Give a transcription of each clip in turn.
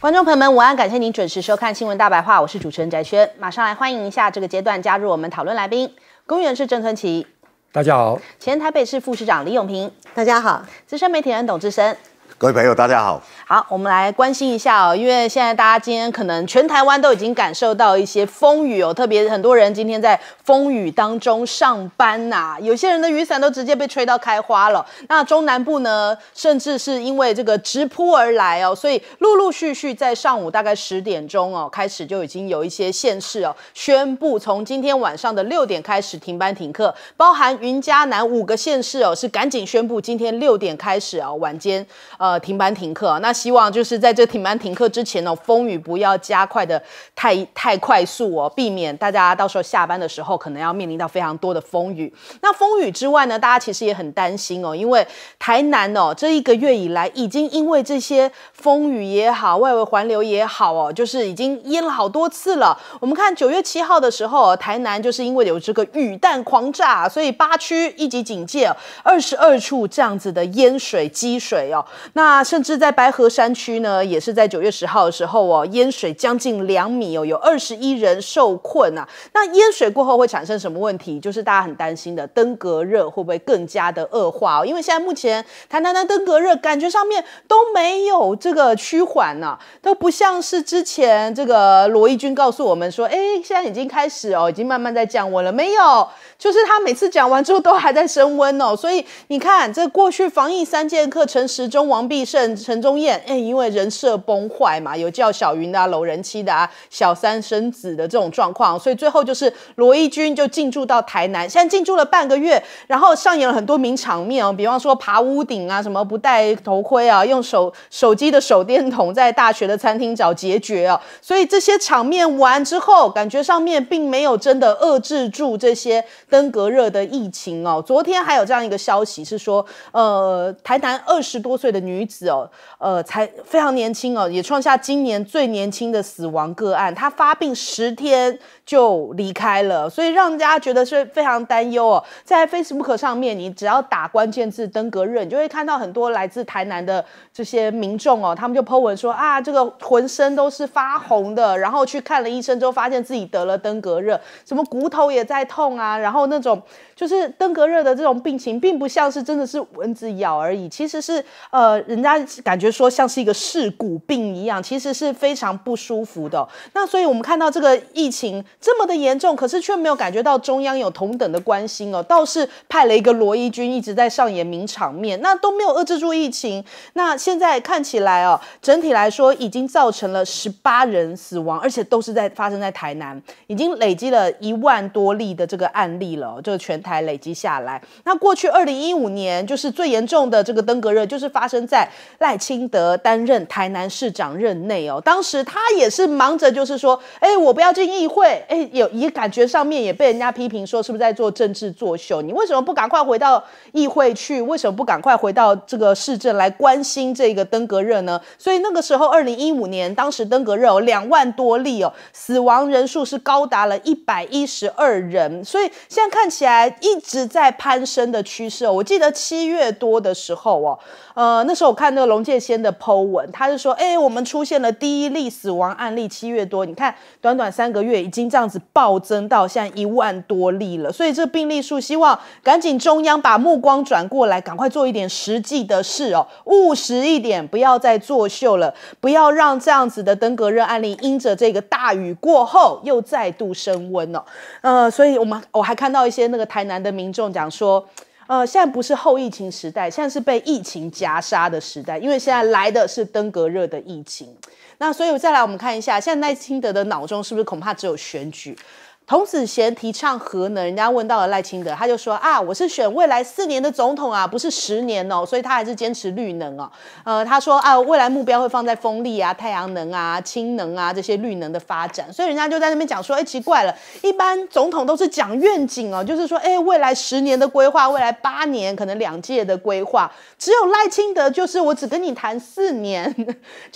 观众朋友们，午安！感谢您准时收看《新闻大白话》，我是主持人翟轩。马上来欢迎一下这个阶段加入我们讨论来宾：公园是郑春奇，大家好；前台北市副市长李永平，大家好；资深媒体人董志深。各位朋友，大家好。好，我们来关心一下哦，因为现在大家今天可能全台湾都已经感受到一些风雨哦，特别很多人今天在风雨当中上班呐，有些人的雨伞都直接被吹到开花了。那中南部呢，甚至是因为这个直扑而来哦，所以陆陆续续在上午大概十点钟哦开始就已经有一些县市哦宣布，从今天晚上的六点开始停班停课，包含云嘉南五个县市哦，是赶紧宣布今天六点开始哦晚间呃呃，停班停课，那希望就是在这停班停课之前呢，风雨不要加快的太太快速哦，避免大家到时候下班的时候可能要面临到非常多的风雨。那风雨之外呢，大家其实也很担心哦，因为台南哦，这一个月以来已经因为这些风雨也好，外围环流也好哦，就是已经淹了好多次了。我们看九月七号的时候，台南就是因为有这个雨弹狂炸，所以八区一级警戒，二十二处这样子的淹水积水哦。那那甚至在白河山区呢，也是在九月十号的时候哦，淹水将近两米哦，有二十一人受困呐。那淹水过后会产生什么问题？就是大家很担心的登革热会不会更加的恶化哦？因为现在目前谈谈的登革热感觉上面都没有这个趋缓呢，都不像是之前这个罗义军告诉我们说，哎，现在已经开始哦，已经慢慢在降温了，没有。就是他每次讲完之后都还在升温哦，所以你看，这过去防疫三剑客陈时中、王必胜、陈忠彦，哎，因为人设崩坏嘛，有叫小云的、搂人妻的啊、小三生子的这种状况，所以最后就是罗一军就进驻到台南，现在进驻了半个月，然后上演了很多名场面哦，比方说爬屋顶啊、什么不戴头盔啊、用手手机的手电筒在大学的餐厅找结局啊，所以这些场面完之后，感觉上面并没有真的遏制住这些。登革热的疫情哦，昨天还有这样一个消息是说，呃，台南二十多岁的女子哦，呃，才非常年轻哦，也创下今年最年轻的死亡个案，她发病十天。就离开了，所以让人家觉得是非常担忧哦。在 Facebook 上面，你只要打关键字“登革热”，你就会看到很多来自台南的这些民众哦，他们就 po 文说啊，这个浑身都是发红的，然后去看了医生之后，发现自己得了登革热，什么骨头也在痛啊，然后那种。就是登革热的这种病情，并不像是真的是蚊子咬而已，其实是呃，人家感觉说像是一个噬骨病一样，其实是非常不舒服的。那所以我们看到这个疫情这么的严重，可是却没有感觉到中央有同等的关心哦，倒是派了一个罗伊军一直在上演名场面，那都没有遏制住疫情。那现在看起来哦，整体来说已经造成了十八人死亡，而且都是在发生在台南，已经累积了一万多例的这个案例了，就全台。才累积下来。那过去二零一五年就是最严重的这个登革热，就是发生在赖清德担任台南市长任内哦。当时他也是忙着，就是说，哎，我不要进议会，哎，有也感觉上面也被人家批评说，是不是在做政治作秀？你为什么不赶快回到议会去？为什么不赶快回到这个市政来关心这个登革热呢？所以那个时候，二零一五年，当时登革热有两万多例哦，死亡人数是高达了一百一十二人。所以现在看起来。一直在攀升的趋势哦，我记得七月多的时候哦。呃，那时候我看那个龙介先的 Po 文，他是说，哎，我们出现了第一例死亡案例，七月多，你看短短三个月已经这样子暴增到现在一万多例了，所以这病例数，希望赶紧中央把目光转过来，赶快做一点实际的事哦，务实一点，不要再作秀了，不要让这样子的登革热案例因着这个大雨过后又再度升温哦。呃，所以我们我还看到一些那个台南的民众讲说。呃，现在不是后疫情时代，现在是被疫情夹杀的时代，因为现在来的是登革热的疫情。那所以再来，我们看一下，现在奈清德的脑中是不是恐怕只有选举？童子贤提倡核能，人家问到了赖清德，他就说啊，我是选未来四年的总统啊，不是十年哦，所以他还是坚持绿能哦。呃，他说啊，未来目标会放在风力啊、太阳能啊、氢能啊这些绿能的发展。所以人家就在那边讲说，哎，奇怪了，一般总统都是讲愿景哦，就是说，哎，未来十年的规划，未来八年可能两届的规划，只有赖清德就是我只跟你谈四年，就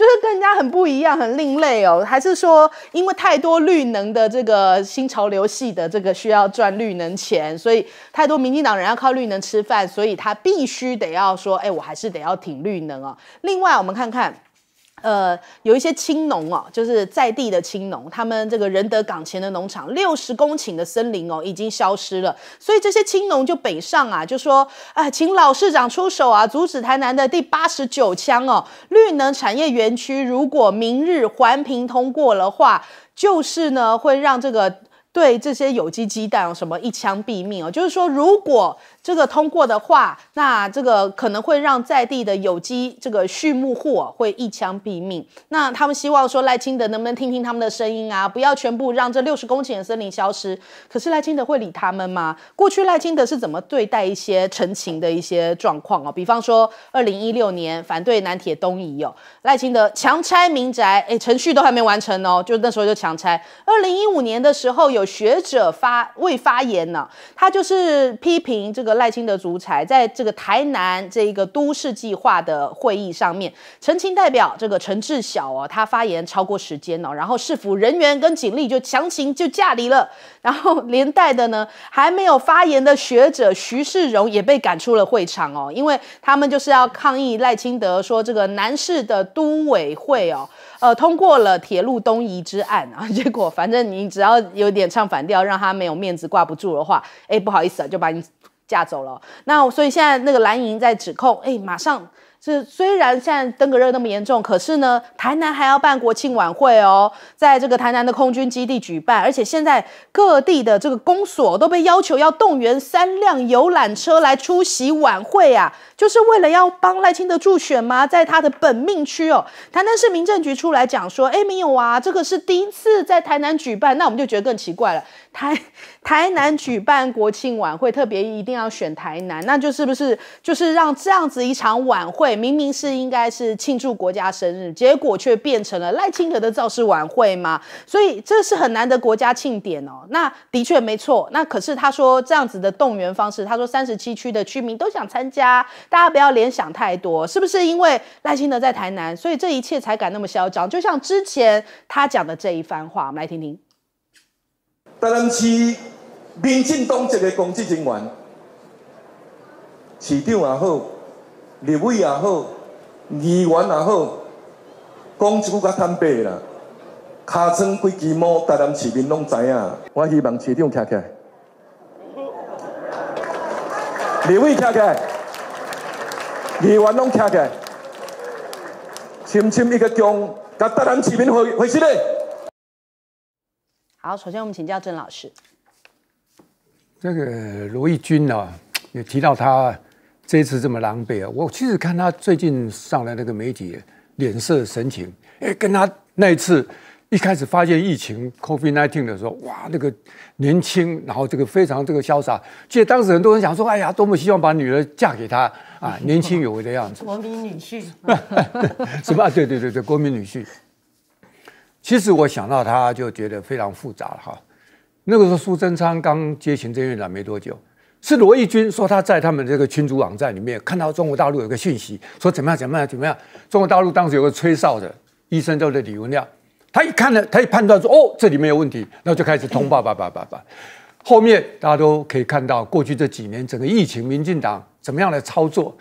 是跟人家很不一样，很另类哦。还是说，因为太多绿能的这个新潮。交流系的这个需要赚绿能钱，所以太多民进党人要靠绿能吃饭，所以他必须得要说，哎，我还是得要挺绿能啊。另外，我们看看，呃，有一些青农哦，就是在地的青农，他们这个仁德港前的农场，六十公顷的森林哦，已经消失了，所以这些青农就北上啊，就说，哎，请老市长出手啊，阻止台南的第八十九枪哦，绿能产业园区如果明日环评通过的话，就是呢会让这个。对这些有机鸡蛋什么一枪毙命哦，就是说如果。这个通过的话，那这个可能会让在地的有机这个畜牧户会一枪毙命。那他们希望说赖清德能不能听听他们的声音啊，不要全部让这六十公顷的森林消失。可是赖清德会理他们吗？过去赖清德是怎么对待一些陈情的一些状况哦？比方说二零一六年反对南铁东移哦，赖清德强拆民宅，哎，程序都还没完成哦，就那时候就强拆。二零一五年的时候有学者发未发言呢，他就是批评这个。赖清德足彩在这个台南这个都市计划的会议上面，澄清代表这个陈志晓哦，他发言超过时间哦，然后市府人员跟警力就强行就驾离了，然后连带的呢，还没有发言的学者徐世荣也被赶出了会场哦，因为他们就是要抗议赖清德说这个南市的都委会哦，呃通过了铁路东移之案啊，结果反正你只要有点唱反调，让他没有面子挂不住的话，哎，不好意思啊，就把你。嫁走了，那所以现在那个蓝营在指控，哎，马上是虽然现在登革热那么严重，可是呢，台南还要办国庆晚会哦，在这个台南的空军基地举办，而且现在各地的这个公所都被要求要动员三辆游览车来出席晚会啊，就是为了要帮赖清德助选吗？在他的本命区哦，台南市民政局出来讲说，哎，没有啊，这个是第一次在台南举办，那我们就觉得更奇怪了，台。台南举办国庆晚会，特别一定要选台南，那就是不是就是让这样子一场晚会，明明是应该是庆祝国家生日，结果却变成了赖清德的造势晚会吗？所以这是很难的国家庆典哦。那的确没错。那可是他说这样子的动员方式，他说三十七区的居民都想参加，大家不要联想太多，是不是因为赖清德在台南，所以这一切才敢那么嚣张？就像之前他讲的这一番话，我们来听听三七。民进党一个公职人员，市长也好，立委也好，议员也好，讲一句较坦白啦，尻窗规枝毛，台南市民拢知影。我希望市长站起来，立委站起来，议员拢站起来，深深一个钟，甲台南市民回回心嘞。好，首先我们请教郑老师。那个罗毅军呢？也提到他这一次这么狼狈啊。我其实看他最近上来那个媒体脸色神情，哎，跟他那一次一开始发现疫情 COVID-19 的时候，哇，那个年轻，然后这个非常这个潇洒。记得当时很多人想说，哎呀，多么希望把女儿嫁给他啊，年轻有为的样子，国民女婿 是吧？对对对对，国民女婿。其实我想到他就觉得非常复杂了哈。那个时候，苏贞昌刚接行政院长没多久，是罗毅军说他在他们这个群组网站里面看到中国大陆有个讯息，说怎么样怎么样怎么样。中国大陆当时有个吹哨的医生叫做李文亮，他一看了，他一判断说哦，这里面有问题，然后就开始通报，爸爸爸爸。后面大家都可以看到，过去这几年整个疫情，民进党怎么样来操作？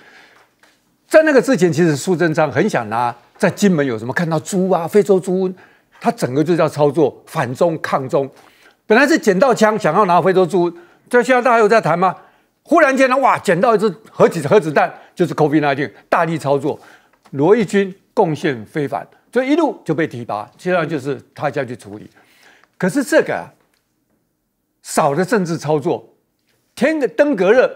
在那个之前，其实苏贞昌很想拿在金门有什么看到猪啊，非洲猪瘟，他整个就叫操作反中抗中。本来是捡到枪，想要拿非洲猪，这现在大家有在谈吗？忽然间呢，哇，捡到一支核子核子弹，就是 COVID 1 9大力操作，罗毅军贡献非凡，所以一路就被提拔。接下来就是他要去处理，可是这个少的政治操作，天的登革热，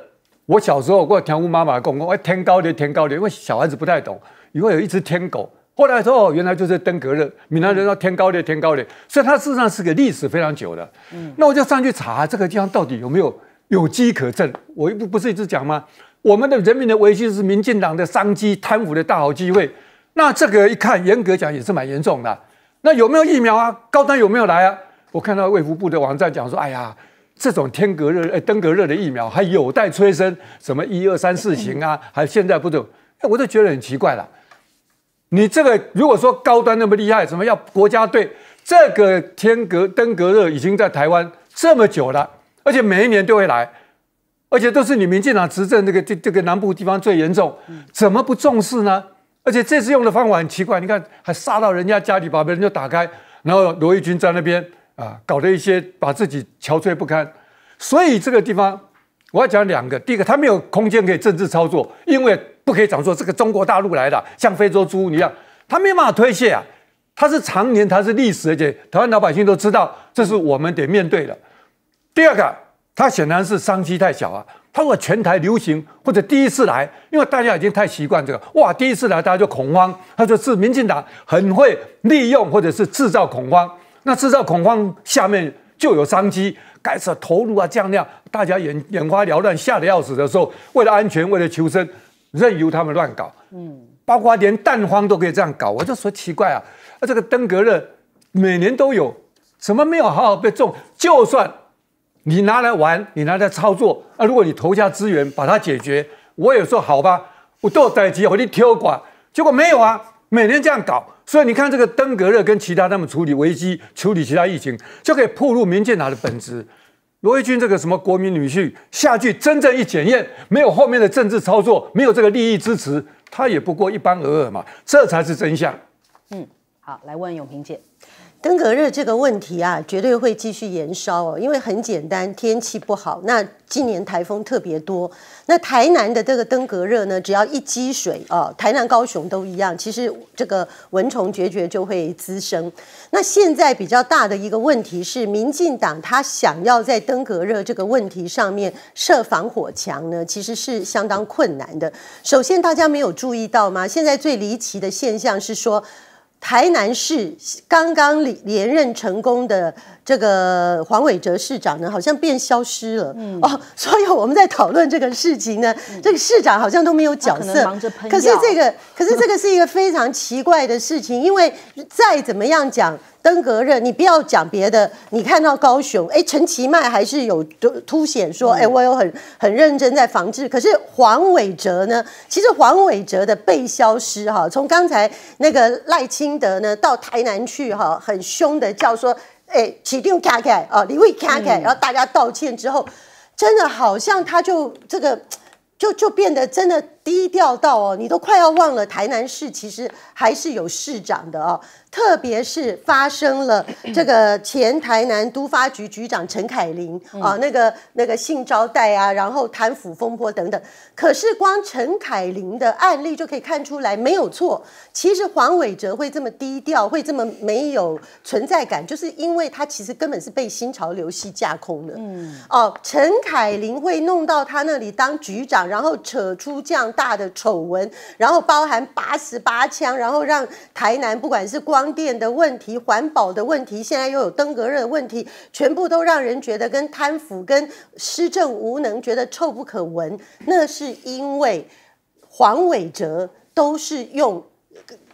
我小时候过田屋妈妈的公公，哎，舔高的天高的，因为小孩子不太懂，因为有一只天狗。后来说哦，原来就是登革热，闽南人说天高热，天高热，所以它事实上是个历史非常久的。嗯，那我就上去查这个地方到底有没有有机可证。我又不不是一直讲吗？我们的人民的危机是民进党的商机、贪腐的大好机会。那这个一看，严格讲也是蛮严重的。那有没有疫苗啊？高端有没有来啊？我看到卫福部的网站讲说，哎呀，这种天隔热、登革热的疫苗还有待催生，什么一二三四型啊？还现在不哎，我都觉得很奇怪了。你这个如果说高端那么厉害，什么要国家队？这个天格登革热已经在台湾这么久了，而且每一年都会来，而且都是你民进党执政这个这这个南部地方最严重，怎么不重视呢？而且这次用的方法很奇怪，你看还杀到人家家里把门就打开，然后罗毅军在那边啊，搞得一些把自己憔悴不堪。所以这个地方我要讲两个，第一个他没有空间可以政治操作，因为。不可以讲说这个中国大陆来的像非洲猪一样，他没有办法推卸啊。他是常年，他是历史，而且台湾老百姓都知道，这是我们得面对的。第二个，它显然是商机太小啊。他如果全台流行或者第一次来，因为大家已经太习惯这个，哇，第一次来大家就恐慌，他就是民进党很会利用或者是制造恐慌。那制造恐慌下面就有商机，开始投入啊，降量，大家眼眼花缭乱，吓得要死的时候，为了安全，为了求生。任由他们乱搞，嗯，包括连蛋荒都可以这样搞，我就说奇怪啊，那这个登革热每年都有，怎么没有好好被种？就算你拿来玩，你拿来操作啊，如果你投下资源把它解决，我也说好吧，我到埃及回去挑管，结果没有啊，每年这样搞，所以你看这个登革热跟其他他们处理危机、处理其他疫情，就可以暴露民进党的本质。罗慧娟这个什么国民女婿，下去真正一检验，没有后面的政治操作，没有这个利益支持，他也不过一般尔尔嘛，这才是真相。嗯，好，来问永平姐。登革热这个问题啊，绝对会继续延烧哦，因为很简单，天气不好，那今年台风特别多，那台南的这个登革热呢，只要一积水啊，台南、高雄都一样，其实这个蚊虫绝绝就会滋生。那现在比较大的一个问题是，民进党他想要在登革热这个问题上面设防火墙呢，其实是相当困难的。首先，大家没有注意到吗？现在最离奇的现象是说。台南市刚刚连任成功的这个黄伟哲市长呢，好像变消失了。嗯，哦，所以我们在讨论这个事情呢，这个市长好像都没有角色。可可是这个，可是这个是一个非常奇怪的事情，因为再怎么样讲。登革热，你不要讲别的，你看到高雄，哎，陈其迈还是有凸显说，哎，我有很很认真在防治。可是黄伟哲呢？其实黄伟哲的被消失哈，从刚才那个赖清德呢到台南去哈，很凶的叫说，哎，起定卡看哦，你会卡看，然后大家道歉之后，真的好像他就这个，就就变得真的。低调到哦，你都快要忘了台南市其实还是有市长的哦。特别是发生了这个前台南都发局局长陈凯琳啊，那个那个性招待啊，然后贪腐风波等等。可是光陈凯琳的案例就可以看出来，没有错。其实黄伟哲会这么低调，会这么没有存在感，就是因为他其实根本是被新潮流系架空的。嗯，哦，陈凯琳会弄到他那里当局长，然后扯出这样。大的丑闻，然后包含八十八枪，然后让台南不管是光电的问题、环保的问题，现在又有登革热问题，全部都让人觉得跟贪腐、跟施政无能，觉得臭不可闻。那是因为黄伟哲都是用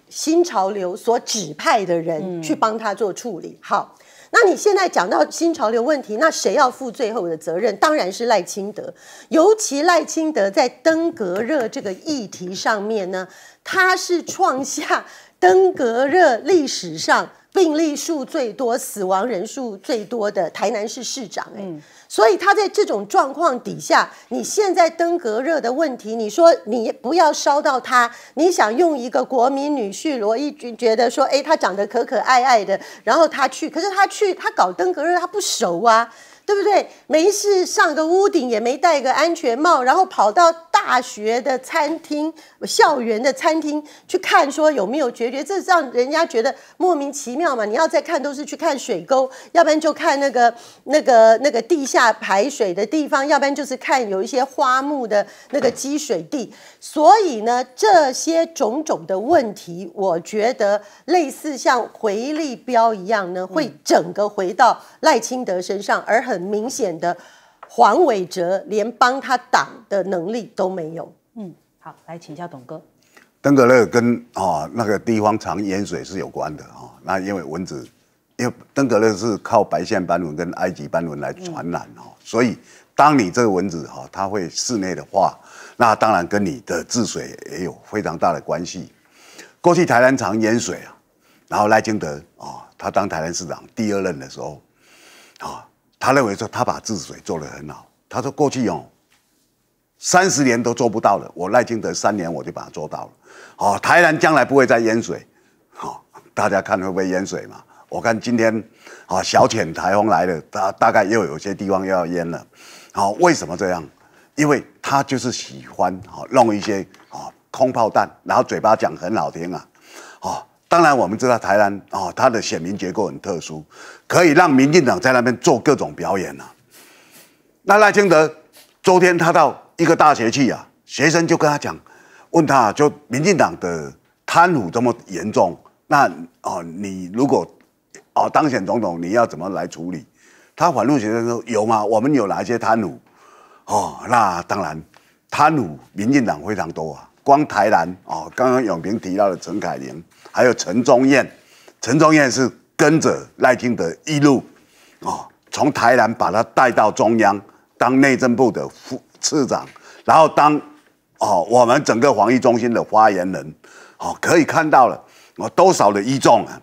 新潮流所指派的人去帮他做处理。好。那你现在讲到新潮流问题，那谁要负最后的责任？当然是赖清德。尤其赖清德在登革热这个议题上面呢，他是创下登革热历史上病例数最多、死亡人数最多的台南市市长。哎。所以他在这种状况底下，你现在登革热的问题，你说你不要烧到他，你想用一个国民女婿罗一军，觉得说，哎，他长得可可爱爱的，然后他去，可是他去他搞登革热，他不熟啊。对不对？没事，上个屋顶也没戴个安全帽，然后跑到大学的餐厅、校园的餐厅去看，说有没有决绝？这让人家觉得莫名其妙嘛。你要再看，都是去看水沟，要不然就看那个、那个、那个地下排水的地方，要不然就是看有一些花木的那个积水地。所以呢，这些种种的问题，我觉得类似像回力标一样呢，会整个回到赖清德身上，而很。很明显的，黄伟哲连帮他挡的能力都没有。嗯，好，来请教董哥。登革热跟啊那个地方常淹水是有关的啊。那因为蚊子，因为登革热是靠白线斑纹跟埃及斑纹来传染啊，所以当你这个蚊子哈，它会室内的话，那当然跟你的治水也有非常大的关系。过去台南长淹水啊，然后赖清德啊，他当台南市长第二任的时候啊。他认为说他把治水做得很好。他说过去哦，三十年都做不到了，我赖清德三年我就把它做到了。哦，台南将来不会再淹水。哦，大家看会不会淹水嘛？我看今天哦，小浅台风来了，大大概又有些地方又要淹了。哦，为什么这样？因为他就是喜欢哦弄一些哦空炮弹，然后嘴巴讲很好听啊。哦。当然，我们知道台南哦，它的选民结构很特殊，可以让民进党在那边做各种表演呢。那赖清德周天他到一个大学去啊，学生就跟他讲，问他就民进党的贪腐这么严重，那哦你如果哦当选总统，你要怎么来处理？他反问学生说：“有吗？我们有哪些贪腐？”哦，那当然贪腐民进党非常多啊，光台南哦，刚刚永平提到的陈凯玲。还有陈宗燕，陈宗燕是跟着赖清德一路，啊，从台南把他带到中央当内政部的副次长，然后当，哦，我们整个防疫中心的发言人，哦，可以看到了，哦，都少了一众啊。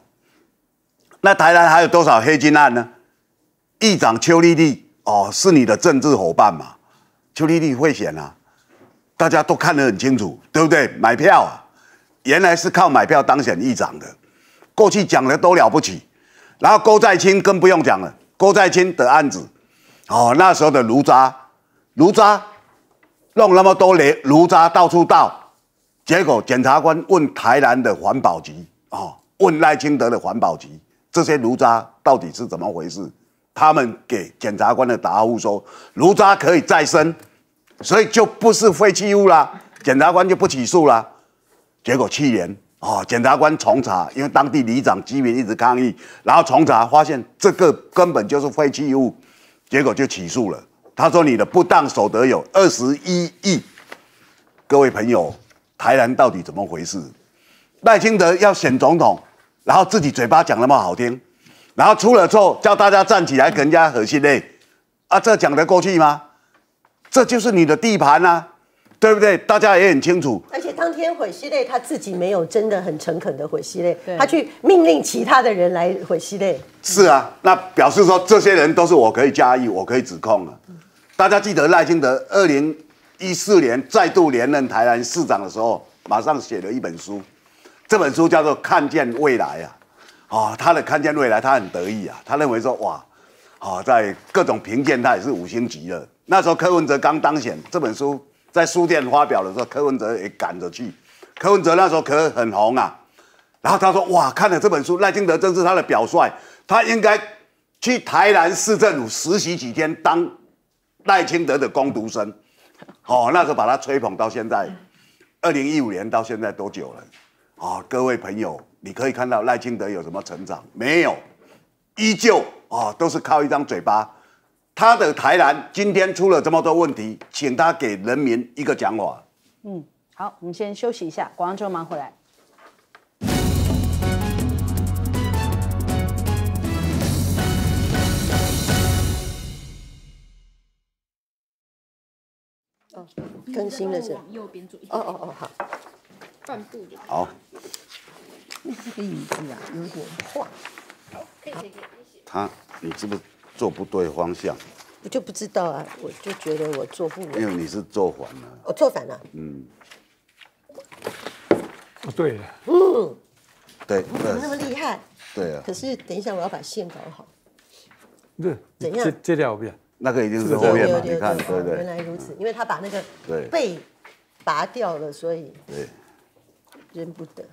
那台南还有多少黑金案呢？议长邱丽丽哦，是你的政治伙伴嘛？邱丽丽会选啊？大家都看得很清楚，对不对？买票啊！原来是靠买票当选议长的，过去讲的都了不起。然后郭在清更不用讲了，郭在清的案子，哦，那时候的炉渣，炉渣弄那么多，雷炉渣到处倒，结果检察官问台南的环保局，哦，问赖清德的环保局，这些炉渣到底是怎么回事？他们给检察官的答复说，炉渣可以再生，所以就不是废弃物啦，检察官就不起诉啦。结果去年啊，检察官重查，因为当地里长、居民一直抗议，然后重查发现这个根本就是废弃物，结果就起诉了。他说你的不当所得有二十一亿。各位朋友，台南到底怎么回事？赖清德要选总统，然后自己嘴巴讲那么好听，然后出了错叫大家站起来跟人家核心内，啊，这讲得过去吗？这就是你的地盘呐！对不对？大家也很清楚。而且当天毁惜类他自己没有真的很诚恳的毁惜类，他去命令其他的人来毁惜类。是啊，那表示说这些人都是我可以加意，我可以指控啊。大家记得赖清德二零一四年再度连任台南市长的时候，马上写了一本书，这本书叫做《看见未来》啊。啊，他的《看见未来》他很得意啊，他认为说哇，啊，在各种评鉴他也是五星级的。那时候柯文哲刚当选，这本书。在书店发表的时候，柯文哲也赶着去。柯文哲那时候可很红啊，然后他说：“哇，看了这本书，赖清德真是他的表率，他应该去台南市政府实习几天，当赖清德的攻读生。”哦，那时候把他吹捧到现在，二零一五年到现在多久了？啊，各位朋友，你可以看到赖清德有什么成长没有？依旧啊，都是靠一张嘴巴。他的台南今天出了这么多问题，请他给人民一个讲法。嗯，好，我们先休息一下，过完就忙回来。哦，更新了是右边左一下。哦哦哦，好，半步的。好，这个椅子啊有点晃。好，可以可以，谢他，你这个。做不对方向，我就不知道啊！我就觉得我做不稳，因为你是做反了。我做反了。嗯，不对了。嗯，对。怎么那么厉害？对啊。可是等一下，我要把线搞好。对。怎样？这这条不要，那个已经是后面嘛？你看，对对。原来如此，因为他把那个背拔掉了，所以对，认不得，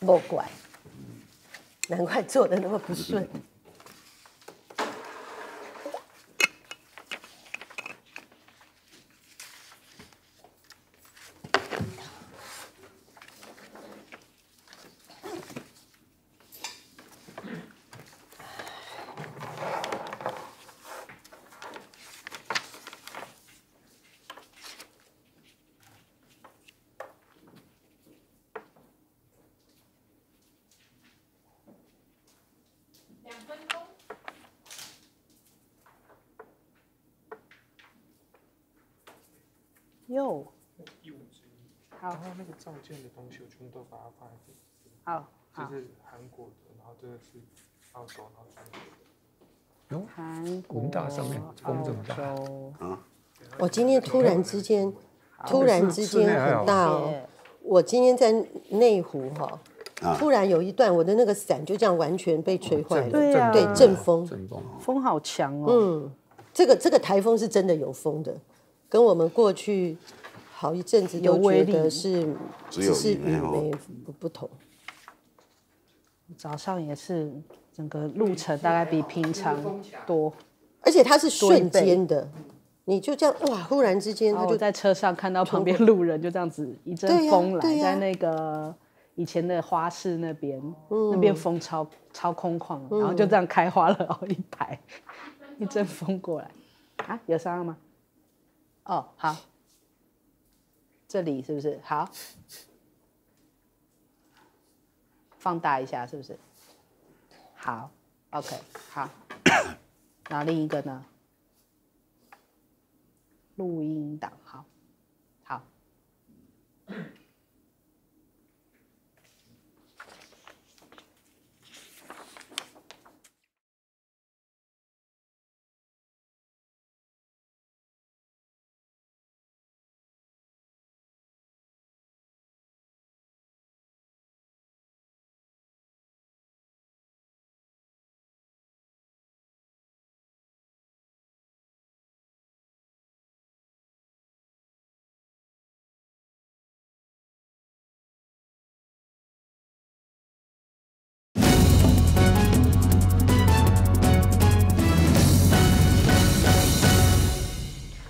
莫怪，难怪做的那么不顺。的东西我全都把它放在这里。好，就是韩国的，然后这个是澳洲，然后韩国。的。哟，国大上面，风这么大，啊！我今天突然之间，突然之间很大哦！我今天在内湖哈，突然有一段我的那个伞就这样完全被吹坏了，对，对，阵风，风好强哦！嗯，这个这个台风是真的有风的，跟我们过去。好一阵子都觉得是，只是与没不不同。早上也是，整个路程大概比平常多，而且它是瞬间的，你就这样哇，忽然之间，他就在车上看到旁边路人就这样子，一阵风来，在那个以前的花市那边，那边风超超空旷，然后就这样开花了后一排，一阵风过来，啊，有伤了吗？哦，好。这里是不是好？放大一下是不是好？OK，好。然 后另一个呢？录音档好。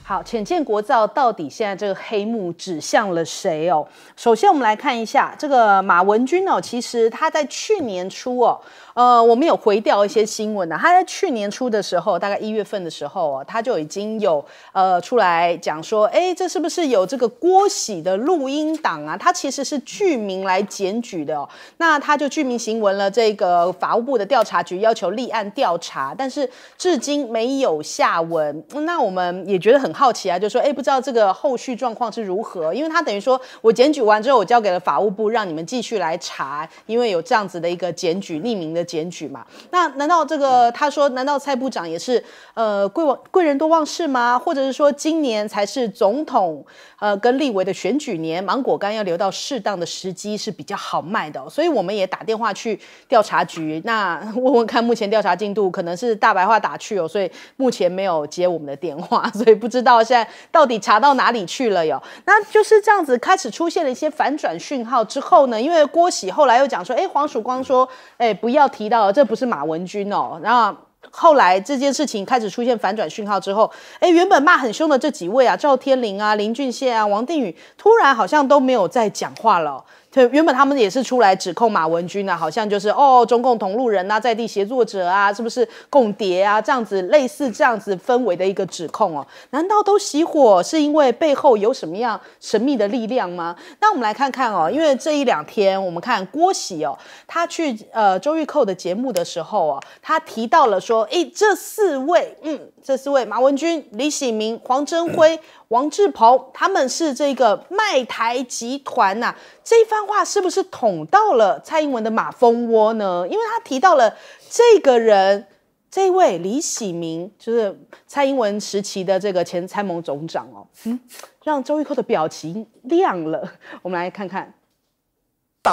好，浅见国造到底现在这个黑幕指向了谁哦？首先，我们来看一下这个马文君哦，其实他在去年初哦。呃，我们有回调一些新闻啊，他在去年初的时候，大概一月份的时候啊，他就已经有呃出来讲说，哎，这是不是有这个郭喜的录音档啊？他其实是居名来检举的哦。那他就居名行文了这个法务部的调查局，要求立案调查，但是至今没有下文。那我们也觉得很好奇啊，就说，哎，不知道这个后续状况是如何？因为他等于说我检举完之后，我交给了法务部，让你们继续来查，因为有这样子的一个检举匿名的。检举嘛？那难道这个他说难道蔡部长也是呃贵王贵人多忘事吗？或者是说今年才是总统呃跟立委的选举年，芒果干要留到适当的时机是比较好卖的。所以我们也打电话去调查局，那 问问看目前调查进度，可能是大白话打去哦，所以目前没有接我们的电话，所以不知道现在到底查到哪里去了哟。那就是这样子，开始出现了一些反转讯号之后呢，因为郭喜后来又讲说，哎，黄曙光说，哎，不要。提到这不是马文君哦，然后后来这件事情开始出现反转讯号之后，哎，原本骂很凶的这几位啊，赵天麟啊、林俊宪啊、王定宇，突然好像都没有再讲话了。对，原本他们也是出来指控马文君啊，好像就是哦，中共同路人啊，在地协作者啊，是不是共谍啊？这样子类似这样子氛围的一个指控哦，难道都熄火是因为背后有什么样神秘的力量吗？那我们来看看哦，因为这一两天我们看郭喜哦，他去呃周玉蔻的节目的时候哦，他提到了说，哎，这四位嗯。这四位马文君、李喜明、黄镇辉、王志鹏，他们是这个卖台集团呐。这番话是不是捅到了蔡英文的马蜂窝呢？因为他提到了这个人，这位李喜明，就是蔡英文时期的这个前参谋总长哦。嗯，让周玉蔻的表情亮了。我们来看看。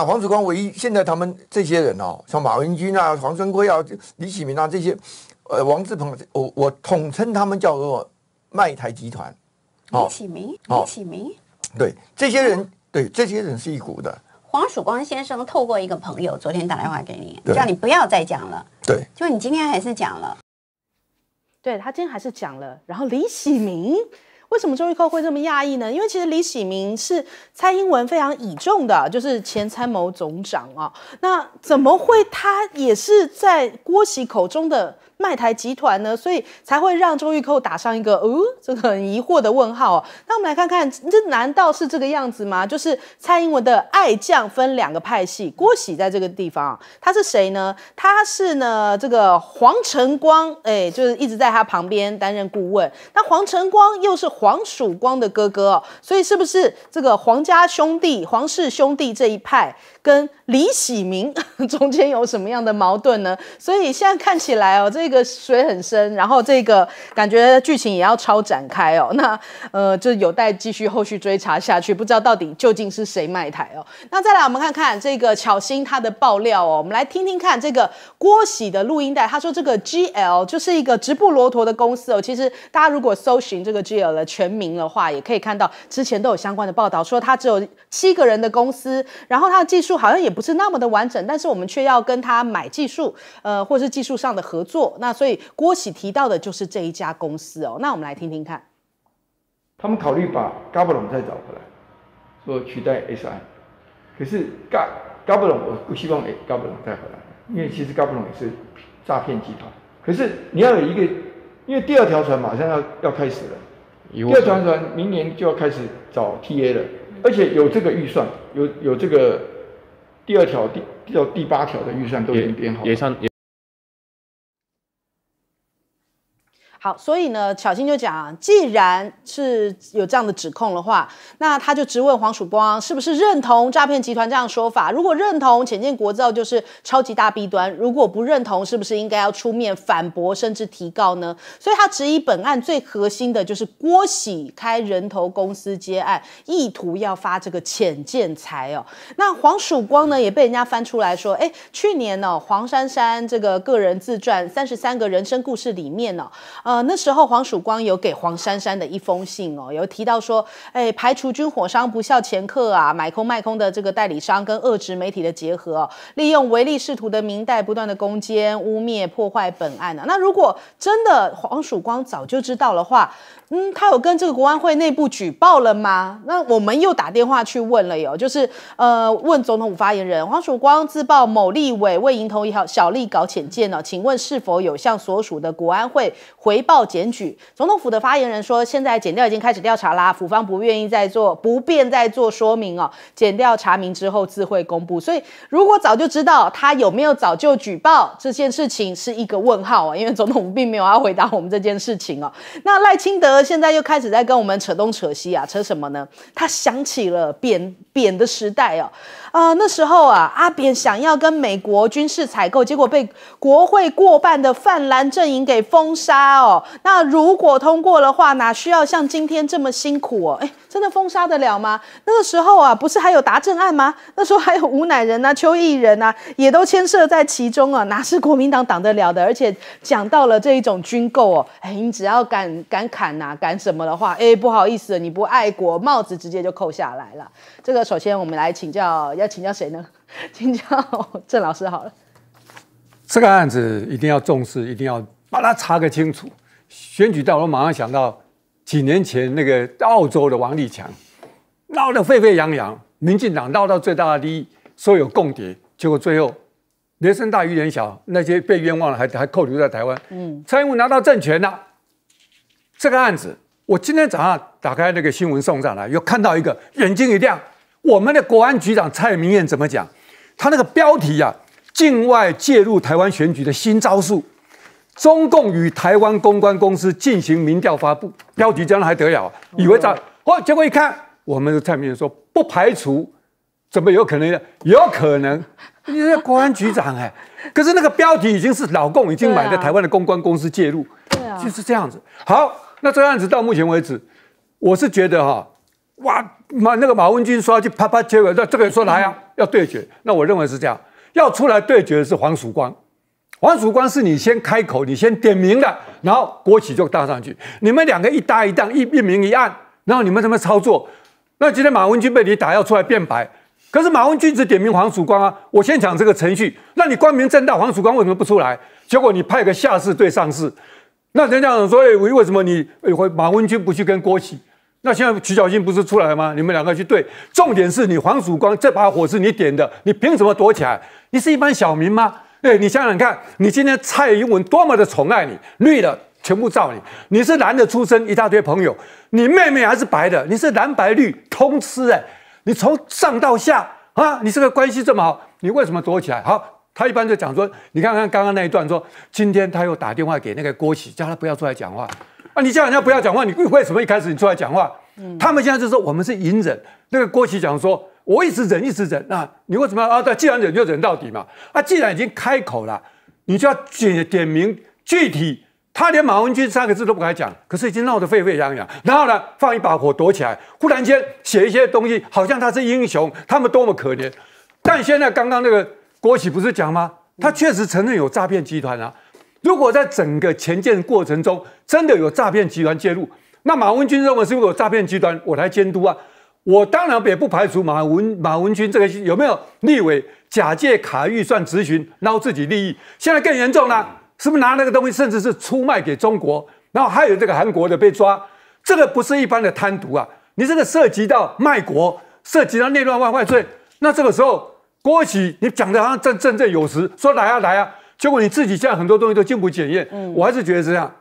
黄曙光，唯一现在他们这些人哦，像马文军啊、黄春辉啊、李启明啊这些，呃，王志鹏，我我统称他们叫做卖台集团。李启明，李启明，对，这些人，对，这些人是一股的。黄曙光先生透过一个朋友昨天打电话给你，叫你不要再讲了。对，就你今天还是讲了。对，他今天还是讲了。然后李启明。为什么周玉蔻会这么讶异呢？因为其实李喜明是蔡英文非常倚重的，就是前参谋总长啊。那怎么会他也是在郭玺口中的？卖台集团呢，所以才会让周玉蔻打上一个，哦，这个很疑惑的问号哦。那我们来看看，这难道是这个样子吗？就是蔡英文的爱将分两个派系，郭喜在这个地方他是谁呢？他是呢这个黄晨光，哎，就是一直在他旁边担任顾问。那黄晨光又是黄曙光的哥哥，所以是不是这个黄家兄弟、黄氏兄弟这一派跟李喜明 中间有什么样的矛盾呢？所以现在看起来哦，这。这个水很深，然后这个感觉剧情也要超展开哦。那呃，就有待继续后续追查下去，不知道到底究竟是谁卖台哦。那再来，我们看看这个巧星他的爆料哦。我们来听听看这个郭喜的录音带，他说这个 GL 就是一个直布罗陀的公司哦。其实大家如果搜寻这个 GL 的全名的话，也可以看到之前都有相关的报道说，它只有七个人的公司，然后它的技术好像也不是那么的完整，但是我们却要跟他买技术，呃，或是技术上的合作。那所以郭喜提到的就是这一家公司哦，那我们来听听看。他们考虑把 Garberon 再找回来，说取代 SI。可是 Gar Garberon 我不希望 Garberon 回来，因为其实 Garberon 也是诈骗集团。可是你要有一个，因为第二条船马上要要开始了，第二条船明年就要开始找 TA 了，而且有这个预算，有有这个第二条第到第八条的预算都已经编好。了，好，所以呢，巧晶就讲，既然是有这样的指控的话，那他就质问黄曙光是不是认同诈骗集团这样说法？如果认同，浅见国造就是超级大弊端；如果不认同，是不是应该要出面反驳，甚至提告呢？所以他质疑本案最核心的就是郭喜开人头公司接案，意图要发这个浅见财哦。那黄曙光呢，也被人家翻出来说，哎，去年呢，黄珊珊这个个人自传《三十三个人生故事》里面呢，呃。呃，那时候黄曙光有给黄珊珊的一封信哦，有提到说，哎，排除军火商不孝前客啊，买空卖空的这个代理商跟恶制媒体的结合，利用唯利是图的明代不断的攻坚、污蔑、破坏本案啊。那如果真的黄曙光早就知道的话，嗯，他有跟这个国安会内部举报了吗？那我们又打电话去问了哟，就是呃，问总统府发言人，黄曙光自曝某立委为蝇头一条小利搞浅见哦，请问是否有向所属的国安会回？回报检举，总统府的发言人说，现在检调已经开始调查啦，府方不愿意再做，不便再做说明哦。检调查明之后自会公布，所以如果早就知道他有没有早就举报这件事情是一个问号啊，因为总统府并没有要回答我们这件事情哦。那赖清德现在又开始在跟我们扯东扯西啊，扯什么呢？他想起了扁扁的时代哦。啊，那时候啊，阿扁想要跟美国军事采购，结果被国会过半的泛蓝阵营给封杀哦。那如果通过的话，哪需要像今天这么辛苦哦？哎。真的封杀得了吗？那个时候啊，不是还有达政案吗？那时候还有吴乃仁呐、邱毅人呐，也都牵涉在其中啊，哪是国民党挡得了的？而且讲到了这一种军购哦，哎，你只要敢敢砍呐，敢什么的话，哎，不好意思，你不爱国，帽子直接就扣下来了。这个首先我们来请教，要请教谁呢？请教郑老师好了。这个案子一定要重视，一定要把它查个清楚。选举，到我马上想到。几年前那个澳洲的王立强闹得沸沸扬扬，民进党闹到最大的利益，说有共谍，结果最后雷声大雨点小，那些被冤枉的还还扣留在台湾。嗯，蔡英文拿到政权了，这个案子我今天早上打开那个新闻送上来，又看到一个眼睛一亮，我们的国安局长蔡明燕怎么讲？他那个标题呀，境外介入台湾选举的新招数。中共与台湾公关公司进行民调发布，标题将来还得了？以为在哦，结果一看，我们的蔡明说不排除，怎么有可能？有可能？你是国安局长哎，可是那个标题已经是老共已经买的台湾的公关公司介入，对啊，就是这样子。好，那这个案子到目前为止，我是觉得哈，哇，马那个马文君说要去啪啪结果，那这个人说来啊，要对决，那我认为是这样，要出来对决的是黄曙光。黄曙光是你先开口，你先点名的，然后郭企就搭上去，你们两个一搭一档，一一名一案，然后你们怎么操作？那今天马文君被你打要出来辩白，可是马文君只点名黄曙光啊，我先讲这个程序，那你光明正大，黄曙光为什么不出来？结果你派个下士对上士，那人家说，哎，为为什么你会马文君不去跟郭启？那现在曲小新不是出来了吗？你们两个去对，重点是你黄曙光这把火是你点的，你凭什么躲起来？你是一般小民吗？哎，你想想看，你今天蔡英文多么的宠爱你，绿的全部罩你，你是蓝的出身，一大堆朋友，你妹妹还是白的，你是蓝白绿通吃哎，你从上到下啊，你这个关系这么好，你为什么躲起来？好，他一般就讲说，你看看刚刚那一段说，今天他又打电话给那个郭启，叫他不要出来讲话啊，你叫人家不要讲话，你为什么一开始你出来讲话？嗯，他们现在就说我们是隐忍，那个郭启讲说。我一直忍，一直忍。那你为什么啊？对，既然忍就忍到底嘛。啊，既然已经开口了，你就要点点明具体。他连马文君三个字都不敢讲，可是已经闹得沸沸扬扬。然后呢，放一把火躲起来，忽然间写一些东西，好像他是英雄，他们多么可怜。但现在刚刚那个国企不是讲吗？他确实承认有诈骗集团啊。如果在整个前建过程中真的有诈骗集团介入，那马文君认为是不是有诈骗集团？我来监督啊。我当然也不排除马文马文君这个有没有立委假借卡预算咨询捞自己利益，现在更严重了，是不是拿那个东西，甚至是出卖给中国，然后还有这个韩国的被抓，这个不是一般的贪渎啊，你这个涉及到卖国，涉及到内乱外患罪，那这个时候郭启你讲的好像正振振有词，说来啊来啊，结果你自己现在很多东西都经不检验，我还是觉得是这样，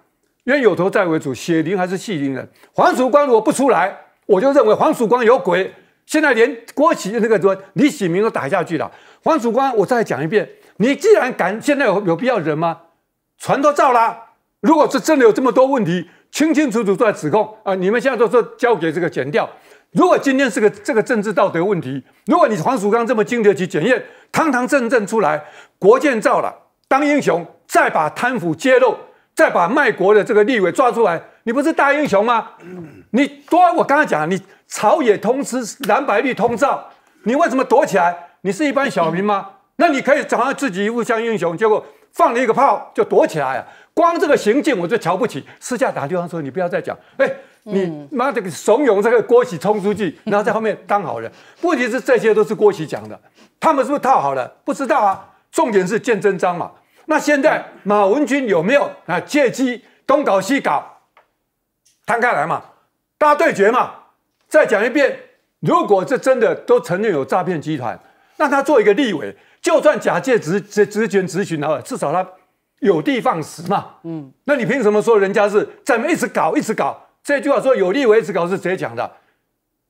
冤有头债为主，血淋还是气淋人，黄曙光如果不出来。我就认为黄曙光有鬼，现在连郭启那个什么李启明都打下去了。黄曙光，我再讲一遍，你既然敢，现在有有必要忍吗？船都造了，如果是真的有这么多问题，清清楚楚都在指控啊，你们现在都说交给这个检调。如果今天是个这个政治道德问题，如果你黄曙光这么经得起检验，堂堂正正出来，国建造了当英雄，再把贪腐揭露，再把卖国的这个立委抓出来，你不是大英雄吗？你多，我刚才讲，你朝野通吃，蓝白绿通照，你为什么躲起来？你是一般小民吗？那你可以找装自己一武将英雄，结果放了一个炮就躲起来了。光这个行径我就瞧不起。私下打电话说，你不要再讲。哎，你妈这个怂恿这个郭喜冲出去，然后在后面当好人。问题是这些都是郭喜讲的，他们是不是套好了？不知道啊。重点是见真章嘛。那现在马文君有没有啊借机东搞西搞，摊开来嘛？大家对决嘛，再讲一遍。如果这真的都承认有诈骗集团，那他做一个立委，就算假借职职职权咨询啊，至少他有的放矢嘛。嗯，那你凭什么说人家是怎么一直搞、一直搞？这句话说“有立委一直搞”是谁讲的？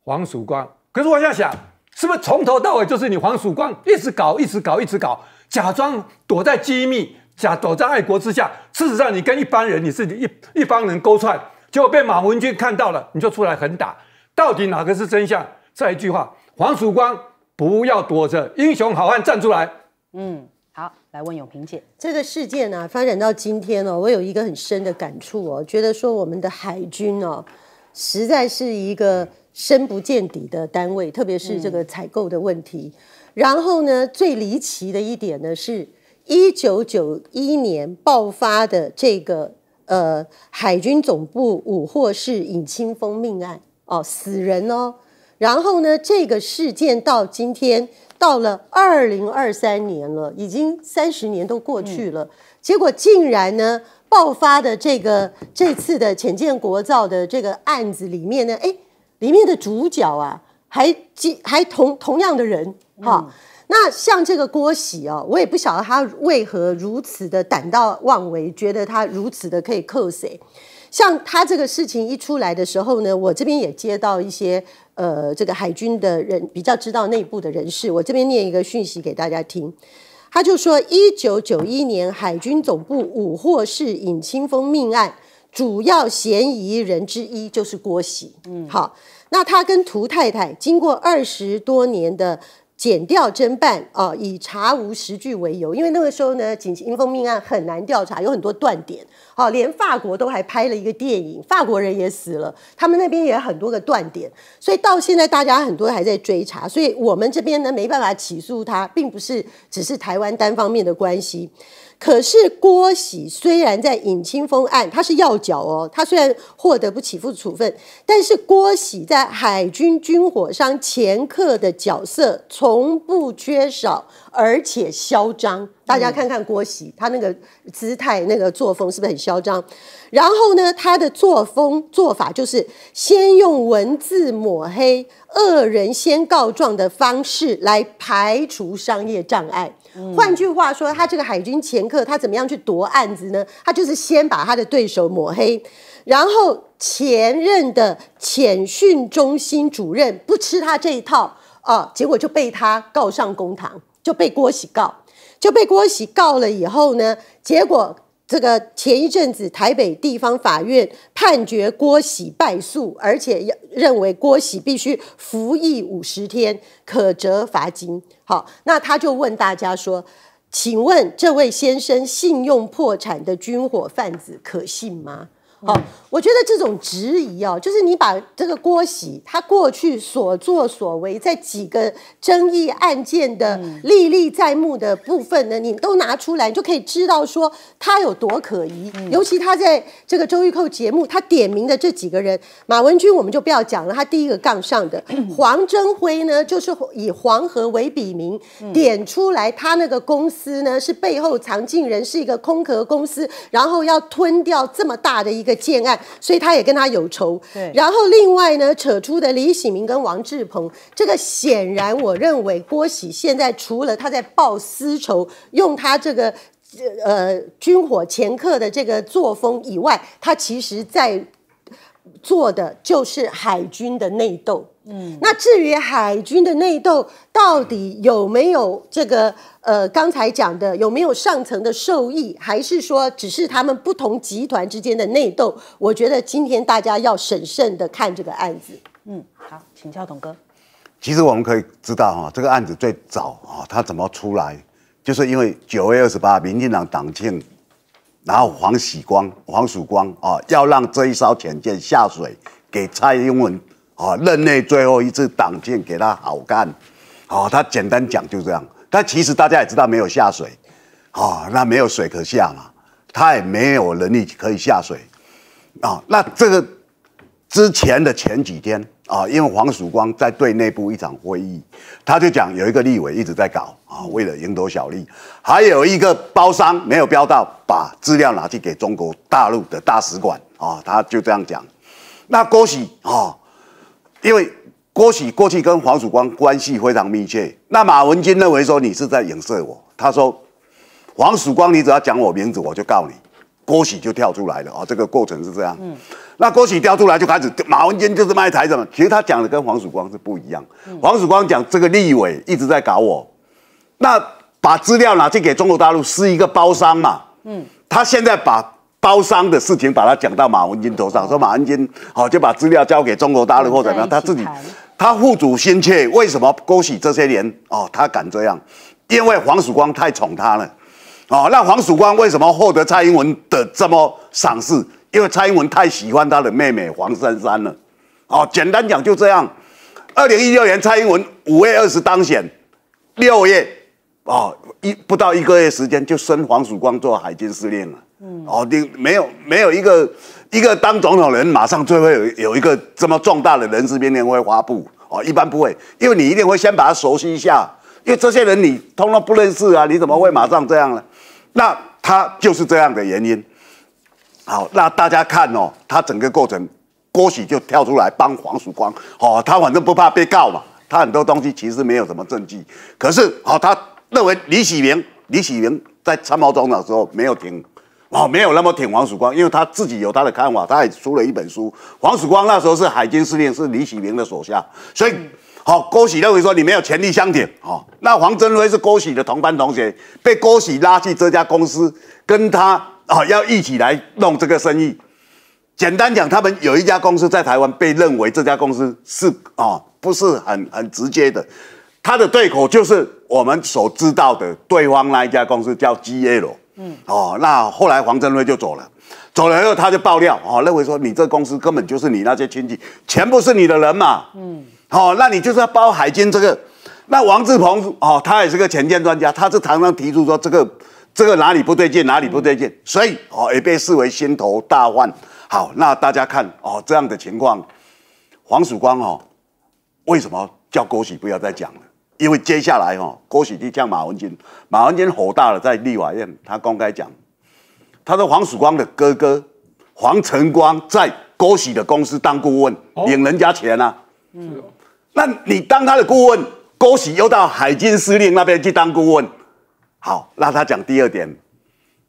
黄曙光。可是我在想，是不是从头到尾就是你黄曙光一直搞、一直搞、一直搞，假装躲在机密、假躲在爱国之下，事实上你跟一般人，你是一一帮人勾串。就被马文君看到了，你就出来狠打，到底哪个是真相？再一句话，黄曙光不要躲着，英雄好汉站出来。嗯，好，来问永平姐，这个事件呢发展到今天哦，我有一个很深的感触哦，觉得说我们的海军哦，实在是一个深不见底的单位，特别是这个采购的问题。然后呢，最离奇的一点呢，是一九九一年爆发的这个。呃，海军总部五获是尹清峰命案哦，死人哦。然后呢，这个事件到今天到了二零二三年了，已经三十年都过去了，结果竟然呢爆发的这个这次的浅见国造的这个案子里面呢，哎，里面的主角啊还还同同样的人哈。那像这个郭喜哦，我也不晓得他为何如此的胆大妄为，觉得他如此的可以扣谁？像他这个事情一出来的时候呢，我这边也接到一些呃，这个海军的人比较知道内部的人士，我这边念一个讯息给大家听，他就说，一九九一年海军总部五祸市尹清风命案主要嫌疑人之一就是郭喜，嗯，好，那他跟涂太太经过二十多年的。检调侦办啊，以查无实据为由，因为那个时候呢，锦急英风命案很难调查，有很多断点，好，连法国都还拍了一个电影，法国人也死了，他们那边也有很多个断点，所以到现在大家很多还在追查，所以我们这边呢没办法起诉他，并不是只是台湾单方面的关系。可是郭喜虽然在尹清风案，他是要缴哦。他虽然获得不起诉处分，但是郭喜在海军军火商掮客的角色从不缺少，而且嚣张。大家看看郭喜他那个姿态、那个作风，是不是很嚣张？然后呢，他的作风做法就是先用文字抹黑、恶人先告状的方式来排除商业障碍。换句话说，他这个海军前客他怎么样去夺案子呢？他就是先把他的对手抹黑，然后前任的潜训中心主任不吃他这一套啊，结果就被他告上公堂，就被郭喜告，就被郭喜告了以后呢，结果。这个前一阵子，台北地方法院判决郭喜败诉，而且认为郭喜必须服役五十天，可折罚金。好，那他就问大家说：“请问这位先生，信用破产的军火贩子可信吗？”好。我觉得这种质疑哦，就是你把这个郭喜他过去所作所为，在几个争议案件的历历在目的部分呢，你都拿出来，就可以知道说他有多可疑。尤其他在这个周玉蔻节目，他点名的这几个人，马文君我们就不要讲了，他第一个杠上的 黄征辉呢，就是以黄河为笔名点出来，他那个公司呢是背后藏进人，是一个空壳公司，然后要吞掉这么大的一个建案。所以他也跟他有仇，对。然后另外呢，扯出的李喜明跟王志鹏，这个显然我认为郭喜现在除了他在报私仇，用他这个呃军火掮客的这个作风以外，他其实在做的就是海军的内斗。嗯，那至于海军的内斗到底有没有这个呃刚才讲的有没有上层的受益，还是说只是他们不同集团之间的内斗？我觉得今天大家要审慎的看这个案子。嗯，好，请教董哥。其实我们可以知道哈，这个案子最早啊，它怎么出来，就是因为九月二十八，民进党党庆，然后黄喜光、黄曙光啊，要让这一艘潜舰下水给蔡英文。啊，任内最后一次党建给他好看，好，他简单讲就这样。但其实大家也知道没有下水，啊，那没有水可下嘛，他也没有能力可以下水，啊，那这个之前的前几天啊，因为黄曙光在对内部一场会议，他就讲有一个立委一直在搞啊，为了蝇头小利，还有一个包商没有标到，把资料拿去给中国大陆的大使馆啊，他就这样讲。那恭喜啊！因为郭喜过去跟黄曙光关系非常密切，那马文君认为说你是在影射我，他说黄曙光，你只要讲我名字，我就告你，郭喜就跳出来了啊，这个过程是这样。嗯，那郭喜跳出来就开始，马文君就是卖台子嘛，其实他讲的跟黄曙光是不一样，黄曙光讲这个立委一直在搞我，那把资料拿去给中国大陆是一个包商嘛，嗯，他现在把。包商的事情，把他讲到马文君头上，说马文君好，就把资料交给中国大陆怎么样，他自己，他护主心切，为什么恭喜这些年哦，他敢这样？因为黄曙光太宠他了，哦，那黄曙光为什么获得蔡英文的这么赏识？因为蔡英文太喜欢他的妹妹黄珊珊了，哦，简单讲就这样。二零一六年蔡英文五月二十当选，六月哦一不到一个月时间就升黄曙光做海军司令了。哦，你没有没有一个一个当总统人，马上就会有有一个这么壮大的人事变年会发布哦，一般不会，因为你一定会先把他熟悉一下，因为这些人你通常不认识啊，你怎么会马上这样呢？那他就是这样的原因。好，那大家看哦，他整个过程，郭喜就跳出来帮黄曙光，哦，他反正不怕被告嘛，他很多东西其实没有什么证据，可是好，他认为李喜明，李喜明在参谋总长的时候没有停。哦，没有那么舔黄曙光，因为他自己有他的看法，他也出了一本书。黄曙光那时候是海军司令，是李启明的手下，所以，好郭喜认为说你没有权利相舔。哦，那黄正辉是郭喜的同班同学，被郭喜拉去这家公司，跟他哦要一起来弄这个生意。简单讲，他们有一家公司，在台湾被认为这家公司是哦不是很很直接的，他的对口就是我们所知道的对方那一家公司叫 GL。嗯哦，那后来黄振瑞就走了，走了以后他就爆料哦，认为说你这公司根本就是你那些亲戚，全部是你的人嘛。嗯，好，那你就是要包海军这个，那王志鹏哦，他也是个前线专家，他是常常提出说这个这个哪里不对劲，哪里不对劲，所以哦也被视为心头大患。好，那大家看哦这样的情况，黄曙光哦，为什么叫狗喜不要再讲了。因为接下来哈，郭喜就叫马文君，马文君火大了，在立法院他公开讲，他说黄曙光的哥哥黄晨光在郭喜的公司当顾问，领人家钱啊。嗯，那你当他的顾问，郭喜又到海军司令那边去当顾问，好，那他讲第二点，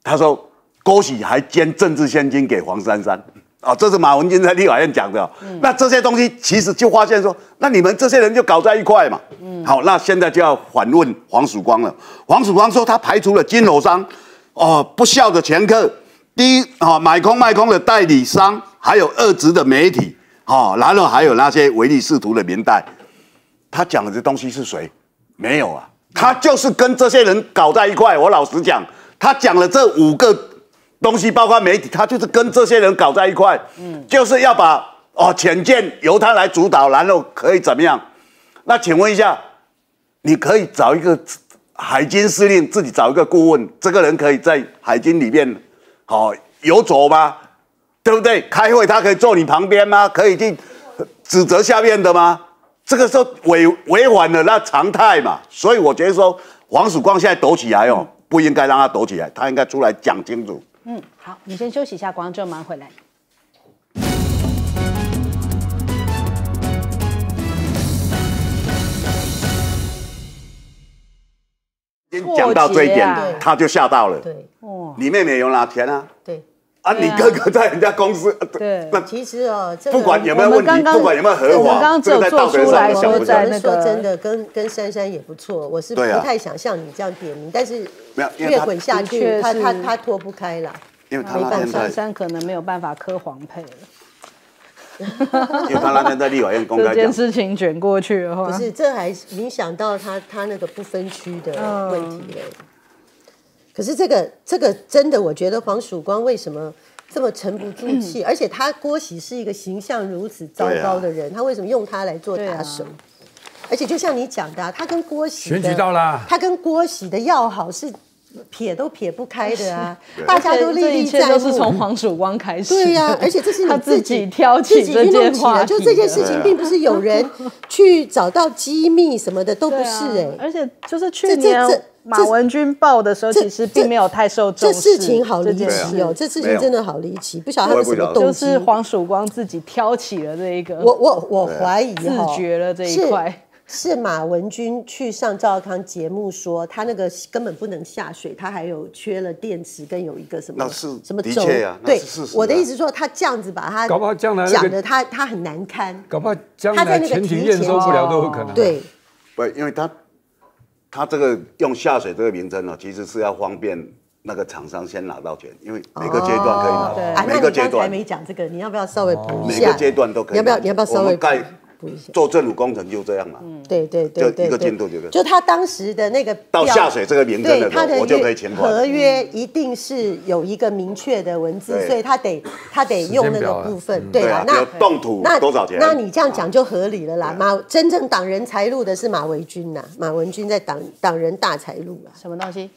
他说郭喜还捐政治现金给黄珊珊。哦，这是马文君在立法院讲的。嗯，那这些东西其实就发现说，那你们这些人就搞在一块嘛。嗯，好，那现在就要反问黄曙光了。黄曙光说他排除了金融商，哦，不孝的前客，第一，哦、买空卖空的代理商，还有二职的媒体，哦，然后还有那些唯利是图的民代。他讲的东西是谁？没有啊，他就是跟这些人搞在一块。我老实讲，他讲了这五个。东西包括媒体，他就是跟这些人搞在一块，嗯，就是要把哦，潜舰由他来主导，然后可以怎么样？那请问一下，你可以找一个海军司令，自己找一个顾问，这个人可以在海军里面，好，游走吗？对不对？开会他可以坐你旁边吗？可以去指责下面的吗？这个时候违违反了那常态嘛？所以我觉得说，黄曙光现在躲起来哦，不应该让他躲起来，他应该出来讲清楚。嗯，好，你先休息一下，广州忙回来。一讲到这一点，他就吓到了。对，你妹妹有拿钱啊？对。啊！你哥哥在人家公司，对，那其实哦，不管有没有问题，不管有没有合法，这个在道我们说真的，跟跟珊珊也不错，我是不太想像你这样点名，但是越滚下去，他他他脱不开了，没办法，珊珊可能没有办法磕黄配了。因他那公这件事情卷过去的话，不是这还影响到他他那个不分区的问题嘞。可是这个这个真的，我觉得黄曙光为什么这么沉不住气？而且他郭喜是一个形象如此糟糕的人，他为什么用他来做打手？而且就像你讲的，他跟郭喜选举到了，他跟郭喜的要好是撇都撇不开的啊！大家都历立站。目，都是从黄曙光开始。对呀，而且这是他自己挑起这件事情，并不是有人 去找到机密什么的，都不是哎。而且就是去年。马文君报的时候，其实并没有太受重视。这事情好离奇哦，这事情真的好离奇，不晓得们什么动机。就是黄曙光自己挑起了这一个。我我我怀疑哈，自觉了这一块。是马文君去上赵康节目，说他那个根本不能下水，他还有缺了电池，跟有一个什么什么轴。对，我的意思说，他这样子把他，搞不好将来讲的他他很难堪。搞不好将来全艇验收不了都有可能。对，不，因为他。他这个用下水这个名称呢，其实是要方便那个厂商先拿到钱，因为每个阶段可以拿。每个阶段还没讲这个，你要不要稍微补一下？每个阶段都可以。你要不要？你要不要稍微？做政府工程就这样嘛，对对对，就一个进度，就就他当时的那个到下水这个名称的时候，我就可以签合约一定是有一个明确的文字，所以他得他得用那个部分，对啊，那动土那多少钱？那你这样讲就合理了啦。马真正挡人财路的是马维军呐，马文军在挡挡人大财路啊。什么东西？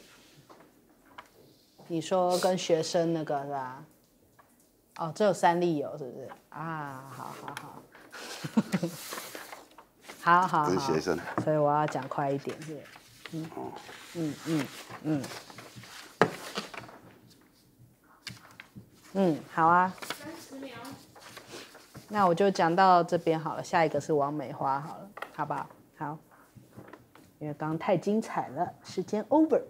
你说跟学生那个是吧？哦，只有三粒油是不是？啊，好，好，好。好好好，所以我要讲快一点，嗯，嗯嗯嗯，嗯，好啊，三十秒，那我就讲到这边好了，下一个是王美花好了，好不好？好，因为刚太精彩了，时间 over。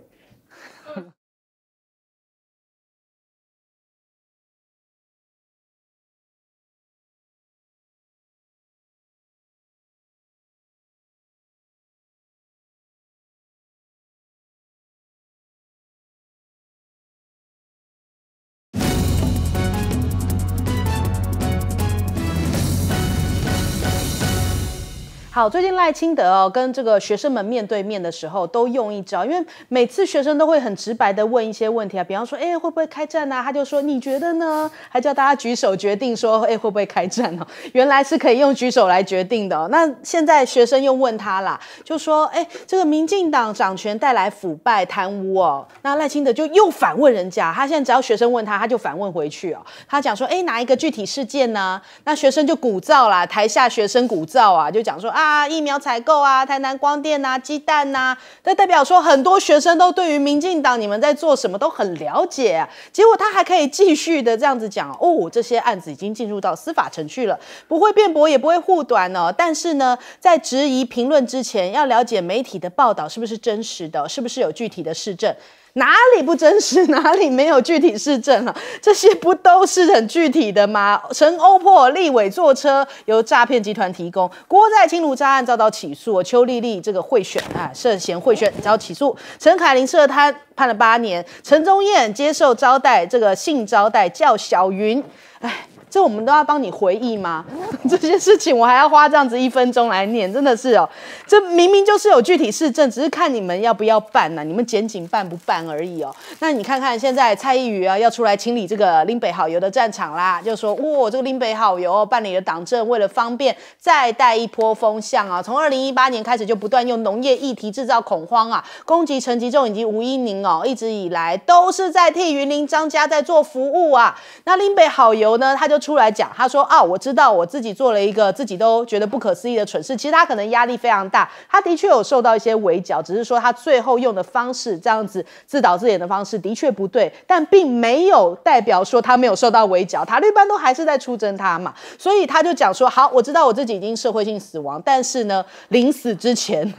好，最近赖清德哦，跟这个学生们面对面的时候，都用一招，因为每次学生都会很直白的问一些问题啊，比方说，哎，会不会开战啊？他就说，你觉得呢？还叫大家举手决定，说，哎，会不会开战哦？原来是可以用举手来决定的。那现在学生又问他啦，就说，哎，这个民进党掌权带来腐败贪污哦，那赖清德就又反问人家，他现在只要学生问他，他就反问回去哦，他讲说，哎，哪一个具体事件呢？那学生就鼓噪啦，台下学生鼓噪啊，就讲说啊。啊，疫苗采购啊，台南光电啊、鸡蛋呐，这代表说很多学生都对于民进党你们在做什么都很了解。结果他还可以继续的这样子讲哦，这些案子已经进入到司法程序了，不会辩驳也不会护短哦。但是呢，在质疑评论之前，要了解媒体的报道是不是真实的，是不是有具体的市证。哪里不真实？哪里没有具体事证啊？这些不都是很具体的吗？陈欧珀立伟坐车由诈骗集团提供。郭在清庐诈案遭到起诉。邱丽丽这个贿选啊，涉嫌贿选遭起诉。陈凯琳涉贪判了八年。陈宗燕接受招待，这个性招待叫小云。哎。这我们都要帮你回忆吗？这些事情我还要花这样子一分钟来念，真的是哦。这明明就是有具体事证，只是看你们要不要办呐，你们检警办不办而已哦。那你看看现在蔡意宇啊，要出来清理这个林北好油的战场啦，就说哇，这个林北好油办理了党政，为了方便再带一波风向啊。从二零一八年开始就不断用农业议题制造恐慌啊，攻击陈吉仲以及吴依宁哦，一直以来都是在替云林张家在做服务啊。那林北好油呢，他就。出来讲，他说啊，我知道我自己做了一个自己都觉得不可思议的蠢事。其实他可能压力非常大，他的确有受到一些围剿，只是说他最后用的方式这样子自导自演的方式的确不对，但并没有代表说他没有受到围剿。台一班都还是在出征他嘛，所以他就讲说：好，我知道我自己已经社会性死亡，但是呢，临死之前，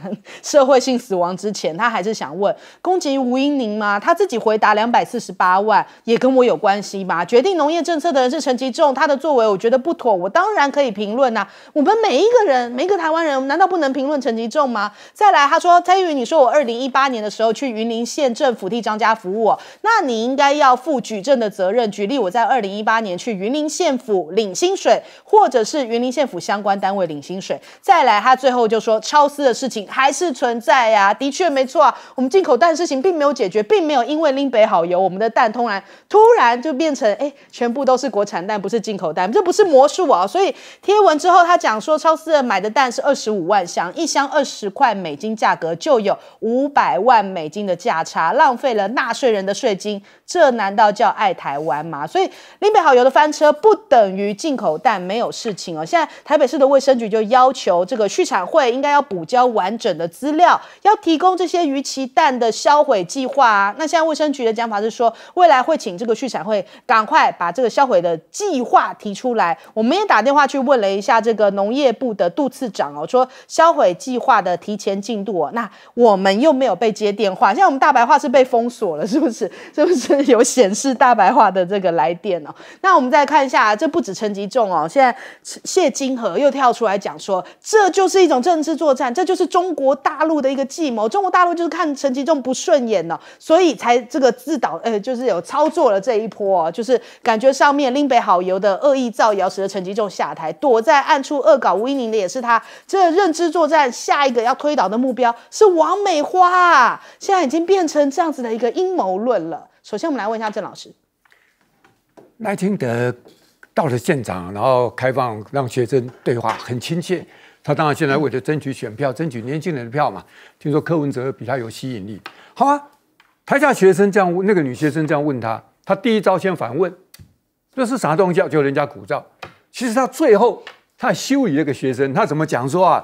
社会性死亡之前，他还是想问攻击吴英宁吗？他自己回答：两百四十八万也跟我有关系吗？决定农业政策的人是陈吉仲。他的作为我觉得不妥，我当然可以评论呐。我们每一个人，每一个台湾人，难道不能评论陈吉仲吗？再来，他说蔡英文，你说我二零一八年的时候去云林县政府替张家服务，那你应该要负举证的责任。举例，我在二零一八年去云林县府领薪水，或者是云林县府相关单位领薪水。再来，他最后就说，超私的事情还是存在呀，的确没错啊。我们进口蛋事情并没有解决，并没有因为拎北好油，我们的蛋突然突然就变成哎，全部都是国产蛋，不是？进口蛋，这不是魔术啊！所以贴文之后，他讲说，超市买的蛋是二十五万箱，一箱二十块美金，价格就有五百万美金的价差，浪费了纳税人的税金。这难道叫爱台湾吗？所以，林北好油的翻车不等于进口蛋没有事情哦。现在台北市的卫生局就要求这个畜产会应该要补交完整的资料，要提供这些鱼鳍蛋的销毁计划啊！那现在卫生局的讲法是说，未来会请这个畜产会赶快把这个销毁的计。话提出来，我们也打电话去问了一下这个农业部的杜次长哦，说销毁计划的提前进度哦，那我们又没有被接电话，现在我们大白话是被封锁了，是不是？是不是有显示大白话的这个来电哦？那我们再看一下，这不止陈吉仲哦，现在谢金河又跳出来讲说，这就是一种政治作战，这就是中国大陆的一个计谋，中国大陆就是看陈吉仲不顺眼哦，所以才这个自导，呃，就是有操作了这一波，哦，就是感觉上面拎北好油。的恶意造谣使得陈吉仲下台，躲在暗处恶搞吴依宁的也是他。这认知作战，下一个要推倒的目标是王美花。现在已经变成这样子的一个阴谋论了。首先，我们来问一下郑老师。赖清德到了现场，然后开放让学生对话，很亲切。他当然现在为了争取选票，争取年轻人的票嘛。听说柯文哲比他有吸引力，好啊。台下学生这样那个女学生这样问他，他第一招先反问。这是啥东西？就人家鼓噪。其实他最后他修理那个学生，他怎么讲说啊？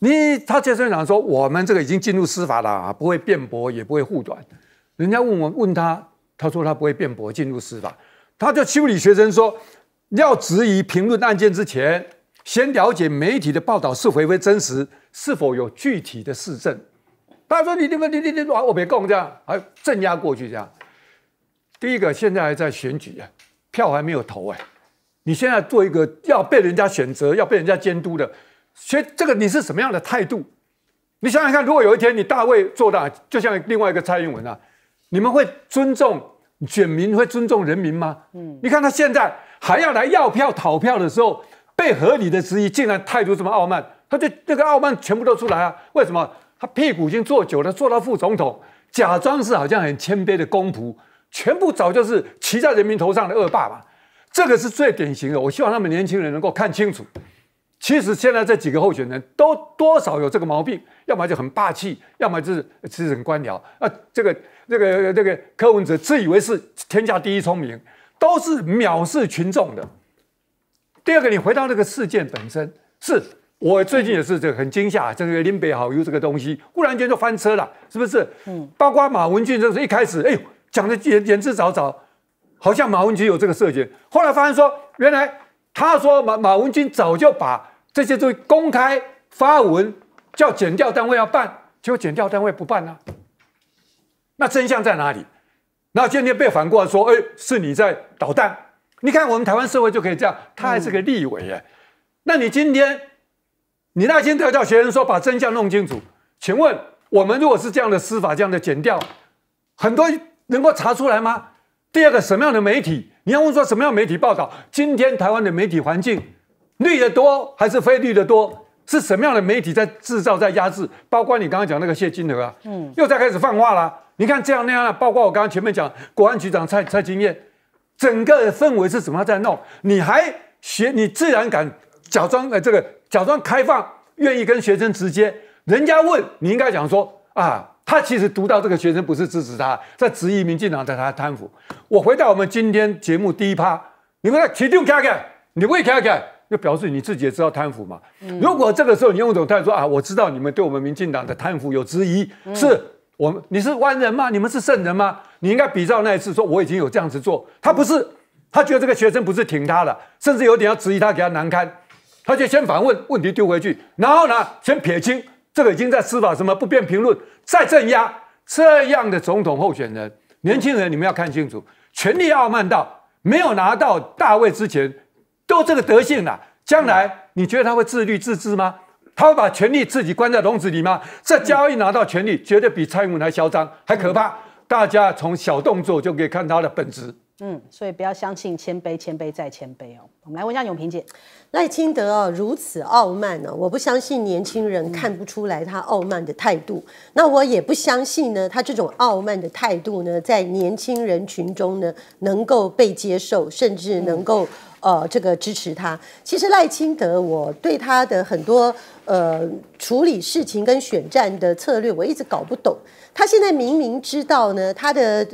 你他学生讲说，我们这个已经进入司法了，不会辩驳，也不会护短。人家问我问他，他说他不会辩驳，进入司法。他就修理学生说，要质疑评论案件之前，先了解媒体的报道是否为真实，是否有具体的事证。他说你你们你你你我别供这样，还镇压过去这样。第一个现在还在选举啊。票还没有投哎，你现在做一个要被人家选择、要被人家监督的，所以这个你是什么样的态度？你想想看，如果有一天你大卫做到，就像另外一个蔡英文啊，你们会尊重选民，会尊重人民吗？嗯，你看他现在还要来要票讨票的时候，被合理的质疑，竟然态度这么傲慢，他就那个傲慢全部都出来啊！为什么？他屁股已经坐久了，坐到副总统，假装是好像很谦卑的公仆。全部早就是骑在人民头上的恶霸嘛，这个是最典型的。我希望他们年轻人能够看清楚，其实现在这几个候选人都多少有这个毛病，要么就很霸气，要么就是是很官僚。啊，这个、这个、这个柯文哲自以为是天下第一聪明，都是藐视群众的。第二个，你回到那个事件本身，是我最近也是这个很惊吓，这个林北好友这个东西忽然间就翻车了，是不是？嗯，包括马文俊，就是一开始，哎呦。讲的言言之凿凿，好像马文君有这个涉及。后来发现说，原来他说马马文君早就把这些都公开发文，叫减掉单位要办，结果减掉单位不办呢。那真相在哪里？那今天被反过来说，哎，是你在捣蛋。你看我们台湾社会就可以这样，他还是个立委耶。那你今天，你那些调教学生说把真相弄清楚，请问我们如果是这样的司法，这样的减掉很多。能够查出来吗？第二个，什么样的媒体？你要问说什么样的媒体报道？今天台湾的媒体环境，绿的多还是非绿的多？是什么样的媒体在制造、在压制？包括你刚刚讲那个谢金河啊，嗯，又在开始放话了。你看这样那样，包括我刚刚前面讲，国安局长蔡蔡金燕，整个氛围是怎么在弄？你还学你自然敢假装呃这个假装开放，愿意跟学生直接，人家问你应该讲说啊。他其实读到这个学生不是支持他，在质疑民进党他贪腐。我回到我们今天节目第一趴，你们要取缔看看，你会看看，就表示你自己也知道贪腐嘛。如果这个时候你用态度说啊，我知道你们对我们民进党的贪腐有质疑，是我你是万人吗？你们是圣人吗？你应该比照那一次，说我已经有这样子做。他不是，他觉得这个学生不是挺他了，甚至有点要质疑他，给他难堪，他就先反问问题丢回去，然后呢，先撇清。这个已经在司法什么不便评论，再镇压这样的总统候选人。年轻人，你们要看清楚，权力傲慢到没有拿到大位之前，都这个德性了。将来你觉得他会自律自治吗？他会把权力自己关在笼子里吗？这家伙一拿到权力，绝对比蔡英文还嚣张，还可怕。大家从小动作就可以看他的本质。嗯，所以不要相信谦卑，谦卑再谦卑哦。我们来问一下永平姐，赖清德哦如此傲慢哦，我不相信年轻人看不出来他傲慢的态度。那我也不相信呢，他这种傲慢的态度呢，在年轻人群中呢，能够被接受，甚至能够呃这个支持他。其实赖清德，我对他的很多呃处理事情跟选战的策略，我一直搞不懂。他现在明明知道呢，他的。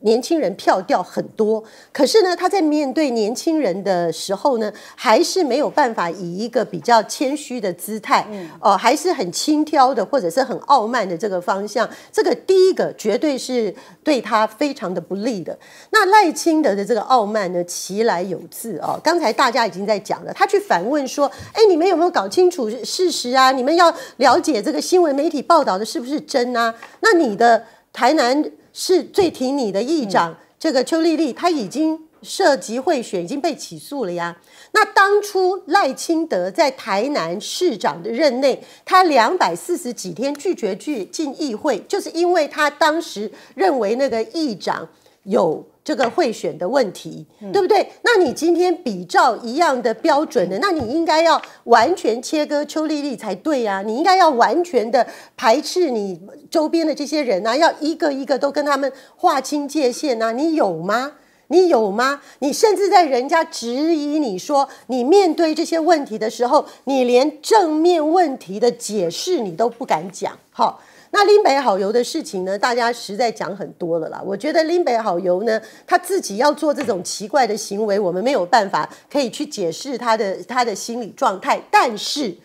年轻人票掉很多，可是呢，他在面对年轻人的时候呢，还是没有办法以一个比较谦虚的姿态，哦，还是很轻佻的，或者是很傲慢的这个方向，这个第一个绝对是对他非常的不利的。那赖清德的这个傲慢呢，其来有自哦。刚才大家已经在讲了，他去反问说：“哎，你们有没有搞清楚事实啊？你们要了解这个新闻媒体报道的是不是真啊？”那你的台南。是最挺你的议长，这个邱丽丽，她已经涉及贿选，已经被起诉了呀。那当初赖清德在台南市长的任内，他两百四十几天拒绝去进议会，就是因为他当时认为那个议长有。这个贿选的问题，对不对？那你今天比照一样的标准的，那你应该要完全切割邱丽丽才对呀。你应该要完全的排斥你周边的这些人呐，要一个一个都跟他们划清界限呐。你有吗？你有吗？你甚至在人家质疑你说你面对这些问题的时候，你连正面问题的解释你都不敢讲，好。那拎北好油的事情呢？大家实在讲很多了啦。我觉得拎北好油呢，他自己要做这种奇怪的行为，我们没有办法可以去解释他的他的心理状态。但是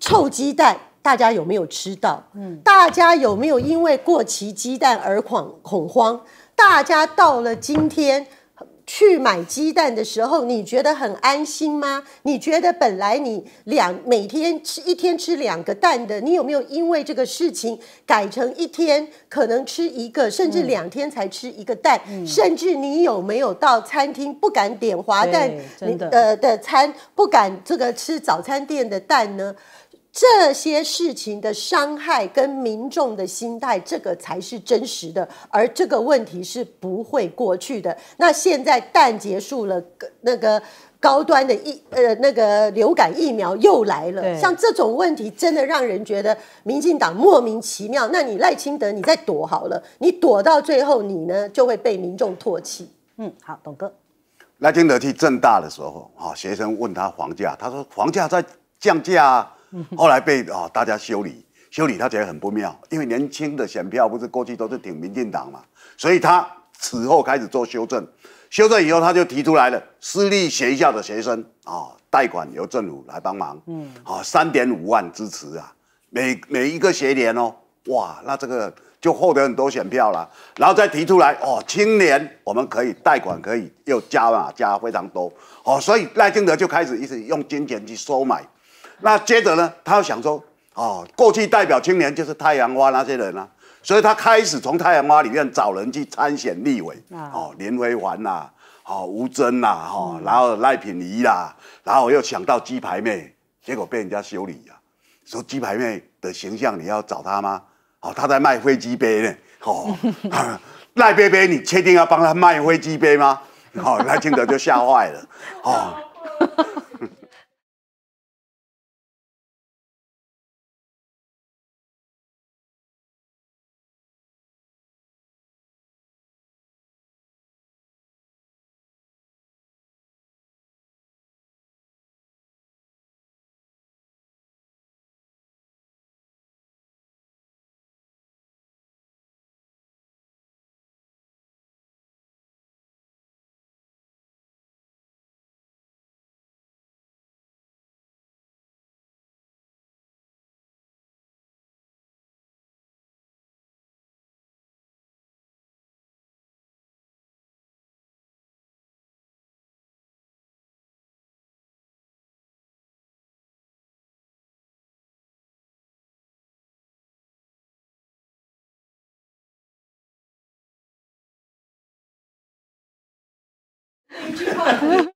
臭鸡蛋，大家有没有吃到？嗯，大家有没有因为过期鸡蛋而恐恐慌？大家到了今天。去买鸡蛋的时候，你觉得很安心吗？你觉得本来你两每天吃一天吃两个蛋的，你有没有因为这个事情改成一天可能吃一个，甚至两天才吃一个蛋？甚至你有没有到餐厅不敢点滑蛋？真的，呃的餐不敢这个吃早餐店的蛋呢？这些事情的伤害跟民众的心态，这个才是真实的，而这个问题是不会过去的。那现在旦结束了，那个高端的疫呃那个流感疫苗又来了，像这种问题真的让人觉得民进党莫名其妙。那你赖清德你再躲好了，你躲到最后，你呢就会被民众唾弃。嗯，好，董哥，赖清德去正大的时候，哈，学生问他房价，他说房价在降价啊。后来被啊大家修理修理，他觉得很不妙，因为年轻的选票不是过去都是挺民进党嘛，所以他此后开始做修正，修正以后他就提出来了，私立学校的学生啊，贷款由政府来帮忙，嗯，好，三点五万支持啊，每每一个学年哦，哇，那这个就获得很多选票了，然后再提出来哦，青年我们可以贷款可以又加码加非常多，好，所以赖清德就开始一直用金钱去收买。那接着呢，他又想说，哦，过去代表青年就是太阳花那些人啊，所以他开始从太阳花里面找人去参选立委，哦，林辉环呐，哦，吴尊呐，哈，然后赖品宜啦，然后又想到鸡排妹，结果被人家修理呀，说鸡排妹的形象你要找他吗？哦，他在卖飞机杯呢，哦，赖杯杯，你确定要帮他卖飞机杯吗？哦，赖清德就吓坏了，哦。Thank you.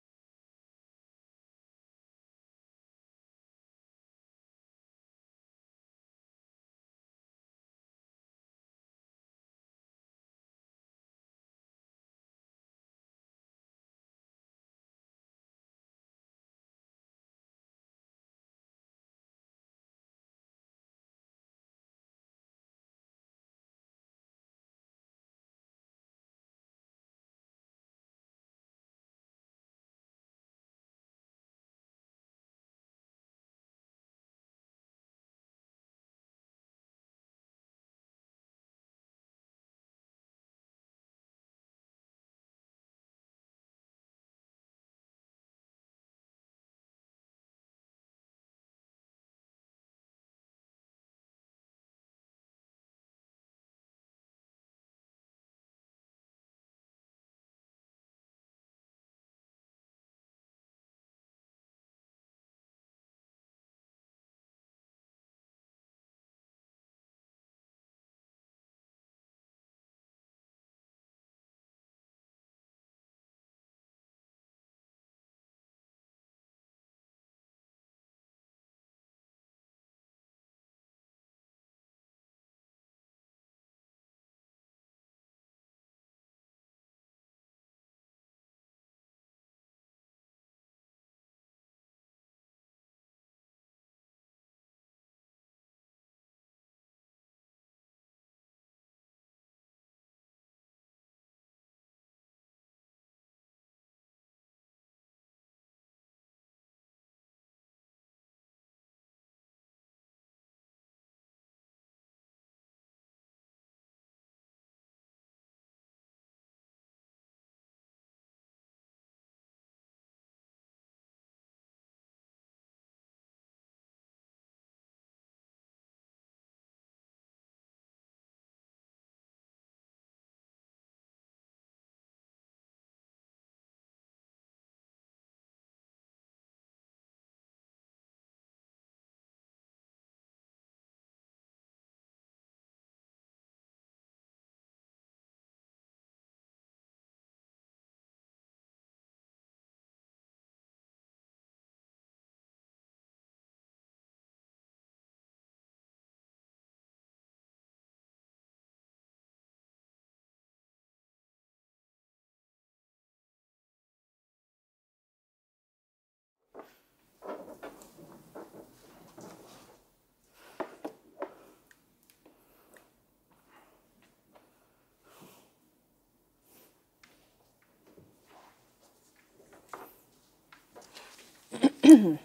hmm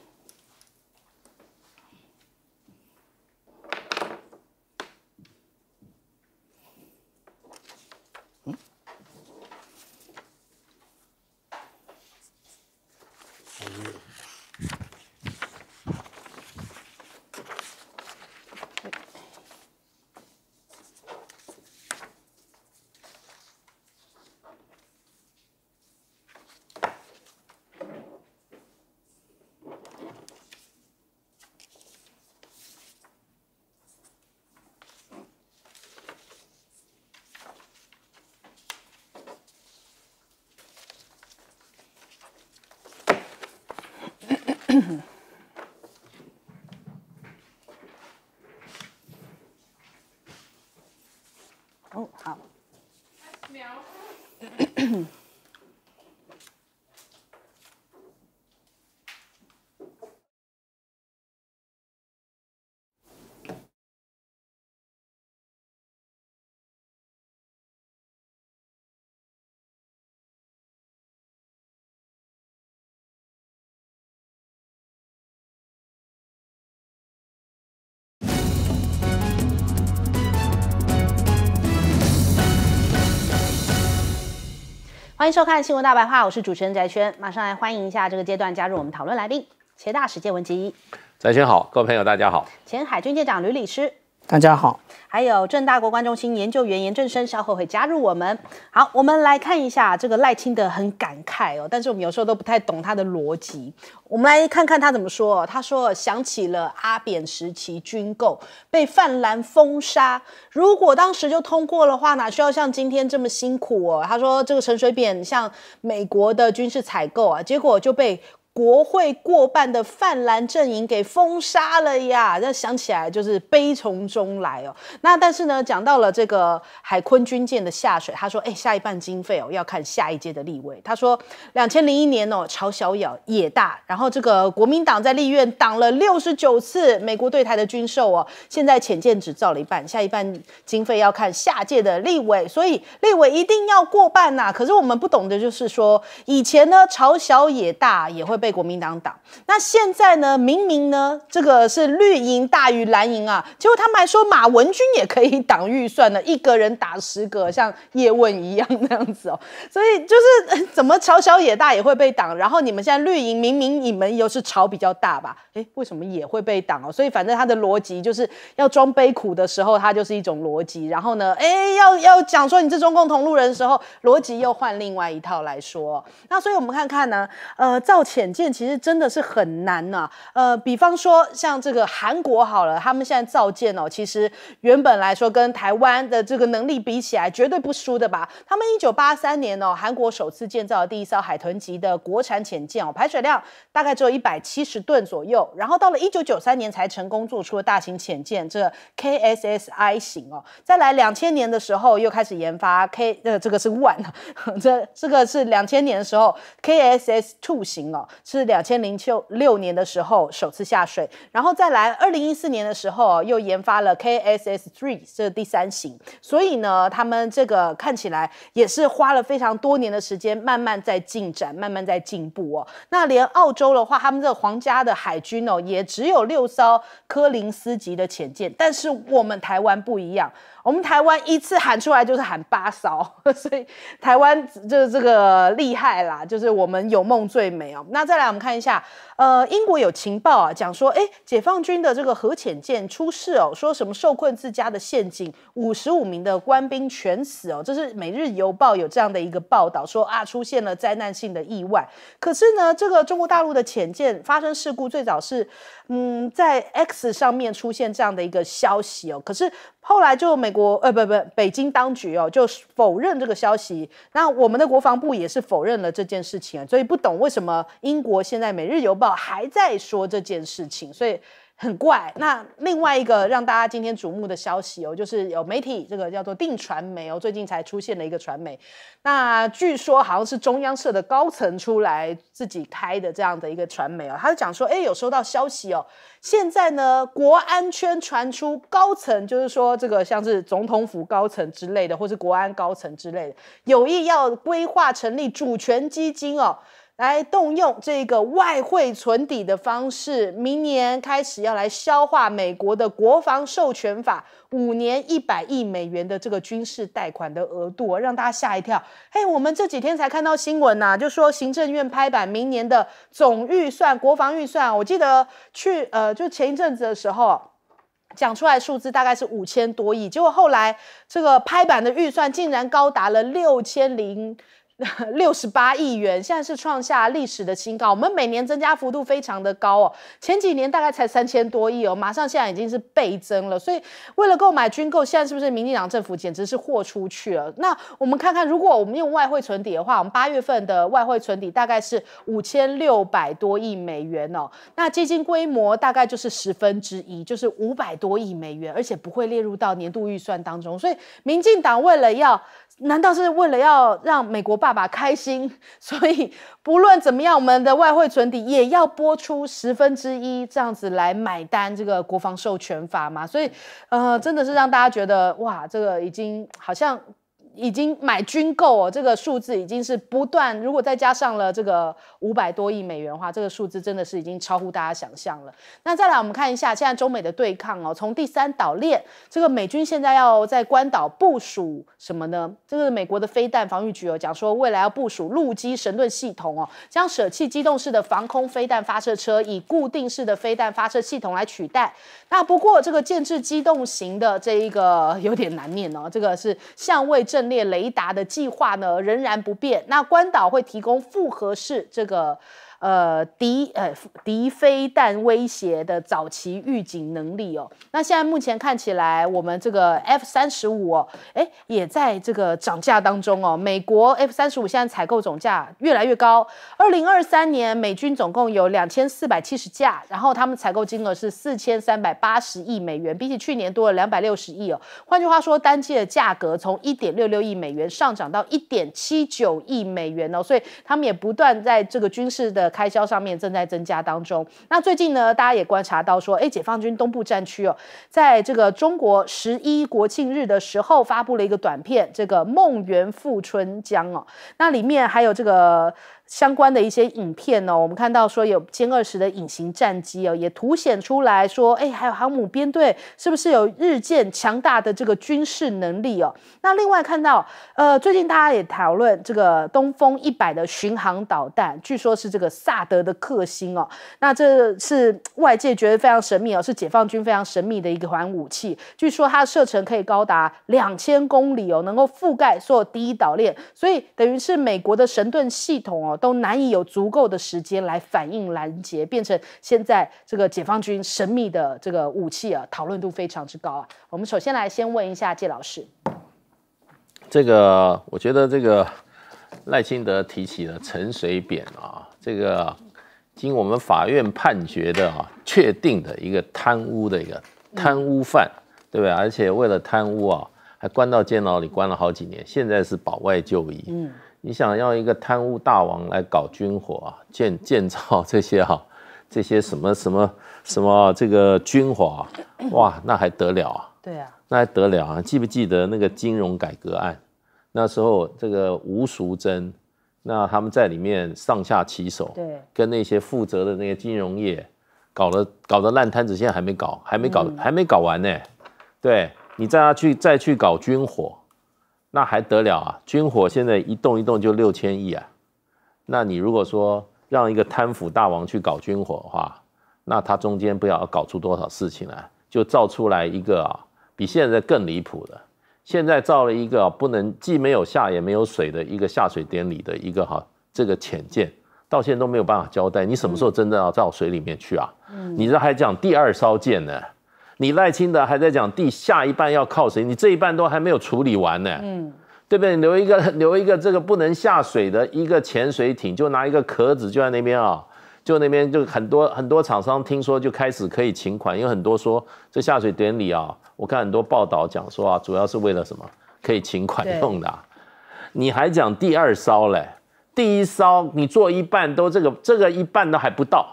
hmm 欢迎收看《新闻大白话》，我是主持人翟轩，马上来欢迎一下这个阶段加入我们讨论来宾，前大使见闻集翟轩好，各位朋友大家好，前海军舰长吕礼师。大家好，还有正大国关中心研究员严正生稍后会加入我们。好，我们来看一下这个赖清德很感慨哦，但是我们有时候都不太懂他的逻辑。我们来看看他怎么说。他说想起了阿扁时期军购被泛滥封杀，如果当时就通过的话，哪需要像今天这么辛苦哦？他说这个陈水扁像美国的军事采购啊，结果就被。国会过半的泛蓝阵营给封杀了呀！那想起来就是悲从中来哦。那但是呢，讲到了这个海坤军舰的下水，他说：“哎，下一半经费哦，要看下一届的立委。”他说：“两千零一年哦，朝小野大，然后这个国民党在立院挡了六十九次美国对台的军售哦。现在浅舰只造了一半，下一半经费要看下届的立委，所以立委一定要过半呐。可是我们不懂的就是说，以前呢，朝小野大也会被。”被国民党挡，那现在呢？明明呢，这个是绿营大于蓝营啊，结果他们还说马文君也可以挡预算呢，一个人打十个，像叶问一样那样子哦。所以就是怎么朝小野大也会被挡，然后你们现在绿营明明你们又是朝比较大吧？哎，为什么也会被挡哦？所以反正他的逻辑就是要装悲苦的时候，他就是一种逻辑，然后呢，哎，要要讲说你是中共同路人的时候，逻辑又换另外一套来说。那所以我们看看呢，呃，赵浅建其实真的是很难呐，呃，比方说像这个韩国好了，他们现在造舰哦，其实原本来说跟台湾的这个能力比起来，绝对不输的吧。他们一九八三年哦，韩国首次建造的第一艘海豚级的国产潜舰哦，排水量大概只有一百七十吨左右。然后到了一九九三年才成功做出了大型潜舰，这 KSSI 型哦。再来两千年的时候又开始研发 K，呃，这个是 One 这这个是两千年的时候 KSSTwo 型哦。是两千零六六年的时候首次下水，然后再来二零一四年的时候又研发了 KSS Three，这是第三型。所以呢，他们这个看起来也是花了非常多年的时间，慢慢在进展，慢慢在进步哦。那连澳洲的话，他们这皇家的海军哦，也只有六艘科林斯级的潜舰，但是我们台湾不一样。我们台湾一次喊出来就是喊八嫂。所以台湾就这个厉害啦，就是我们有梦最美哦。那再来我们看一下，呃，英国有情报啊，讲说，哎，解放军的这个核潜舰出事哦，说什么受困自家的陷阱，五十五名的官兵全死哦，这是《每日邮报》有这样的一个报道，说啊出现了灾难性的意外。可是呢，这个中国大陆的潜舰发生事故，最早是。嗯，在 X 上面出现这样的一个消息哦，可是后来就美国呃不不，北京当局哦就否认这个消息，那我们的国防部也是否认了这件事情，所以不懂为什么英国现在《每日邮报》还在说这件事情，所以。很怪。那另外一个让大家今天瞩目的消息哦，就是有媒体这个叫做定传媒哦，最近才出现了一个传媒。那据说好像是中央社的高层出来自己开的这样的一个传媒哦，他就讲说，哎，有收到消息哦，现在呢国安圈传出高层，就是说这个像是总统府高层之类的，或是国安高层之类的，有意要规划成立主权基金哦。来动用这个外汇存底的方式，明年开始要来消化美国的国防授权法五年一百亿美元的这个军事贷款的额度，让大家吓一跳。嘿，我们这几天才看到新闻呐，就说行政院拍板，明年的总预算国防预算，我记得去呃，就前一阵子的时候讲出来数字大概是五千多亿，结果后来这个拍板的预算竟然高达了六千零。六十八亿元，现在是创下历史的新高。我们每年增加幅度非常的高哦，前几年大概才三千多亿哦，马上现在已经是倍增了。所以为了购买军购，现在是不是民进党政府简直是豁出去了？那我们看看，如果我们用外汇存底的话，我们八月份的外汇存底大概是五千六百多亿美元哦，那基金规模大概就是十分之一，就是五百多亿美元，而且不会列入到年度预算当中。所以民进党为了要难道是为了要让美国爸爸开心，所以不论怎么样，我们的外汇存底也要拨出十分之一，这样子来买单这个国防授权法吗？所以，呃，真的是让大家觉得，哇，这个已经好像。已经买军购哦，这个数字已经是不断。如果再加上了这个五百多亿美元的话，这个数字真的是已经超乎大家想象了。那再来，我们看一下现在中美的对抗哦，从第三岛链，这个美军现在要在关岛部署什么呢？这个美国的飞弹防御局哦，讲说未来要部署陆基神盾系统哦，将舍弃机动式的防空飞弹发射车，以固定式的飞弹发射系统来取代。那不过这个建制机动型的这一个有点难念哦，这个是相位阵。列雷达的计划呢，仍然不变。那关岛会提供复合式这个。呃，敌呃，敌飞弹威胁的早期预警能力哦。那现在目前看起来，我们这个 F 三十五哦，哎，也在这个涨价当中哦。美国 F 三十五现在采购总价越来越高，二零二三年美军总共有两千四百七十架，然后他们采购金额是四千三百八十亿美元，比起去年多了两百六十亿哦。换句话说，单机的价格从一点六六亿美元上涨到一点七九亿美元哦。所以他们也不断在这个军事的。开销上面正在增加当中。那最近呢，大家也观察到说，哎，解放军东部战区哦，在这个中国十一国庆日的时候，发布了一个短片，这个《梦圆富春江》哦，那里面还有这个。相关的一些影片哦，我们看到说有歼二十的隐形战机哦，也凸显出来说，哎，还有航母编队，是不是有日渐强大的这个军事能力哦？那另外看到，呃，最近大家也讨论这个东风一百的巡航导弹，据说是这个萨德的克星哦。那这是外界觉得非常神秘哦，是解放军非常神秘的一款武器。据说它的射程可以高达两千公里哦，能够覆盖所有第一岛链，所以等于是美国的神盾系统哦。都难以有足够的时间来反应拦截，变成现在这个解放军神秘的这个武器啊，讨论度非常之高啊。我们首先来先问一下谢老师，这个我觉得这个赖清德提起了陈水扁啊，这个经我们法院判决的啊，确定的一个贪污的一个贪污犯，对不对？而且为了贪污啊，还关到监牢里关了好几年，现在是保外就医。嗯。你想要一个贪污大王来搞军火啊，建建造这些哈，这些什么什么什么这个军火，哇，那还得了啊？对啊，那还得了啊？记不记得那个金融改革案？那时候这个吴淑珍，那他们在里面上下其手，对，跟那些负责的那个金融业，搞了搞的烂摊子，现在还没搞，还没搞，还没搞完呢。对你再去再去搞军火。那还得了啊！军火现在一动一动就六千亿啊！那你如果说让一个贪腐大王去搞军火的话，那他中间不要搞出多少事情来，就造出来一个啊，比现在更离谱的。现在造了一个不能既没有下也没有水的一个下水典礼的一个哈，这个潜舰到现在都没有办法交代。你什么时候真的要到水里面去啊？你这还讲第二艘舰呢？你赖清德还在讲地下一半要靠谁？你这一半都还没有处理完呢，嗯，对不对？留一个，留一个这个不能下水的一个潜水艇，就拿一个壳子就在那边啊，就那边就很多很多厂商听说就开始可以请款，有很多说这下水典礼啊，我看很多报道讲说啊，主要是为了什么？可以请款用的。你还讲第二艘嘞？第一艘你做一半都这个这个一半都还不到，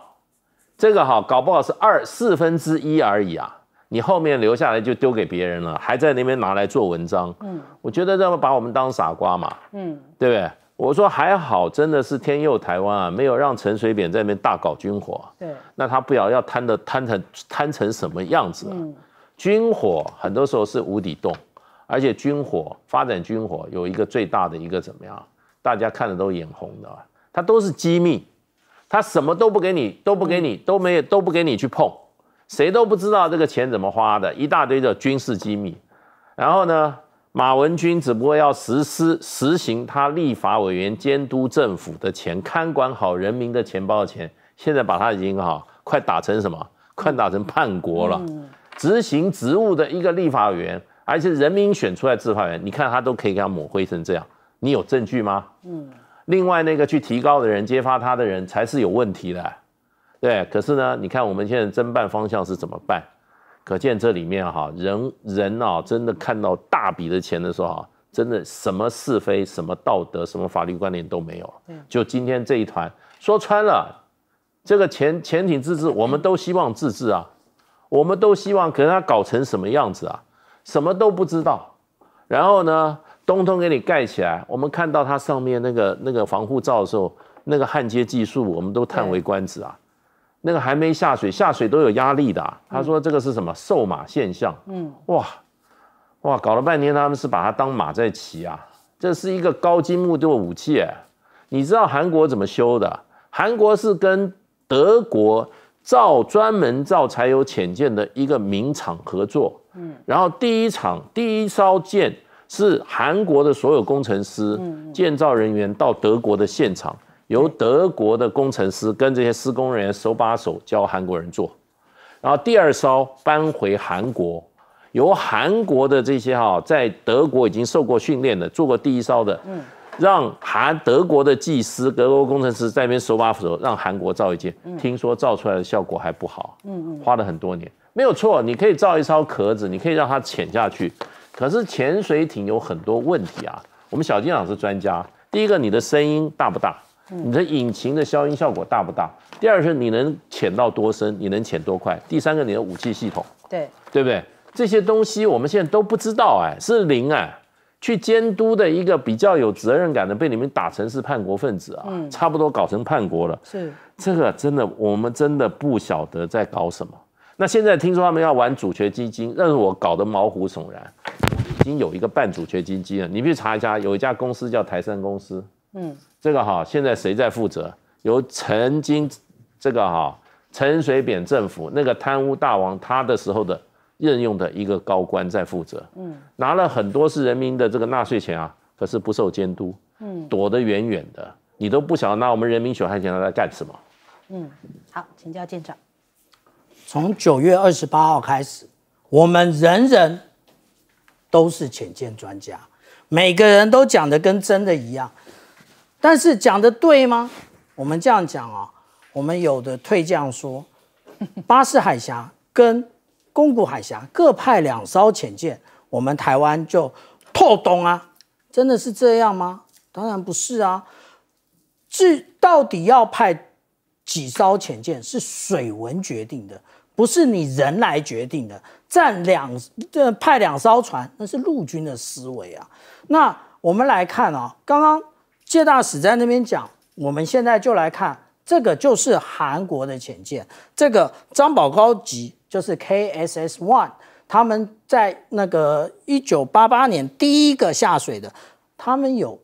这个哈搞不好是二四分之一而已啊。你后面留下来就丢给别人了，还在那边拿来做文章。嗯，我觉得这么把我们当傻瓜嘛。嗯，对不对？我说还好，真的是天佑台湾啊，没有让陈水扁在那边大搞军火。对，那他不要要贪的贪成贪成什么样子啊？军火很多时候是无底洞，而且军火发展军火有一个最大的一个怎么样？大家看的都眼红的，它都是机密，它什么都不给你，都不给你，都没有都不给你去碰。谁都不知道这个钱怎么花的，一大堆的军事机密。然后呢，马文君只不过要实施、实行他立法委员监督政府的钱，看管好人民的钱包的钱。现在把他已经哈，快打成什么？快打成叛国了！执行职务的一个立法委员，而且人民选出来执法员，你看他都可以给他抹灰成这样，你有证据吗？嗯。另外那个去提高的人，揭发他的人才是有问题的。对，可是呢，你看我们现在侦办方向是怎么办？可见这里面哈，人人啊，真的看到大笔的钱的时候啊，真的什么是非、什么道德、什么法律观念都没有。就今天这一团，说穿了，这个潜潜艇自制，我们都希望自制啊，我们都希望，可是他搞成什么样子啊？什么都不知道，然后呢，东东给你盖起来。我们看到它上面那个那个防护罩的时候，那个焊接技术，我们都叹为观止啊。那个还没下水，下水都有压力的。他说这个是什么瘦马现象？嗯，哇哇，搞了半天他们是把它当马在骑啊！这是一个高精密的武器你知道韩国怎么修的？韩国是跟德国造专门造柴油潜舰的一个名厂合作。嗯，然后第一场第一艘舰是韩国的所有工程师建造人员到德国的现场。由德国的工程师跟这些施工人员手把手教韩国人做，然后第二艘搬回韩国，由韩国的这些哈在德国已经受过训练的做过第一艘的，嗯，让韩德国的技师、德国工程师在那边手把手让韩国造一件，听说造出来的效果还不好，嗯嗯，花了很多年，没有错，你可以造一艘壳子，你可以让它潜下去，可是潜水艇有很多问题啊。我们小金老师专家，第一个你的声音大不大？你的引擎的消音效果大不大？第二是你能潜到多深？你能潜多快？第三个你的武器系统，对对不对？这些东西我们现在都不知道哎，是零啊。去监督的一个比较有责任感的，被你们打成是叛国分子啊，差不多搞成叛国了。是这个真的，我们真的不晓得在搞什么。那现在听说他们要玩主权基金，让我搞得毛骨悚然。已经有一个半主权基金了，你去查一下，有一家公司叫台山公司。嗯。这个哈，现在谁在负责？由曾经这个哈陈水扁政府那个贪污大王他的时候的任用的一个高官在负责，嗯，拿了很多是人民的这个纳税钱啊，可是不受监督，嗯，躲得远远的，你都不晓得那我们人民血汗钱拿来干什么？嗯，好，请教舰长，从九月二十八号开始，我们人人都是浅见专家，每个人都讲的跟真的一样。但是讲的对吗？我们这样讲啊，我们有的退将说，巴士海峡跟宫古海峡各派两艘潜舰，我们台湾就透东啊，真的是这样吗？当然不是啊，至到底要派几艘潜舰是水文决定的，不是你人来决定的。占两这派两艘船，那是陆军的思维啊。那我们来看啊，刚刚。谢大使在那边讲，我们现在就来看这个，就是韩国的潜舰，这个张保高级就是 K S S One，他们在那个一九八八年第一个下水的，他们有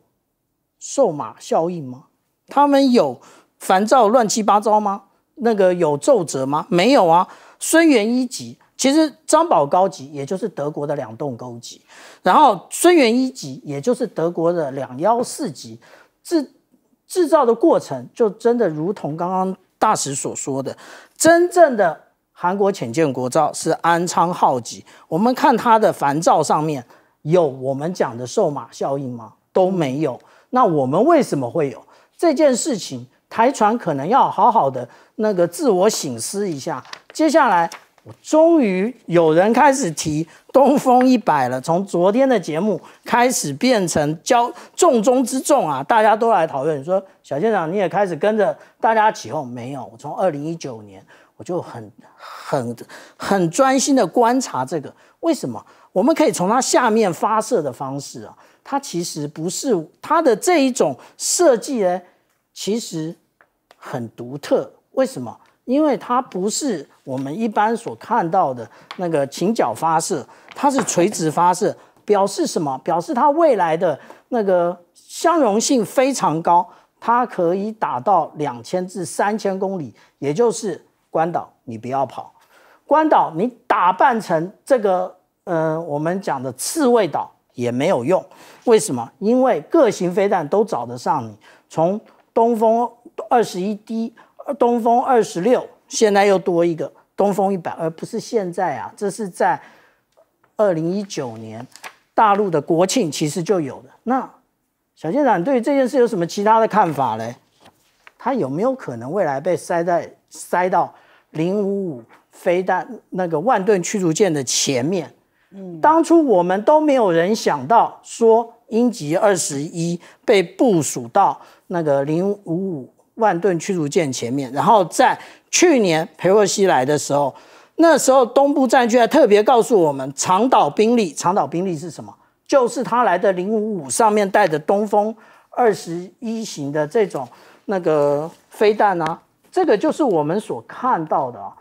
瘦马效应吗？他们有烦躁乱七八糟吗？那个有奏折吗？没有啊。孙元一级其实张保高级也就是德国的两栋高级，然后孙元一级也就是德国的两幺四级。制制造的过程就真的如同刚刚大使所说的，真正的韩国浅见国造是安昌浩级。我们看它的烦躁上面有我们讲的瘦马效应吗？都没有。那我们为什么会有这件事情？台船可能要好好的那个自我醒思一下。接下来。我终于有人开始提东风一百了，从昨天的节目开始变成交重中之重啊！大家都来讨论，说小舰长你也开始跟着大家起哄没有？我从二零一九年我就很很很专心的观察这个，为什么？我们可以从它下面发射的方式啊，它其实不是它的这一种设计呢，其实很独特，为什么？因为它不是我们一般所看到的那个倾角发射，它是垂直发射，表示什么？表示它未来的那个相容性非常高，它可以打到两千至三千公里，也就是关岛，你不要跑，关岛你打扮成这个呃我们讲的刺猬岛也没有用，为什么？因为各型飞弹都找得上你，从东风二十一 D。东风二十六现在又多一个东风一百，而不是现在啊，这是在二零一九年大陆的国庆其实就有的。那小舰长对这件事有什么其他的看法嘞？他有没有可能未来被塞在塞到零五五飞弹那个万吨驱逐舰的前面？嗯，当初我们都没有人想到说鹰击二十一被部署到那个零五五。万吨驱逐舰前面，然后在去年培洛西来的时候，那时候东部战区还特别告诉我们，长岛兵力，长岛兵力是什么？就是他来的零五五上面带着东风二十一型的这种那个飞弹啊，这个就是我们所看到的啊。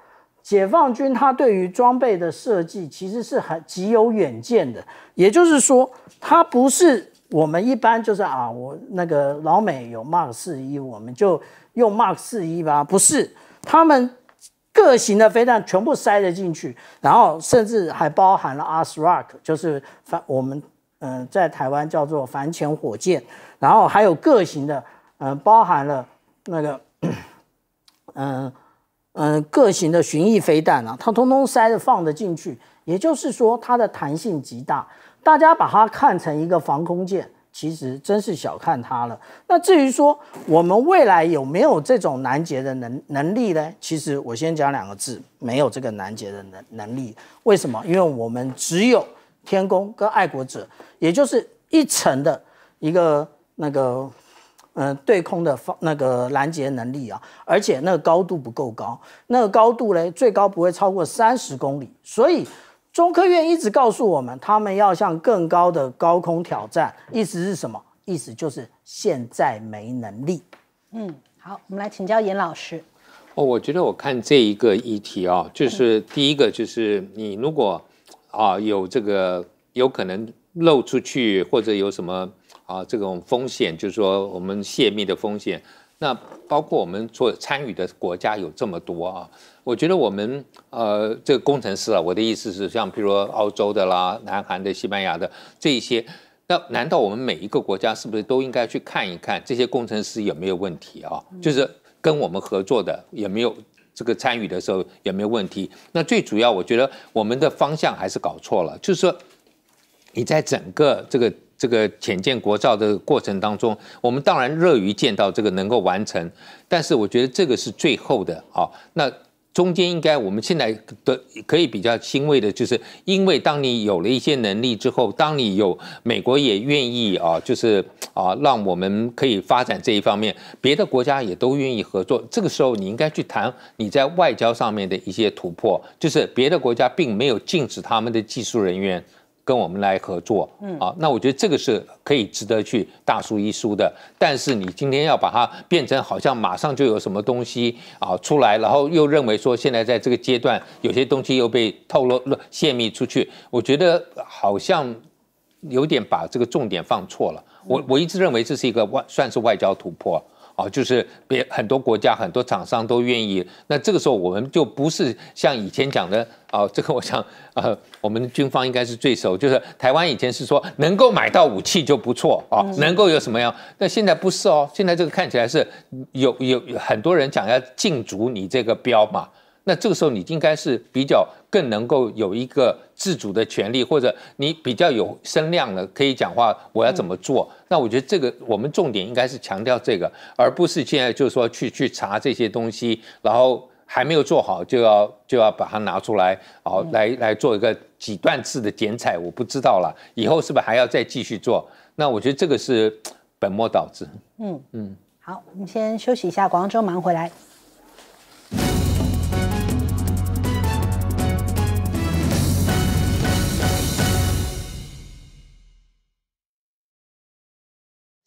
解放军他对于装备的设计，其实是很极有远见的，也就是说，他不是。我们一般就是啊，我那个老美有 Mark 四一，我们就用 Mark 四一吧。不是，他们各型的飞弹全部塞了进去，然后甚至还包含了 ASROC，就是反我们嗯，在台湾叫做反潜火箭，然后还有各型的嗯，包含了那个嗯嗯 各型的巡弋飞弹啊，它通通塞着放着进去，也就是说它的弹性极大。大家把它看成一个防空舰，其实真是小看它了。那至于说我们未来有没有这种拦截的能能力呢？其实我先讲两个字，没有这个拦截的能能力。为什么？因为我们只有天宫跟爱国者，也就是一层的一个那个，嗯，对空的方那个拦截能力啊，而且那个高度不够高，那个高度嘞最高不会超过三十公里，所以。中科院一直告诉我们，他们要向更高的高空挑战。意思是什么？意思就是现在没能力。嗯，好，我们来请教严老师。哦，我觉得我看这一个议题啊，就是第一个就是你如果啊有这个有可能漏出去或者有什么啊这种风险，就是说我们泄密的风险。那包括我们做参与的国家有这么多啊。我觉得我们呃，这个工程师啊，我的意思是，像比如说澳洲的啦、南韩的、西班牙的这一些，那难道我们每一个国家是不是都应该去看一看这些工程师有没有问题啊？就是跟我们合作的有没有这个参与的时候有没有问题？那最主要，我觉得我们的方向还是搞错了，就是说你在整个这个这个浅见国造的过程当中，我们当然乐于见到这个能够完成，但是我觉得这个是最后的啊，那。中间应该，我们现在的可以比较欣慰的就是，因为当你有了一些能力之后，当你有美国也愿意啊，就是啊，让我们可以发展这一方面，别的国家也都愿意合作。这个时候，你应该去谈你在外交上面的一些突破，就是别的国家并没有禁止他们的技术人员。跟我们来合作，啊，那我觉得这个是可以值得去大书一书的。但是你今天要把它变成好像马上就有什么东西啊出来，然后又认为说现在在这个阶段有些东西又被透露了泄密出去，我觉得好像有点把这个重点放错了。我我一直认为这是一个外算是外交突破。哦，就是别很多国家很多厂商都愿意，那这个时候我们就不是像以前讲的啊，这个我想呃，我们军方应该是最熟，就是台湾以前是说能够买到武器就不错啊，能够有什么样，但现在不是哦，现在这个看起来是有有很多人讲要禁足你这个标嘛。那这个时候你应该是比较更能够有一个自主的权利，或者你比较有声量了，可以讲话，我要怎么做？那我觉得这个我们重点应该是强调这个，而不是现在就是说去去查这些东西，然后还没有做好就要就要把它拿出来，好来来做一个几段次的剪彩，我不知道了，以后是不是还要再继续做？那我觉得这个是本末倒置。嗯嗯，好，我们先休息一下，广州忙回来。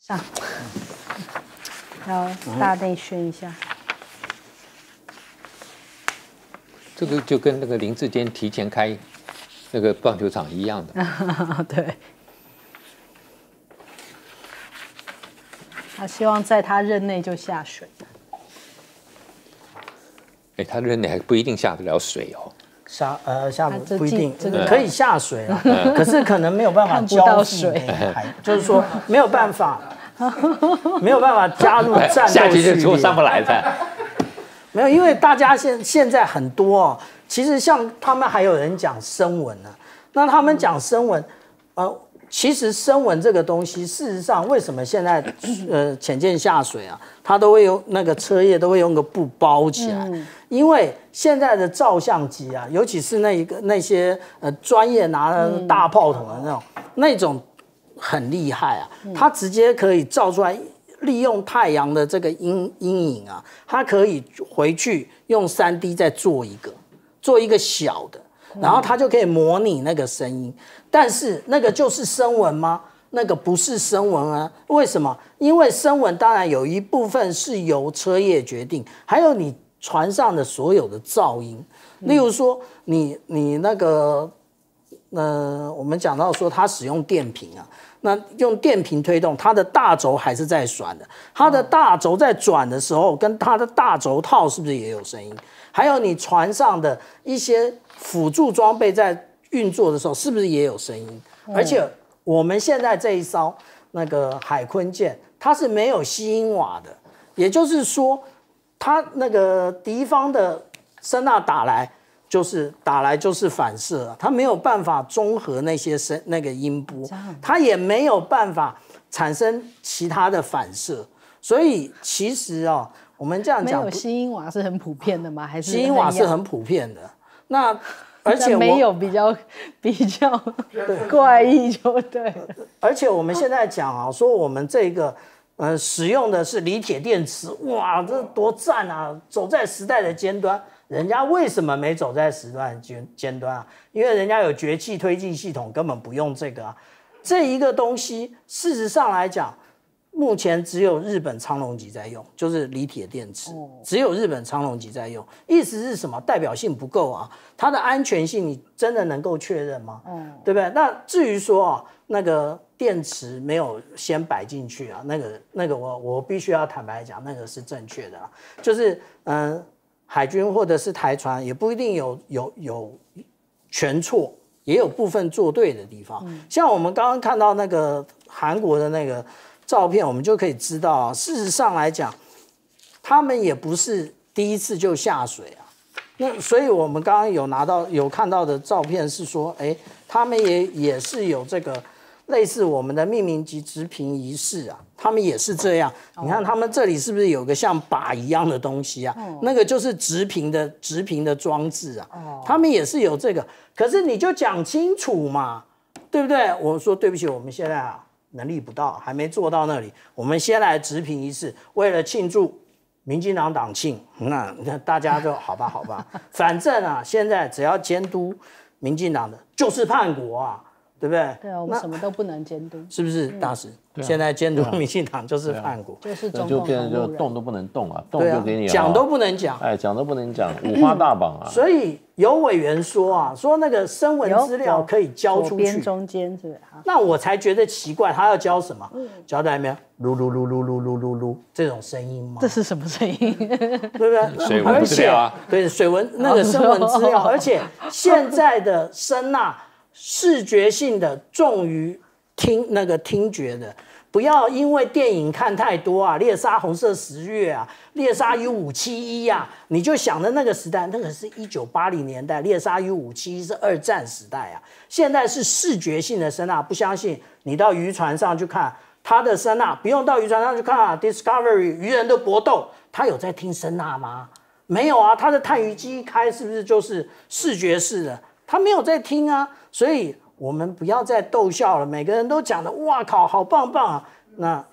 上，要大内宣一下。这个就跟那个林志坚提前开那个棒球场一样的。对。他希望在他任内就下水。哎，他任内还不一定下得了水哦。下呃下不一定，这个可以下水了，可是可能没有办法交水，就是说没有办法，没有办法加入战斗区。下就上不来的，没有，因为大家现现在很多，哦，其实像他们还有人讲声纹呢，那他们讲声纹，呃。其实声纹这个东西，事实上为什么现在呃潜见下水啊，它都会用那个车叶都会用个布包起来，因为现在的照相机啊，尤其是那一个那些呃专业拿大炮筒的那种那种很厉害啊，它直接可以照出来，利用太阳的这个阴阴影啊，它可以回去用三 D 再做一个做一个小的。然后它就可以模拟那个声音，但是那个就是声纹吗？那个不是声纹啊？为什么？因为声纹当然有一部分是由车叶决定，还有你船上的所有的噪音，例如说你你那个，呃，我们讲到说它使用电瓶啊，那用电瓶推动，它的大轴还是在转的，它的大轴在转的时候，跟它的大轴套是不是也有声音？还有你船上的一些。辅助装备在运作的时候是不是也有声音？而且我们现在这一艘那个海坤舰，它是没有吸音瓦的，也就是说，它那个敌方的声呐打来，就是打来就是反射，它没有办法综合那些声那个音波，它也没有办法产生其他的反射，所以其实哦，我们这样讲，没有吸音瓦是很普遍的吗？还是吸音瓦是很普遍的？那 而且没有比较比较怪异就对。而且我们现在讲啊，说我们这个呃使用的是锂铁电池，哇，这多赞啊！走在时代的尖端，人家为什么没走在时代尖尖端啊？因为人家有绝气推进系统，根本不用这个啊。这一个东西，事实上来讲。目前只有日本昌隆级在用，就是锂铁电池，只有日本昌隆级在用，意思是什么？代表性不够啊，它的安全性你真的能够确认吗？嗯，对不对？那至于说啊，那个电池没有先摆进去啊，那个那个我我必须要坦白讲，那个是正确的啊，就是嗯，海军或者是台船也不一定有有有全错，也有部分做对的地方，像我们刚刚看到那个韩国的那个。照片我们就可以知道，啊。事实上来讲，他们也不是第一次就下水啊。那所以，我们刚刚有拿到、有看到的照片是说，哎，他们也也是有这个类似我们的命名及执瓶仪式啊，他们也是这样。你看，他们这里是不是有个像靶一样的东西啊？那个就是直瓶的直瓶的装置啊。他们也是有这个，可是你就讲清楚嘛，对不对？我说对不起，我们现在啊。能力不到，还没做到那里。我们先来直评一次，为了庆祝民进党党庆，那那 大家就好吧，好吧，反正啊，现在只要监督民进党的就是叛国啊。对不对？对我们什么都不能监督，是不是？大使，现在监督民进党就是叛国，就是中共。那就动都不能动啊，动就给你讲都不能讲，哎，讲都不能讲，五花大绑啊。所以有委员说啊，说那个声纹资料可以交出去，中间是啊。那我才觉得奇怪，他要交什么？交代没有？噜噜噜噜噜噜噜噜，这种声音吗？这是什么声音？对不对？而且对水文那个声纹资料，而且现在的声呐。视觉性的重于听那个听觉的，不要因为电影看太多啊，《猎杀红色十月》啊，《猎杀 U 五七一》呀，你就想着那个时代，那个是一九八零年代，《猎杀 U 五七一》是二战时代啊。现在是视觉性的声呐，不相信你到渔船上去看它的声呐，不用到渔船上去看啊，《Discovery 鱼人的搏斗》，他有在听声呐吗？没有啊，他的探鱼机开是不是就是视觉式的？他没有在听啊。所以，我们不要再逗笑了。每个人都讲的，哇靠，好棒棒啊！那。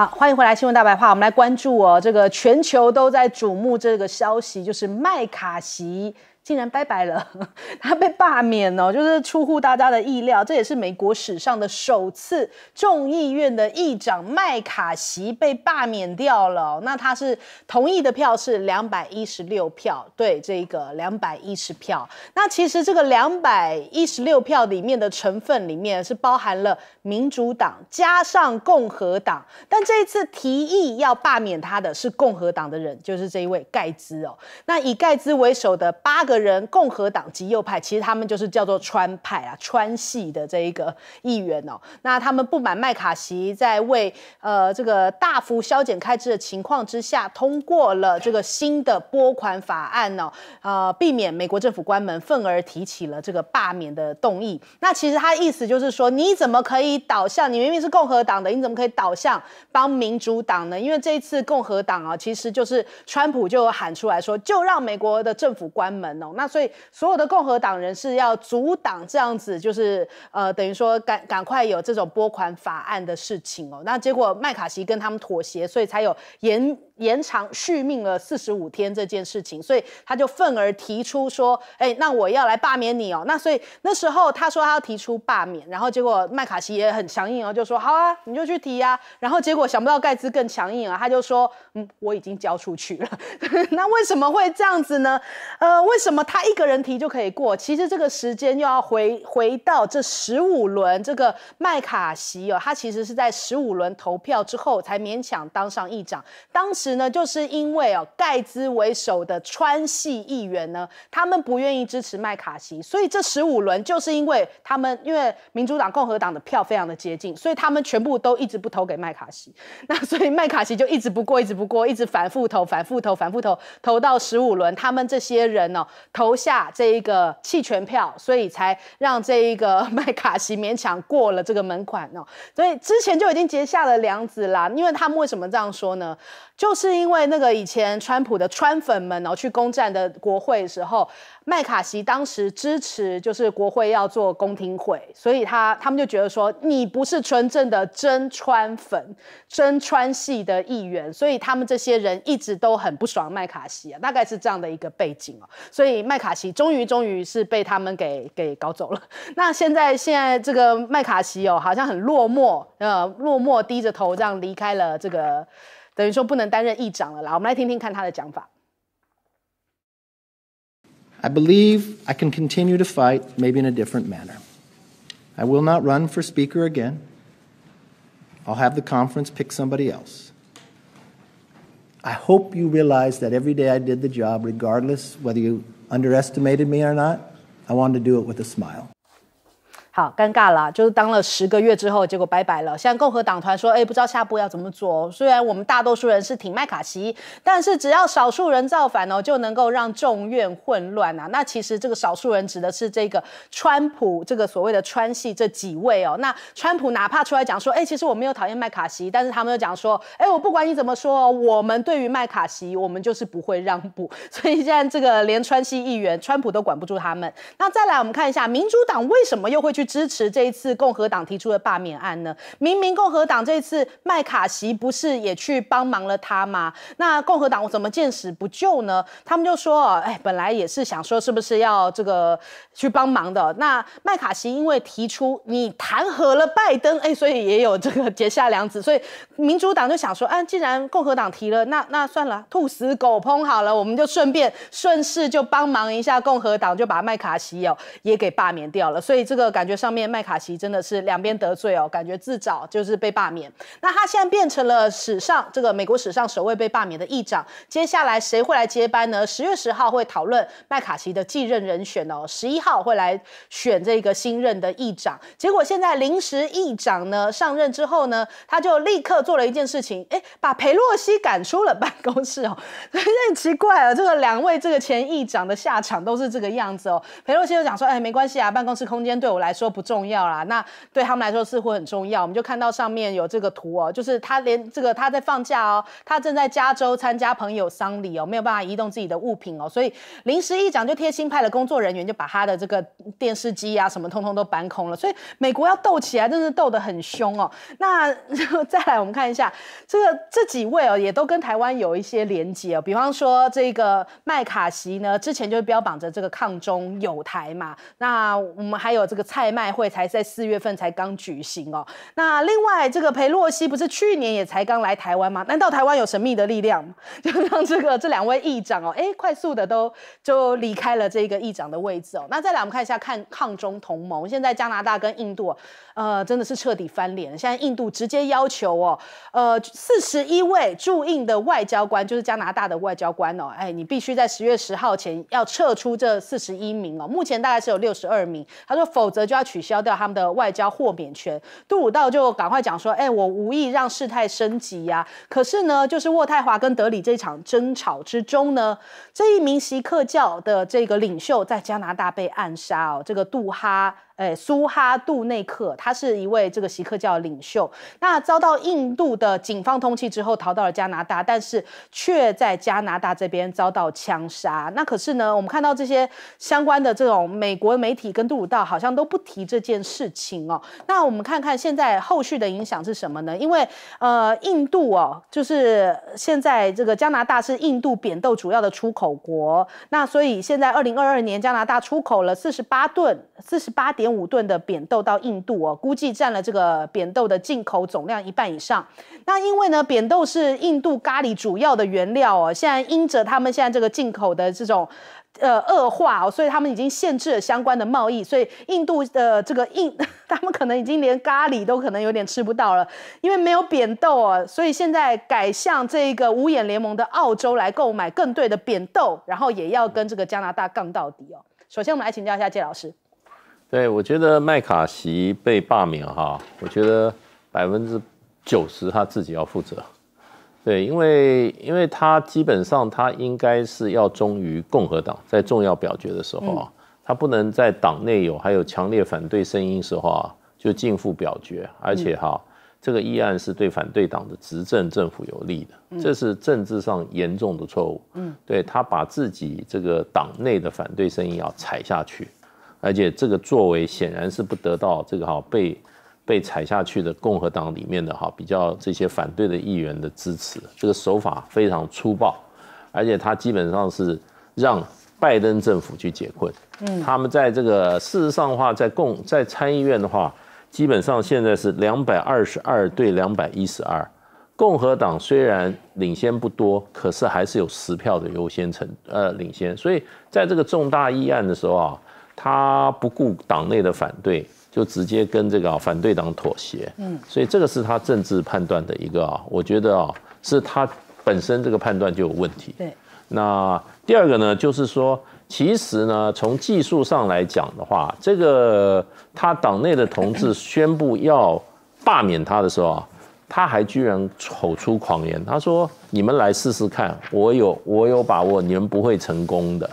好，欢迎回来，《新闻大白话》。我们来关注哦，这个全球都在瞩目这个消息，就是麦卡锡。竟然拜拜了，他被罢免了，就是出乎大家的意料。这也是美国史上的首次，众议院的议长麦卡锡被罢免掉了。那他是同意的票是两百一十六票，对这个两百一十票。那其实这个两百一十六票里面的成分里面是包含了民主党加上共和党，但这一次提议要罢免他的是共和党的人，就是这一位盖兹哦。那以盖兹为首的八个。个人共和党极右派，其实他们就是叫做川派啊，川系的这一个议员哦。那他们不满麦卡锡在为呃这个大幅削减开支的情况之下，通过了这个新的拨款法案哦，呃，避免美国政府关门，愤而提起了这个罢免的动议。那其实他意思就是说，你怎么可以倒向？你明明是共和党的，你怎么可以倒向帮民主党呢？因为这一次共和党啊，其实就是川普就喊出来说，就让美国的政府关门。那所以所有的共和党人士要阻挡这样子，就是呃，等于说赶赶快有这种拨款法案的事情哦。那结果麦卡锡跟他们妥协，所以才有延延长续命了四十五天这件事情，所以他就愤而提出说：“哎，那我要来罢免你哦。”那所以那时候他说他要提出罢免，然后结果麦卡锡也很强硬哦，就说：“好啊，你就去提呀。”然后结果想不到盖茨更强硬啊，他就说：“嗯，我已经交出去了。”那为什么会这样子呢？呃，为什么他一个人提就可以过？其实这个时间又要回回到这十五轮，这个麦卡锡哦，他其实是在十五轮投票之后才勉强当上议长，当时。呢，就是因为哦，盖兹为首的川系议员呢，他们不愿意支持麦卡锡，所以这十五轮就是因为他们因为民主党共和党的票非常的接近，所以他们全部都一直不投给麦卡锡，那所以麦卡锡就一直不过，一直不过，一直反复投，反复投，反复投，投到十五轮，他们这些人哦投下这一个弃权票，所以才让这一个 麦卡锡勉强过了这个门槛哦，所以之前就已经结下了梁子啦，因为他们为什么这样说呢？就是因为那个以前川普的川粉们哦，去攻占的国会的时候，麦卡锡当时支持，就是国会要做公听会，所以他他们就觉得说你不是纯正的真川粉、真川系的议员，所以他们这些人一直都很不爽麦卡锡啊，大概是这样的一个背景哦。所以麦卡锡终于终于是被他们给给搞走了。那现在现在这个麦卡锡哦，好像很落寞，呃，落寞低着头这样离开了这个。等于说不能担任议长了啦。我们来听听看他的讲法。I believe I can continue to fight, maybe in a different manner. I will not run for Speaker again. I'll have the conference pick somebody else. I hope you realize that every day I did the job, regardless whether you underestimated me or not, I wanted to do it with a smile. 好尴尬啦，就是当了十个月之后，结果拜拜了。现在共和党团说，哎，不知道下一步要怎么做。虽然我们大多数人是挺麦卡锡，但是只要少数人造反哦，就能够让众院混乱啊。那其实这个少数人指的是这个川普，这个所谓的川系这几位哦。那川普哪怕出来讲说，哎，其实我没有讨厌麦卡锡，但是他们又讲说，哎，我不管你怎么说，我们对于麦卡锡，我们就是不会让步。所以现在这个连川系议员川普都管不住他们。那再来，我们看一下民主党为什么又会去。去支持这一次共和党提出的罢免案呢？明明共和党这次麦卡锡不是也去帮忙了他吗？那共和党我怎么见死不救呢？他们就说：“哎，本来也是想说是不是要这个去帮忙的。”那麦卡锡因为提出你弹劾了拜登，哎，所以也有这个结下梁子。所以民主党就想说：“啊，既然共和党提了，那那算了，兔死狗烹，好了，我们就顺便顺势就帮忙一下共和党，就把麦卡锡哦也给罢免掉了。”所以这个感觉。上面麦卡锡真的是两边得罪哦，感觉自找就是被罢免。那他现在变成了史上这个美国史上首位被罢免的议长。接下来谁会来接班呢？十月十号会讨论麦卡锡的继任人选哦，十一号会来选这个新任的议长。结果现在临时议长呢上任之后呢，他就立刻做了一件事情，哎，把裴洛西赶出了办公室哦。这 很奇怪啊，这个两位这个前议长的下场都是这个样子哦。裴洛西就讲说，哎，没关系啊，办公室空间对我来说。说不重要啦，那对他们来说似乎很重要。我们就看到上面有这个图哦，就是他连这个他在放假哦，他正在加州参加朋友丧礼哦，没有办法移动自己的物品哦，所以临时一讲就贴心派了工作人员，就把他的这个电视机啊什么通通都搬空了。所以美国要斗起来，真是斗得很凶哦。那 再来我们看一下这个这几位哦，也都跟台湾有一些连接哦，比方说这个麦卡锡呢，之前就是标榜着这个抗中有台嘛。那我们还有这个蔡。拍卖会才在四月份才刚举行哦。那另外这个裴洛西不是去年也才刚来台湾吗？难道台湾有神秘的力量，就让这个这两位议长哦，哎，快速的都就离开了这个议长的位置哦。那再来我们看一下，看抗中同盟，现在加拿大跟印度，呃，真的是彻底翻脸。现在印度直接要求哦，呃，四十一位驻印的外交官，就是加拿大的外交官哦，哎，你必须在十月十号前要撤出这四十一名哦。目前大概是有六十二名，他说否则就要。要取消掉他们的外交豁免权，杜鲁道就赶快讲说：“哎，我无意让事态升级呀。”可是呢，就是渥太华跟德里这场争吵之中呢，这一名锡克教的这个领袖在加拿大被暗杀哦，这个杜哈。诶，苏哈杜内克，他是一位这个锡克教领袖。那遭到印度的警方通缉之后，逃到了加拿大，但是却在加拿大这边遭到枪杀。那可是呢，我们看到这些相关的这种美国媒体跟杜鲁道好像都不提这件事情哦。那我们看看现在后续的影响是什么呢？因为呃，印度哦，就是现在这个加拿大是印度扁豆主要的出口国。那所以现在二零二二年，加拿大出口了四十八吨，四十八点。五吨的扁豆到印度哦，估计占了这个扁豆的进口总量一半以上。那因为呢，扁豆是印度咖喱主要的原料哦。现在因着他们现在这个进口的这种呃恶化哦，所以他们已经限制了相关的贸易。所以印度呃这个印 他们可能已经连咖喱都可能有点吃不到了，因为没有扁豆哦。所以现在改向这个五眼联盟的澳洲来购买更对的扁豆，然后也要跟这个加拿大杠到底哦。首先我们来请教一下谢老师。对，我觉得麦卡锡被罢免哈，我觉得百分之九十他自己要负责。对，因为因为他基本上他应该是要忠于共和党，在重要表决的时候啊，他不能在党内有还有强烈反对声音时候啊，就尽付表决。而且哈，这个议案是对反对党的执政政府有利的，这是政治上严重的错误。嗯，对他把自己这个党内的反对声音要踩下去。而且这个作为显然是不得到这个哈被被踩下去的共和党里面的哈比较这些反对的议员的支持，这个手法非常粗暴，而且他基本上是让拜登政府去解困。嗯，他们在这个事实上的话，在共在参议院的话，基本上现在是两百二十二对两百一十二，共和党虽然领先不多，可是还是有十票的优先程呃领先，所以在这个重大议案的时候啊。他不顾党内的反对，就直接跟这个反对党妥协。嗯，所以这个是他政治判断的一个啊，我觉得啊，是他本身这个判断就有问题。对，那第二个呢，就是说，其实呢，从技术上来讲的话，这个他党内的同志 宣布要罢免他的时候啊，他还居然口出狂言，他说：“你们来试试看，我有我有把握，你们不会成功的，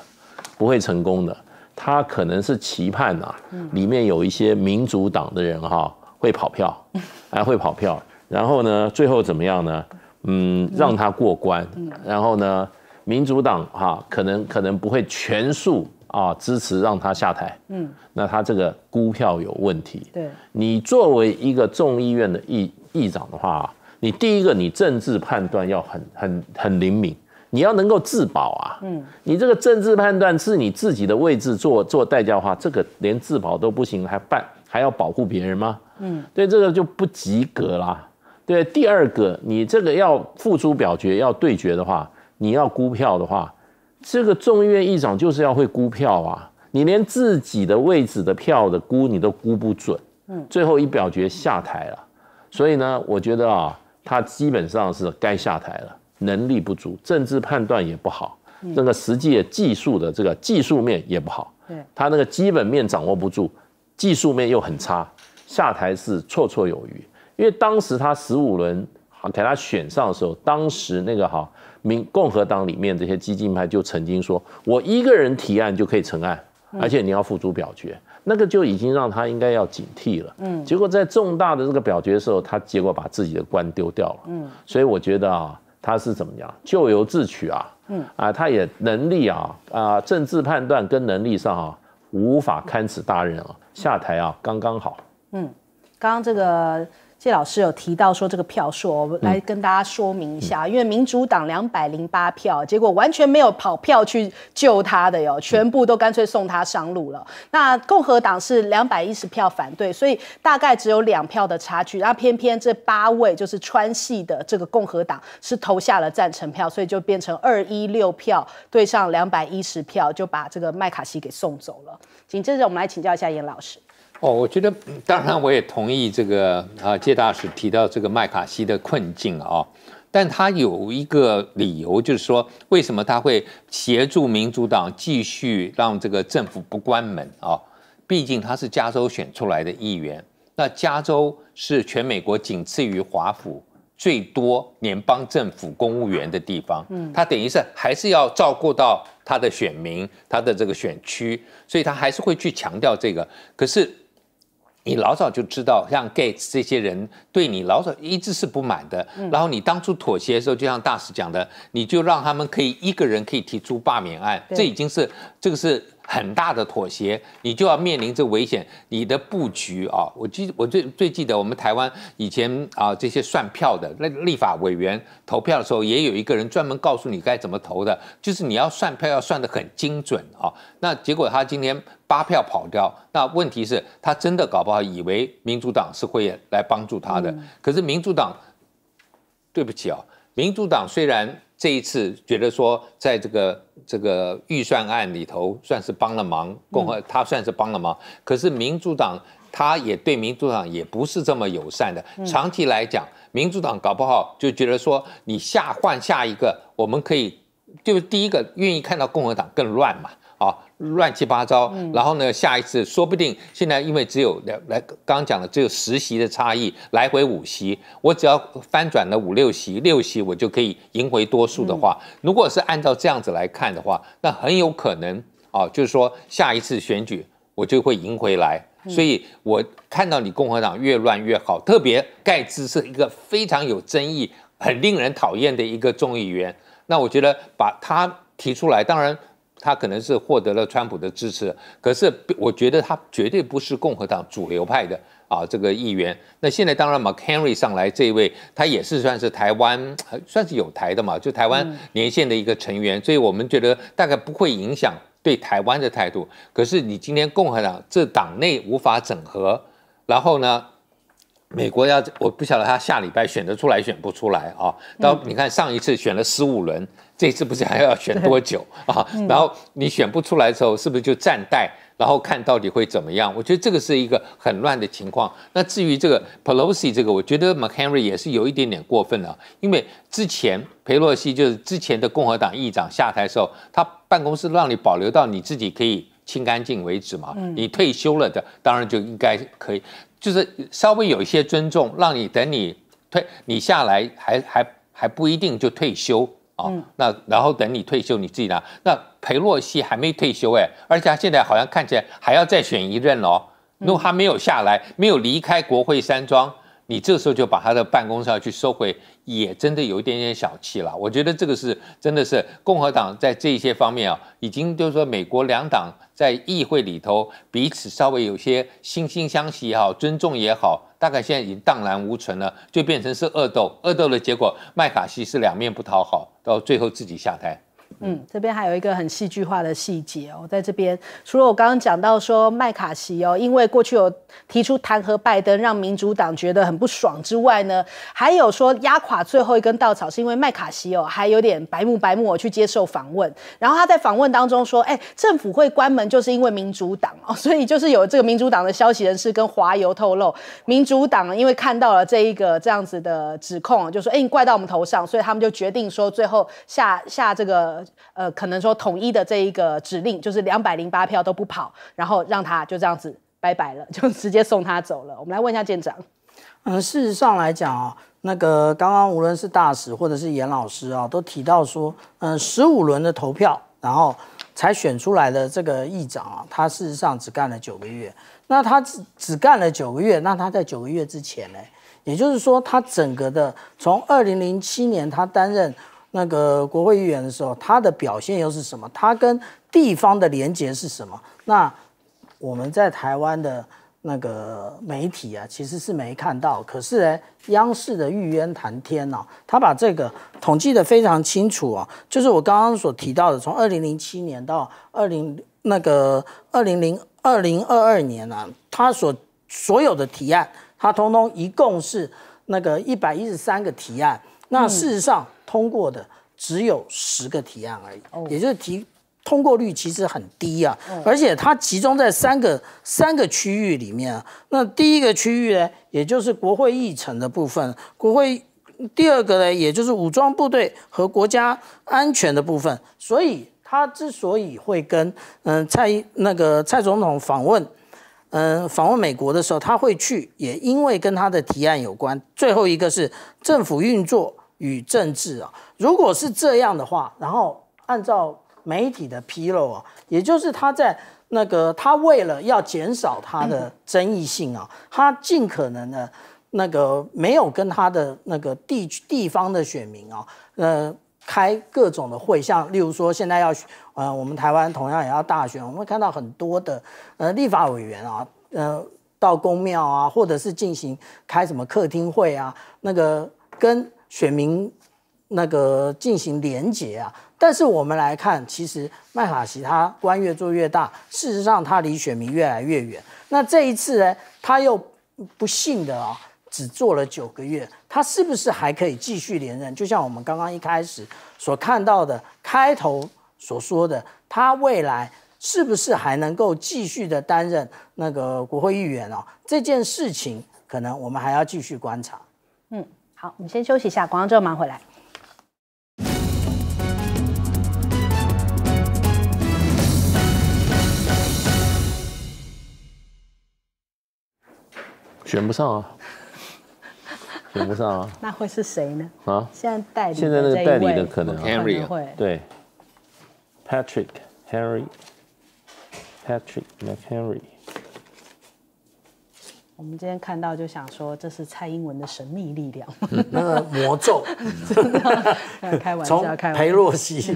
不会成功的。”他可能是期盼呐，里面有一些民主党的人哈会跑票，哎会跑票，然后呢最后怎么样呢？嗯，让他过关，然后呢，民主党哈可能可能不会全数啊支持让他下台，嗯，那他这个估票有问题。对你作为一个众议院的议议长的话，你第一个你政治判断要很很很灵敏。你要能够自保啊，嗯，你这个政治判断是你自己的位置做做代价的话，这个连自保都不行，还办还要保护别人吗？嗯，对，这个就不及格啦。对，第二个，你这个要付诸表决要对决的话，你要估票的话，这个众议院议长就是要会估票啊，你连自己的位置的票的估你都估不准，嗯，最后一表决下台了，所以呢，我觉得啊，他基本上是该下台了。能力不足，政治判断也不好，那个实际技术的这个技术面也不好，对他那个基本面掌握不住，技术面又很差，下台是绰绰有余。因为当时他十五轮给他选上的时候，当时那个哈民共和党里面这些激进派就曾经说，我一个人提案就可以成案，而且你要付诸表决，那个就已经让他应该要警惕了。嗯，结果在重大的这个表决的时候，他结果把自己的官丢掉了。嗯，所以我觉得啊。他是怎么样？咎由自取啊！嗯啊，他也能力啊啊，政治判断跟能力上啊，无法堪此大任啊，下台啊，刚刚好。嗯，刚这个。谢老师有提到说这个票数，我们来跟大家说明一下，因为民主党两百零八票，结果完全没有跑票去救他的哟，全部都干脆送他上路了。那共和党是两百一十票反对，所以大概只有两票的差距，然后偏偏这八位就是川系的这个共和党是投下了赞成票，所以就变成二一六票对上两百一十票，就把这个麦卡锡给送走了。紧接着我们来请教一下严老师。哦，我觉得当然我也同意这个啊，介大使提到这个麦卡锡的困境啊，但他有一个理由，就是说为什么他会协助民主党继续让这个政府不关门啊？毕竟他是加州选出来的议员，那加州是全美国仅次于华府最多联邦政府公务员的地方，嗯，他等于是还是要照顾到他的选民，他的这个选区，所以他还是会去强调这个，可是。你老早就知道，像 Gates 这些人对你老早一直是不满的。然后你当初妥协的时候，就像大使讲的，你就让他们可以一个人可以提出罢免案，这已经是这个是很大的妥协。你就要面临这危险。你的布局啊，我记，我最最记得我们台湾以前啊这些算票的那立法委员投票的时候，也有一个人专门告诉你该怎么投的，就是你要算票要算得很精准啊。那结果他今天。八票跑掉，那问题是，他真的搞不好以为民主党是会来帮助他的。可是民主党，对不起啊，民主党虽然这一次觉得说，在这个这个预算案里头算是帮了忙，共和他算是帮了忙，可是民主党他也对民主党也不是这么友善的。长期来讲，民主党搞不好就觉得说，你下换下一个，我们可以就是第一个愿意看到共和党更乱嘛。啊，乱七八糟。然后呢，下一次说不定现在因为只有两来，刚刚讲的只有十席的差异，来回五席，我只要翻转了五六席、六席，我就可以赢回多数的话。如果是按照这样子来看的话，那很有可能啊，就是说下一次选举我就会赢回来。所以我看到你共和党越乱越好，特别盖茨是一个非常有争议、很令人讨厌的一个众议员。那我觉得把他提出来，当然。他可能是获得了川普的支持，可是我觉得他绝对不是共和党主流派的啊这个议员。那现在当然嘛 h e n r y 上来这一位，他也是算是台湾算是有台的嘛，就台湾连线的一个成员，所以我们觉得大概不会影响对台湾的态度。可是你今天共和党这党内无法整合，然后呢，美国要我不晓得他下礼拜选得出来选不出来啊？到你看上一次选了十五轮。这次不是还要选多久啊？然后你选不出来的时候，是不是就暂代，然后看到底会怎么样？我觉得这个是一个很乱的情况。那至于这个 Pelosi 这个我觉得 McHenry 也是有一点点过分了，因为之前佩洛西就是之前的共和党议长下台的时候，他办公室让你保留到你自己可以清干净为止嘛。你退休了的，当然就应该可以，就是稍微有一些尊重，让你等你退，你下来还还还不一定就退休。哦，那然后等你退休你自己拿。那裴洛西还没退休哎，而且他现在好像看起来还要再选一任哦。如果他没有下来，没有离开国会山庄，你这时候就把他的办公室要去收回，也真的有一点点小气了。我觉得这个是真的是共和党在这些方面啊，已经就是说美国两党在议会里头彼此稍微有些惺惺相惜也好，尊重也好。大概现在已经荡然无存了，就变成是恶斗。恶斗的结果，麦卡锡是两面不讨好，到最后自己下台。嗯，这边还有一个很戏剧化的细节哦，在这边除了我刚刚讲到说麦卡锡哦，因为过去有提出弹劾拜登，让民主党觉得很不爽之外呢，还有说压垮最后一根稻草是因为麦卡锡哦，还有点白目白目，去接受访问，然后他在访问当中说，哎，政府会关门就是因为民主党哦，所以就是有这个民主党的消息人士跟华邮透露，民主党因为看到了这一个这样子的指控，就说哎，怪到我们头上，所以他们就决定说最后下下这个。呃，可能说统一的这一个指令就是两百零八票都不跑，然后让他就这样子拜拜了，就直接送他走了。我们来问一下舰长，嗯，事实上来讲啊，那个刚刚无论是大使或者是严老师啊，都提到说，嗯，十五轮的投票，然后才选出来的这个议长啊，他事实上只干了九个月。那他只只干了九个月，那他在九个月之前呢，也就是说，他整个的从二零零七年他担任。那个国会议员的时候，他的表现又是什么？他跟地方的连结是什么？那我们在台湾的那个媒体啊，其实是没看到。可是呢，央视的《玉渊谈天》呢，他把这个统计的非常清楚啊。就是我刚刚所提到的，从二零零七年到二零那个二零零二零二二年呢，他所所有的提案，他通通一共是那个一百一十三个提案。那事实上，通过的只有十个提案而已，也就是提通过率其实很低啊，而且它集中在三个三个区域里面啊。那第一个区域呢，也就是国会议程的部分；国会第二个呢，也就是武装部队和国家安全的部分。所以他之所以会跟嗯蔡那个蔡总统访问，嗯访问美国的时候他会去，也因为跟他的提案有关。最后一个是政府运作。与政治啊，如果是这样的话，然后按照媒体的披露啊，也就是他在那个他为了要减少他的争议性啊，他尽可能的那个没有跟他的那个地地方的选民啊，呃，开各种的会，像例如说现在要呃，我们台湾同样也要大选，我们会看到很多的呃立法委员啊，呃，到公庙啊，或者是进行开什么客厅会啊，那个跟。选民那个进行连结啊，但是我们来看，其实麦卡锡他官越做越大，事实上他离选民越来越远。那这一次呢，他又不幸的啊，只做了九个月。他是不是还可以继续连任？就像我们刚刚一开始所看到的，开头所说的，他未来是不是还能够继续的担任那个国会议员啊？这件事情可能我们还要继续观察。好，我们先休息一下，广告之后忙回来。选不上啊，选不上啊，那会是谁呢？啊，现在代理，现在那个代理的可能啊，对，Patrick，Henry，Patrick，McHenry。我们今天看到就想说，这是蔡英文的神秘力量，那魔咒，玩笑，开玩笑，裴洛西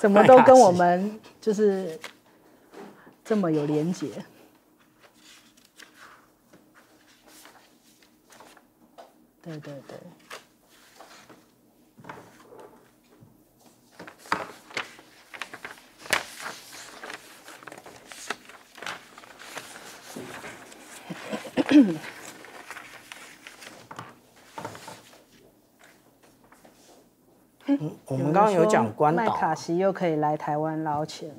怎么都跟我们就是这么有连结，对对对。嗯、我们刚刚有讲关岛，麦卡锡又可以来台湾捞钱了。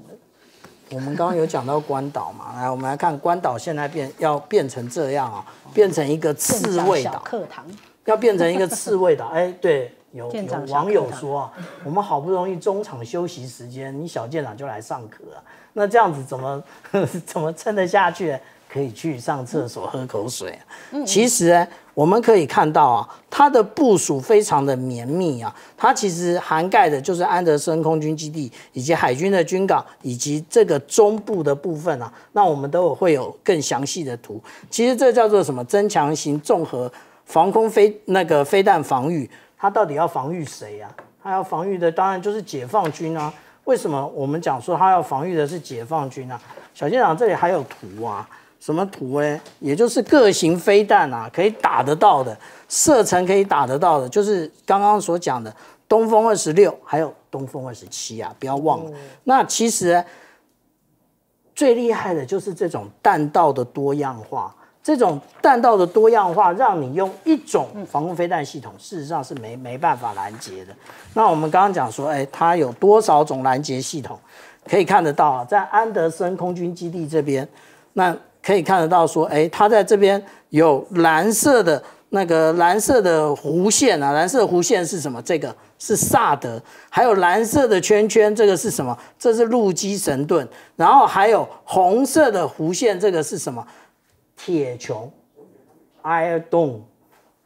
我们刚刚有讲到关岛嘛，来，我们来看关岛现在变要变成这样啊，变成一个刺猬岛。课堂要变成一个刺猬岛，哎，对，有有网友说啊，我们好不容易中场休息时间，你小舰长就来上课，那这样子怎么 怎么撑得下去？可以去上厕所喝口水嗯、其实我们可以看到啊，它的部署非常的绵密啊，它其实涵盖的就是安德森空军基地以及海军的军港以及这个中部的部分啊。那我们都有会有更详细的图。其实这叫做什么增强型综合防空飞那个飞弹防御，它到底要防御谁啊？它要防御的当然就是解放军啊。为什么我们讲说它要防御的是解放军啊？小舰长这里还有图啊。什么图哎，也就是各型飞弹啊，可以打得到的，射程可以打得到的，就是刚刚所讲的东风二十六，还有东风二十七啊，不要忘了。那其实最厉害的就是这种弹道的多样化，这种弹道的多样化，让你用一种防空飞弹系统，事实上是没没办法拦截的。那我们刚刚讲说，哎，它有多少种拦截系统，可以看得到啊，在安德森空军基地这边，那。可以看得到说，哎，它在这边有蓝色的那个蓝色的弧线啊，蓝色弧线是什么？这个是萨德，还有蓝色的圈圈，这个是什么？这是路基神盾。然后还有红色的弧线，这个是什么？铁穹，Iron Dome。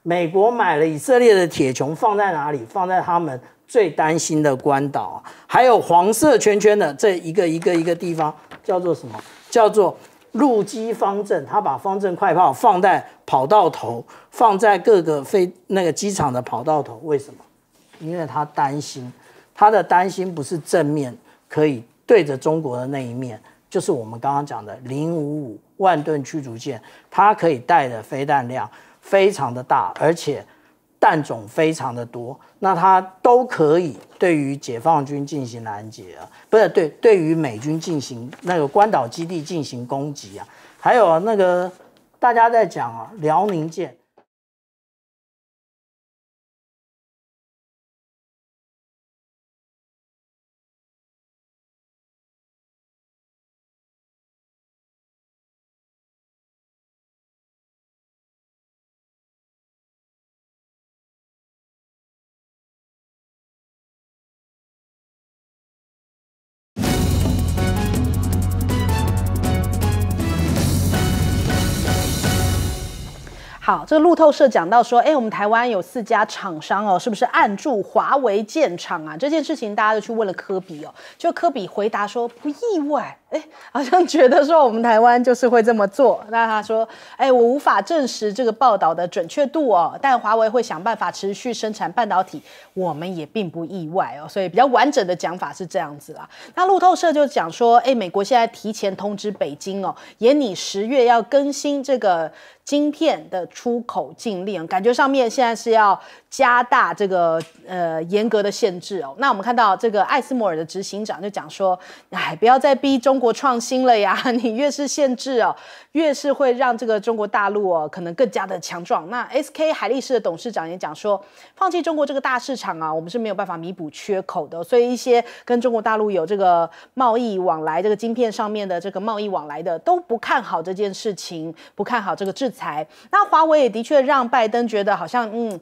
美国买了以色列的铁穹，放在哪里？放在他们最担心的关岛。还有黄色圈圈的这一个一个一个地方，叫做什么？叫做。陆基方阵，他把方阵快炮放在跑道头，放在各个飞那个机场的跑道头，为什么？因为他担心，他的担心不是正面可以对着中国的那一面，就是我们刚刚讲的零五五万吨驱逐舰，它可以带的飞弹量非常的大，而且。弹种非常的多，那它都可以对于解放军进行拦截啊，不是对对于美军进行那个关岛基地进行攻击啊，还有那个大家在讲啊，辽宁舰。好。这路透社讲到说，哎，我们台湾有四家厂商哦，是不是按住华为建厂啊？这件事情大家都去问了科比哦，就科比回答说不意外，哎，好像觉得说我们台湾就是会这么做。那他说，哎，我无法证实这个报道的准确度哦，但华为会想办法持续生产半导体，我们也并不意外哦。所以比较完整的讲法是这样子啦。那路透社就讲说，哎，美国现在提前通知北京哦，也你十月要更新这个晶片的出。口禁令，感觉上面现在是要。加大这个呃严格的限制哦，那我们看到这个艾斯摩尔的执行长就讲说，哎，不要再逼中国创新了呀，你越是限制哦，越是会让这个中国大陆哦可能更加的强壮。那 S K 海力士的董事长也讲说，放弃中国这个大市场啊，我们是没有办法弥补缺口的，所以一些跟中国大陆有这个贸易往来，这个晶片上面的这个贸易往来的都不看好这件事情，不看好这个制裁。那华为也的确让拜登觉得好像嗯。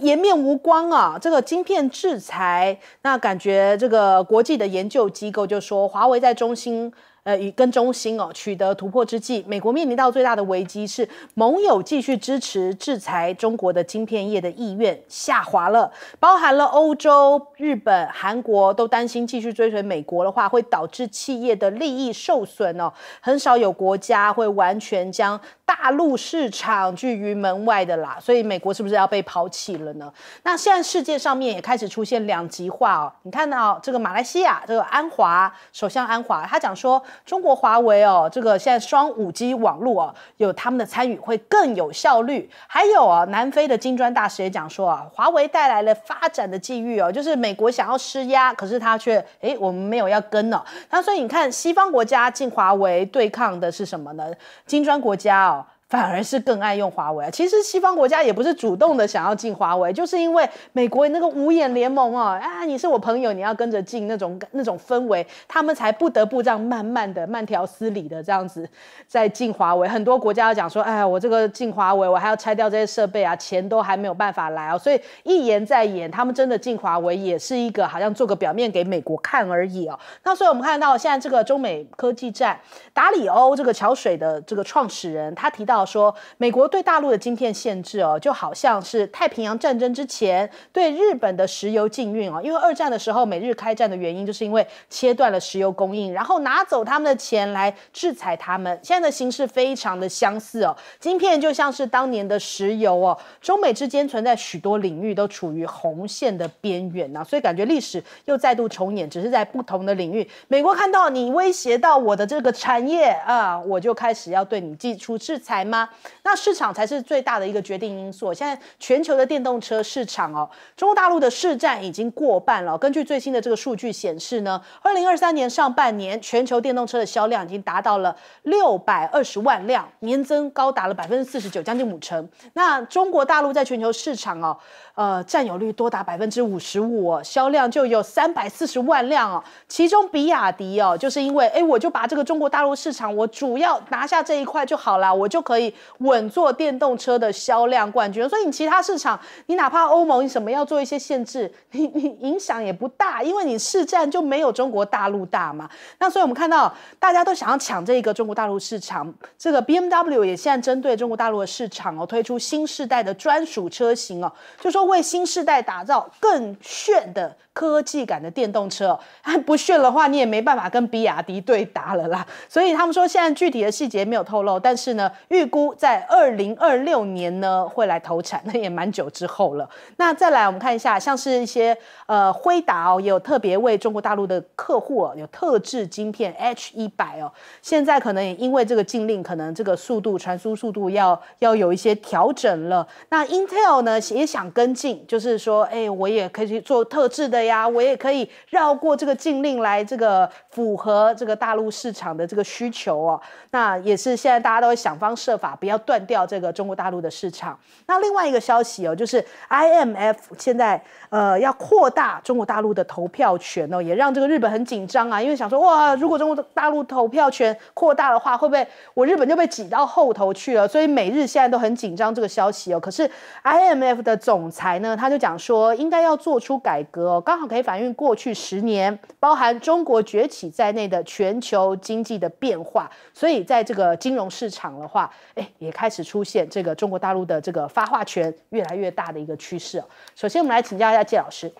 颜面无光啊！这个晶片制裁，那感觉这个国际的研究机构就说，华为在中兴。呃，与跟中心哦取得突破之际，美国面临到最大的危机是盟友继续支持制裁中国的晶片业的意愿下滑了，包含了欧洲、日本、韩国都担心继续追随美国的话，会导致企业的利益受损哦。很少有国家会完全将大陆市场拒于门外的啦，所以美国是不是要被抛弃了呢？那现在世界上面也开始出现两极化哦。你看到这个马来西亚这个安华首相安华，他讲说。中国华为哦，这个现在双五 G 网络哦，有他们的参与会更有效率。还有啊，南非的金砖大使也讲说啊，华为带来了发展的机遇哦，就是美国想要施压，可是他却诶，我们没有要跟了。那所以你看，西方国家进华为对抗的是什么呢？金砖国家哦。反而是更爱用华为啊！其实西方国家也不是主动的想要进华为，就是因为美国那个五眼联盟啊，你是我朋友，你要跟着进那种那种氛围，他们才不得不这样慢慢的、慢条斯理的这样子在进华为。很多国家要讲说，哎，我这个进华为，我还要拆掉这些设备啊，钱都还没有办法来啊，所以一言在言，他们真的进华为也是一个好像做个表面给美国看而已哦。那所以我们看到现在这个中美科技战，达里欧这个桥水的这个创始人，他提到。到说美国对大陆的晶片限制哦，就好像是太平洋战争之前对日本的石油禁运啊，因为二战的时候美日开战的原因就是因为切断了石油供应，然后拿走他们的钱来制裁他们。现在的形势非常的相似哦，晶片就像是当年的石油哦。中美之间存在许多领域都处于红线的边缘呐，所以感觉历史又再度重演，只是在不同的领域。美国看到你威胁到我的这个产业啊，我就开始要对你祭出制裁。吗？那市场才是最大的一个决定因素。现在全球的电动车市场哦，中国大陆的市占已经过半了。根据最新的这个数据显示呢，二零二三年上半年全球电动车的销量已经达到了六百二十万辆，年增高达了百分之四十九，将近五成。那中国大陆在全球市场哦，呃，占有率多达百分之五十五，销量就有三百四十万辆哦。其中比亚迪哦，就是因为哎，我就把这个中国大陆市场我主要拿下这一块就好了，我就可。可以稳坐电动车的销量冠军，所以你其他市场，你哪怕欧盟，你什么要做一些限制，你你影响也不大，因为你市占就没有中国大陆大嘛。那所以我们看到，大家都想要抢这一个中国大陆市场，这个 BMW 也现在针对中国大陆的市场哦，推出新世代的专属车型哦，就说为新世代打造更炫的。科技感的电动车，不炫的话你也没办法跟比亚迪对打了啦。所以他们说现在具体的细节没有透露，但是呢，预估在二零二六年呢会来投产，那也蛮久之后了。那再来我们看一下，像是一些呃，辉达哦，也有特别为中国大陆的客户有特制晶片 H 一百哦。现在可能也因为这个禁令，可能这个速度传输速度要要有一些调整了。那 Intel 呢也想跟进，就是说，哎，我也可以去做特制的。呀，我也可以绕过这个禁令来这个符合这个大陆市场的这个需求哦。那也是现在大家都会想方设法不要断掉这个中国大陆的市场。那另外一个消息哦，就是 IMF 现在呃要扩大中国大陆的投票权哦，也让这个日本很紧张啊，因为想说哇，如果中国大陆投票权扩大的话，会不会我日本就被挤到后头去了？所以美日现在都很紧张这个消息哦。可是 IMF 的总裁呢，他就讲说应该要做出改革哦。刚刚好可以反映过去十年，包含中国崛起在内的全球经济的变化，所以在这个金融市场的话，哎，也开始出现这个中国大陆的这个发话权越来越大的一个趋势首先，我们来请教一下谢老师，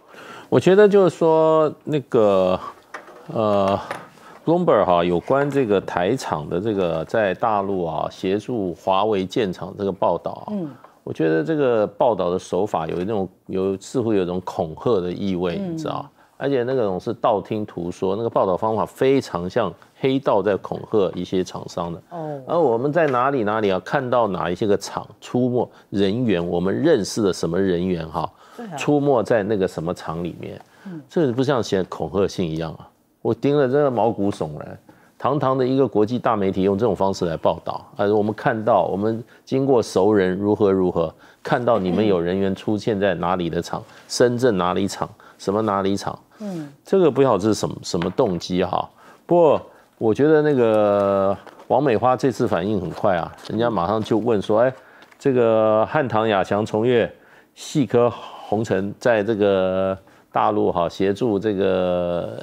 我觉得就是说那个呃，Rumber 哈，有关这个台厂的这个在大陆啊协助华为建厂这个报道啊。我觉得这个报道的手法有那种有似乎有一种恐吓的意味，你知道而且那种是道听途说，那个报道方法非常像黑道在恐吓一些厂商的。哦。而我们在哪里哪里啊？看到哪一些个厂出没人员，我们认识的什么人员哈？啊。出没在那个什么厂里面，嗯。这不像写恐吓信一样啊！我盯了，真的毛骨悚然。堂堂的一个国际大媒体用这种方式来报道，啊，我们看到我们经过熟人如何如何，看到你们有人员出现在哪里的厂，深圳哪里厂，什么哪里厂，嗯，这个不晓得是什么什么动机哈。不过我觉得那个王美花这次反应很快啊，人家马上就问说，哎，这个汉唐、雅强、从业细科红尘，在这个。大陆哈协助这个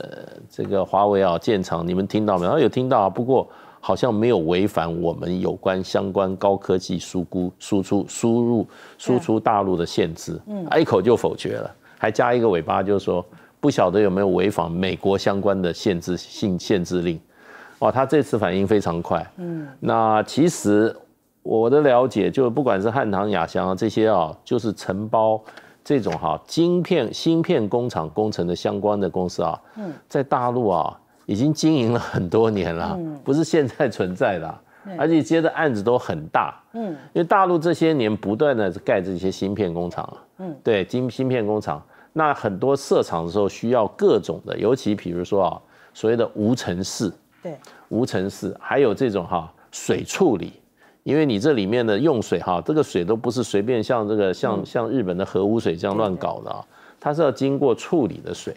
这个华为啊建厂，你们听到没？然有听到啊，不过好像没有违反我们有关相关高科技输估输出输入输出大陆的限制，嗯，一口就否决了，还加一个尾巴，就是说不晓得有没有违反美国相关的限制性限制令，哇，他这次反应非常快，嗯，那其实我的了解就不管是汉唐雅翔啊这些啊，就是承包。这种哈晶片、芯片工厂工程的相关的公司啊，嗯、在大陆啊已经经营了很多年了，嗯、不是现在存在的，而且接的案子都很大。嗯，因为大陆这些年不断的盖这些芯片工厂嗯，对，晶芯片工厂，那很多设厂的时候需要各种的，尤其比如说啊，所谓的无尘室，对，无尘室，还有这种哈水处理。因为你这里面的用水哈，这个水都不是随便像这个像像日本的核污水这样乱搞的啊，它是要经过处理的水。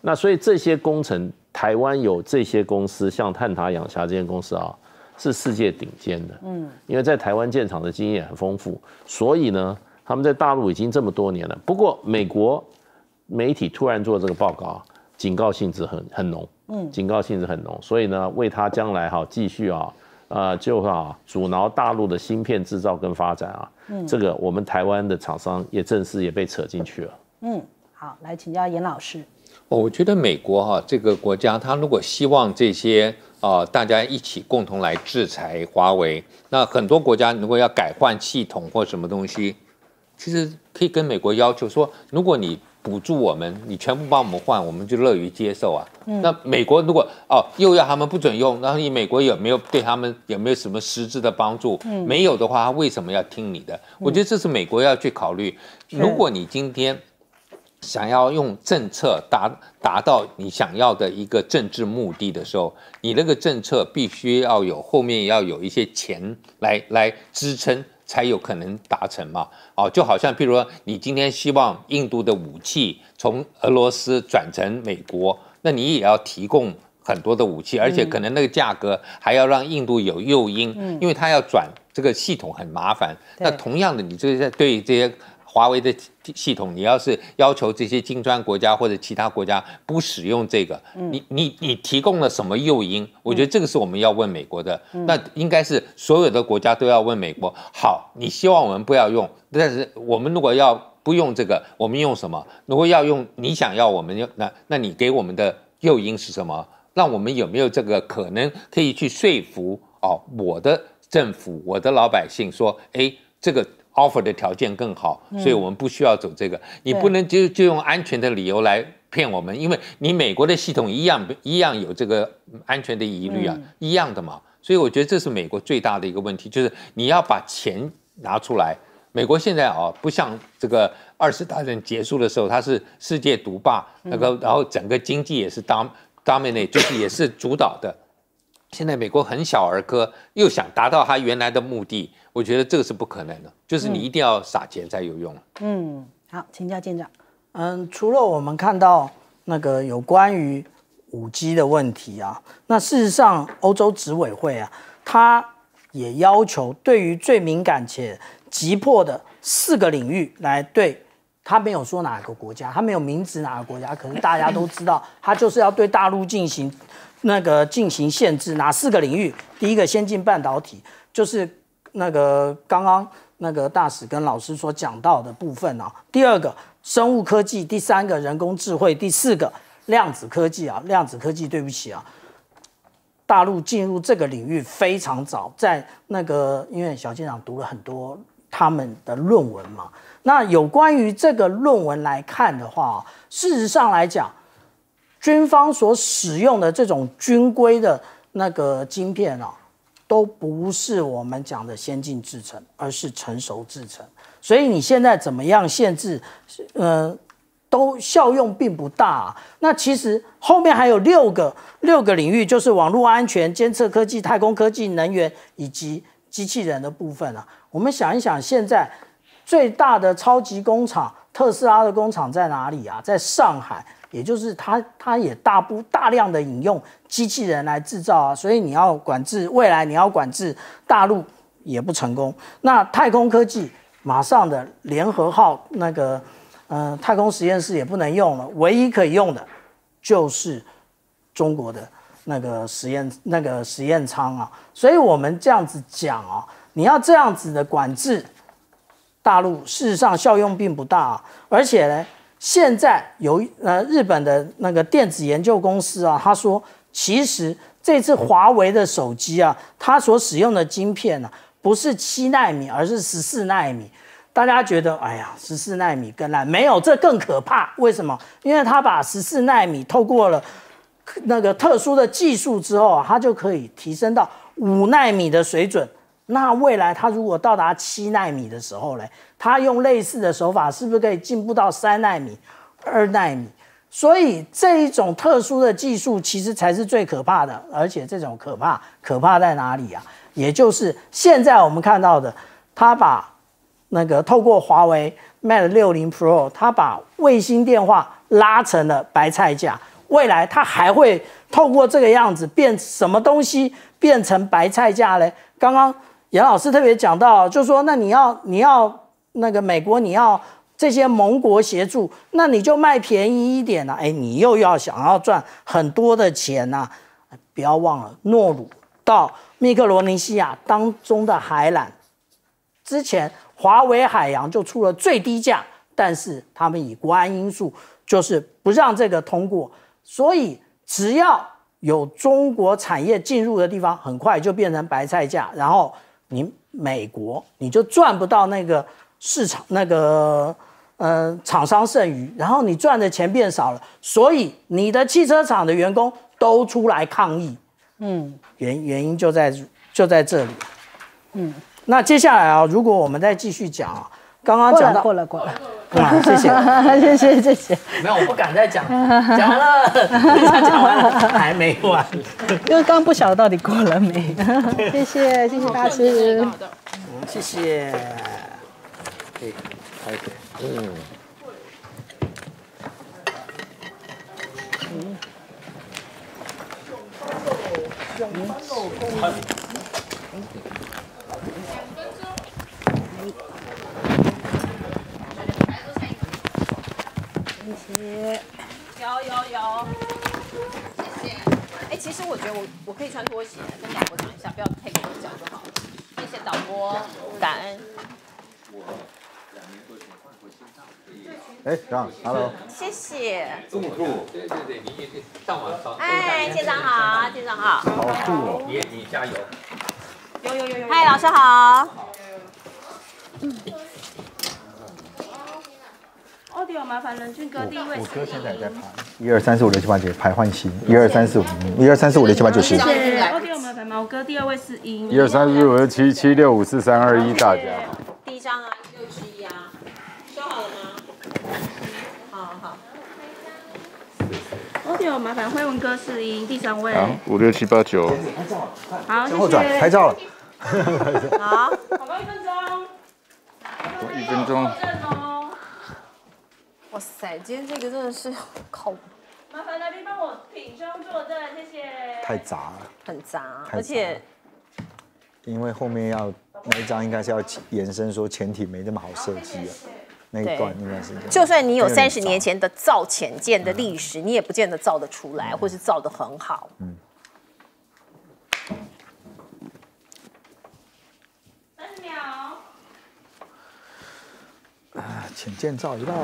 那所以这些工程，台湾有这些公司，像探塔养虾这些公司啊，是世界顶尖的。嗯，因为在台湾建厂的经验很丰富，所以呢，他们在大陆已经这么多年了。不过美国媒体突然做这个报告啊，警告性质很很浓。嗯，警告性质很浓，所以呢，为他将来哈继续啊。啊，就啊，阻挠大陆的芯片制造跟发展啊，嗯，这个我们台湾的厂商也正式也被扯进去了。嗯，好，来请教严老师。哦，我觉得美国哈这个国家，他如果希望这些啊大家一起共同来制裁华为，那很多国家如果要改换系统或什么东西，其实可以跟美国要求说，如果你。补助我们，你全部帮我们换，我们就乐于接受啊。那美国如果哦又要他们不准用，然后你美国有没有对他们有没有什么实质的帮助？没有的话，他为什么要听你的？我觉得这是美国要去考虑。如果你今天想要用政策达达到你想要的一个政治目的的时候，你那个政策必须要有后面要有一些钱来来支撑。才有可能达成嘛？哦，就好像譬如说，你今天希望印度的武器从俄罗斯转成美国，那你也要提供很多的武器，而且可能那个价格还要让印度有诱因，因为它要转这个系统很麻烦。那同样的，你这些对这些。华为的系统，你要是要求这些金砖国家或者其他国家不使用这个，你你你提供了什么诱因？我觉得这个是我们要问美国的。那应该是所有的国家都要问美国。好，你希望我们不要用，但是我们如果要不用这个，我们用什么？如果要用，你想要我们用，那那你给我们的诱因是什么？让我们有没有这个可能可以去说服哦我的政府、我的老百姓说，哎，这个。Offer 的条件更好，所以我们不需要走这个。你不能就就用安全的理由来骗我们，因为你美国的系统一样一样有这个安全的疑虑啊，一样的嘛。所以我觉得这是美国最大的一个问题，就是你要把钱拿出来。美国现在哦，不像这个二次大战结束的时候，它是世界独霸那个，然后整个经济也是 dominate，就是也是主导的。现在美国很小儿科，又想达到他原来的目的，我觉得这个是不可能的。就是你一定要撒钱才有用。嗯，好，请教舰长。嗯，除了我们看到那个有关于五 G 的问题啊，那事实上欧洲执委会啊，他也要求对于最敏感且急迫的四个领域来对，他没有说哪个国家，他没有明指哪个国家，可能大家都知道，他就是要对大陆进行。那个进行限制哪四个领域？第一个先进半导体，就是那个刚刚那个大使跟老师所讲到的部分啊。第二个生物科技，第三个人工智慧，第四个量子科技啊。量子科技，对不起啊，大陆进入这个领域非常早，在那个因为小舰长读了很多他们的论文嘛。那有关于这个论文来看的话，事实上来讲。军方所使用的这种军规的那个晶片啊，都不是我们讲的先进制程，而是成熟制程。所以你现在怎么样限制，呃，都效用并不大。啊。那其实后面还有六个六个领域，就是网络安全、监测科技、太空科技、能源以及机器人的部分啊。我们想一想，现在最大的超级工厂，特斯拉的工厂在哪里啊？在上海。也就是它，它也大部大量的引用机器人来制造啊，所以你要管制未来，你要管制大陆也不成功。那太空科技马上的联合号那个，呃，太空实验室也不能用了，唯一可以用的，就是中国的那个实验那个实验舱啊。所以我们这样子讲啊，你要这样子的管制大陆，事实上效用并不大啊，而且呢。现在有呃日本的那个电子研究公司啊，他说，其实这次华为的手机啊，它所使用的晶片呢，不是七纳米，而是十四纳米。大家觉得，哎呀，十四纳米更烂？没有，这更可怕。为什么？因为它把十四纳米透过了那个特殊的技术之后，它就可以提升到五纳米的水准。那未来它如果到达七纳米的时候嘞，它用类似的手法，是不是可以进步到三纳米、二纳米？所以这一种特殊的技术其实才是最可怕的。而且这种可怕可怕在哪里啊？也就是现在我们看到的，它把那个透过华为 Mate 60 Pro，它把卫星电话拉成了白菜价。未来它还会透过这个样子变什么东西变成白菜价嘞？刚刚。杨老师特别讲到，就说那你要你要那个美国，你要这些盟国协助，那你就卖便宜一点啦。哎，你又要想要赚很多的钱呢，不要忘了，诺鲁到密克罗尼西亚当中的海缆，之前华为海洋就出了最低价，但是他们以国安因素就是不让这个通过，所以只要有中国产业进入的地方，很快就变成白菜价，然后。你美国你就赚不到那个市场那个呃厂商剩余，然后你赚的钱变少了，所以你的汽车厂的员工都出来抗议，嗯，原原因就在就在这里，嗯，那接下来啊，如果我们再继续讲啊。刚刚讲过了，过了，过了，谢谢，谢谢，谢谢。没有，我不敢再讲，讲完了，讲完了，还没完，因为刚不晓得到底过了没。谢谢，谢谢大师。嗯，谢谢。一个，还有嗯。嗯。谢谢，有有有，谢谢。哎，其实我觉得我我可以穿拖鞋跟导播讲一下，不要太裹脚就好。了。谢谢导播，感恩。我哎，张，Hello。谢谢。祝，对对对，你你上网上。哎，队长好，队长好。好，酷哦，业绩加油。有有有有。嗨，老师好。有麻烦仁俊哥，第一位。我哥现在也在排。一二三四五六七八九，排换新。一二三四五，一二三四五六七八九十。谢谢。欧弟有没有牌吗？哥第二位是音。一二三四五六七七六五四三二一，大家。第一张啊，六七一啊，收好了吗？好好。欧有麻烦辉文哥试音，第三位。好，五六七八九。好，向后转，拍照了，快，快，快，快。好，宝宝一分钟。一分钟。哇塞，今天这个真的是好。麻烦来宾帮我挺装作证，谢谢。太杂了，很杂，而且因为后面要那一张，应该是要延伸说前艇没那么好设计了，那一段应该是。就算你有三十年前的造潜艇的历史，你也不见得造得出来，或是造得很好。嗯。三十秒。啊，潜造一半。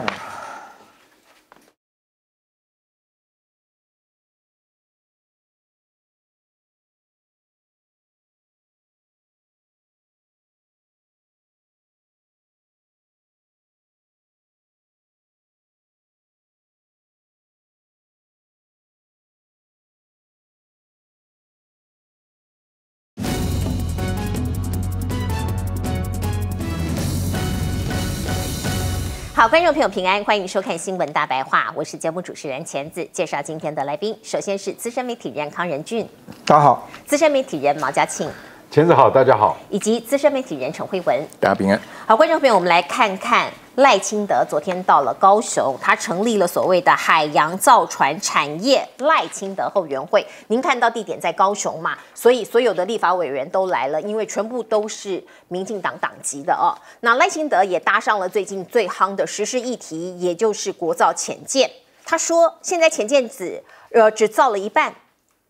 观众朋友平安，欢迎收看新闻大白话，我是节目主持人钳子，介绍今天的来宾，首先是资深媒体人康仁俊，大家好，资深媒体人毛家庆。钱子好，大家好，以及资深媒体人陈慧文，大家平安。好，观众朋友，我们来看看赖清德昨天到了高雄，他成立了所谓的海洋造船产业赖清德后援会。您看到地点在高雄嘛？所以所有的立法委员都来了，因为全部都是民进党党籍的哦。那赖清德也搭上了最近最夯的实施议题，也就是国造潜舰。他说，现在潜舰子呃只造了一半，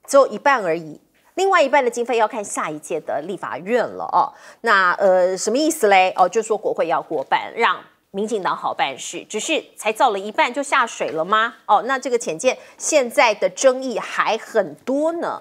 只有一半而已。另外一半的经费要看下一届的立法院了哦。那呃什么意思嘞？哦，就说国会要过半，让民进党好办事。只是才造了一半就下水了吗？哦，那这个浅见现在的争议还很多呢，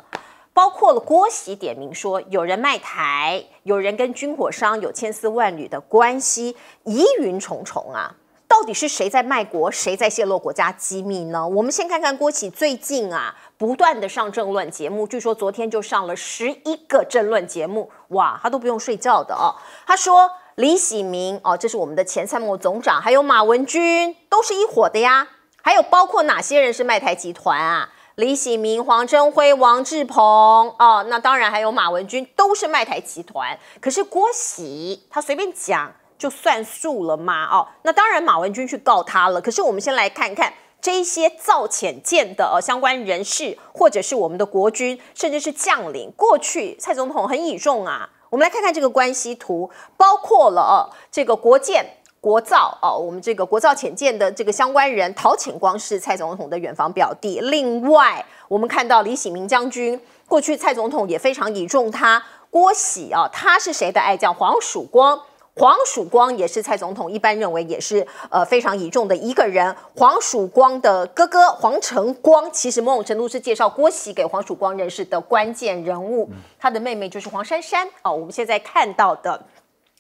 包括了郭喜点名说有人卖台，有人跟军火商有千丝万缕的关系，疑云重重啊。到底是谁在卖国，谁在泄露国家机密呢？我们先看看郭喜最近啊。不断的上政论节目，据说昨天就上了十一个政论节目，哇，他都不用睡觉的哦。他说李喜明哦，这是我们的前参谋总长，还有马文君都是一伙的呀，还有包括哪些人是麦台集团啊？李喜明、黄镇辉、王志鹏哦，那当然还有马文君都是麦台集团。可是郭喜他随便讲就算数了吗？哦，那当然马文君去告他了。可是我们先来看看。这些造潜舰的呃相关人士，或者是我们的国军，甚至是将领，过去蔡总统很倚重啊。我们来看看这个关系图，包括了呃这个国建、国造哦，我们这个国造潜舰的这个相关人陶潜光是蔡总统的远房表弟。另外，我们看到李喜明将军，过去蔡总统也非常倚重他。郭喜啊，他是谁的爱将黄曙光？黄曙光也是蔡总统一般认为也是呃非常倚重的一个人。黄曙光的哥哥黄成光，其实某种程度是介绍郭启给黄曙光认识的关键人物。他的妹妹就是黄珊珊哦，我们现在看到的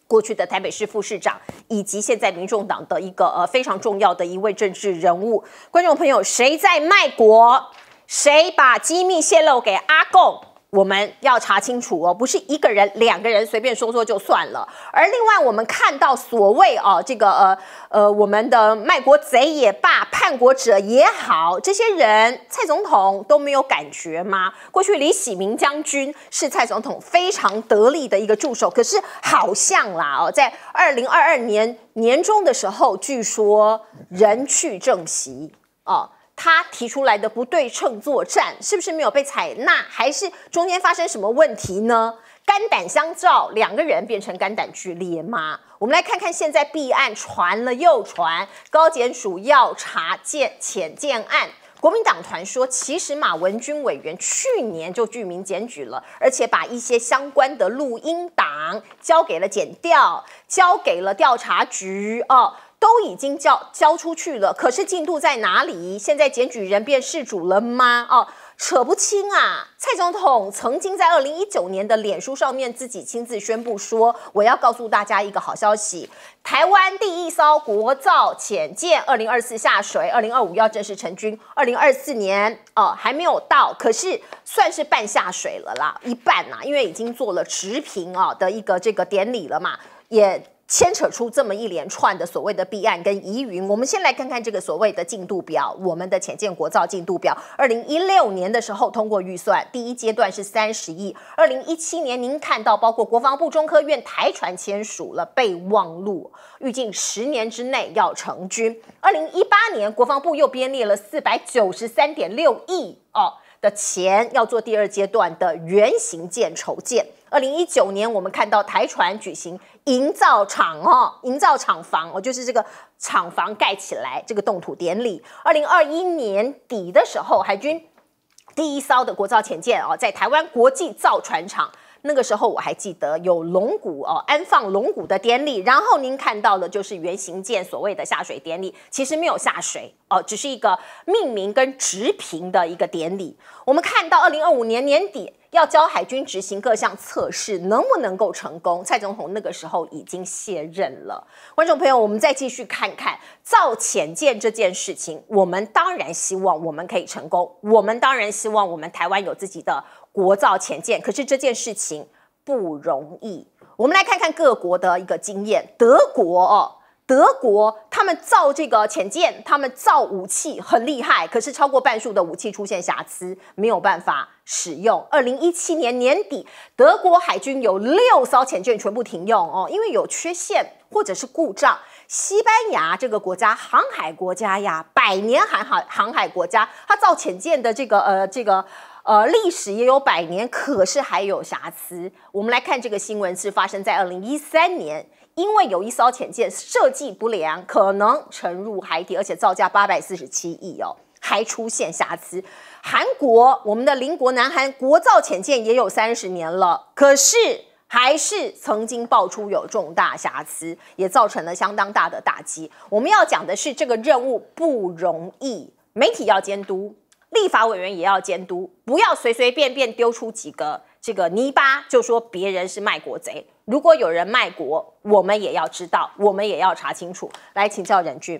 过去的台北市副市长，以及现在民众党的一个呃非常重要的一位政治人物。观众朋友，谁在卖国？谁把机密泄露给阿贡？我们要查清楚哦，不是一个人、两个人随便说说就算了。而另外，我们看到所谓哦，这个呃呃，我们的卖国贼也罢，叛国者也好，这些人，蔡总统都没有感觉吗？过去李喜明将军是蔡总统非常得力的一个助手，可是好像啦哦，在二零二二年年中的时候，据说人去政席啊。他提出来的不对称作战是不是没有被采纳，还是中间发生什么问题呢？肝胆相照，两个人变成肝胆俱裂吗？我们来看看现在弊案传了又传，高检署要查建浅建案，国民党团说，其实马文军委员去年就具名检举了，而且把一些相关的录音档交给了检调，交给了调查局哦。都已经交交出去了，可是进度在哪里？现在检举人变事主了吗？哦，扯不清啊！蔡总统曾经在二零一九年的脸书上面自己亲自宣布说：“我要告诉大家一个好消息，台湾第一艘国造潜舰二零二四下水，二零二五要正式成军。二零二四年哦还没有到，可是算是半下水了啦，一半呐，因为已经做了持平啊的一个这个典礼了嘛，也。”牵扯出这么一连串的所谓的弊案跟疑云，我们先来看看这个所谓的进度表。我们的浅见国造进度表，二零一六年的时候通过预算，第一阶段是三十亿。二零一七年，您看到包括国防部、中科院、台船签署了备忘录，预计十年之内要成军。二零一八年，国防部又编列了四百九十三点六亿哦的钱，要做第二阶段的原型舰筹建。二零一九年，我们看到台船举行营造厂哦，营造厂房哦，就是这个厂房盖起来，这个动土典礼。二零二一年底的时候，海军第一艘的国造潜舰哦，在台湾国际造船厂，那个时候我还记得有龙骨哦，安放龙骨的典礼。然后您看到的就是原型舰所谓的下水典礼，其实没有下水哦，只是一个命名跟直平的一个典礼。我们看到二零二五年年底。要教海军执行各项测试，能不能够成功？蔡总统那个时候已经卸任了。观众朋友，我们再继续看看造潜舰这件事情。我们当然希望我们可以成功，我们当然希望我们台湾有自己的国造潜舰。可是这件事情不容易。我们来看看各国的一个经验，德国。哦，德国他们造这个潜舰，他们造武器很厉害，可是超过半数的武器出现瑕疵，没有办法使用。二零一七年年底，德国海军有六艘潜舰全部停用哦，因为有缺陷或者是故障。西班牙这个国家航海国家呀，百年航海航海国家，它造潜舰的这个呃这个呃历史也有百年，可是还有瑕疵。我们来看这个新闻是发生在二零一三年。因为有一艘潜舰设计不良，可能沉入海底，而且造价八百四十七亿哦，还出现瑕疵。韩国，我们的邻国南韩国造潜舰也有三十年了，可是还是曾经爆出有重大瑕疵，也造成了相当大的打击。我们要讲的是，这个任务不容易，媒体要监督，立法委员也要监督，不要随随便便丢出几个。这个泥巴就说别人是卖国贼。如果有人卖国，我们也要知道，我们也要查清楚。来请教任君，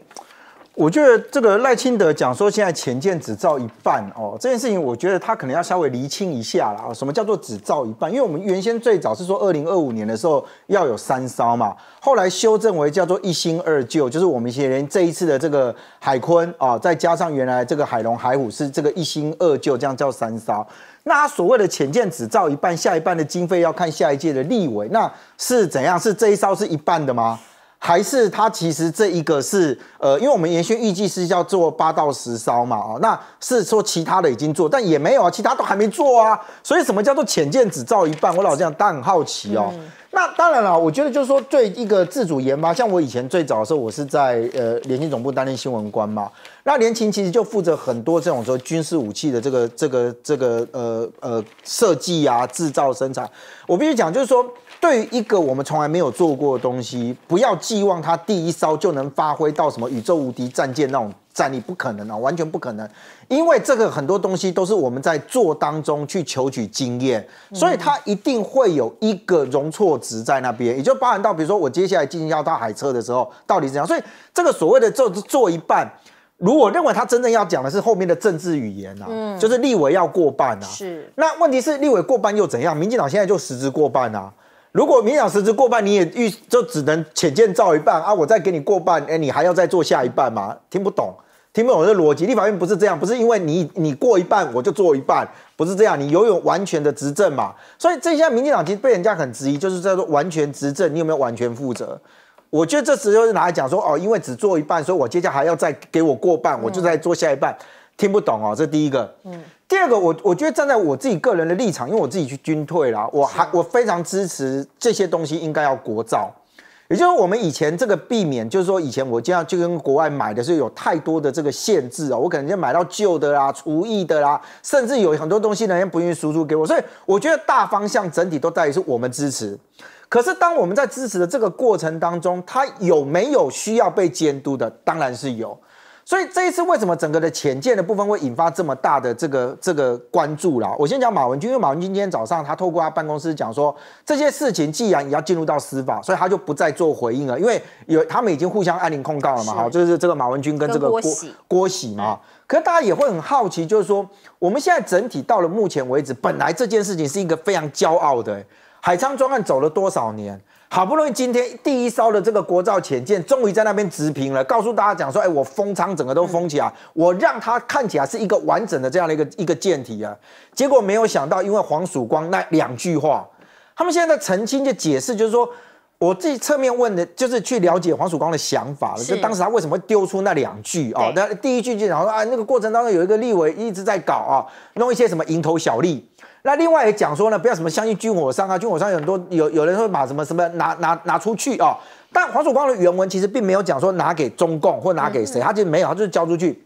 我觉得这个赖清德讲说现在前舰只造一半哦，这件事情我觉得他可能要稍微厘清一下了。什么叫做只造一半？因为我们原先最早是说二零二五年的时候要有三艘嘛，后来修正为叫做一新二旧，就是我们些人这一次的这个海坤啊，再加上原来这个海龙、海虎是这个一新二旧这样叫三艘。那他所谓的浅建只造一半，下一半的经费要看下一届的立委，那是怎样？是这一招是一半的吗？还是它其实这一个是呃，因为我们原先预计是要做八到十艘嘛，哦，那是说其他的已经做，但也没有啊，其他都还没做啊。所以什么叫做浅见只造一半？我老这样，但很好奇哦。那当然了，我觉得就是说对一个自主研发，像我以前最早的时候，我是在呃联勤总部担任新闻官嘛，那联勤其实就负责很多这种说军事武器的这个这个这个呃呃设计啊、制造生产。我必须讲就是说。对于一个我们从来没有做过的东西，不要寄望它第一艘就能发挥到什么宇宙无敌战舰那种战力，不可能啊，完全不可能。因为这个很多东西都是我们在做当中去求取经验，所以它一定会有一个容错值在那边，也就包含到比如说我接下来进行要到海测的时候到底怎样。所以这个所谓的做做一半，如果认为他真正要讲的是后面的政治语言啊，就是立委要过半啊，是。那问题是立委过半又怎样？民进党现在就实质过半啊。如果民进党失职过半，你也预就只能浅见造一半啊！我再给你过半，哎，你还要再做下一半吗？听不懂，听不懂这逻辑。立法院不是这样，不是因为你你过一半我就做一半，不是这样，你要有完全的执政嘛。所以这下民进党其实被人家很质疑，就是在说完全执政，你有没有完全负责？我觉得这时候是拿来讲说，哦，因为只做一半，所以我接下来还要再给我过半，我就再做下一半，听不懂哦。这第一个，嗯。第二个，我我觉得站在我自己个人的立场，因为我自己去军退了，我还我非常支持这些东西应该要国造，也就是我们以前这个避免，就是说以前我这样就跟国外买的是有太多的这个限制啊，我可能就买到旧的啦、厨艺的啦，甚至有很多东西人家不愿意输出给我，所以我觉得大方向整体都在于是我们支持，可是当我们在支持的这个过程当中，它有没有需要被监督的？当然是有。所以这一次为什么整个的浅见的部分会引发这么大的这个这个关注了？我先讲马文君，因为马文君今天早上他透过他办公室讲说，这些事情既然也要进入到司法，所以他就不再做回应了，因为有他们已经互相按铃控告了嘛。好，就是这个马文君跟这个郭郭喜嘛。可大家也会很好奇，就是说我们现在整体到了目前为止，本来这件事情是一个非常骄傲的海昌专案走了多少年？好不容易今天第一艘的这个国造潜舰终于在那边直平了，告诉大家讲说，哎，我封仓整个都封起来，我让它看起来是一个完整的这样的一个一个舰体啊。结果没有想到，因为黄曙光那两句话，他们现在澄清就解释，就是说我自己侧面问的，就是去了解黄曙光的想法了，就当时他为什么丢出那两句啊？那第一句就然后说啊，那个过程当中有一个立委一直在搞啊，弄一些什么蝇头小利。那另外也讲说呢，不要什么相信军火商啊，军火商有很多，有有人会把什么什么拿拿拿出去啊。但黄曙光的原文其实并没有讲说拿给中共或拿给谁，他就没有，他就是交出去。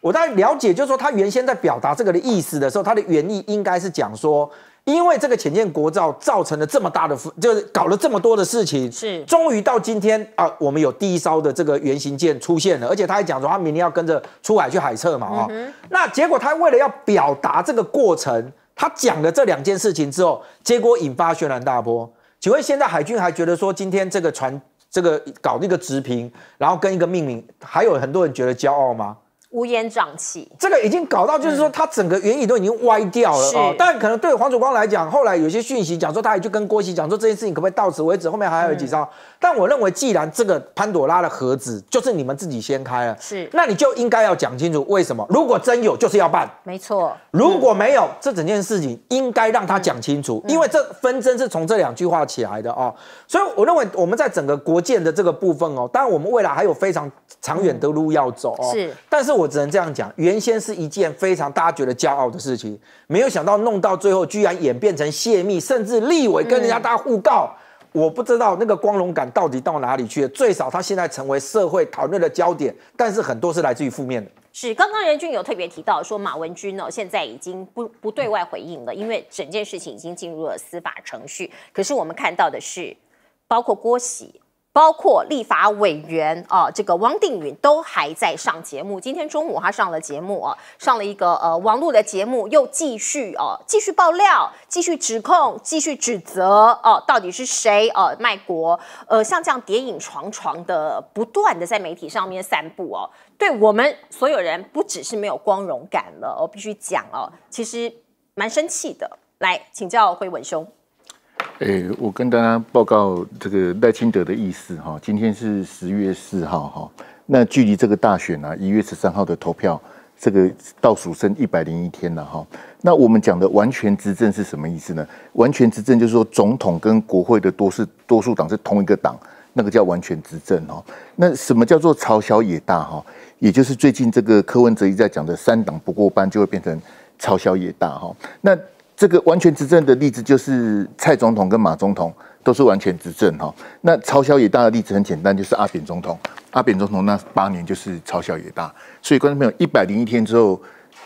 我在了解，就是说他原先在表达这个的意思的时候，他的原意应该是讲说，因为这个浅见国造造成了这么大的，就是搞了这么多的事情，是终于到今天啊，我们有第一艘的这个原型舰出现了，而且他还讲说他明天要跟着出海去海测嘛啊。那结果他为了要表达这个过程。他讲了这两件事情之后，结果引发轩然大波。请问现在海军还觉得说今天这个船、这个搞那个直平，然后跟一个命名，还有很多人觉得骄傲吗？乌烟瘴气，这个已经搞到，就是说他整个原意都已经歪掉了啊。但可能对黄祖光来讲，后来有些讯息讲说，他也去跟郭熙讲说，这件事情可不可以到此为止？后面还有几招。但我认为，既然这个潘朵拉的盒子就是你们自己掀开了，是，那你就应该要讲清楚为什么。如果真有，就是要办，没错。如果没有，这整件事情应该让他讲清楚，因为这纷争是从这两句话起来的啊。所以我认为我们在整个国建的这个部分哦，当然我们未来还有非常长远的路要走哦。是，但是我只能这样讲，原先是一件非常大家觉得骄傲的事情，没有想到弄到最后居然演变成泄密，甚至立委跟人家大家互告，我不知道那个光荣感到底到哪里去了。最少他现在成为社会讨论的焦点，但是很多是来自于负面的。是，刚刚任俊有特别提到说，马文君哦，现在已经不不对外回应了，因为整件事情已经进入了司法程序。可是我们看到的是。包括郭喜，包括立法委员啊，这个王定宇都还在上节目。今天中午他上了节目啊，上了一个呃网络的节目，又继续哦，继续爆料，继续指控，继续指责哦，到底是谁呃卖国？呃，像这样谍影重重的不断的在媒体上面散布哦，对我们所有人不只是没有光荣感了，我必须讲哦，其实蛮生气的。来，请教辉文兄。哎，我跟大家报告这个赖清德的意思哈，今天是十月四号哈，那距离这个大选啊，一月十三号的投票，这个倒数剩一百零一天了哈。那我们讲的完全执政是什么意思呢？完全执政就是说总统跟国会的多是多数党是同一个党，那个叫完全执政哦。那什么叫做嘲小也大哈？也就是最近这个柯文哲一直在讲的，三党不过半就会变成嘲小也大哈。那这个完全执政的例子就是蔡总统跟马总统都是完全执政哈。那嘲小野大的例子很简单，就是阿扁总统，阿扁总统那八年就是嘲小野大。所以观众朋友，一百零一天之后，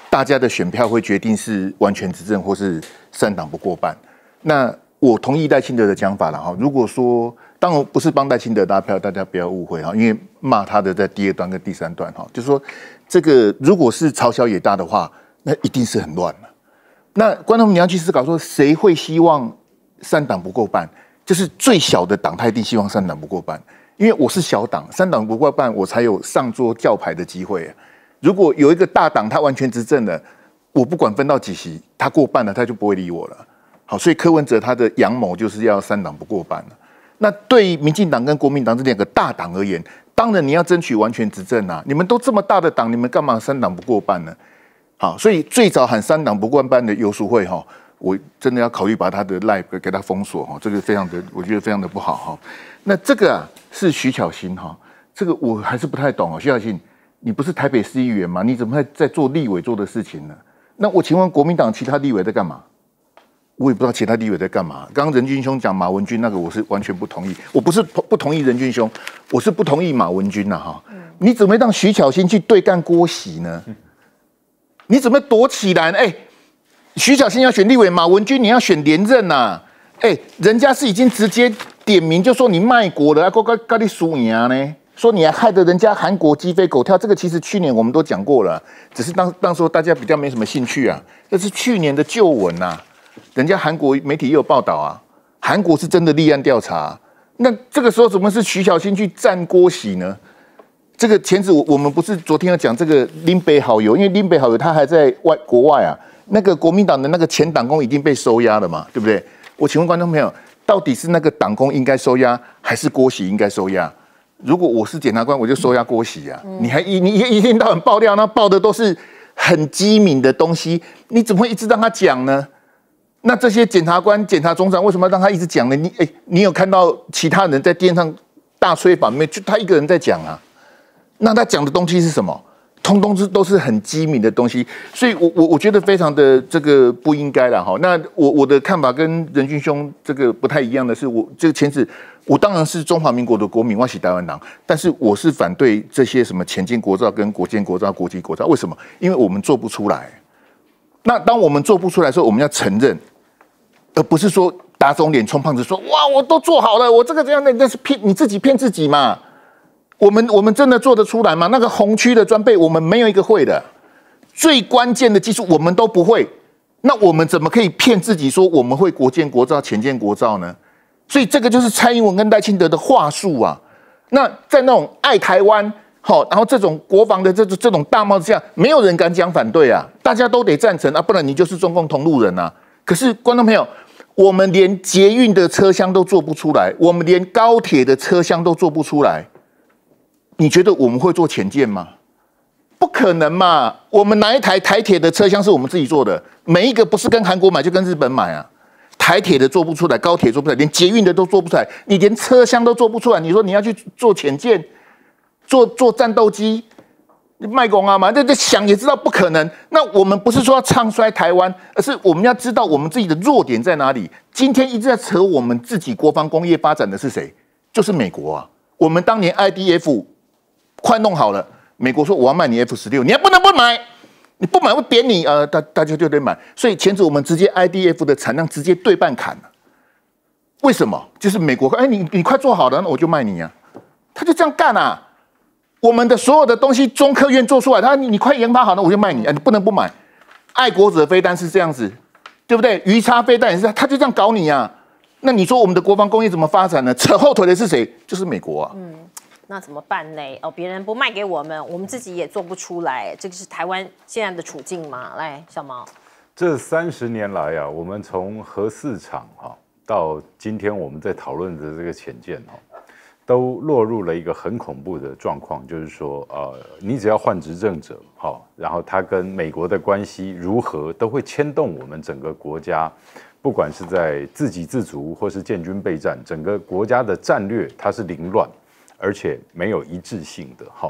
大家的选票会决定是完全执政或是三党不过半。那我同意戴清德的讲法了哈。如果说当然不是帮戴清德拉票，大家不要误会哈。因为骂他的在第二段跟第三段哈，就是说这个如果是嘲小野大的话，那一定是很乱。那观众你要去思考说，谁会希望三党不过半？就是最小的党太低，希望三党不过半，因为我是小党，三党不过半，我才有上桌叫牌的机会啊。如果有一个大党他完全执政了，我不管分到几席，他过半了他就不会理我了。好，所以柯文哲他的阳谋就是要三党不过半了。那对于民进党跟国民党这两个大党而言，当然你要争取完全执政啊。你们都这么大的党，你们干嘛三党不过半呢？好，所以最早喊三党不关班的游说会哈，我真的要考虑把他的 live 给他封锁哈，这个非常的，我觉得非常的不好哈。那这个啊是徐巧芯哈，这个我还是不太懂哦。徐巧芯，你不是台北市议员吗？你怎么在做立委做的事情呢？那我请问国民党其他立委在干嘛？我也不知道其他立委在干嘛。刚刚任君兄讲马文君那个，我是完全不同意。我不是不同意任君兄，我是不同意马文君呐哈。你怎备让徐巧芯去对干郭喜呢？你怎么躲起来？哎，徐小新要选立委，马文君你要选连任呐！哎，人家是已经直接点名就说你卖国了，还搞搞搞你数你啊呢？说你还害得人家韩国鸡飞狗跳，这个其实去年我们都讲过了，只是当当时大家比较没什么兴趣啊，那是去年的旧闻呐。人家韩国媒体也有报道啊，韩国是真的立案调查，那这个时候怎么是徐小新去站锅洗呢？这个前子，我我们不是昨天要讲这个林北好友，因为林北好友他还在外国外啊。那个国民党的那个前党工已经被收押了嘛，对不对？我请问观众朋友，到底是那个党工应该收押，还是郭喜应该收押？如果我是检察官，我就收押郭喜呀。你还一你一一天到晚爆料，那爆的都是很机敏的东西，你怎么会一直让他讲呢？那这些检察官、检察总长为什么让他一直讲呢？你哎，你有看到其他人在电上大吹板面，就他一个人在讲啊？那他讲的东西是什么？通通是都是很机敏的东西，所以我我我觉得非常的这个不应该了哈。那我我的看法跟任俊兄这个不太一样的是，我这个前字我当然是中华民国的国民，万喜台湾党，但是我是反对这些什么前进国造跟国建国造、国际国造。为什么？因为我们做不出来。那当我们做不出来时候，我们要承认，而不是说打肿脸充胖子，说哇我都做好了，我这个这样那那是骗你自己骗自己嘛。我们我们真的做得出来吗？那个红区的装备，我们没有一个会的。最关键的技术，我们都不会。那我们怎么可以骗自己说我们会国建国造、前建国造呢？所以这个就是蔡英文跟赖清德的话术啊。那在那种爱台湾、好，然后这种国防的这种这种大帽子下，没有人敢讲反对啊，大家都得赞成啊，不然你就是中共同路人啊。可是观众朋友，我们连捷运的车厢都做不出来，我们连高铁的车厢都做不出来。你觉得我们会做潜舰吗？不可能嘛！我们哪一台台铁的车厢是我们自己做的？每一个不是跟韩国买，就跟日本买啊！台铁的做不出来，高铁做不出来，连捷运的都做不出来。你连车厢都做不出来，你说你要去做潜舰，做做战斗机，卖公啊嘛？这这想也知道不可能。那我们不是说要唱衰台湾，而是我们要知道我们自己的弱点在哪里。今天一直在扯我们自己国防工业发展的是谁？就是美国啊！我们当年 IDF。快弄好了，美国说我要卖你 F 十六，你还不能不买，你不买我点你，呃，大大家就得买，所以前次我们直接 IDF 的产量直接对半砍了，为什么？就是美国，哎，你你快做好了，那我就卖你呀，他就这样干啊。我们的所有的东西，中科院做出来，他你你快研发好了，我就卖你，啊，你不能不买。爱国者飞弹是这样子，对不对？鱼叉飞弹也是，他就这样搞你呀。那你说我们的国防工业怎么发展呢？扯后腿的是谁？就是美国啊。嗯，那怎么办呢？哦，别人不卖给我们，我们自己也做不出来，这个是台湾现在的处境嘛？来，小毛，这三十年来啊，我们从核四厂啊，到今天我们在讨论的这个潜艇哦，都落入了一个很恐怖的状况，就是说，呃，你只要换执政者，哈，然后他跟美国的关系如何，都会牵动我们整个国家，不管是在自给自足或是建军备战，整个国家的战略它是凌乱。而且没有一致性的哈，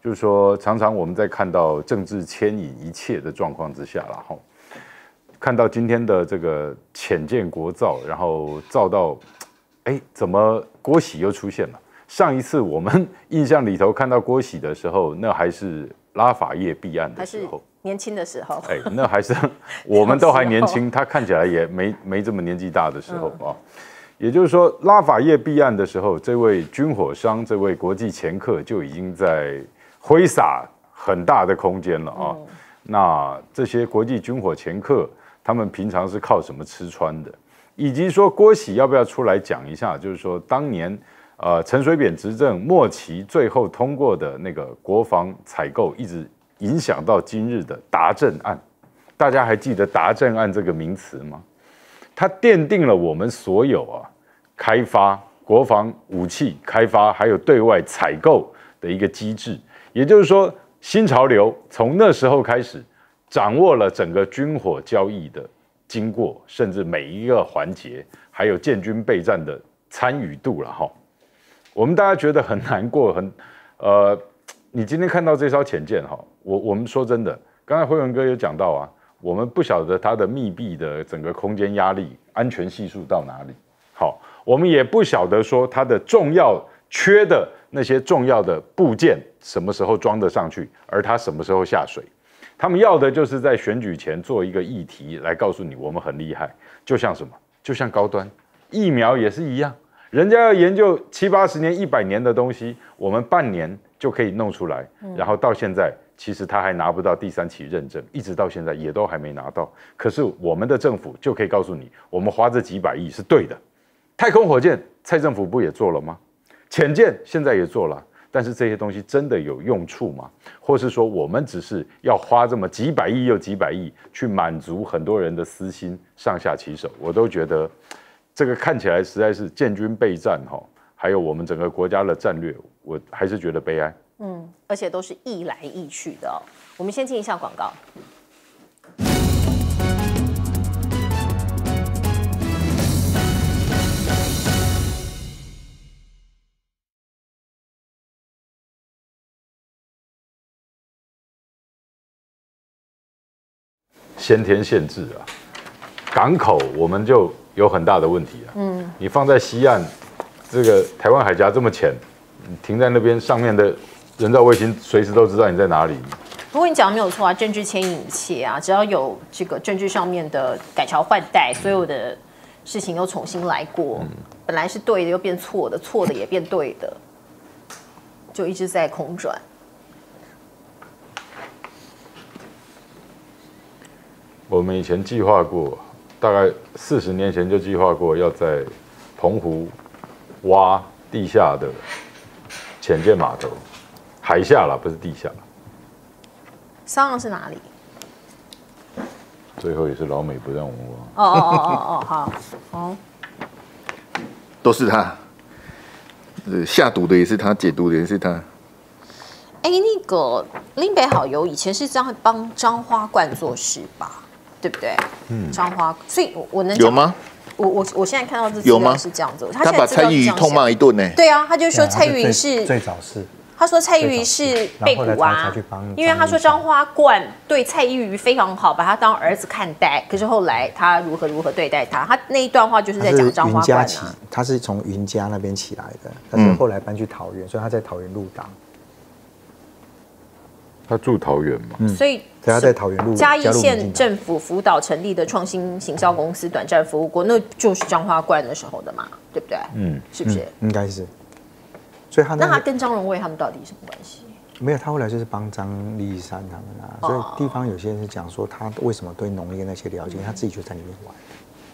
就是说，常常我们在看到政治牵引一切的状况之下了哈，看到今天的这个浅见国造，然后造到，哎，怎么郭喜又出现了？上一次我们印象里头看到郭喜的时候，那还是拉法叶弊案的时候，年轻的时候，哎，那还是我们都还年轻，他看起来也没没这么年纪大的时候啊。也就是说，拉法叶避案的时候，这位军火商、这位国际掮客就已经在挥洒很大的空间了啊。那这些国际军火掮客，他们平常是靠什么吃穿的？以及说郭喜要不要出来讲一下，就是说当年呃陈水扁执政末期最后通过的那个国防采购，一直影响到今日的达政案，大家还记得达政案这个名词吗？它奠定了我们所有啊，开发国防武器开发，还有对外采购的一个机制。也就是说，新潮流从那时候开始，掌握了整个军火交易的经过，甚至每一个环节，还有建军备战的参与度了哈。我们大家觉得很难过，很呃，你今天看到这艘潜舰哈，我我们说真的，刚才辉文哥有讲到啊。我们不晓得它的密闭的整个空间压力安全系数到哪里。好，我们也不晓得说它的重要缺的那些重要的部件什么时候装得上去，而它什么时候下水？他们要的就是在选举前做一个议题来告诉你我们很厉害。就像什么？就像高端疫苗也是一样，人家要研究七八十年、一百年的东西，我们半年就可以弄出来，然后到现在。其实他还拿不到第三期认证，一直到现在也都还没拿到。可是我们的政府就可以告诉你，我们花这几百亿是对的。太空火箭，蔡政府不也做了吗？潜舰现在也做了，但是这些东西真的有用处吗？或是说我们只是要花这么几百亿又几百亿，去满足很多人的私心，上下其手？我都觉得这个看起来实在是建军备战哈，还有我们整个国家的战略，我还是觉得悲哀。嗯，而且都是易来易去的哦。我们先进一下广告。先天限制啊，港口我们就有很大的问题啊。嗯，你放在西岸，这个台湾海峡这么浅，停在那边上面的。人，造卫星随时都知道你在哪里。不过你讲的没有错啊，政治牵引器啊，只要有这个政治上面的改朝换代，所有的事情又重新来过，本来是对的又变错的，错的也变对的，就一直在空转。我们以前计划过，大概四十年前就计划过，要在澎湖挖地下的浅建码头。台下了，不是地下。伤亡是哪里？最后也是老美不让我们挖。哦哦哦哦哦，好，好。都是他，呃，下毒的也是他，解毒的也是他。哎，那个林北好友以前是这样帮张花冠做事吧？对不对？嗯。张花，所以我我能有吗？我我我现在看到这次有吗？是这样子，他把蔡云痛骂一顿呢。对啊，他就说蔡云是最早是。他说蔡玉瑜是被捕啊，因为他说张花冠对蔡玉瑜非常好，把他当儿子看待。可是后来他如何如何对待他，他那一段话就是在讲张花冠啊。他是从云家那边起来的，但是后来搬去桃园，所以他在桃园入党。他住桃园嘛，所以他在桃园路嘉义县政府辅导成立的创新行销公司短暂服务过，那就是张花冠的时候的嘛，对不对？嗯，是不是？应该是。所以他那他跟张荣惠他们到底什么关系？没有，他后来就是帮张立山他们啊。所以地方有些人是讲说他为什么对农业那些了解，他自己就在里面玩。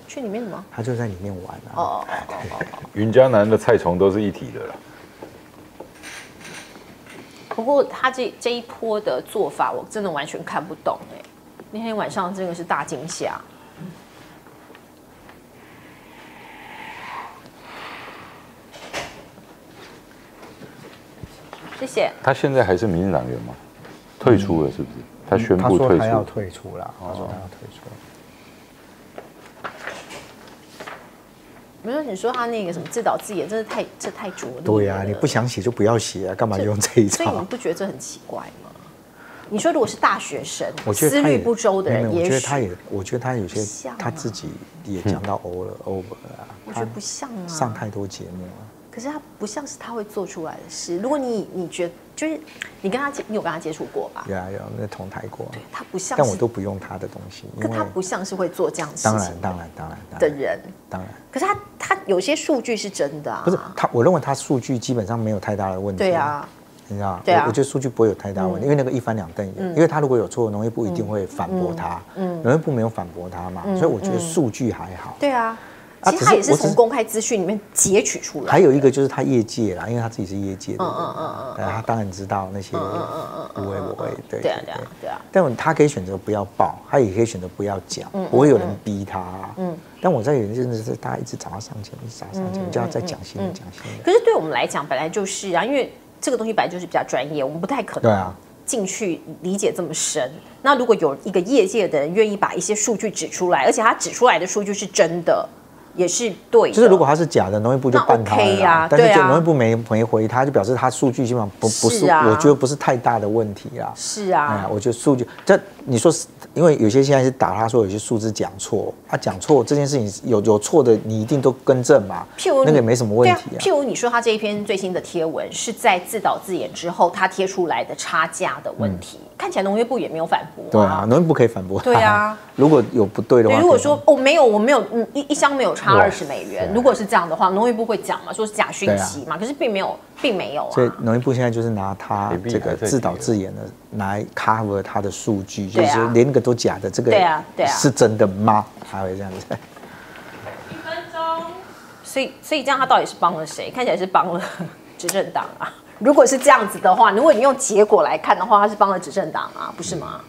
去里面什么？他就在里面玩啊。哦哦哦 云江南的菜虫都是一体的了。不过他这这一波的做法，我真的完全看不懂哎。那天晚上真的是大惊吓。他现在还是名人党员吗？退出了是不是？他宣布退出他要退出了。他说他要退出。没有，你说他那个什么自导自演，真的太这太拙劣。对呀，你不想写就不要写啊，干嘛用这一招？所以你不觉得这很奇怪吗？你说如果是大学生，我觉得思虑不周的人，我觉得他也，我觉得他有些他自己也讲到 over over 啊，我觉得不像啊，上太多节目了。可是他不像是他会做出来的事。如果你你觉得就是你跟他接，你有跟他接触过吧？有啊有，那同台过。对，他不像。但我都不用他的东西，因为他不像是会做这样事。当然当然当然。的人，当然。可是他他有些数据是真的啊。不是他，我认为他数据基本上没有太大的问题。对啊。你知道？对啊。我觉得数据不会有太大问题，因为那个一翻两瞪眼，因为他如果有错，农业部一定会反驳他。嗯。农业部没有反驳他嘛？嗯。所以我觉得数据还好。对啊。其实他也是从公开资讯里面截取出来。还有一个就是他业界啦，因为他自己是业界的，嗯嗯嗯嗯，他当然知道那些，嗯嗯嗯不会不会，对啊对啊对啊。但他可以选择不要报，他也可以选择不要讲，不会有人逼他。嗯。但我在有些真的是，大家一直找他上千，一直上到上千，就要再讲新的讲新的。可是对我们来讲，本来就是啊，因为这个东西本来就是比较专业，我们不太可能对啊进去理解这么深。那如果有一个业界的人愿意把一些数据指出来，而且他指出来的数据是真的。也是对，就是如果他是假的，农业部就办他了。OK 但是就农业部没没回，他就表示他数据基本上不不是，我觉得不是太大的问题啊。是啊，哎，我觉得数据这。你说是，因为有些现在是打他说有些数字讲错，他讲错这件事情有有错的，你一定都更正嘛。譬如那个也没什么问题。譬如你说他这一篇最新的贴文是在自导自演之后，他贴出来的差价的问题，看起来农业部也没有反驳。对啊，农业部可以反驳。对啊，如果有不对的话，如果说哦没有，我没有嗯一一箱没有差二十美元，如果是这样的话，农业部会讲嘛，说是假讯息嘛，可是并没有。并没有啊，所以农业部现在就是拿他这个自导自演的来 cover 他的数据，就是连个都假的，这个对啊对啊是真的吗？还会这样子？一分钟，所以所以这样他到底是帮了谁？看起来是帮了 执政党啊。如果是这样子的话，如果你用结果来看的话，他是帮了执政党啊，不是吗？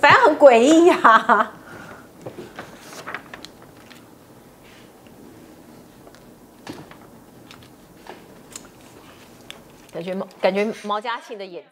反正很诡异呀。感觉毛，感觉毛佳庆的演。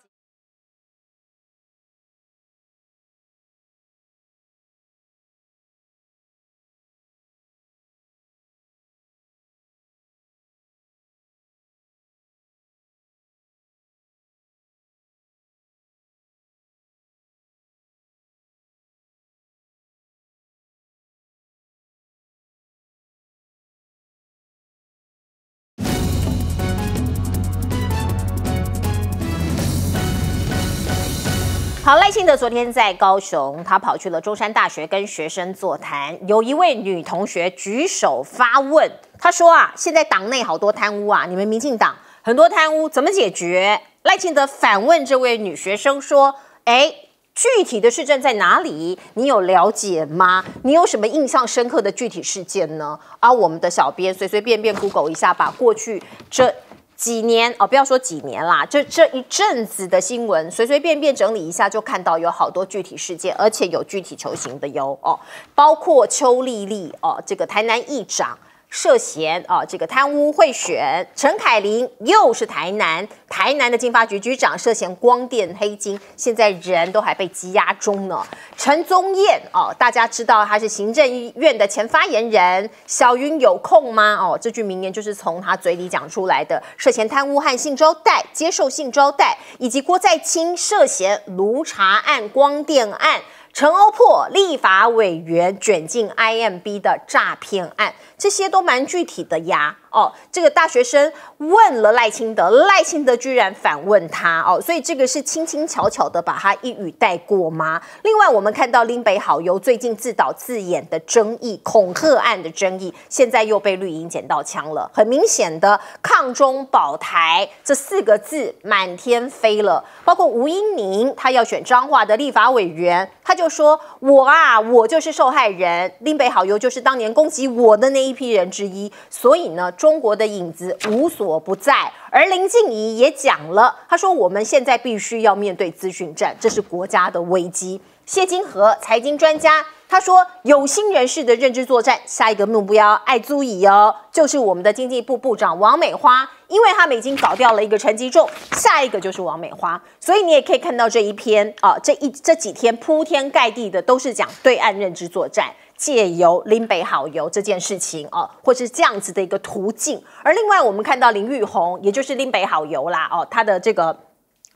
好，赖清德昨天在高雄，他跑去了中山大学跟学生座谈。有一位女同学举手发问，她说：“啊，现在党内好多贪污啊，你们民进党很多贪污，怎么解决？”赖清德反问这位女学生说：“哎，具体的事件在哪里？你有了解吗？你有什么印象深刻的具体事件呢？”而我们的小编随随便便 Google 一下，把过去这。几年哦，不要说几年啦，就这一阵子的新闻，随随便便整理一下就看到有好多具体事件，而且有具体球形的哟哦，包括邱丽丽哦，这个台南议长。涉嫌啊，这个贪污贿选，陈凯琳又是台南，台南的经发局局长涉嫌光电黑金，现在人都还被羁押中呢。陈宗彦哦，大家知道他是行政院的前发言人。小云有空吗？哦，这句名言就是从他嘴里讲出来的。涉嫌贪污和性招待，接受性招待，以及郭在清涉嫌卢查案、光电案，陈欧破立法委员卷进 IMB 的诈骗案。这些都蛮具体的呀，哦，这个大学生问了赖清德，赖清德居然反问他，哦，所以这个是轻巧巧的把他一语带过吗？另外，我们看到林北好友最近自导自演的争议恐吓案的争议，现在又被绿营捡到枪了，很明显的“抗中保台”这四个字满天飞了。包括吴英宁，他要选彰化的立法委员，他就说我啊，我就是受害人，林北好友就是当年攻击我的那。一一批人之一，所以呢，中国的影子无所不在。而林静怡也讲了，他说我们现在必须要面对资讯战，这是国家的危机。谢金河，财经专家，他说有心人士的认知作战，下一个目标爱租椅哦，就是我们的经济部部长王美花，因为他们已经搞掉了一个陈吉仲，下一个就是王美花。所以你也可以看到这一篇啊，这一这几天铺天盖地的都是讲对岸认知作战。借由林北好油这件事情哦，或是这样子的一个途径。而另外，我们看到林玉红，也就是林北好油啦哦，他的这个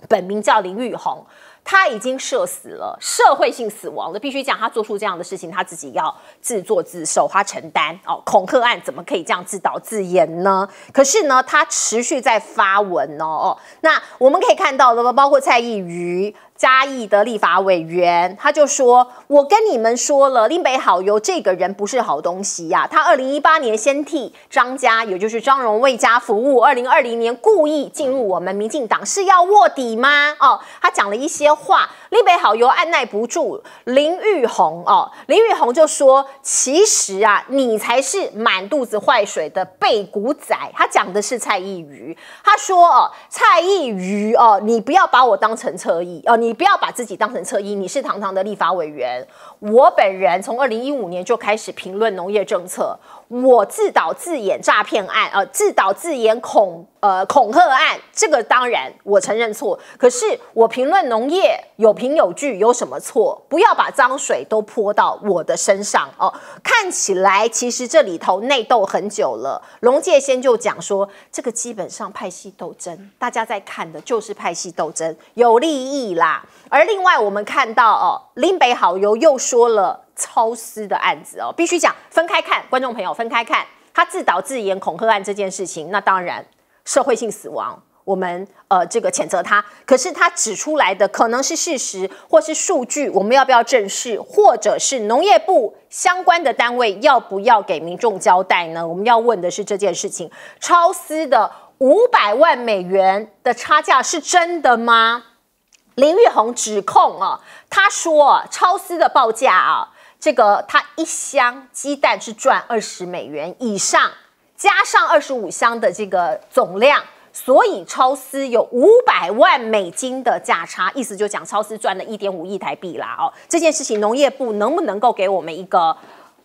本名叫林玉红，他已经社死了，社会性死亡了。必须讲，他做出这样的事情，他自己要自作自受，他承担哦。恐吓案怎么可以这样自导自演呢？可是呢，他持续在发文哦哦，那我们可以看到的，包括蔡依瑜。嘉义的立法委员他就说：“我跟你们说了，林北好友这个人不是好东西呀。他二零一八年先替张家，也就是张荣惠家服务；二零二零年故意进入我们民进党，是要卧底吗？哦，他讲了一些话。”立北好友按耐不住林玉红哦，林玉红就说：“其实啊，你才是满肚子坏水的背骨仔。”他讲的是蔡依瑜，他说：“哦，蔡依瑜哦，你不要把我当成侧翼哦，你不要把自己当成侧翼，你是堂堂的立法委员。我本人从二零一五年就开始评论农业政策，我自导自演诈骗案，呃，自导自演恐。”呃，恐吓案这个当然我承认错，可是我评论农业有凭有据，有什么错？不要把脏水都泼到我的身上哦。看起来其实这里头内斗很久了。龙介先就讲说，这个基本上派系斗争，大家在看的就是派系斗争，有利益啦。而另外我们看到哦，林北好友又说了超私的案子哦，必须讲分开看，观众朋友分开看，他自导自演恐吓案这件事情，那当然。社会性死亡，我们呃这个谴责他，可是他指出来的可能是事实或是数据，我们要不要正视？或者是农业部相关的单位要不要给民众交代呢？我们要问的是这件事情，超私的五百万美元的差价是真的吗？林玉红指控啊，他说超私的报价啊，这个他一箱鸡蛋是赚二十美元以上。加上二十五箱的这个总量，所以超思有五百万美金的价差，意思就讲超思赚了一点五亿台币啦。哦，这件事情农业部能不能够给我们一个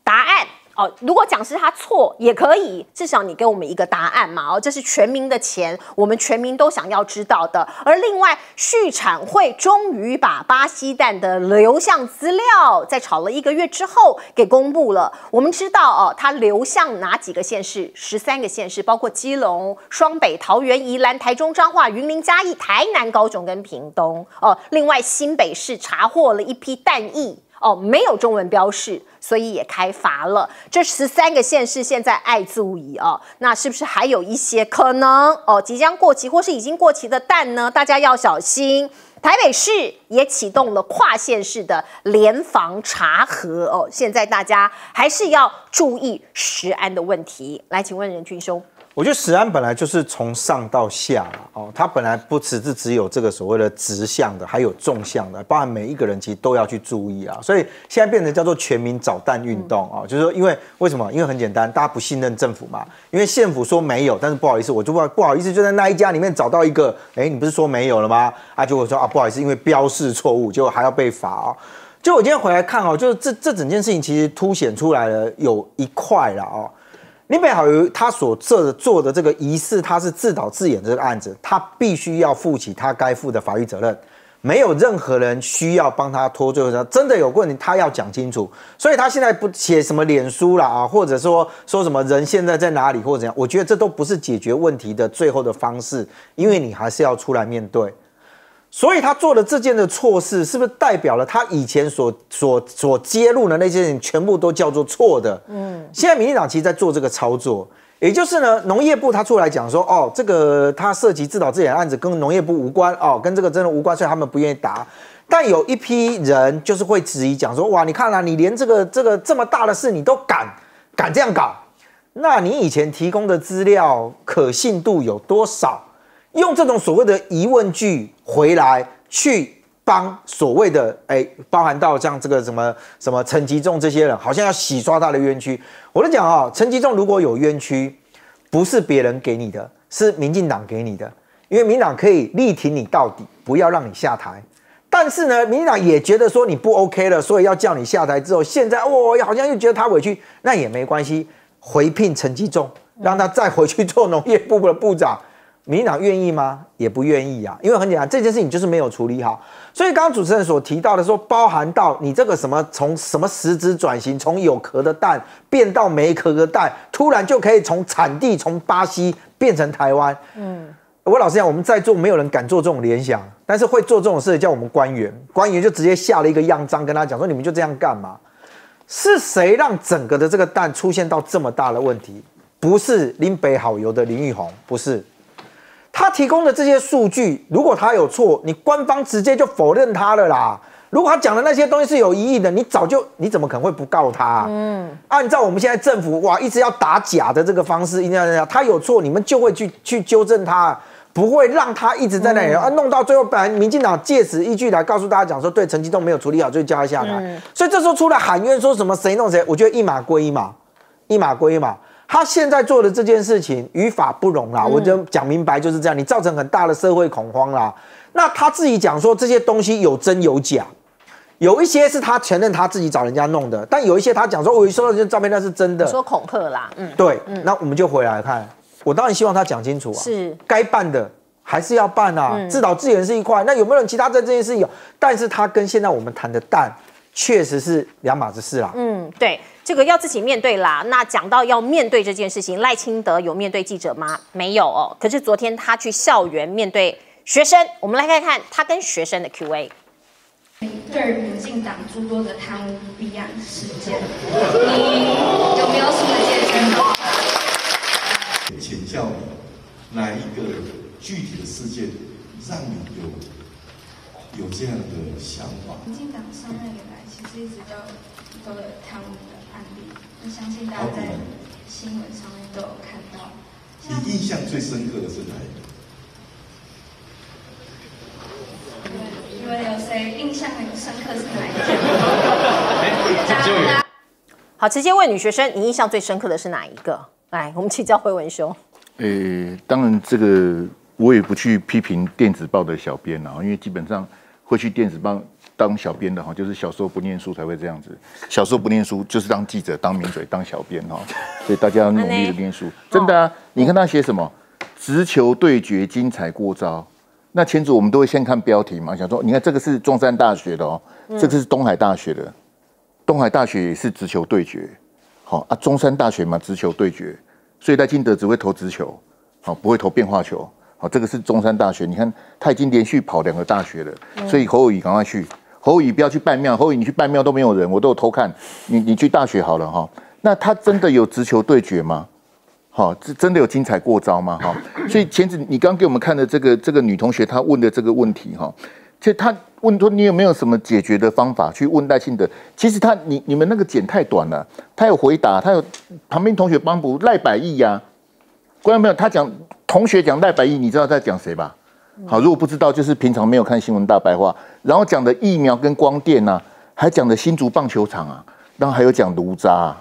答案？哦，如果讲是他错也可以，至少你给我们一个答案嘛！哦，这是全民的钱，我们全民都想要知道的。而另外，畜产会终于把巴西蛋的流向资料，在炒了一个月之后给公布了。我们知道哦，它流向哪几个县市？十三个县市，包括基隆、双北、桃园、宜兰、台中、彰化、云林、嘉义、台南、高雄跟屏东。哦，另外新北市查获了一批蛋疫。哦，没有中文标示，所以也开罚了。这十三个县市现在爱注意哦，那是不是还有一些可能哦即将过期或是已经过期的蛋呢？大家要小心。台北市也启动了跨县市的联防查核哦。现在大家还是要注意食安的问题。来，请问任俊兄。我觉得食安本来就是从上到下哦，它本来不只是只有这个所谓的直向的，还有纵向的，包含每一个人其实都要去注意啊。所以现在变成叫做全民找蛋运动啊，就是说，因为为什么？因为很简单，大家不信任政府嘛。因为县府说没有，但是不好意思，我就不不好意思，就在那一家里面找到一个，哎，你不是说没有了吗？啊，结果说啊，不好意思，因为标示错误，结果还要被罚啊。就我今天回来看哦，就是这这整件事情其实凸显出来了有一块了哦。林好于他所做做的这个疑似，他是自导自演这个案子，他必须要负起他该负的法律责任，没有任何人需要帮他脱罪。他真的有问题，他要讲清楚。所以他现在不写什么脸书了啊，或者说说什么人现在在哪里或者怎样，我觉得这都不是解决问题的最后的方式，因为你还是要出来面对。所以他做的这件的错事，是不是代表了他以前所所所揭露的那些人全部都叫做错的？嗯，现在民进党其实在做这个操作，也就是呢，农业部他出来讲说，哦，这个他涉及自导自演案子跟农业部无关，哦，跟这个真的无关，所以他们不愿意答。但有一批人就是会质疑讲说，哇，你看了，你连这个这个这么大的事你都敢敢这样搞，那你以前提供的资料可信度有多少？用这种所谓的疑问句。回来去帮所谓的哎，包含到像这个什么什么陈吉仲这些人，好像要洗刷他的冤屈。我就讲哦，陈吉仲如果有冤屈，不是别人给你的，是民进党给你的，因为民进党可以力挺你到底，不要让你下台。但是呢，民进党也觉得说你不 OK 了，所以要叫你下台之后，现在哦，好像又觉得他委屈，那也没关系，回聘陈吉仲，让他再回去做农业部的部长。民进党愿意吗？也不愿意啊，因为很简单，这件事情就是没有处理好。所以刚刚主持人所提到的说，包含到你这个什么从什么实质转型，从有壳的蛋变到没壳的蛋，突然就可以从产地从巴西变成台湾。嗯，我老实讲，我们在座没有人敢做这种联想。但是会做这种事的叫我们官员，官员就直接下了一个样章，跟他讲说，你们就这样干嘛？是谁让整个的这个蛋出现到这么大的问题？不是林北好油的林玉宏，不是。他提供的这些数据，如果他有错，你官方直接就否认他了啦。如果他讲的那些东西是有异议的，你早就你怎么可能会不告他？嗯，按照我们现在政府哇，一直要打假的这个方式，一定要他有错，你们就会去去纠正他，不会让他一直在那里啊。弄到最后，本来民进党借此依据来告诉大家讲说，对陈绩都没有处理好，就加一下嘛。所以这时候出来喊冤，说什么谁弄谁？我觉得一码归一码，一码归一码。他现在做的这件事情与法不容啦，我就讲明白就是这样，你造成很大的社会恐慌啦。那他自己讲说这些东西有真有假，有一些是他承认他自己找人家弄的，但有一些他讲说我收到这照片那是真的，说恐吓啦，嗯，对，那我们就回来看，我当然希望他讲清楚啊，是该办的还是要办啊，自导自演是一块，那有没有其他在这件事有？但是他跟现在我们谈的蛋确实是两码子事啦，嗯，对。这个要自己面对啦。那讲到要面对这件事情，赖清德有面对记者吗？没有哦。可是昨天他去校园面对学生，我们来看看他跟学生的 Q&A。对于民进党诸多的贪污弊案事件，你有没有什么见证呢？请教你哪一个具体的事件让你有有这样的想法？民进党上任以来，其实一直都有贪污。我相信大家在新闻上面都有看到。你印象最深刻的是哪一个？因为有谁印象很深刻是哪一个？大 好，直接问女学生，你印象最深刻的是哪一个？来，我们请教辉文兄。呃，当然这个我也不去批评电子报的小编啦，因为基本上会去电子报。当小编的哈，就是小时候不念书才会这样子。小时候不念书，就是当记者、当名嘴、当小编哈。所以大家要努力的念书，真的。啊！你看他写什么？直球对决，精彩过招。那前子我们都会先看标题嘛，想说你看这个是中山大学的哦，这个是东海大学的。东海大学也是直球对决，好啊。中山大学嘛，直球对决，所以在金德只会投直球，好不会投变化球。好，这个是中山大学，你看他已经连续跑两个大学了，所以侯宇赶快去。侯宇，不要去拜庙。侯宇，你去拜庙都没有人，我都有偷看你。你去大学好了哈。那他真的有直球对决吗？好，这真的有精彩过招吗？哈。所以前子，你刚给我们看的这个这个女同学，她问的这个问题哈，就她问说你有没有什么解决的方法去问赖幸德？其实他你你们那个剪太短了，他有回答，他有旁边同学帮补赖百义呀。观众朋友，他讲同学讲赖百义，你知道在讲谁吧？好，如果不知道，就是平常没有看新闻大白话。然后讲的疫苗跟光电呐，还讲的新竹棒球场啊，然后还有讲炉渣，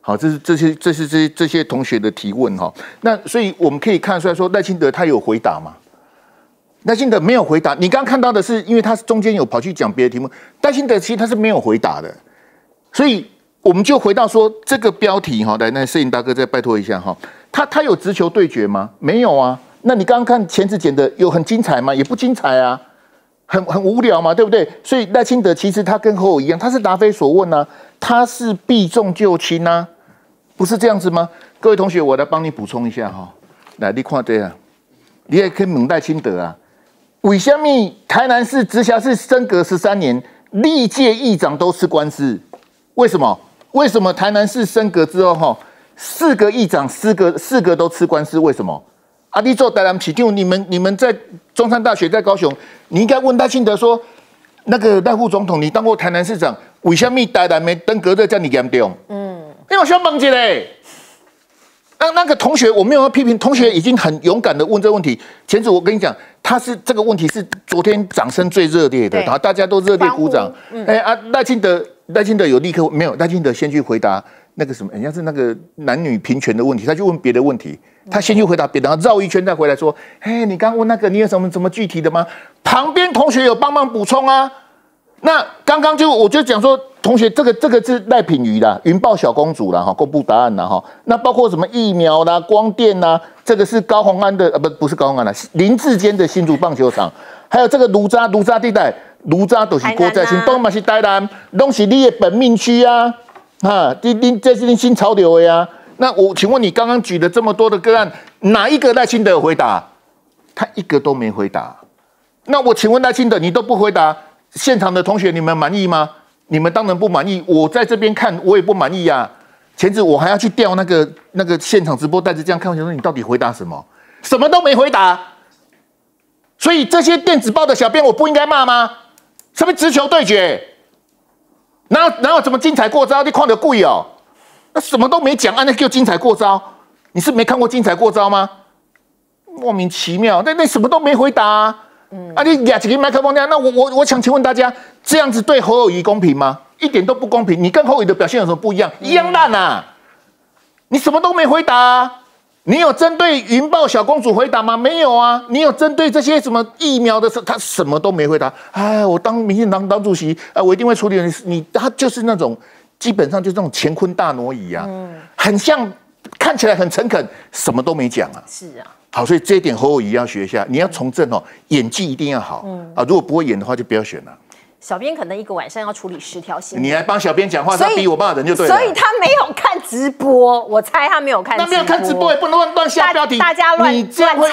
好，这是这些，这是这这些同学的提问哈。那所以我们可以看出来说，赖清德他有回答吗？赖清德没有回答。你刚刚看到的是，因为他中间有跑去讲别的题目，赖清德其实他是没有回答的。所以我们就回到说这个标题哈，来，那摄影大哥再拜托一下哈，他他有直球对决吗？没有啊。那你刚刚看前次剪的有很精彩吗？也不精彩啊。很很无聊嘛，对不对？所以赖清德其实他跟和我一样，他是答非所问啊，他是避重就轻啊，不是这样子吗？各位同学，我来帮你补充一下哈，来，你看这样，你也可以问赖清德啊，为什么台南市直辖市升格十三年，历届议长都吃官司？为什么？为什么台南市升格之后哈，四个议长四个四个都吃官司？为什么？阿弟做台南市长，你们你们在中山大学在高雄，你应该问赖清德说，那个赖副总统，你当过台南市长，为香蜜台南没登革热叫你严重？们丢，嗯，哎我需要帮助嘞。那那个同学我没有要批评，同学已经很勇敢的问这个问题，前主我跟你讲，他是这个问题是昨天掌声最热烈的，然后大家都热烈鼓掌，哎啊赖清德赖清德有立刻没有赖清德先去回答。那个什么，人家是那个男女平权的问题，他就问别的问题，他先去回答别的，然后绕一圈再回来说，嘿，你刚问那个，你有什么什么具体的吗？旁边同学有帮忙补充啊？那刚刚就我就讲说，同学，这个这个是赖品瑜的《云豹小公主》了哈，公布答案了哈。那包括什么疫苗啦、光电啦，这个是高宏安的，呃，不不是高宏安啦，林志坚的新竹棒球场，还有这个卢渣卢渣地带，卢渣都是郭在兴，东嘛是呆南，拢是你的本命区啊。那这、这这是新潮流呀。那我请问你刚刚举了这么多的个案，哪一个赖清德有回答？他一个都没回答。那我请问赖清德，你都不回答，现场的同学你们满意吗？你们当然不满意。我在这边看，我也不满意呀。前次我还要去调那个那个现场直播，带着这样看，想说你到底回答什么？什么都没回答。所以这些电子报的小编，我不应该骂吗？什么直球对决？哪有哪有？什么精彩过招？你看的贵哦，那什么都没讲啊？那叫精彩过招？你是没看过精彩过招吗？莫名其妙，那那什么都没回答。嗯，啊，你哑着个麦克风样，那我我我想请问大家，这样子对侯友谊公平吗？一点都不公平。你跟侯友的表现有什么不一样？一样烂呐！你什么都没回答。你有针对云豹小公主回答吗？没有啊。你有针对这些什么疫苗的事，他什么都没回答。哎，我当民进党当主席啊，我一定会处理。你他就是那种，基本上就是那种乾坤大挪移嗯、很像，看起来很诚恳，什么都没讲啊。是啊。好，所以这一点和我一样学一下。你要从政哦，演技一定要好。嗯啊，如果不会演的话，就不要选了。小编可能一个晚上要处理十条新闻，你来帮小编讲话，他逼我骂人就对了。所以，他没有看直播，我猜他没有看。那没有看直播也不能乱乱下标题，大家乱，你这样会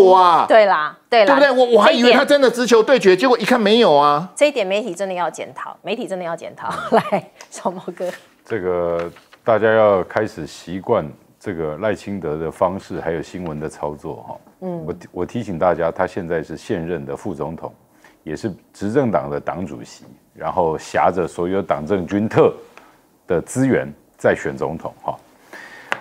我啊！对啦，对，啦，对不对？我我还以为他真的直球对决，结果一看没有啊！这一点媒体真的要检讨，媒体真的要检讨。来，小毛哥，这个大家要开始习惯这个赖清德的方式，还有新闻的操作哈。嗯，我我提醒大家，他现在是现任的副总统。也是执政党的党主席，然后挟着所有党政军特的资源在选总统哈，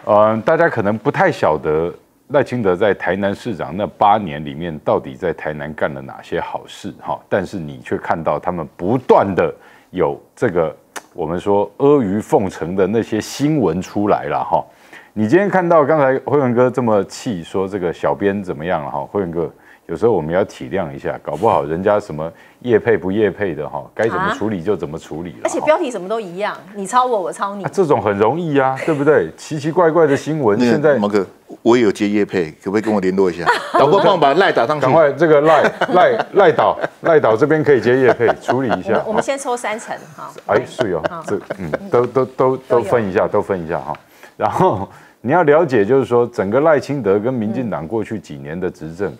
呃，大家可能不太晓得赖清德在台南市长那八年里面到底在台南干了哪些好事哈，但是你却看到他们不断的有这个我们说阿谀奉承的那些新闻出来了哈，你今天看到刚才辉文哥这么气说这个小编怎么样了哈，辉文哥。有时候我们要体谅一下，搞不好人家什么叶配不叶配的哈，该怎么处理就怎么处理了。而且标题什么都一样，你抄我，我抄你。这种很容易呀，对不对？奇奇怪怪的新闻现在。毛哥，我有接叶配，可不可以跟我联络一下？导播帮我把赖打上去，赶快这个赖赖赖导 赖导这边可以接叶配处理一下。我们先抽三层哈。哎，是哦，这嗯，都都都都分一下，都分一下哈。然后你要了解，就是说整个赖清德跟民进党过去几年的执政。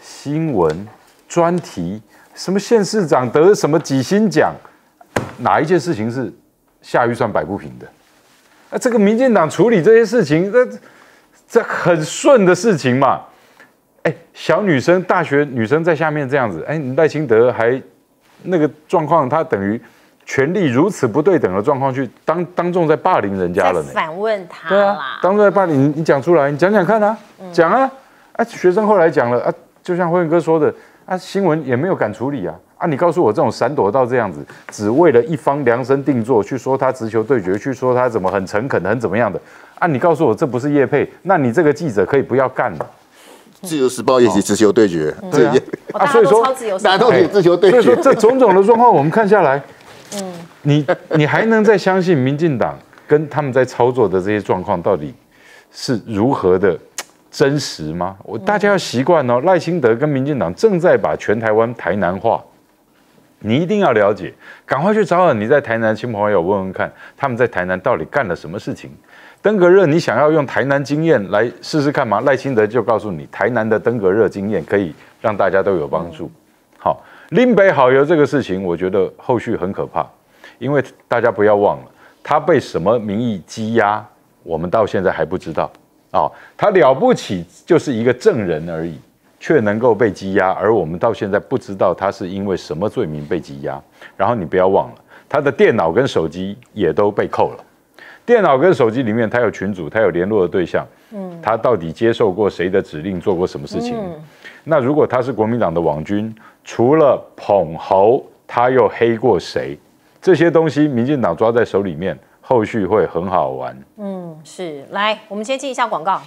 新闻专题什么县市长得什么几星奖，哪一件事情是下预算摆不平的？啊，这个民进党处理这些事情，这这很顺的事情嘛。哎，小女生，大学女生在下面这样子，哎，赖清德还那个状况，他等于权力如此不对等的状况去当当众在霸凌人家了呢。反问他，对啊，当众在霸凌你，讲出来，你讲讲看啊，讲啊，哎，学生后来讲了啊。就像辉哥说的，啊，新闻也没有敢处理啊，啊，你告诉我这种闪躲到这样子，只为了一方量身定做去说他直球对决，去说他怎么很诚恳、很怎么样的啊，你告诉我这不是叶佩，那你这个记者可以不要干了。自由时报也绩直球对决，对啊，所以说，哪到底直球对决？所以说这 种种的状况，我们看下来，嗯，你你还能再相信民进党跟他们在操作的这些状况到底是如何的？真实吗？我大家要习惯哦。赖清德跟民进党正在把全台湾台南化，你一定要了解，赶快去找你在台南的亲朋好友问问看，他们在台南到底干了什么事情。登革热，你想要用台南经验来试试看吗？赖清德就告诉你，台南的登革热经验可以让大家都有帮助。好，林北好友这个事情，我觉得后续很可怕，因为大家不要忘了，他被什么名义羁押，我们到现在还不知道。啊，他了不起，就是一个证人而已，却能够被羁押，而我们到现在不知道他是因为什么罪名被羁押。然后你不要忘了，他的电脑跟手机也都被扣了，电脑跟手机里面他有群主，他有联络的对象，嗯，他到底接受过谁的指令，做过什么事情？那如果他是国民党的网军，除了捧侯，他又黑过谁？这些东西，民进党抓在手里面。后续会很好玩。嗯，是。来，我们先进一下广告。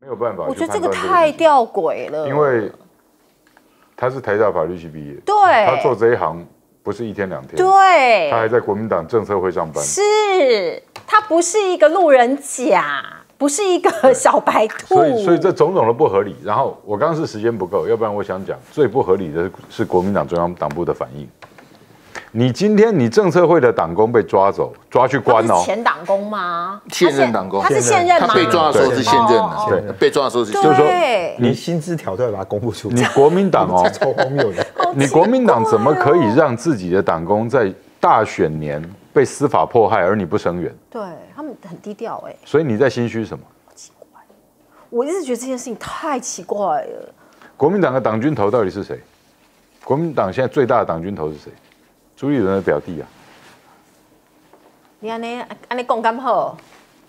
没有办法，我觉得这个太吊诡了。因为他是台大法律系毕业，对，他做这一行。不是一天两天，对，他还在国民党政策会上班。是他不是一个路人甲，不是一个小白兔。所以，所以这种种都不合理。然后我刚刚是时间不够，要不然我想讲最不合理的是国民党中央党部的反应。你今天你政策会的党工被抓走，抓去关了。前党工吗？现任党工，他是现任。他被抓的时候是现任的，被抓的时候是。就是说你薪资条都要把他公布出来。你国民党哦，超荒谬的。你国民党怎么可以让自己的党工在大选年被司法迫害，而你不声援？对他们很低调哎。所以你在心虚什么？奇怪，我一直觉得这件事情太奇怪了。国民党的党军头到底是谁？国民党现在最大的党军头是谁？朱立伦的表弟啊。你安尼安尼讲刚好。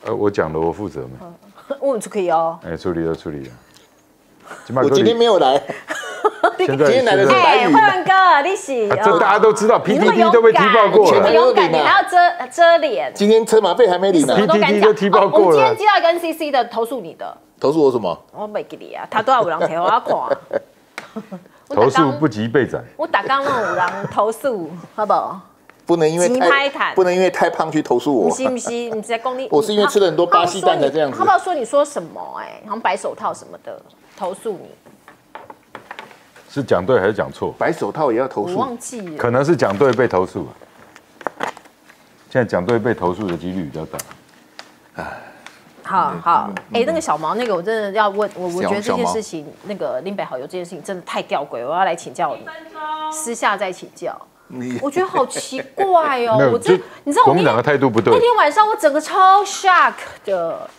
呃，我讲了，我负责吗？我们就可以哦。哎，处理了，处理了。我今天没有来。今天来的白宇，快人哥，你是这大家都知道，PPT 都被踢爆过了，你勇敢，你还要遮遮脸？今天车马费还没领，PPT 都踢爆过了。我今天接到一个 CC 的投诉你的，投诉我什么？我没给你啊，他都要五郎陪我要啊。投诉不及被宰。我打刚弄五郎投诉好不好？不能因为太不能因为太胖去投诉我，你信不信？你在工地，我是因为吃了很多巴西蛋的这样子。他不知道说你说什么哎，然后白手套什么的投诉你。是讲对还是讲错？白手套也要投诉，忘记可能是讲对被投诉现在讲对被投诉的几率比较大。哎，好好，哎，那个小毛，那个我真的要问，我我觉得这件事情，那个林北好友这件事情真的太吊诡，我要来请教你，私下再请教我觉得好奇怪哦，我这你知道我们两个态度不对。那天晚上我整个超 shock 的。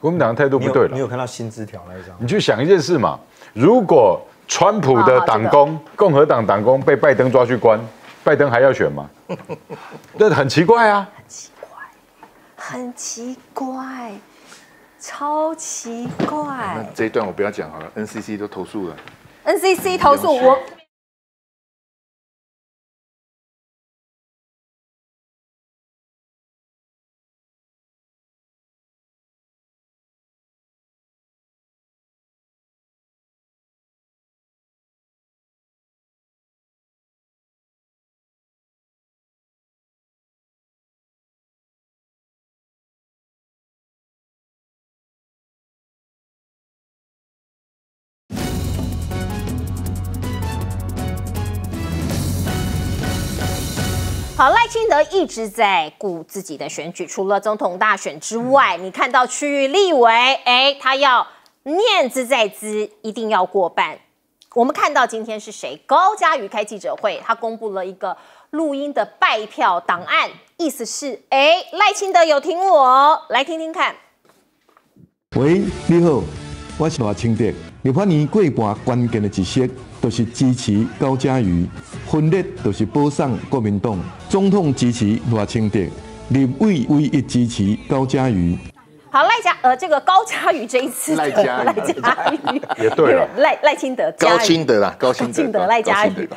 我们两个态度不对了，你有看到新枝条那一张？你去想一件事嘛，如果。川普的党工，共和党党工被拜登抓去关，拜登还要选吗？这很奇怪啊，很奇怪，很奇怪，超奇怪。这一段我不要讲好了，NCC 都投诉了，NCC 投诉我。一直在顾自己的选举，除了总统大选之外，你看到区域立委，哎，他要念兹在兹，一定要过半。我们看到今天是谁？高嘉瑜开记者会，他公布了一个录音的拜票档案，意思是，哎，赖清德有听我，来听听看。喂，你好，我是赖清德，你把你过半关键的一些。就是支持高嘉瑜，分裂就是播送国民党，总统支持赖清德，立委唯一支持高嘉瑜。好，赖家呃，这个高嘉瑜这一次，赖家，赖嘉瑜也对了，赖赖清德，高清德啦，高清德，赖嘉瑜。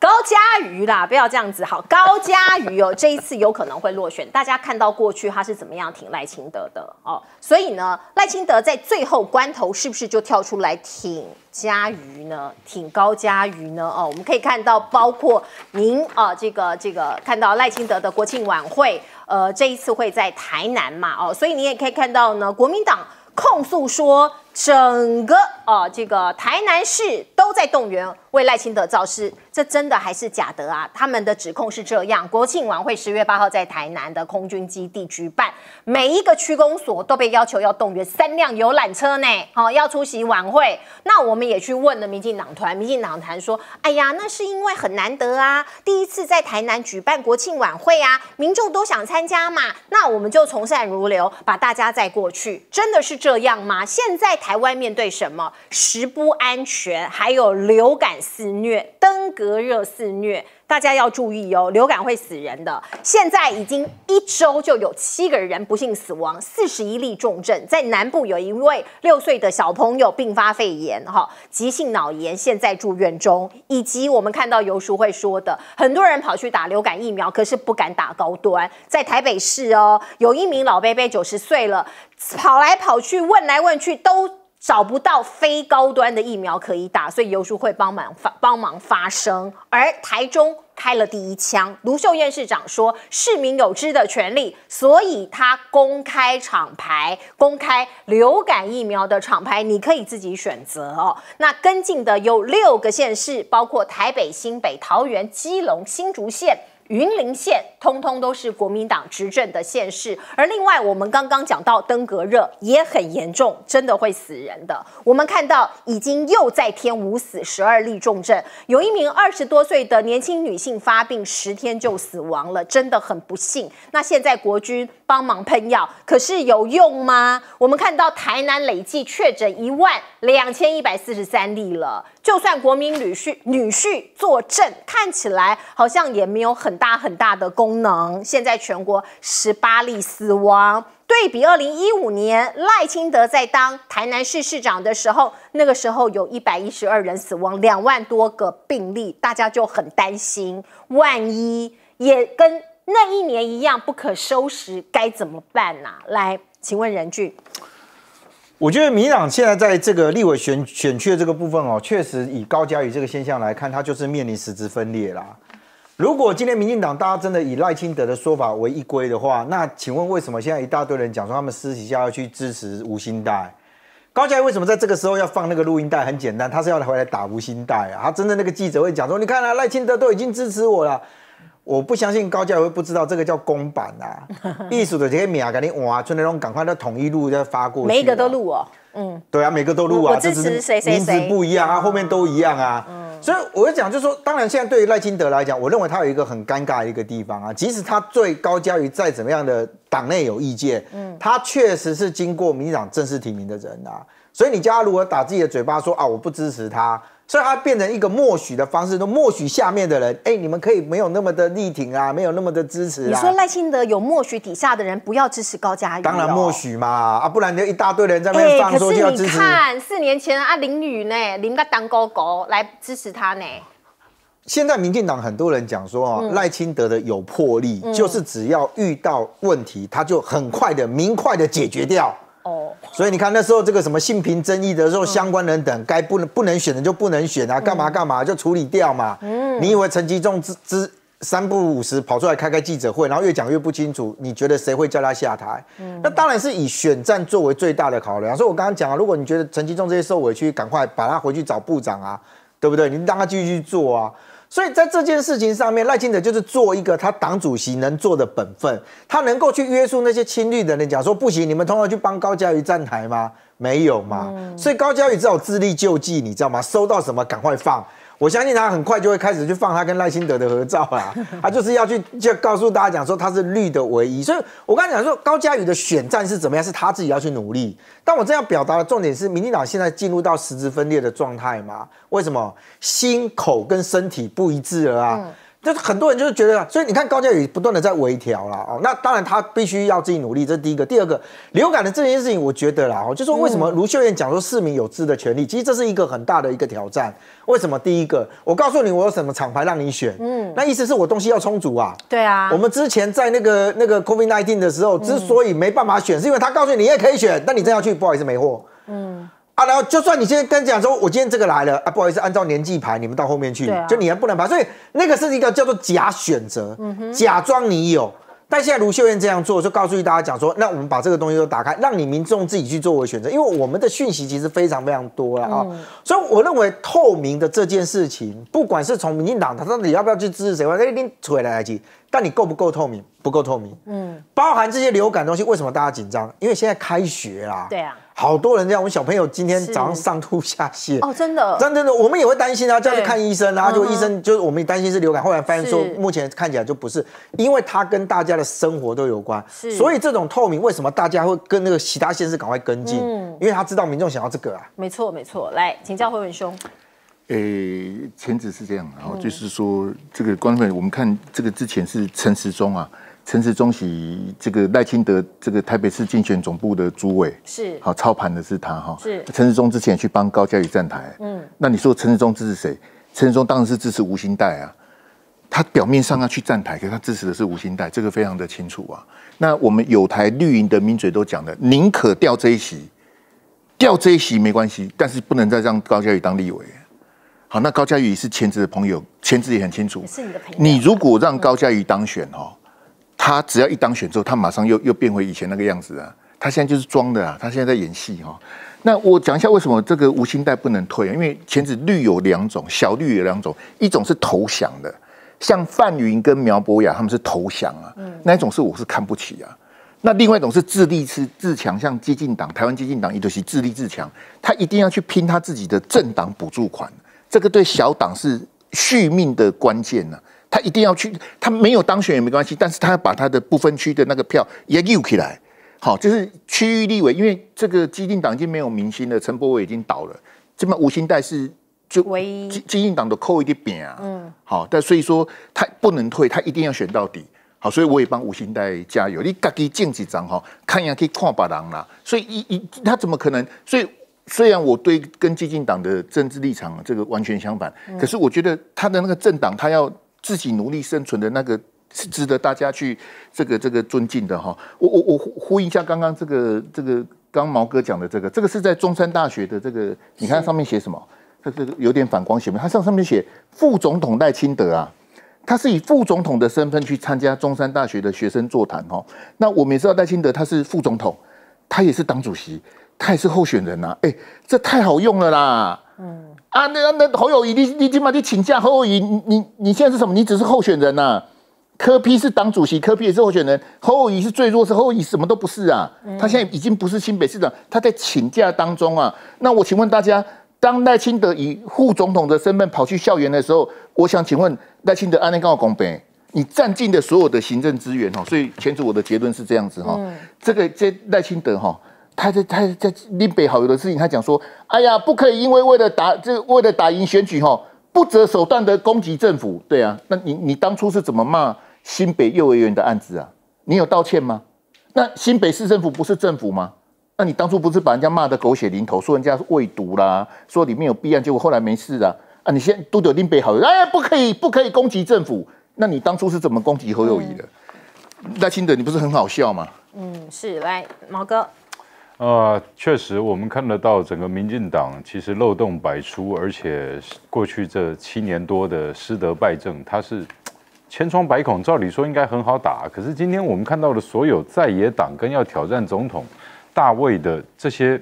高嘉瑜啦，不要这样子好。高嘉瑜哦，这一次有可能会落选。大家看到过去他是怎么样挺赖清德的哦，所以呢，赖清德在最后关头是不是就跳出来挺嘉瑜呢？挺高嘉瑜呢？哦，我们可以看到，包括您啊，这个这个看到赖清德的国庆晚会，呃，这一次会在台南嘛，哦，所以你也可以看到呢，国民党控诉说整个啊这个台南市都在动员。为赖清德造势，这真的还是假的啊？他们的指控是这样：国庆晚会十月八号在台南的空军基地举办，每一个区公所都被要求要动员三辆游览车呢，哦，要出席晚会。那我们也去问了民进党团，民进党团说：“哎呀，那是因为很难得啊，第一次在台南举办国庆晚会啊，民众都想参加嘛。”那我们就从善如流，把大家载过去。真的是这样吗？现在台湾面对什么？食不安全，还有流感。肆虐，登革热肆虐，大家要注意哦！流感会死人的，现在已经一周就有七个人不幸死亡，四十一例重症。在南部有一位六岁的小朋友并发肺炎，哈，急性脑炎，现在住院中。以及我们看到游淑惠说的，很多人跑去打流感疫苗，可是不敢打高端。在台北市哦，有一名老伯伯九十岁了，跑来跑去问来问去都。找不到非高端的疫苗可以打，所以游书会帮忙发帮忙发声。而台中开了第一枪，卢秀燕市长说市民有知的权利，所以他公开厂牌，公开流感疫苗的厂牌，你可以自己选择哦。那跟进的有六个县市，包括台北、新北、桃园、基隆、新竹县。云林县通通都是国民党执政的县市，而另外我们刚刚讲到登革热也很严重，真的会死人的。我们看到已经又再添五死十二例重症，有一名二十多岁的年轻女性发病十天就死亡了，真的很不幸。那现在国军帮忙喷药，可是有用吗？我们看到台南累计确诊一万两千一百四十三例了。就算国民女婿女婿作证，看起来好像也没有很大很大的功能。现在全国十八例死亡，对比二零一五年赖清德在当台南市市长的时候，那个时候有一百一十二人死亡，两万多个病例，大家就很担心，万一也跟那一年一样不可收拾，该怎么办呢？来，请问任俊。我觉得民党现在在这个立委选选区的这个部分哦，确实以高嘉瑜这个现象来看，他就是面临实质分裂啦。如果今天民进党大家真的以赖清德的说法为依归的话，那请问为什么现在一大堆人讲说他们私底下要去支持吴心代？高嘉瑜为什么在这个时候要放那个录音带？很简单，他是要回来打吴心代啊！他真的那个记者会讲说，你看啊，赖清德都已经支持我了。我不相信高嘉瑜不知道这个叫公版呐，艺术的这些秒赶紧哇，就那种赶快的统一录再发过去。每个都录哦，嗯，对啊，每个都录啊，就是名字不一样啊，后面都一样啊。嗯、所以我就讲，就说当然现在对于赖清德来讲，我认为他有一个很尴尬的一个地方啊。即使他最高嘉瑜再怎么样的党内有意见，嗯，他确实是经过民进党正式提名的人啊。所以你叫他如果打自己的嘴巴说啊，我不支持他。所以，他变成一个默许的方式，都默许下面的人。哎，你们可以没有那么的力挺啊，没有那么的支持。你说赖清德有默许底下的人不要支持高嘉瑜？当然默许嘛，啊，不然就一大堆人在那边放出支持。你看，四年前啊，林雨呢，林个当狗狗来支持他呢。现在民进党很多人讲说啊，赖清德的有魄力，就是只要遇到问题，他就很快的、明快的解决掉。所以你看那时候这个什么性平争议的时候，相关人等该不能不能选的就不能选啊，干嘛干嘛就处理掉嘛。嗯，你以为陈吉仲之之三不五十跑出来开开记者会，然后越讲越不清楚，你觉得谁会叫他下台？嗯，那当然是以选战作为最大的考量。所以我刚刚讲，啊，如果你觉得陈吉仲这些受委屈，赶快把他回去找部长啊，对不对？你让他继续去做啊。所以在这件事情上面，赖清德就是做一个他党主席能做的本分，他能够去约束那些亲绿的人，讲说不行，你们通常去帮高嘉瑜站台吗？没有嘛，所以高嘉瑜只好自力救济，你知道吗？收到什么赶快放。我相信他很快就会开始去放他跟赖清德的合照啦，他就是要去就告诉大家讲说他是绿的唯一，所以我刚才讲说高嘉宇的选战是怎么样，是他自己要去努力。但我这样表达的重点是，民进党现在进入到实质分裂的状态吗？为什么心口跟身体不一致了啊？就是很多人就是觉得，所以你看高嘉宇不断的在微调了哦，那当然他必须要自己努力，这是第一个。第二个流感的这件事情，我觉得啦哦，就说为什么卢秀燕讲说市民有知的权利，其实这是一个很大的一个挑战。为什么？第一个，我告诉你我有什么厂牌让你选，嗯，那意思是我东西要充足啊。对啊，我们之前在那个那个 COVID nineteen 的时候，之所以没办法选，是因为他告诉你你也可以选，但你真要去，不好意思没货，嗯。啊，然后就算你现在跟讲说，我今天这个来了啊，不好意思，按照年纪排，你们到后面去，就你还不能排，所以那个是一个叫做假选择，假装你有。但现在卢秀燕这样做，就告诉大家讲说，那我们把这个东西都打开，让你民众自己去做为选择，因为我们的讯息其实非常非常多了啊。所以我认为透明的这件事情，不管是从民进党他到底要不要去支持谁，我一定出来来去。但你够不够透明？不够透明。嗯。包含这些流感东西，为什么大家紧张？因为现在开学啦。对啊。好多人这样，我们小朋友今天早上上吐下泻哦，真的，真真的，我们也会担心啊，叫去看医生然后就医生就是我们担心是流感，后来发现说目前看起来就不是，因为它跟大家的生活都有关，所以这种透明，为什么大家会跟那个其他县市赶快跟进？嗯，因为他知道民众想要这个啊，没错没错，来请教慧文兄，诶，前子是这样，然后就是说这个官众我们看这个之前是陈时中啊。陈时中喜这个赖清德这个台北市竞选总部的主委是好操盘的是他哈是陈时中之前去帮高嘉瑜站台，嗯，那你说陈时中支持谁？陈时中当然是支持吴兴代啊，他表面上要去站台，可是他支持的是吴兴代，这个非常的清楚啊。那我们有台绿营的名嘴都讲的，宁可掉这一席，掉这一席没关系，但是不能再让高嘉瑜当立委。好，那高嘉瑜是前职的朋友，前职也很清楚，是你的朋友。你如果让高嘉瑜当选哈？他只要一当选之后，他马上又又变回以前那个样子啊。他现在就是装的啊，他现在在演戏哈。那我讲一下为什么这个无心带不能退啊？因为前指绿有两种，小绿有两种，一种是投降的，像范云跟苗博雅他们是投降啊。嗯，那一种是我是看不起啊。那另外一种是自立自自强，像激进党、台湾激进党、一都是自立自强，他一定要去拼他自己的政党补助款，这个对小党是续命的关键呢。他一定要去，他没有当选也没关系，但是他要把他的不分区的那个票也 g 起来，好，就是区域立委，因为这个激进党已经没有明星了，陈柏伟已经倒了，这么吴兴代是就激激进党都扣一点饼啊，嗯，好，但所以说他不能退，他一定要选到底，好，所以我也帮吴兴代加油，你赶紧进几张哈，看下可以跨把人啦，所以一一他怎么可能？所以，虽然我对跟激进党的政治立场这个完全相反，可是我觉得他的那个政党，他要。自己努力生存的那个是值得大家去这个这个尊敬的哈。我我我呼应一下刚刚这个这个刚毛哥讲的这个，这个是在中山大学的这个，你看上面写什么？这个有点反光，写没？它上上面写副总统赖清德啊，他是以副总统的身份去参加中山大学的学生座谈哦。那我们也知道赖清德他是副总统，他也是党主席，他也是候选人啊。哎，这太好用了啦。嗯。啊，那那侯友谊，你你起码你请假。侯友谊，你你现在是什么？你只是候选人呐。柯 P 是党主席，柯 P 也是候选人。侯友谊是最弱，是侯友谊什么都不是啊。他现在已经不是新北市长，他在请假当中啊。那我请问大家，当赖清德以副总统的身份跑去校园的时候，我想请问赖清德，安内我拱北，你占尽的所有的行政资源哦，所以前出我的结论是这样子哈。这个这赖清德哈。他在他在立北好友的事情，他讲说：“哎呀，不可以因为为了打这为了打赢选举哈，不择手段的攻击政府。”对啊，那你你当初是怎么骂新北幼儿园的案子啊？你有道歉吗？那新北市政府不是政府吗？那你当初不是把人家骂的狗血淋头，说人家是喂毒啦，说里面有弊案，结果后来没事啊？啊，你现在都得林北好友，哎，不可以不可以攻击政府？那你当初是怎么攻击何友仪的？那清的你不是很好笑吗？嗯，是来毛哥。啊，确实，我们看得到整个民进党其实漏洞百出，而且过去这七年多的失德败政，它是千疮百孔。照理说应该很好打，可是今天我们看到的所有在野党跟要挑战总统大位的这些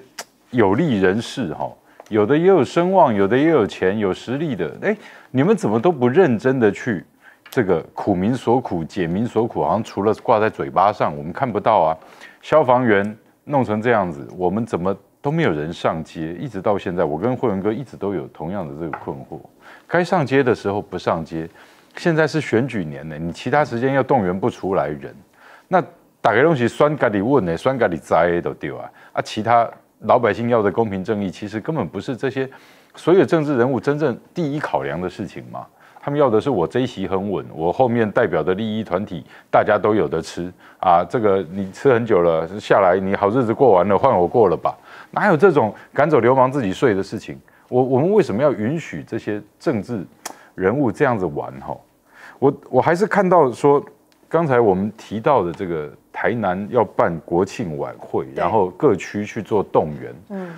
有利人士，哈，有的也有声望，有的也有钱有实力的，哎，你们怎么都不认真的去这个苦民所苦、解民所苦，好像除了挂在嘴巴上，我们看不到啊，消防员。弄成这样子，我们怎么都没有人上街，一直到现在，我跟慧文哥一直都有同样的这个困惑。该上街的时候不上街，现在是选举年呢，你其他时间要动员不出来人，那打开东西酸咖喱问呢，酸咖喱摘都丢啊！啊，其他老百姓要的公平正义，其实根本不是这些所有政治人物真正第一考量的事情嘛。他们要的是我这一席很稳，我后面代表的利益团体，大家都有得吃啊！这个你吃很久了，下来你好日子过完了，换我过了吧？哪有这种赶走流氓自己睡的事情？我我们为什么要允许这些政治人物这样子玩？哈！我我还是看到说，刚才我们提到的这个台南要办国庆晚会，然后各区去做动员，嗯，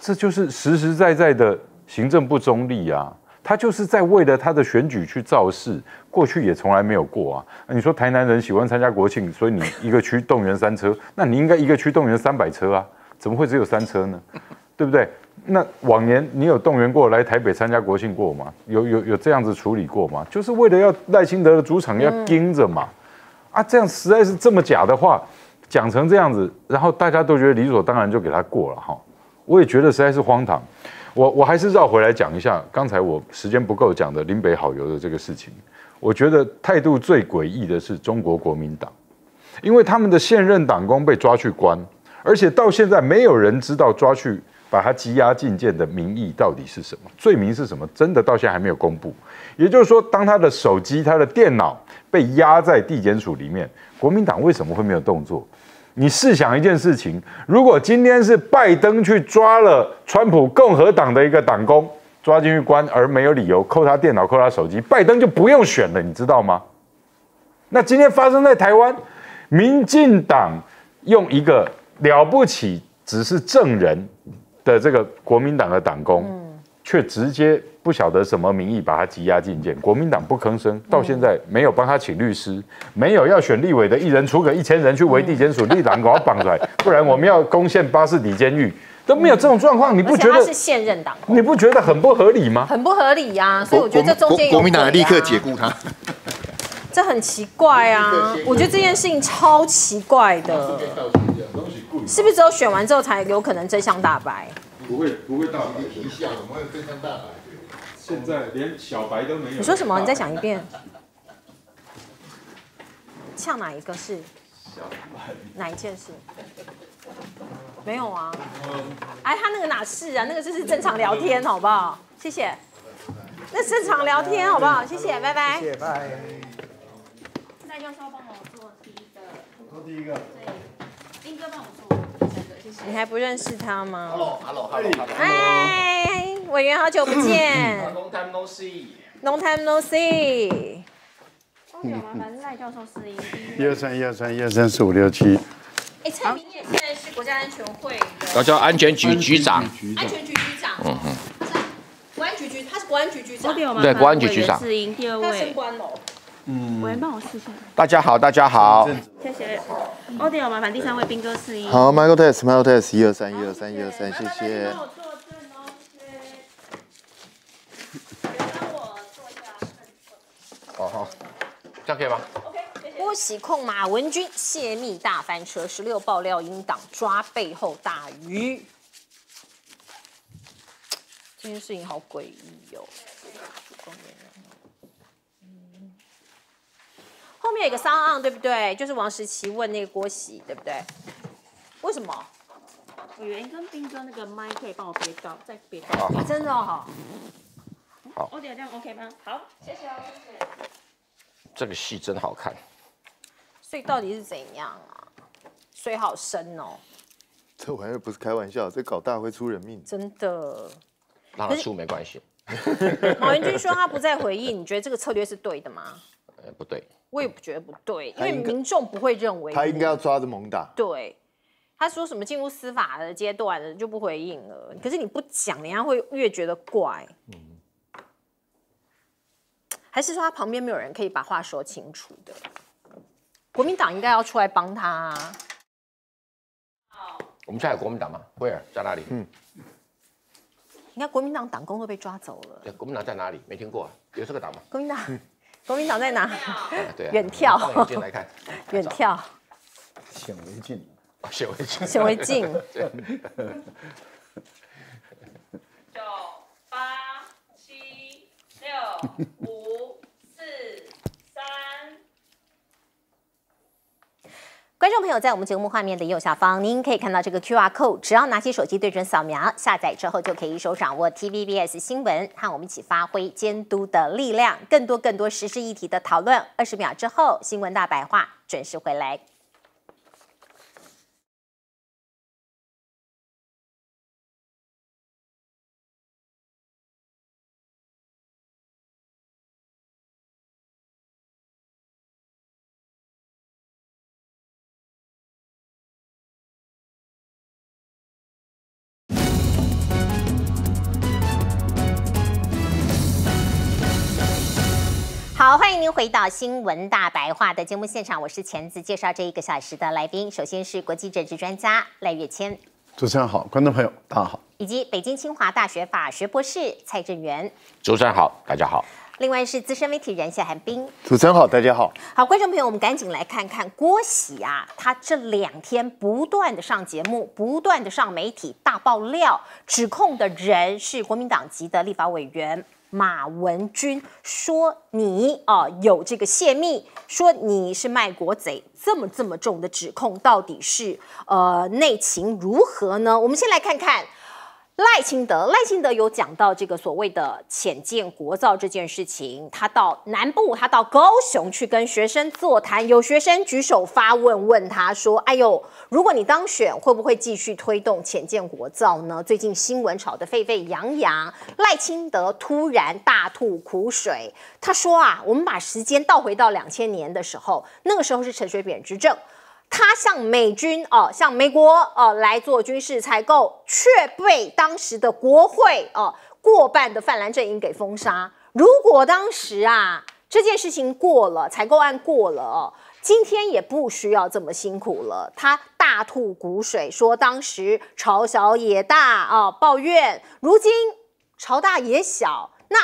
这就是实实在在的行政不中立啊。他就是在为了他的选举去造势，过去也从来没有过啊。你说台南人喜欢参加国庆，所以你一个区动员三车，那你应该一个区动员三百车啊，怎么会只有三车呢？对不对？那往年你有动员过来台北参加国庆过吗？有有有这样子处理过吗？就是为了要赖清德的主场要盯着嘛？啊，这样实在是这么假的话，讲成这样子，然后大家都觉得理所当然就给他过了哈，我也觉得实在是荒唐。我我还是绕回来讲一下刚才我时间不够讲的林北好游的这个事情，我觉得态度最诡异的是中国国民党，因为他们的现任党工被抓去关，而且到现在没有人知道抓去把他羁押进监的名义到底是什么，罪名是什么，真的到现在还没有公布。也就是说，当他的手机、他的电脑被压在地检署里面，国民党为什么会没有动作？你试想一件事情：如果今天是拜登去抓了川普共和党的一个党工，抓进去关，而没有理由扣他电脑、扣他手机，拜登就不用选了，你知道吗？那今天发生在台湾，民进党用一个了不起只是证人的这个国民党的党工，却直接。不晓得什么名义把他羁押进监，国民党不吭声，到现在没有帮他请律师，没有要选立委的一人出个一千人去围地检署，立党，把他绑出来，不然我们要攻陷巴士底监狱都没有这种状况，你不觉得是现任党？你不觉得很不合理吗？很不合理呀，所以我觉得这中间国民党立刻解雇他，这很奇怪啊，我觉得这件事情超奇怪的，是不是只有选完之后才有可能真相大白？不会不会大白，一下怎么会真相大白？现在连小白都没有。你说什么？你再讲一遍。呛哪一个是？小白。哪一件事？没有啊。哎，他那个哪是啊？那个就是正常聊天，好不好？谢谢。那正常聊天好不好？谢谢，拜拜。谢谢拜。那就是要帮我做第一个。做第一个。对，兵哥帮我做，谢谢。你还不认识他吗？Hello，Hello，Hello，Hello。委员好久不见。Long time no see。Long time no see。好久麻烦赖教授示音。一二三，一二三，一二三，四五六七。哎，蔡明也现在是国家安全会，国家安全局局长。安全局局长。嗯哼。国安局局，他是国安局局长。对，国安局局长。示音第二位。嗯。我来帮我试一下。大家好，大家好。谢谢。o d e 麻烦第三位兵哥试音。好，Michael Test，Michael Test，一二三，一二三，一二三，谢谢。哦，好，这样可以吗？郭喜控马文君泄密大翻车，十六爆料英党抓背后大鱼，这件事情好诡异哟。后面有个三案，对不对？就是王石奇问那个郭喜，对不对？为什么？我原跟兵哥那个麦可以帮我别到，再别。真的哦。好，O 点样 OK 吗？好，谢谢哦。这个戏真好看。所以到底是怎样啊？水好深哦。这玩意儿不是开玩笑，这搞大会出人命。真的。拉他输没关系。马元君说他不再回应，你觉得这个策略是对的吗？呃，不对。我也不觉得不对，因为民众不会认为。他应该要抓着猛打。对，他说什么进入司法的阶段了就不回应了。可是你不讲，人家会越觉得怪。嗯。还是说他旁边没有人可以把话说清楚的？国民党应该要出来帮他啊！我们这里有国民党吗？威尔在哪里？嗯。你看国民党党工都被抓走了。对，国民党在哪里？没听过啊？有这个党吗？国民党，国民党在哪？对，远眺。我们先来看。远眺。显微镜，显微镜，显微镜。九八七六五。观众朋友，在我们节目画面的右下方，您可以看到这个 QR code，只要拿起手机对准扫描，下载之后就可以一手掌握 TVBS 新闻，和我们一起发挥监督的力量。更多更多时事议题的讨论，二十秒之后，新闻大白话准时回来。回到新闻大白话的节目现场，我是前子，介绍这一个小时的来宾，首先是国际政治专家赖岳谦，主持人好，观众朋友大家好，以及北京清华大学法学博士蔡正元。主持人好，大家好，另外是资深媒体人谢寒冰，主持人好，大家好，好观众朋友，我们赶紧来看看郭喜啊，他这两天不断的上节目，不断的上媒体大爆料，指控的人是国民党籍的立法委员。马文君说：“你啊，有这个泄密，说你是卖国贼，这么这么重的指控，到底是呃内情如何呢？”我们先来看看。赖清德，赖清德有讲到这个所谓的“浅见国造”这件事情。他到南部，他到高雄去跟学生座谈，有学生举手发问，问他说：“哎呦，如果你当选，会不会继续推动浅见国造呢？”最近新闻炒得沸沸扬扬，赖清德突然大吐苦水，他说：“啊，我们把时间倒回到两千年的时候，那个时候是陈水扁执政。”他向美军哦，向美国哦来做军事采购，却被当时的国会哦过半的泛蓝阵营给封杀。如果当时啊这件事情过了，采购案过了哦，今天也不需要这么辛苦了。他大吐苦水说，当时朝小也大啊抱怨，如今朝大也小，那。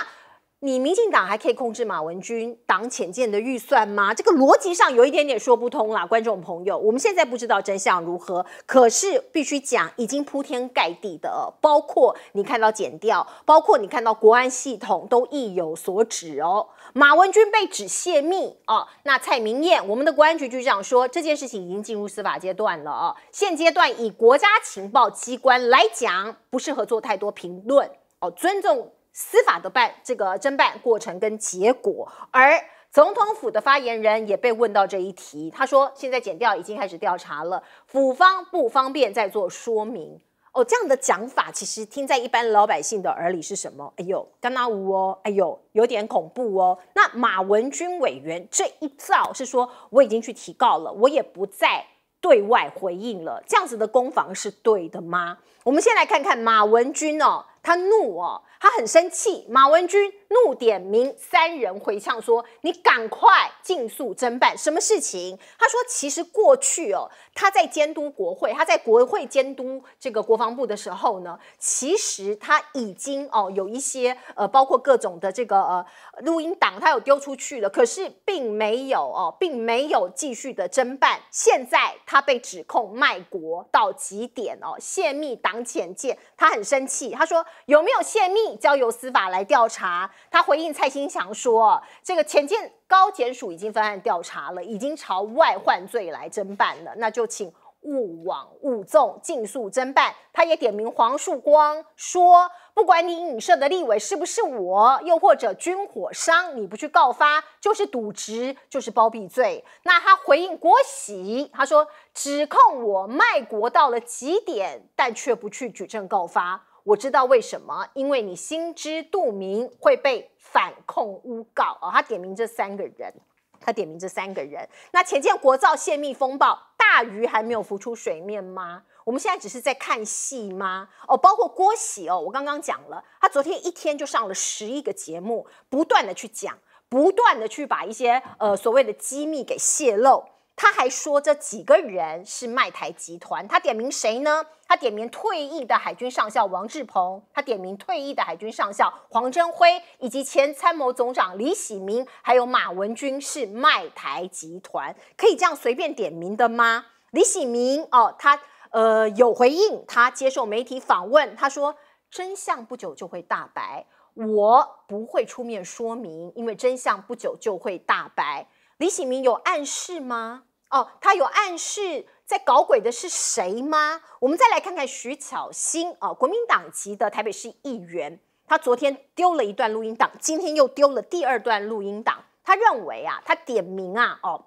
你民进党还可以控制马文君党浅见的预算吗？这个逻辑上有一点点说不通啦，观众朋友。我们现在不知道真相如何，可是必须讲，已经铺天盖地的，包括你看到减掉，包括你看到国安系统都意有所指哦。马文君被指泄密哦，那蔡明燕，我们的国安局局长说这件事情已经进入司法阶段了哦。现阶段以国家情报机关来讲，不适合做太多评论哦，尊重。司法的办这个侦办过程跟结果，而总统府的发言人也被问到这一题，他说：“现在检调已经开始调查了，府方不方便再做说明？”哦，这样的讲法其实听在一般老百姓的耳里是什么？哎呦，干纳乌哦，哎呦，有点恐怖哦。那马文军委员这一造是说，我已经去提告了，我也不再对外回应了。这样子的攻防是对的吗？我们先来看看马文军哦。他怒哦，他很生气。马文君怒点名三人回呛说：“你赶快尽速侦办什么事情？”他说：“其实过去哦，他在监督国会，他在国会监督这个国防部的时候呢，其实他已经哦有一些呃，包括各种的这个呃录音档，他有丢出去了。可是并没有哦，并没有继续的侦办。现在他被指控卖国到极点哦，泄密党潜见，他很生气。他说。”有没有泄密？交由司法来调查。他回应蔡兴强说：“这个钱进高检署已经分案调查了，已经朝外患罪来侦办了。那就请勿往勿纵，尽速侦办。”他也点名黄树光说：“不管你影射的立委是不是我，又或者军火商，你不去告发就是渎职，就是包庇罪。”那他回应郭喜，他说：“指控我卖国到了极点，但却不去举证告发。”我知道为什么，因为你心知肚明会被反控诬告啊！他点名这三个人，他点名这三个人。那前建国造泄密风暴，大鱼还没有浮出水面吗？我们现在只是在看戏吗？哦，包括郭喜哦，我刚刚讲了，他昨天一天就上了十一个节目，不断的去讲，不断的去把一些呃所谓的机密给泄露。他还说这几个人是卖台集团，他点名谁呢？他点名退役的海军上校王志鹏，他点名退役的海军上校黄镇辉，以及前参谋总长李喜明，还有马文军是卖台集团，可以这样随便点名的吗？李喜明哦，他呃有回应，他接受媒体访问，他说真相不久就会大白，我不会出面说明，因为真相不久就会大白。李启明有暗示吗？哦，他有暗示在搞鬼的是谁吗？我们再来看看徐巧芯啊，国民党籍的台北市议员，他昨天丢了一段录音档，今天又丢了第二段录音档。他认为啊，他点名啊，哦，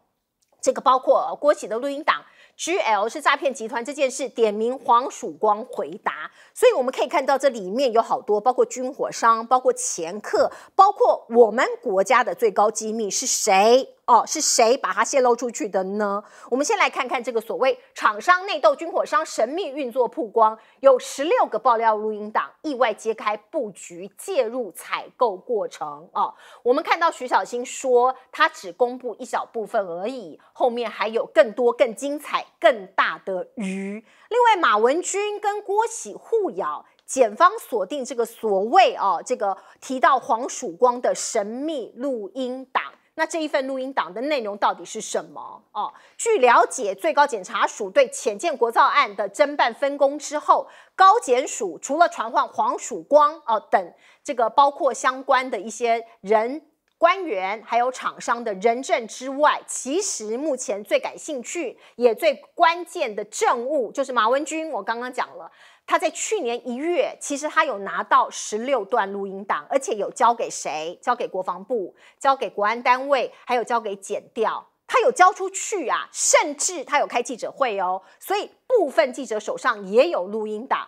这个包括郭启的录音档，GL 是诈骗集团这件事，点名黄曙光回答。所以我们可以看到这里面有好多，包括军火商，包括掮客，包括我们国家的最高机密是谁？哦，是谁把它泄露出去的呢？我们先来看看这个所谓厂商内斗、军火商神秘运作曝光，有十六个爆料录音档意外揭开布局介入采购过程。哦，我们看到徐小新说他只公布一小部分而已，后面还有更多、更精彩、更大的鱼。另外，马文军跟郭喜互咬，检方锁定这个所谓哦，这个提到黄曙光的神秘录音档。那这一份录音档的内容到底是什么哦？据了解，最高检察署对浅见国造案的侦办分工之后，高检署除了传唤黄曙光哦等这个包括相关的一些人官员，还有厂商的证之外，其实目前最感兴趣也最关键的证物就是马文君。我刚刚讲了。他在去年一月，其实他有拿到十六段录音档，而且有交给谁？交给国防部，交给国安单位，还有交给检调。他有交出去啊，甚至他有开记者会哦。所以部分记者手上也有录音档。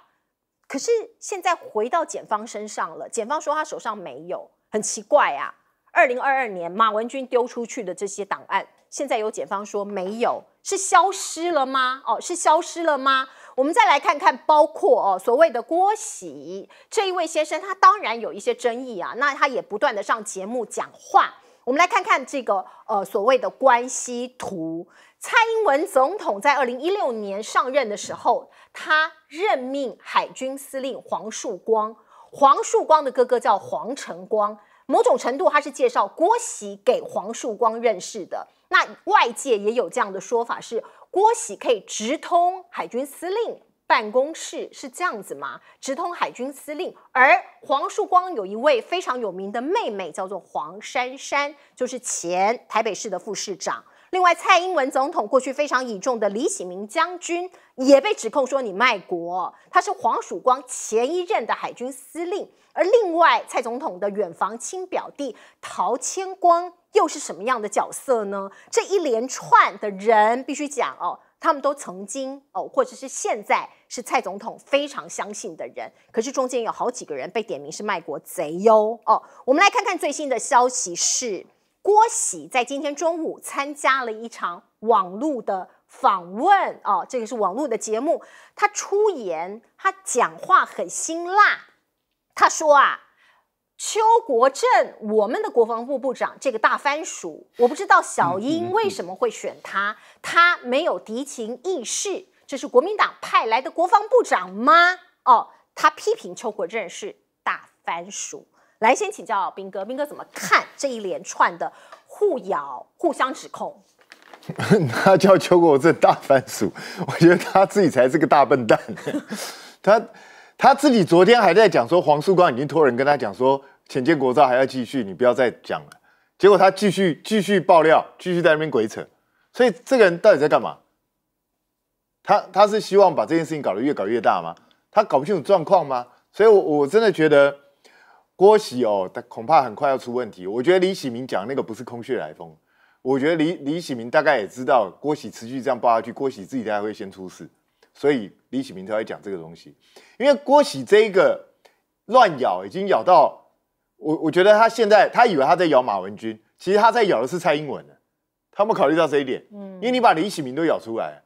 可是现在回到检方身上了，检方说他手上没有，很奇怪啊。二零二二年马文君丢出去的这些档案，现在有检方说没有，是消失了吗？哦，是消失了吗？我们再来看看，包括哦所谓的郭喜这一位先生，他当然有一些争议啊，那他也不断的上节目讲话。我们来看看这个呃所谓的关系图。蔡英文总统在二零一六年上任的时候，他任命海军司令黄树光，黄树光的哥哥叫黄成光，某种程度他是介绍郭喜给黄树光认识的。那外界也有这样的说法是。郭喜 K 直通海军司令办公室是这样子吗？直通海军司令。而黄曙光有一位非常有名的妹妹，叫做黄珊珊，就是前台北市的副市长。另外，蔡英文总统过去非常倚重的李启明将军也被指控说你卖国。他是黄曙光前一任的海军司令。而另外，蔡总统的远房亲表弟陶谦光。又是什么样的角色呢？这一连串的人必须讲哦，他们都曾经哦，或者是现在是蔡总统非常相信的人，可是中间有好几个人被点名是卖国贼哟哦。我们来看看最新的消息是，郭喜在今天中午参加了一场网络的访问哦，这个是网络的节目，他出言，他讲话很辛辣，他说啊。邱国正，我们的国防部部长，这个大番薯，我不知道小英为什么会选他。他没有敌情意识，这是国民党派来的国防部长吗？哦，他批评邱国正是大番薯。来，先请教兵哥，兵哥怎么看这一连串的互咬、互相指控？他叫邱国正大番薯，我觉得他自己才是个大笨蛋。他。他自己昨天还在讲说，黄树光已经托人跟他讲说，浅见国造还要继续，你不要再讲了。结果他继续继续爆料，继续在那边鬼扯。所以这个人到底在干嘛？他他是希望把这件事情搞得越搞越大吗？他搞不清楚状况吗？所以，我我真的觉得郭喜哦，他恐怕很快要出问题。我觉得李喜明讲那个不是空穴来风。我觉得李李喜明大概也知道，郭喜持续这样爆下去，郭喜自己大概会先出事。所以李启明才会讲这个东西，因为郭喜这一个乱咬已经咬到我，我觉得他现在他以为他在咬马文君，其实他在咬的是蔡英文他们考虑到这一点。嗯，因为你把李启明都咬出来，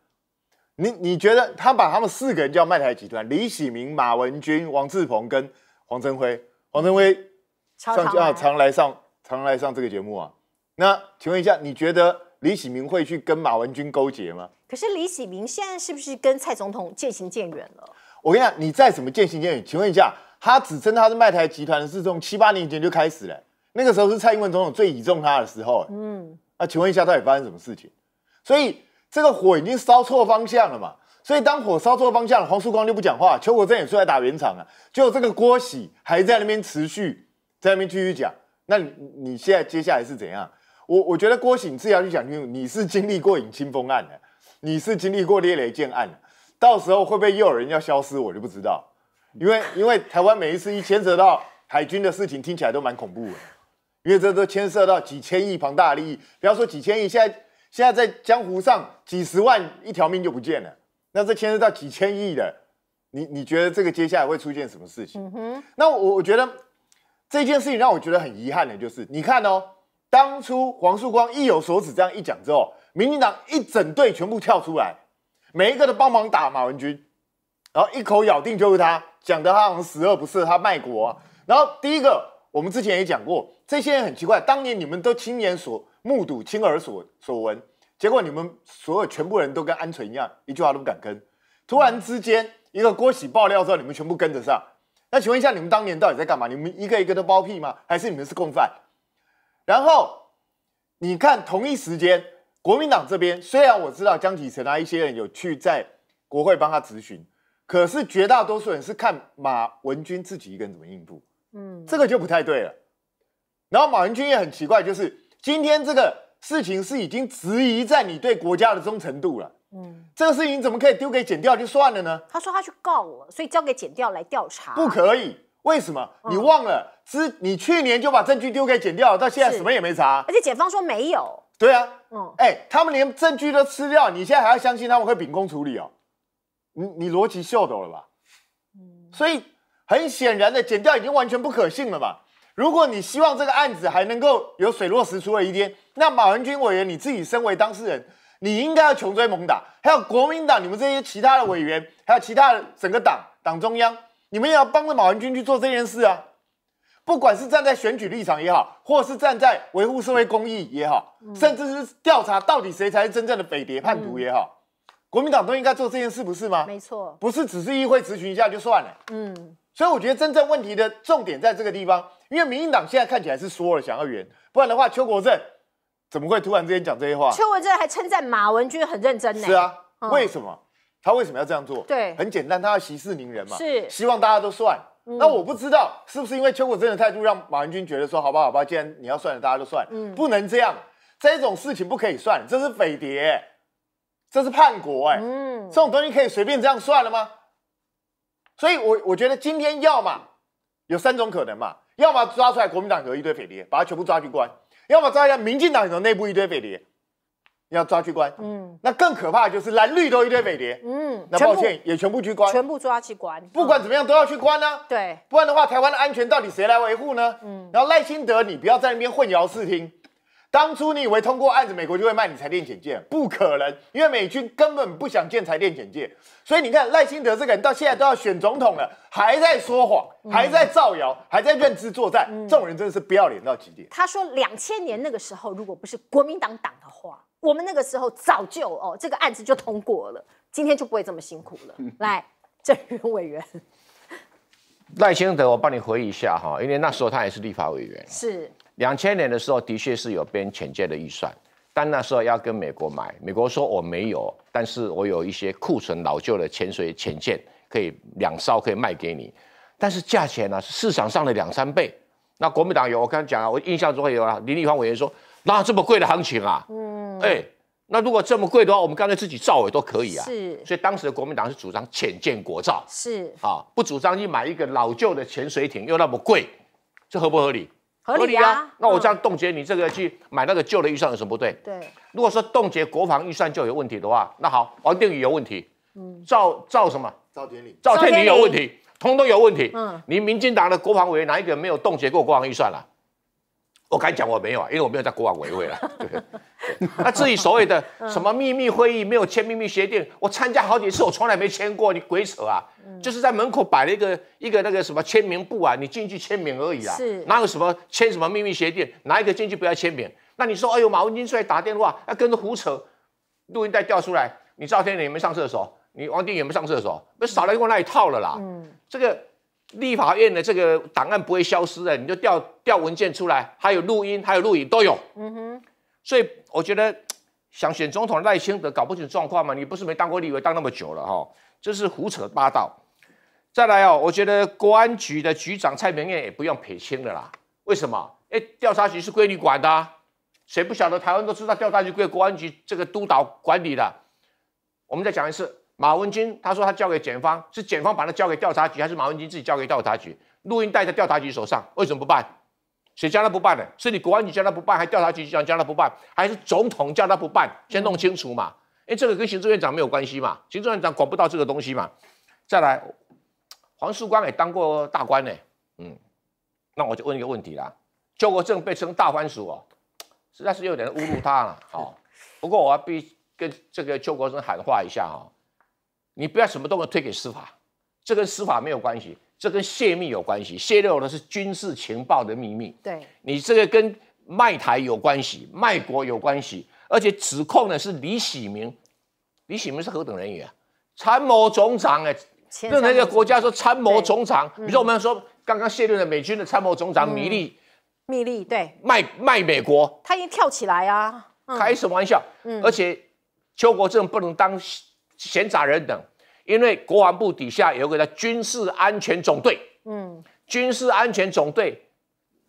你你觉得他把他们四个人叫麦台集团，李启明、马文君、王志鹏跟黄镇辉，黄镇辉上啊常来上常来上这个节目啊？那请问一下，你觉得？李喜明会去跟马文君勾结吗？可是李喜明现在是不是跟蔡总统渐行渐远了？我跟你讲，你再怎么渐行渐远，请问一下，他指称他是卖台集团的，是从七八年前就开始了，那个时候是蔡英文总统最倚重他的时候。嗯，啊，请问一下，到底发生什么事情？所以这个火已经烧错方向了嘛？所以当火烧错方向了，黄树光就不讲话，邱国正也出来打圆场了，就果这个郭喜还在那边持续在那边继续讲。那你你现在接下来是怎样？我我觉得郭醒，只要去讲清楚，你是经历过引清风案的，你是经历过猎雷舰案的，到时候会不会又有人要消失，我就不知道。因为因为台湾每一次一牵涉到海军的事情，听起来都蛮恐怖的。因为这都牵涉到几千亿庞大的利益，不要说几千亿，现在现在在江湖上几十万一条命就不见了，那这牵涉到几千亿的，你你觉得这个接下来会出现什么事情？那我我觉得这件事情让我觉得很遗憾的就是，你看哦。当初黄树光意有所指这样一讲之后，民进党一整队全部跳出来，每一个都帮忙打马文君，然后一口咬定就是他讲的，他好像十恶不赦，他卖国。然后第一个，我们之前也讲过，这些人很奇怪，当年你们都亲眼所目睹，亲耳所所闻，结果你们所有全部人都跟鹌鹑一样，一句话都不敢跟。突然之间，一个郭喜爆料之后，你们全部跟着上。那请问一下，你们当年到底在干嘛？你们一个一个都包庇吗？还是你们是共犯？然后你看，同一时间，国民党这边虽然我知道江启臣啊一些人有去在国会帮他咨询，可是绝大多数人是看马文君自己一个人怎么应付。嗯，这个就不太对了。然后马文君也很奇怪，就是今天这个事情是已经质疑在你对国家的忠诚度了。嗯，这个事情怎么可以丢给剪掉就算了呢？他说他去告我，所以交给剪掉来调查。不可以，为什么？你忘了。是，你去年就把证据丢给剪掉，到现在什么也没查。而且检方说没有。对啊，嗯，哎，他们连证据都吃掉，你现在还要相信他们会秉公处理哦？你你逻辑秀逗了吧？嗯，所以很显然的，剪掉已经完全不可信了嘛。如果你希望这个案子还能够有水落石出的一天，那马文君委员你自己身为当事人，你应该要穷追猛打。还有国民党你们这些其他的委员，还有其他的整个党、党中央，你们也要帮着马文君去做这件事啊。不管是站在选举立场也好，或是站在维护社会公益也好，甚至是调查到底谁才是真正的匪谍叛徒也好，国民党都应该做这件事，不是吗？没错，不是只是议会咨询一下就算了。嗯，所以我觉得真正问题的重点在这个地方，因为民进党现在看起来是说了想要圆，不然的话邱国正怎么会突然之间讲这些话？邱国正还称赞马文君很认真呢。是啊，为什么他为什么要这样做？对，很简单，他要息事宁人嘛，是希望大家都算。那我不知道是不是因为邱国正的态度让马文君觉得说，好吧好吧，既然你要算了，大家就算，不能这样，这种事情不可以算，这是匪谍，这是叛国，哎，这种东西可以随便这样算了吗？所以，我我觉得今天要么有三种可能嘛，要么抓出来国民党有一堆匪谍，把他全部抓去关；，要么抓一下民进党里面内部一堆匪谍。要抓去关，嗯，那更可怕就是蓝绿都一堆美谍，嗯，那抱歉也全部去关，全部抓去关，不管怎么样都要去关呢，对，不然的话台湾的安全到底谁来维护呢？嗯，然后赖清德，你不要在那边混淆视听，当初你以为通过案子美国就会卖你财电简介，不可能，因为美军根本不想建财电简介，所以你看赖清德这个人到现在都要选总统了，还在说谎，还在造谣，还在认知作战，这种人真的是不要脸到极点。他说两千年那个时候如果不是国民党党头。我们那个时候早就哦，这个案子就通过了，今天就不会这么辛苦了。来，正源委员，赖先生，我帮你回忆一下哈，因为那时候他也是立法委员，是两千年的时候，的确是有编浅见的预算，但那时候要跟美国买，美国说我没有，但是我有一些库存老旧的潜水潜舰可以两艘可以卖给你，但是价钱呢是市场上的两三倍。那国民党有我刚才讲啊，我印象中有啊，林立方委员说，那这么贵的行情啊，嗯。哎，那如果这么贵的话，我们干脆自己造也都可以啊。是，所以当时的国民党是主张浅建国造，是啊，不主张去买一个老旧的潜水艇，又那么贵，这合不合理？合理啊。那我这样冻结你这个去买那个旧的预算有什么不对？对。如果说冻结国防预算就有问题的话，那好，王定宇有问题，嗯，造造什么？造天宇，造天宇有问题，通通有问题。嗯，你民进党的国防委员哪一个没有冻结过国防预算了？我敢讲我没有啊，因为我没有在国王维会了。那至于所谓的什么秘密会议，没有签秘密协定，我参加好几次，我从来没签过。你鬼扯啊！就是在门口摆了一个一个那个什么签名簿啊，你进去签名而已啊。是哪有什么签什么秘密协定？拿一个进去不要签名。那你说，哎呦，马文君出来打电话，要跟着胡扯，录音带掉出来。你赵天林没上厕所，你王定有没上厕所，那少了一套了啦。嗯，这个。立法院的这个档案不会消失的，你就调调文件出来，还有录音，还有录影都有。嗯哼，所以我觉得想选总统赖清德搞不清状况嘛，你不是没当过立委，当那么久了哈，这是胡扯八道。再来哦，我觉得国安局的局长蔡明燕也不用撇清的啦，为什么？哎，调查局是归你管的，谁不晓得台湾都知道调查局归国安局这个督导管理的？我们再讲一次。马文君他说他交给检方，是检方把他交给调查局，还是马文君自己交给调查局？录音带在调查局手上，为什么不办？谁叫他不办的？是你国安局叫他不办，还调查局叫他不办，还是总统叫他不办？先弄清楚嘛！因这个跟行政院长没有关系嘛，行政院长管不到这个东西嘛。再来，黄世光也当过大官呢，嗯，那我就问一个问题啦：邱国正被称大番薯哦，实在是有点侮辱他了。好，不过我要必跟这个邱国正喊话一下哈。你不要什么都能推给司法，这跟司法没有关系，这跟泄密有关系。泄露的是军事情报的秘密。对，你这个跟卖台有关系，卖国有关系，而且指控的是李喜明。李喜明是何等人员？参谋总长哎，任何一个国家说参谋总长，比如说我们说刚刚卸露的美军的参谋总长米利。米利对，卖卖美国，他已经跳起来啊！开什么玩笑？而且邱国正不能当。闲杂人等，因为国防部底下有个叫军事安全总队。嗯，军事安全总队，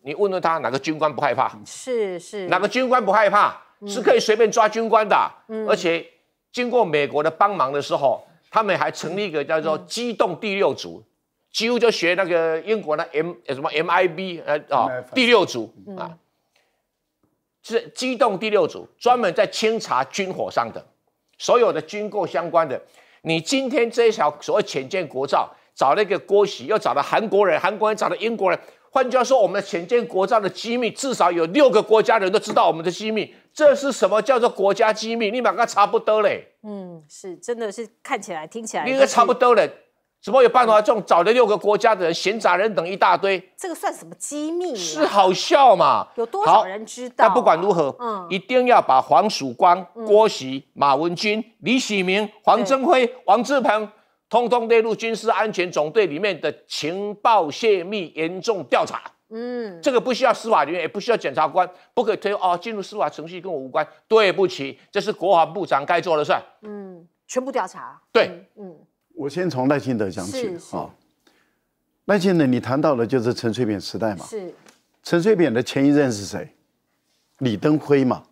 你问问他哪个军官不害怕？是是。哪个军官不害怕？是可以随便抓军官的。嗯，而且经过美国的帮忙的时候，他们还成立一个叫做机动第六组，几乎就学那个英国的 M 什么 MIB 呃啊第六组啊，是机动第六组，专门在清查军火上的。所有的军购相关的，你今天这一条所谓浅见国造，找了一个郭喜，又找了韩国人，韩国人找了英国人，换句话说，我们的浅见国造的机密，至少有六个国家人都知道我们的机密，这是什么叫做国家机密？立马跟差不多嘞。嗯，是，真的是看起来听起来，应该差不多嘞。什么有办法？种找了六个国家的人、闲杂人等一大堆。这个算什么机密？是好笑嘛？有多少人知道？但不管如何，嗯，一定要把黄曙光、郭喜、马文君、李喜明、黄增辉、王志鹏，通通列入军事安全总队里面的情报泄密严重调查。嗯，这个不需要司法人员，也不需要检察官，不可以推哦，进入司法程序跟我无关。对不起，这是国防部长该做的事。嗯，全部调查。对，嗯。我先从赖清德讲起啊，赖清德，你谈到的就是陈水扁时代嘛。是，陈水扁的前一任是谁？李登辉嘛。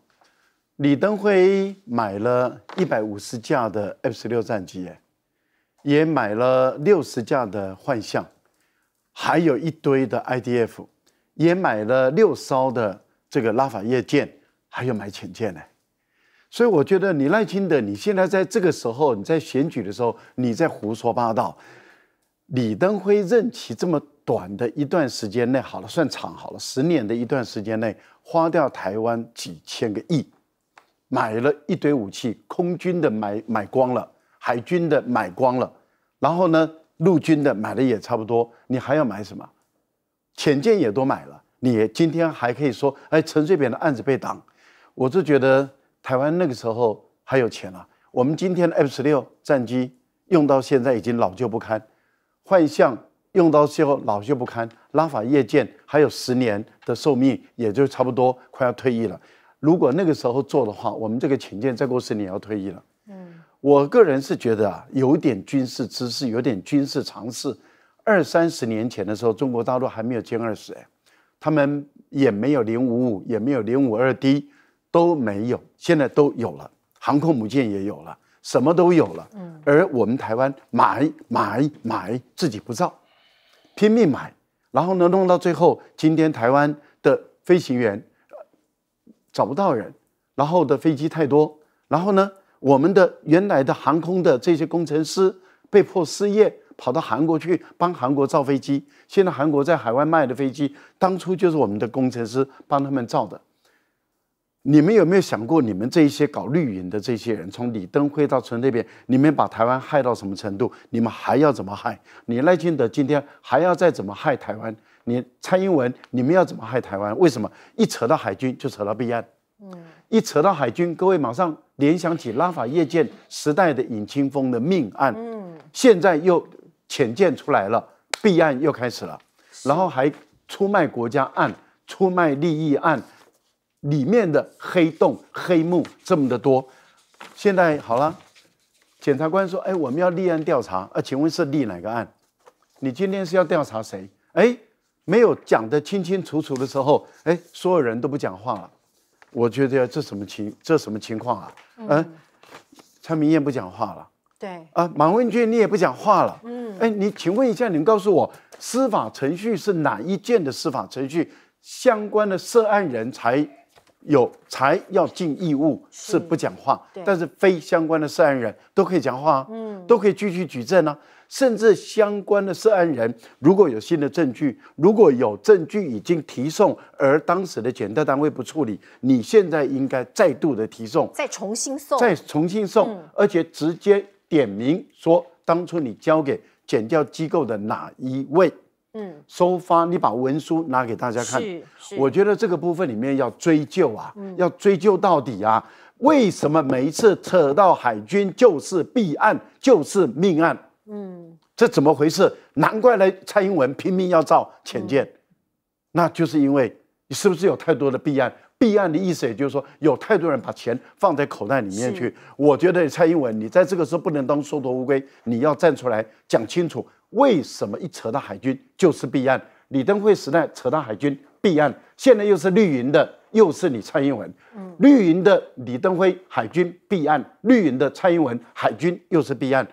李登辉买了一百五十架的 F 十六战机，也买了六十架的幻象，还有一堆的 IDF，也买了六艘的这个拉法叶舰，还有买潜舰呢。所以我觉得你耐心的，你现在在这个时候，你在选举的时候，你在胡说八道。李登辉任期这么短的一段时间内，好了算长好了，十年的一段时间内，花掉台湾几千个亿，买了一堆武器，空军的买买光了，海军的买光了，然后呢，陆军的买的也差不多，你还要买什么？潜见也都买了，你今天还可以说，哎，陈水扁的案子被挡，我就觉得。台湾那个时候还有钱啊。我们今天的 F 十六战机用到现在已经老旧不堪，幻象用到最后老旧不堪，拉法叶舰还有十年的寿命，也就差不多快要退役了。如果那个时候做的话，我们这个潜艇再过十年要退役了。嗯，我个人是觉得啊，有点军事知识，有点军事常识。二三十年前的时候，中国大陆还没有歼二十哎，他们也没有零五五，也没有零五二 D。都没有，现在都有了，航空母舰也有了，什么都有了。嗯，而我们台湾买买买，自己不造，拼命买，然后呢，弄到最后，今天台湾的飞行员找不到人，然后的飞机太多，然后呢，我们的原来的航空的这些工程师被迫失业，跑到韩国去帮韩国造飞机。现在韩国在海外卖的飞机，当初就是我们的工程师帮他们造的。你们有没有想过，你们这些搞绿营的这些人，从李登辉到陈那边，你们把台湾害到什么程度？你们还要怎么害？你赖清德今天还要再怎么害台湾？你蔡英文，你们要怎么害台湾？为什么一扯到海军就扯到弊案？嗯，一扯到海军，各位马上联想起拉法叶舰时代的尹清峰的命案。嗯，现在又潜舰出来了，弊案又开始了，然后还出卖国家案，出卖利益案。里面的黑洞黑幕这么的多，现在好了，检察官说：“哎，我们要立案调查。啊，请问是立哪个案？你今天是要调查谁？”哎，没有讲得清清楚楚的时候，哎，所有人都不讲话了。我觉得这什么情？这什么情况啊？嗯，蔡明艳不讲话了。对。啊，马文娟你也不讲话了。嗯。哎，你请问一下，你告诉我，司法程序是哪一件的司法程序相关的涉案人才？有才要尽义务是不讲话，但是非相关的涉案人都可以讲话啊，嗯，都可以继续举证啊。甚至相关的涉案人如果有新的证据，如果有证据已经提送而当时的检调单位不处理，你现在应该再度的提送，再重新送，再重新送，而且直接点名说当初你交给检调机构的哪一位。嗯，收发，你把文书拿给大家看。我觉得这个部分里面要追究啊，要追究到底啊。为什么每一次扯到海军就是弊案，就是命案？嗯，这怎么回事？难怪呢，蔡英文拼命要造潜艇，那就是因为你是不是有太多的弊案？弊案的意思也就是说，有太多人把钱放在口袋里面去。我觉得蔡英文，你在这个时候不能当缩头乌龟，你要站出来讲清楚。为什么一扯到海军就是弊案？李登辉时代扯到海军弊案，现在又是绿营的，又是你蔡英文。嗯，绿营的李登辉海军弊案，绿营的蔡英文海军又是弊案，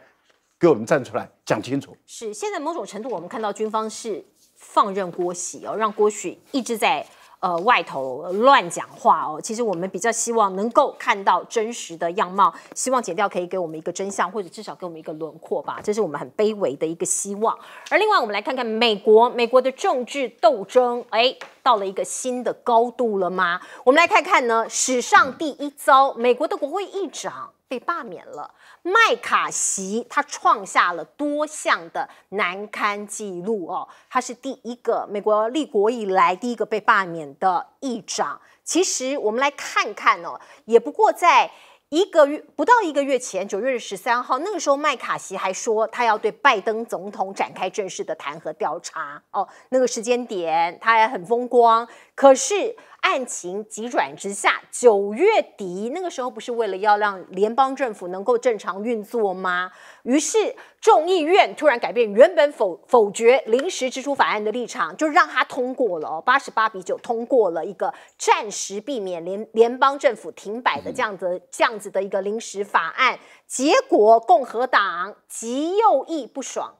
给我们站出来讲清楚。是现在某种程度，我们看到军方是放任郭玺哦，让郭玺一直在。呃，外头乱讲话哦。其实我们比较希望能够看到真实的样貌，希望剪掉可以给我们一个真相，或者至少给我们一个轮廓吧。这是我们很卑微的一个希望。而另外，我们来看看美国，美国的政治斗争，哎，到了一个新的高度了吗？我们来看看呢，史上第一遭，美国的国会议长。被罢免了，麦卡锡他创下了多项的难堪记录哦，他是第一个美国立国以来第一个被罢免的议长。其实我们来看看哦，也不过在一个月不到一个月前，九月十三号那个时候，麦卡锡还说他要对拜登总统展开正式的弹劾调查哦，那个时间点他还很风光，可是。案情急转直下，九月底那个时候不是为了要让联邦政府能够正常运作吗？于是众议院突然改变原本否否决临时支出法案的立场，就让它通过了，八十八比九通过了一个暂时避免联联邦政府停摆的这样子这样子的一个临时法案。结果共和党极右翼不爽。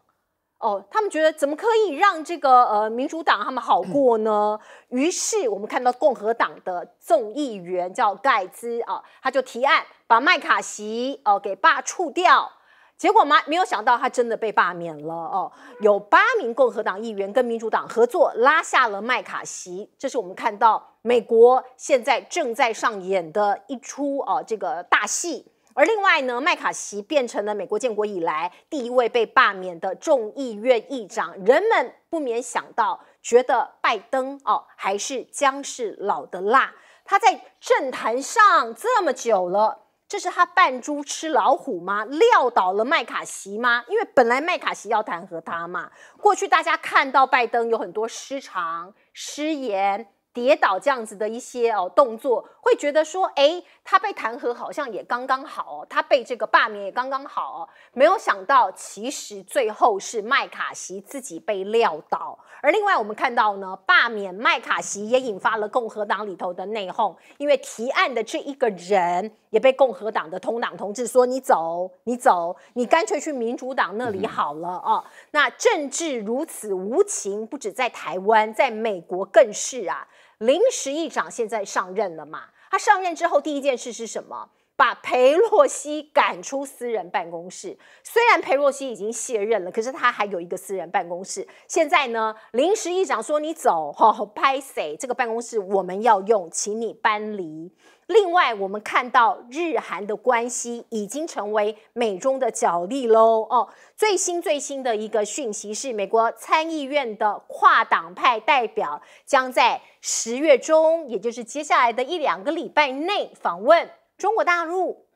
哦，他们觉得怎么可以让这个呃民主党他们好过呢？于是我们看到共和党的众议员叫盖兹啊，他就提案把麦卡锡哦给罢黜掉。结果嘛，没有想到他真的被罢免了哦。有八名共和党议员跟民主党合作拉下了麦卡锡，这是我们看到美国现在正在上演的一出哦这个大戏。而另外呢，麦卡锡变成了美国建国以来第一位被罢免的众议院议长，人们不免想到，觉得拜登哦，还是姜是老的辣。他在政坛上这么久了，这是他扮猪吃老虎吗？撂倒了麦卡锡吗？因为本来麦卡锡要弹劾他嘛。过去大家看到拜登有很多失常失言。跌倒这样子的一些哦动作，会觉得说，哎，他被弹劾好像也刚刚好，他被这个罢免也刚刚好，没有想到，其实最后是麦卡锡自己被撂倒。而另外，我们看到呢，罢免麦卡锡也引发了共和党里头的内讧，因为提案的这一个人也被共和党的同党同志说你走，你走，你干脆去民主党那里好了啊。那政治如此无情，不止在台湾，在美国更是啊。临时议长现在上任了嘛？他上任之后第一件事是什么？把裴洛西赶出私人办公室。虽然裴洛西已经卸任了，可是他还有一个私人办公室。现在呢，临时议长说：“你走，哈 p a 谁？s y 这个办公室我们要用，请你搬离。”另外，我们看到日韩的关系已经成为美中的角力喽。哦，最新最新的一个讯息是，美国参议院的跨党派代表将在十月中，也就是接下来的一两个礼拜内访问。中国大陆、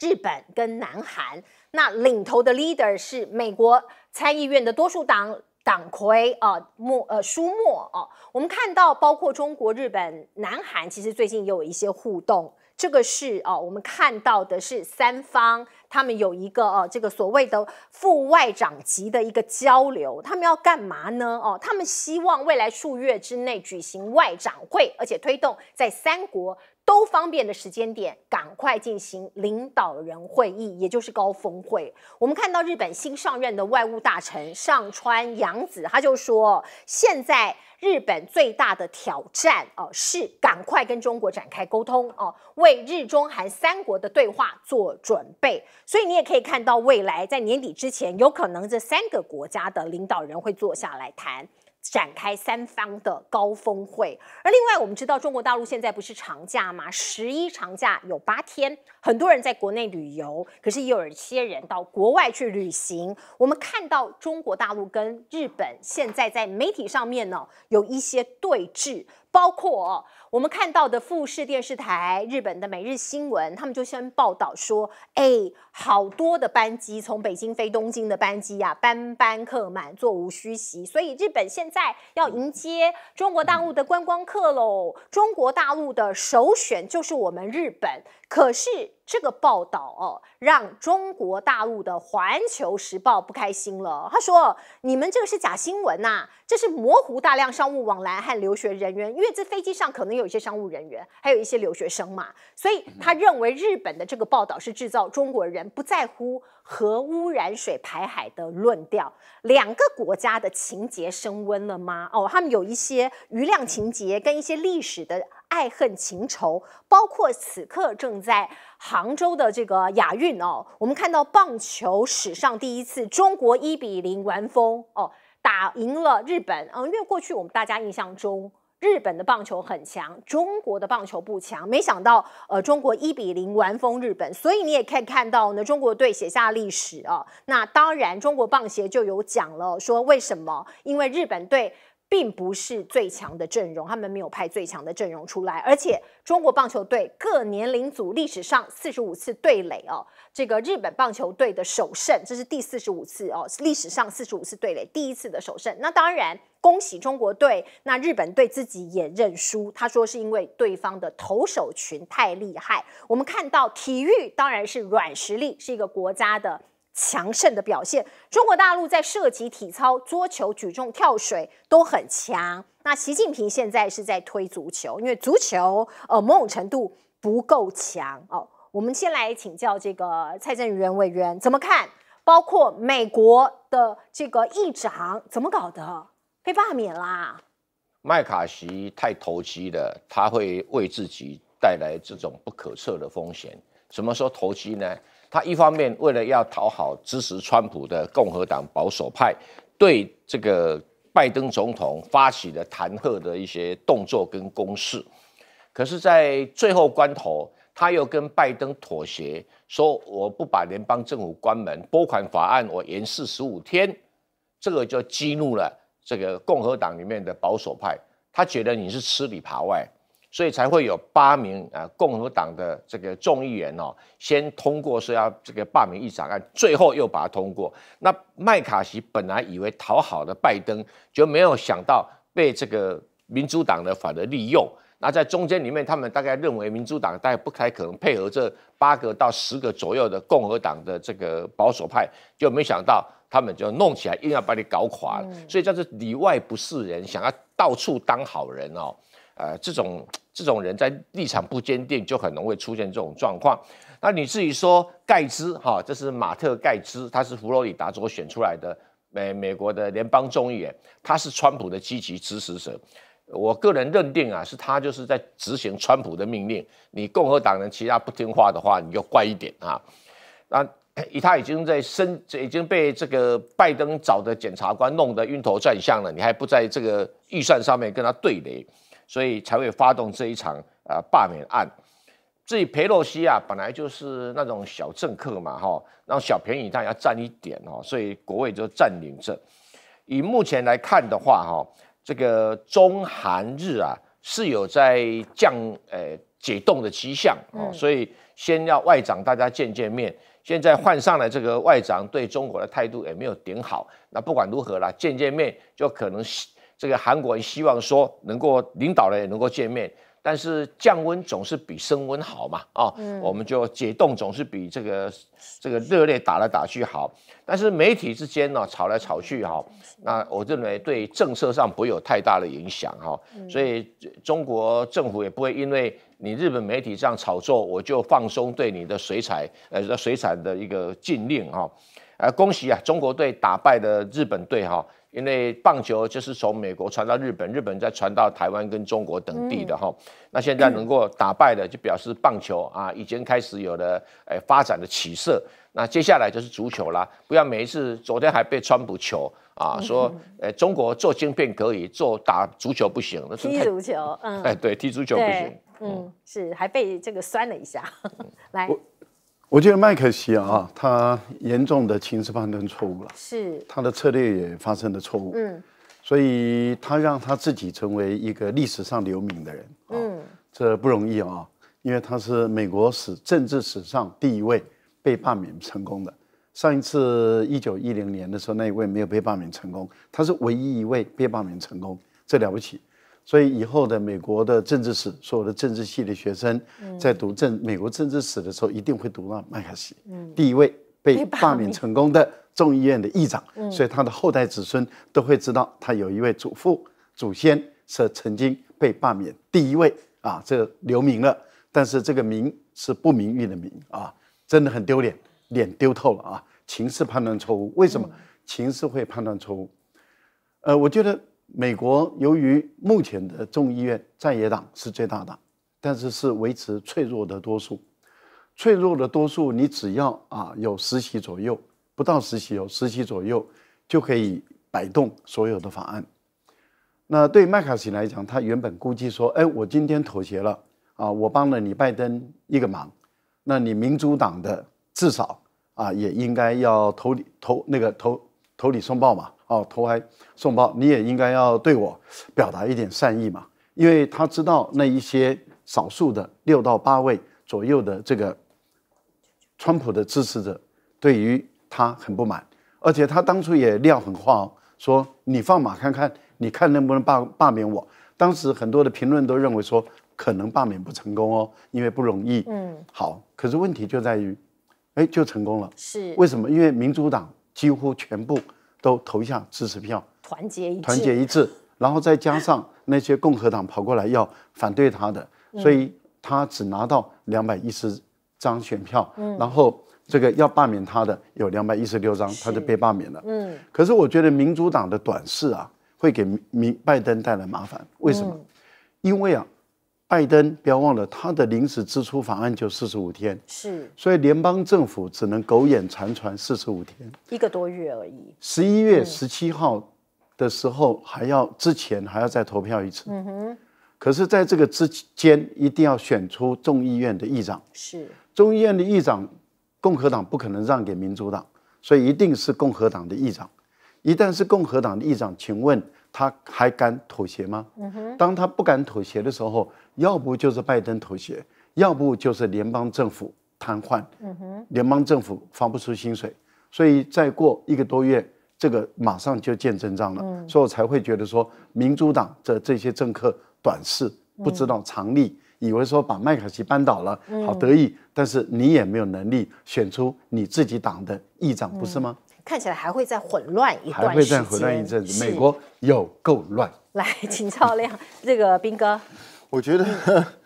日本跟南韩，那领头的 leader 是美国参议院的多数党党魁啊，莫呃舒默啊。我们看到，包括中国、日本、南韩，其实最近也有一些互动。这个是啊，我们看到的是三方他们有一个啊，这个所谓的副外长级的一个交流。他们要干嘛呢？哦，他们希望未来数月之内举行外长会，而且推动在三国。都方便的时间点，赶快进行领导人会议，也就是高峰会。我们看到日本新上任的外务大臣上川洋子，他就说，现在日本最大的挑战，哦，是赶快跟中国展开沟通，哦，为日中韩三国的对话做准备。所以你也可以看到，未来在年底之前，有可能这三个国家的领导人会坐下来谈。展开三方的高峰会，而另外我们知道，中国大陆现在不是长假吗？十一长假有八天，很多人在国内旅游，可是也有一些人到国外去旅行。我们看到中国大陆跟日本现在在媒体上面呢有一些对峙。包括我们看到的富士电视台、日本的每日新闻，他们就先报道说：“哎，好多的班机从北京飞东京的班机呀，班班客满，座无虚席。所以日本现在要迎接中国大陆的观光客喽。中国大陆的首选就是我们日本，可是。”这个报道哦，让中国大陆的《环球时报》不开心了。他说：“你们这个是假新闻呐，这是模糊大量商务往来和留学人员，因为这飞机上可能有一些商务人员，还有一些留学生嘛。”所以他认为日本的这个报道是制造中国人不在乎核污染水排海的论调。两个国家的情节升温了吗？哦，他们有一些余量情节，跟一些历史的爱恨情仇，包括此刻正在。杭州的这个亚运哦，我们看到棒球史上第一次中国一比零完封哦，打赢了日本嗯，因为过去我们大家印象中，日本的棒球很强，中国的棒球不强。没想到呃，中国一比零完封日本，所以你也可以看到呢，中国队写下历史啊。那当然，中国棒协就有讲了，说为什么？因为日本队。并不是最强的阵容，他们没有派最强的阵容出来，而且中国棒球队各年龄组历史上四十五次对垒哦，这个日本棒球队的首胜，这是第四十五次哦，历史上四十五次对垒第一次的首胜。那当然，恭喜中国队，那日本队自己也认输，他说是因为对方的投手群太厉害。我们看到体育当然是软实力，是一个国家的。强盛的表现，中国大陆在涉及体操、桌球、举重、跳水都很强。那习近平现在是在推足球，因为足球呃某种程度不够强哦。我们先来请教这个蔡振元委员怎么看，包括美国的这个议长怎么搞的，被罢免啦？麦卡锡太投机了，他会为自己带来这种不可测的风险。什么候投机呢？他一方面为了要讨好支持川普的共和党保守派，对这个拜登总统发起的弹劾的一些动作跟攻势，可是，在最后关头，他又跟拜登妥协，说我不把联邦政府关门，拨款法案我延四十五天，这个就激怒了这个共和党里面的保守派，他觉得你是吃里扒外。所以才会有八名啊共和党的这个众议员哦，先通过说要这个罢免议长案，最后又把它通过。那麦卡锡本来以为讨好了拜登，就没有想到被这个民主党的反而利用。那在中间里面，他们大概认为民主党大概不太可能配合这八个到十个左右的共和党的这个保守派，就没想到他们就弄起来，一定要把你搞垮了。所以叫做里外不是人，想要到处当好人哦。呃，这种这种人在立场不坚定，就很容易出现这种状况。那你至于说，盖兹哈，这是马特盖兹，他是佛罗里达州选出来的美美国的联邦众议员，他是川普的积极支持者。我个人认定啊，是他就是在执行川普的命令。你共和党人，其他不听话的话，你就乖一点啊。那以他已经在身已经被这个拜登找的检察官弄得晕头转向了，你还不在这个预算上面跟他对垒？所以才会发动这一场呃罢免案，于佩洛西啊，本来就是那种小政客嘛哈，让小便宜他要占一点哦，所以国会就占领着。以目前来看的话哈，这个中韩日啊是有在降呃解冻的迹象哦，所以先要外长大家见见面。现在换上了这个外长，对中国的态度也没有顶好，那不管如何啦，见见面就可能这个韩国人希望说能够领导人也能够见面，但是降温总是比升温好嘛啊，我们就解冻总是比这个这个热烈打来打去好。但是媒体之间呢吵来吵去哈，那我认为对政策上不会有太大的影响哈，所以中国政府也不会因为你日本媒体这样炒作，我就放松对你的水产呃水产的一个禁令哈。呃，恭喜啊，中国队打败的日本队哈。因为棒球就是从美国传到日本，日本再传到台湾跟中国等地的哈。那现在能够打败的，就表示棒球啊，已经开始有了诶发展的起色。那接下来就是足球啦，不要每一次昨天还被川普球啊说，诶，中国做晶片可以，做打足球不行。踢足球，嗯，哎，对，踢足球不行，嗯，是还被这个酸了一下，来。我觉得麦可惜啊，他严重的情绪判断错误了，是他的策略也发生了错误，嗯，所以他让他自己成为一个历史上留名的人，嗯，这不容易啊，因为他是美国史政治史上第一位被罢免成功的，上一次一九一零年的时候那一位没有被罢免成功，他是唯一一位被罢免成功，这了不起。所以以后的美国的政治史，所有的政治系的学生在读政美国政治史的时候，一定会读到麦卡锡。第一位被罢免成功的众议院的议长。所以他的后代子孙都会知道，他有一位祖父祖先是曾经被罢免第一位啊，这留名了。但是这个名是不名誉的名啊，真的很丢脸，脸丢透了啊！情势判断错误，为什么情势会判断错误？呃，我觉得。美国由于目前的众议院在野党是最大的，但是是维持脆弱的多数。脆弱的多数，你只要啊有十席左右，不到十席，有十席左右就可以摆动所有的法案。那对麦卡锡来讲，他原本估计说，哎，我今天妥协了啊，我帮了你拜登一个忙，那你民主党的至少啊也应该要投投那个投投你送报嘛。哦，投怀送抱，你也应该要对我表达一点善意嘛。因为他知道那一些少数的六到八位左右的这个川普的支持者，对于他很不满，而且他当初也撂狠话哦，说你放马看看，你看能不能罢罢免我。当时很多的评论都认为说可能罢免不成功哦，因为不容易。嗯，好，可是问题就在于，哎，就成功了。是为什么？因为民主党几乎全部。都投一下支持票，团结一团结一致，然后再加上那些共和党跑过来要反对他的，所以他只拿到两百一十张选票，然后这个要罢免他的有两百一十六张，他就被罢免了。嗯，可是我觉得民主党的短视啊，会给民拜登带来麻烦。为什么？因为啊。拜登，不要忘了，他的临时支出法案就四十五天，是，所以联邦政府只能苟延残喘四十五天，一个多月而已。十一月十七号的时候还要之前还要再投票一次，嗯哼。可是，在这个之间一定要选出众议院的议长，是。众议院的议长，共和党不可能让给民主党，所以一定是共和党的议长。一旦是共和党的议长，请问？他还敢妥协吗？当他不敢妥协的时候，要不就是拜登妥协，要不就是联邦政府瘫痪，联邦政府发不出薪水。所以再过一个多月，这个马上就见真章了。所以我才会觉得说，民主党的这些政客短视，不知道长利，以为说把麦卡锡扳倒了好得意，但是你也没有能力选出你自己党的议长，不是吗？看起来还会再混乱一段，还会再混乱一阵子。美国有够乱。来，请照亮这个兵 哥。我觉得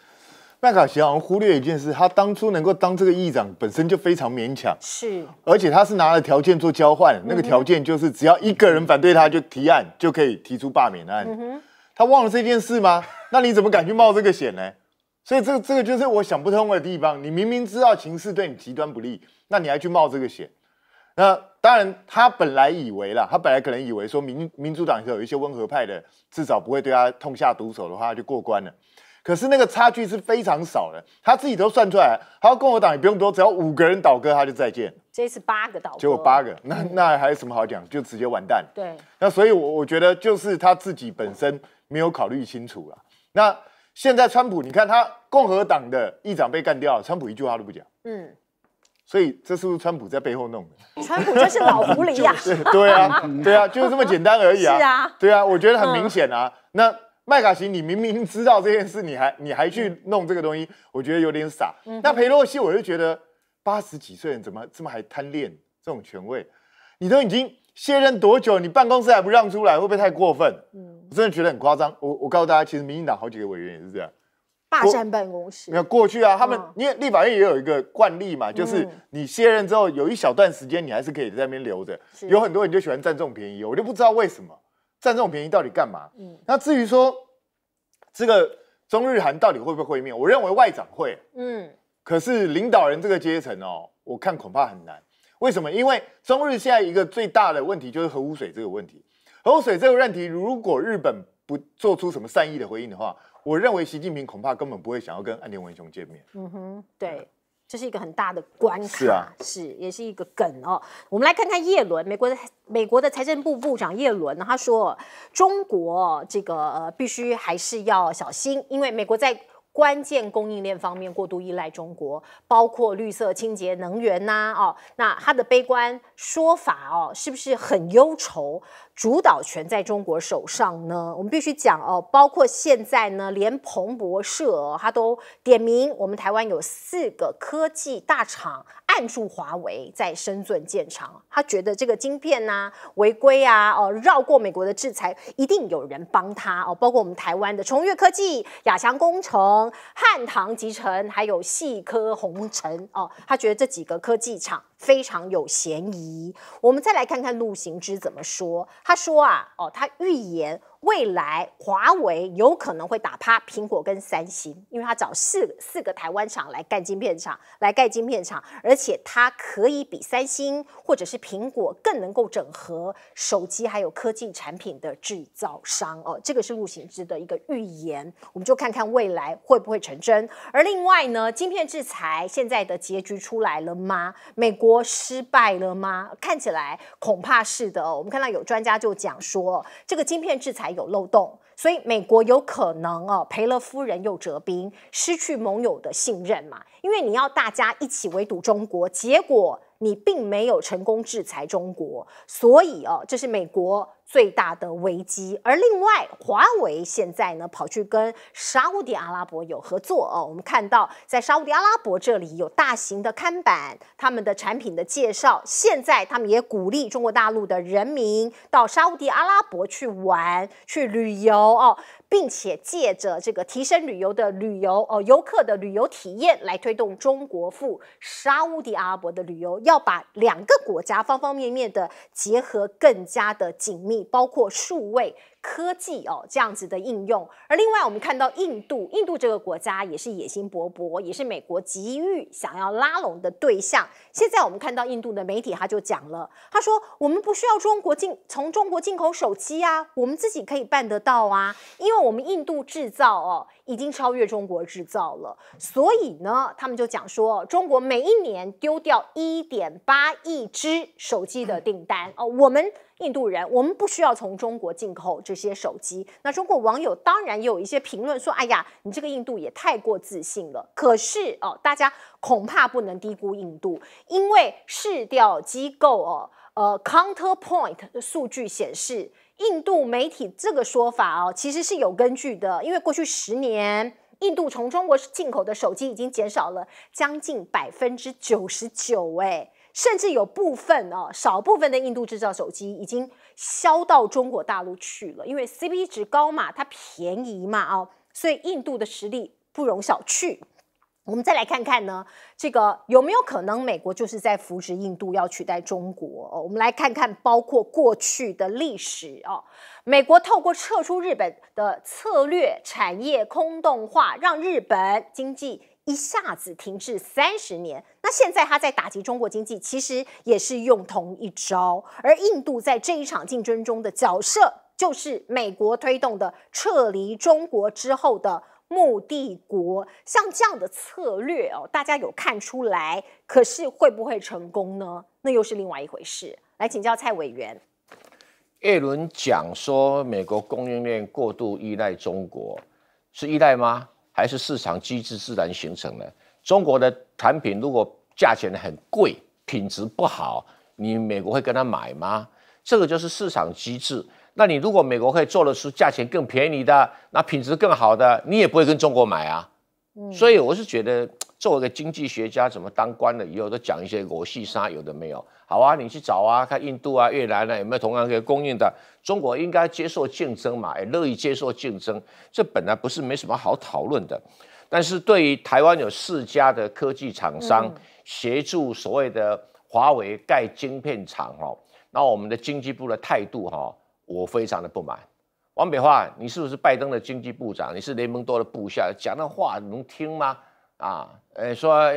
麦卡锡好像忽略一件事，他当初能够当这个议长本身就非常勉强。是，而且他是拿了条件做交换，那个条件就是只要一个人反对他就提案就可以提出罢免案。他忘了这件事吗？那你怎么敢去冒这个险呢？所以这个这个就是我想不通的地方。你明明知道情势对你极端不利，那你还去冒这个险？那。当然，他本来以为啦，他本来可能以为说民民主党有一些温和派的，至少不会对他痛下毒手的话，就过关了。可是那个差距是非常少的，他自己都算出来，他共和党也不用多，只要五个人倒戈，他就再见。这是八个倒戈，结果八个，那那还有什么好讲？就直接完蛋。对，那所以，我我觉得就是他自己本身没有考虑清楚了。那现在川普，你看他共和党的议长被干掉，川普一句话都不讲。嗯。所以这是不是川普在背后弄的？川普真是老狐狸啊！对啊，对啊，就是这么简单而已啊！是啊，对啊，我觉得很明显啊。那麦卡锡，你明明知道这件事，你还你还去弄这个东西，我觉得有点傻。那裴洛西，我就觉得八十几岁人怎么这么还贪恋这种权位？你都已经卸任多久，你办公室还不让出来，会不会太过分？嗯，我真的觉得很夸张。我我告诉大家，其实民进党好几个委员也是这样。霸占办公室。有过去啊，他们因为立法院也有一个惯例嘛，就是你卸任之后有一小段时间，你还是可以在那边留着。有很多人就喜欢占这种便宜，我就不知道为什么占这种便宜到底干嘛。嗯。那至于说这个中日韩到底会不会会面，我认为外长会。嗯。可是领导人这个阶层哦，我看恐怕很难。为什么？因为中日现在一个最大的问题就是核污水这个问题。核污水这个问题，如果日本不做出什么善意的回应的话。我认为习近平恐怕根本不会想要跟安田文雄见面。嗯哼，对，这是一个很大的关卡，是啊，是，也是一个梗哦。我们来看看叶伦，美国的美国的财政部部长叶伦，他说中国这个必须还是要小心，因为美国在。关键供应链方面过度依赖中国，包括绿色清洁能源呐，哦，那他的悲观说法哦，是不是很忧愁？主导权在中国手上呢？我们必须讲哦，包括现在呢，连彭博社他都点名，我们台湾有四个科技大厂按住华为在深圳建厂，他觉得这个晶片呢违规啊，哦，绕过美国的制裁，一定有人帮他哦，包括我们台湾的崇越科技、亚翔工程。汉唐集成还有细颗红尘哦，他觉得这几个科技厂非常有嫌疑。我们再来看看陆行之怎么说，他说啊，哦，他预言。未来华为有可能会打趴苹果跟三星，因为他找四四个台湾厂来干晶片厂，来盖晶片厂，而且它可以比三星或者是苹果更能够整合手机还有科技产品的制造商。哦，这个是陆行之的一个预言，我们就看看未来会不会成真。而另外呢，晶片制裁现在的结局出来了吗？美国失败了吗？看起来恐怕是的。哦。我们看到有专家就讲说，这个晶片制裁。还有漏洞，所以美国有可能哦赔了夫人又折兵，失去盟友的信任嘛？因为你要大家一起围堵中国，结果。你并没有成功制裁中国，所以哦，这是美国最大的危机。而另外，华为现在呢跑去跟沙特阿拉伯有合作哦。我们看到在沙特阿拉伯这里有大型的看板，他们的产品的介绍。现在他们也鼓励中国大陆的人民到沙特阿拉伯去玩、去旅游哦。并且借着这个提升旅游的旅游哦游客的旅游体验，来推动中国赴沙地阿拉伯的旅游，要把两个国家方方面面的结合更加的紧密，包括数位。科技哦，这样子的应用。而另外，我们看到印度，印度这个国家也是野心勃勃，也是美国急于想要拉拢的对象。现在我们看到印度的媒体，他就讲了，他说：“我们不需要中国进，从中国进口手机啊，我们自己可以办得到啊，因为我们印度制造哦，已经超越中国制造了。所以呢，他们就讲说，中国每一年丢掉一点八亿只手机的订单哦，我们。”印度人，我们不需要从中国进口这些手机。那中国网友当然也有一些评论说：“哎呀，你这个印度也太过自信了。”可是哦，大家恐怕不能低估印度，因为市调机构哦，呃，Counterpoint 的数据显示，印度媒体这个说法哦，其实是有根据的。因为过去十年，印度从中国进口的手机已经减少了将近百分之九十九。哎。甚至有部分啊，少部分的印度制造手机已经销到中国大陆去了，因为 C P 值高嘛，它便宜嘛，哦，所以印度的实力不容小觑。我们再来看看呢，这个有没有可能美国就是在扶植印度要取代中国？哦、我们来看看，包括过去的历史哦，美国透过撤出日本的策略，产业空洞化，让日本经济。一下子停滞三十年，那现在他在打击中国经济，其实也是用同一招。而印度在这一场竞争中的角色，就是美国推动的撤离中国之后的目的国。像这样的策略哦，大家有看出来？可是会不会成功呢？那又是另外一回事。来请教蔡委员，艾伦讲说美国供应链过度依赖中国，是依赖吗？还是市场机制自然形成的。中国的产品如果价钱很贵，品质不好，你美国会跟他买吗？这个就是市场机制。那你如果美国可以做得出价钱更便宜的，那品质更好的，你也不会跟中国买啊。嗯，所以我是觉得。作一个经济学家，怎么当官了以后都讲一些国戏沙？有的没有好啊，你去找啊，看印度啊、越南呢有没有同样可以供应的？中国应该接受竞争嘛，也乐意接受竞争，这本来不是没什么好讨论的。但是对于台湾有四家的科技厂商协助所谓的华为盖晶片厂哈，那我们的经济部的态度哈，我非常的不满。王北花，你是不是拜登的经济部长？你是雷蒙多的部下，讲那话能听吗？啊，呃，说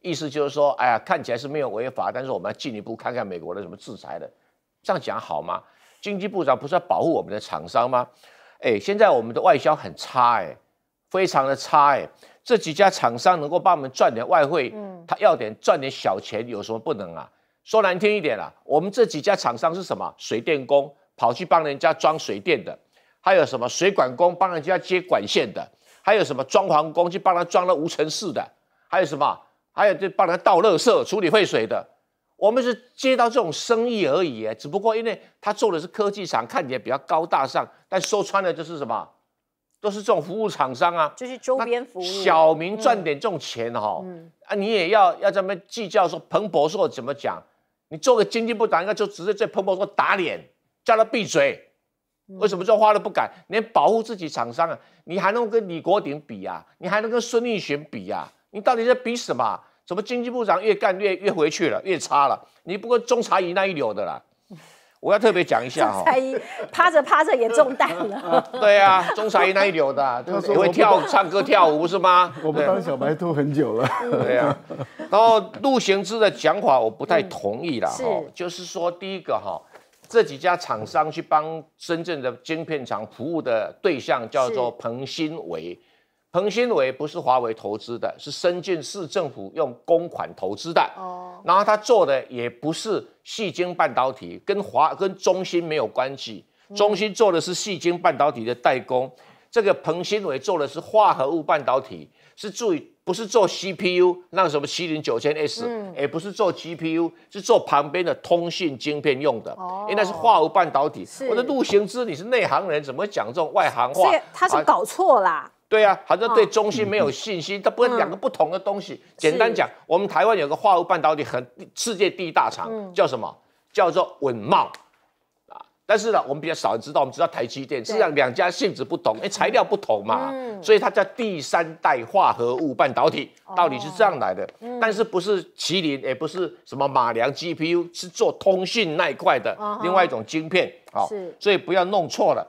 意思就是说，哎呀，看起来是没有违法，但是我们要进一步看看美国的什么制裁的，这样讲好吗？经济部长不是要保护我们的厂商吗？哎，现在我们的外销很差，哎，非常的差，哎，这几家厂商能够帮我们赚点外汇，嗯，他要点赚点小钱有什么不能啊？说难听一点啊，我们这几家厂商是什么水电工，跑去帮人家装水电的，还有什么水管工帮人家接管线的。还有什么装潢工去帮他装了无尘室的，还有什么，还有就帮他倒垃圾、处理废水的。我们是接到这种生意而已，只不过因为他做的是科技厂，看起来比较高大上，但说穿了就是什么，都是这种服务厂商啊，就是周边服务。小民赚点这种钱哈，啊，你也要要这么计较？说彭博硕怎么讲？你做个经济部长，应该就直接在彭博硕打脸，叫他闭嘴。为什么这花都不敢？连保护自己厂商啊，你还能跟李国鼎比啊？你还能跟孙立群比啊？你到底在比什么？什么经济部长越干越越回去了，越差了。你不过中茶一那一流的啦。我要特别讲一下哈，茶一趴着趴着也中弹了。对啊，中茶一那一流的，会跳唱歌跳舞是吗？我们当小白兔很久了。对啊，然后陆行之的讲法我不太同意啦哈，就是说第一个哈。这几家厂商去帮深圳的晶片厂服务的对象叫做彭新维，彭新维不是华为投资的，是深圳市政府用公款投资的。哦，然后他做的也不是细晶半导体，跟华跟中芯没有关系，中芯做的是细晶半导体的代工，这个彭新维做的是化合物半导体，是注意。不是做 CPU 那什么七零九千 S，也不是做 GPU，是做旁边的通信晶片用的，因为那是化合半导体。我的陆行之，你是内行人，怎么讲这种外行话？他是搞错啦。对啊，好像对中心没有信心。他不是两个不同的东西。简单讲，我们台湾有个化合半导体，很世界第一大厂，叫什么？叫做稳茂。但是呢，我们比较少人知道，我们知道台积电，实际上两家性质不同，哎，材料不同嘛，所以它叫第三代化合物半导体，道理是这样来的。但是不是麒麟，也不是什么马良 GPU，是做通讯那一块的另外一种晶片啊，所以不要弄错了。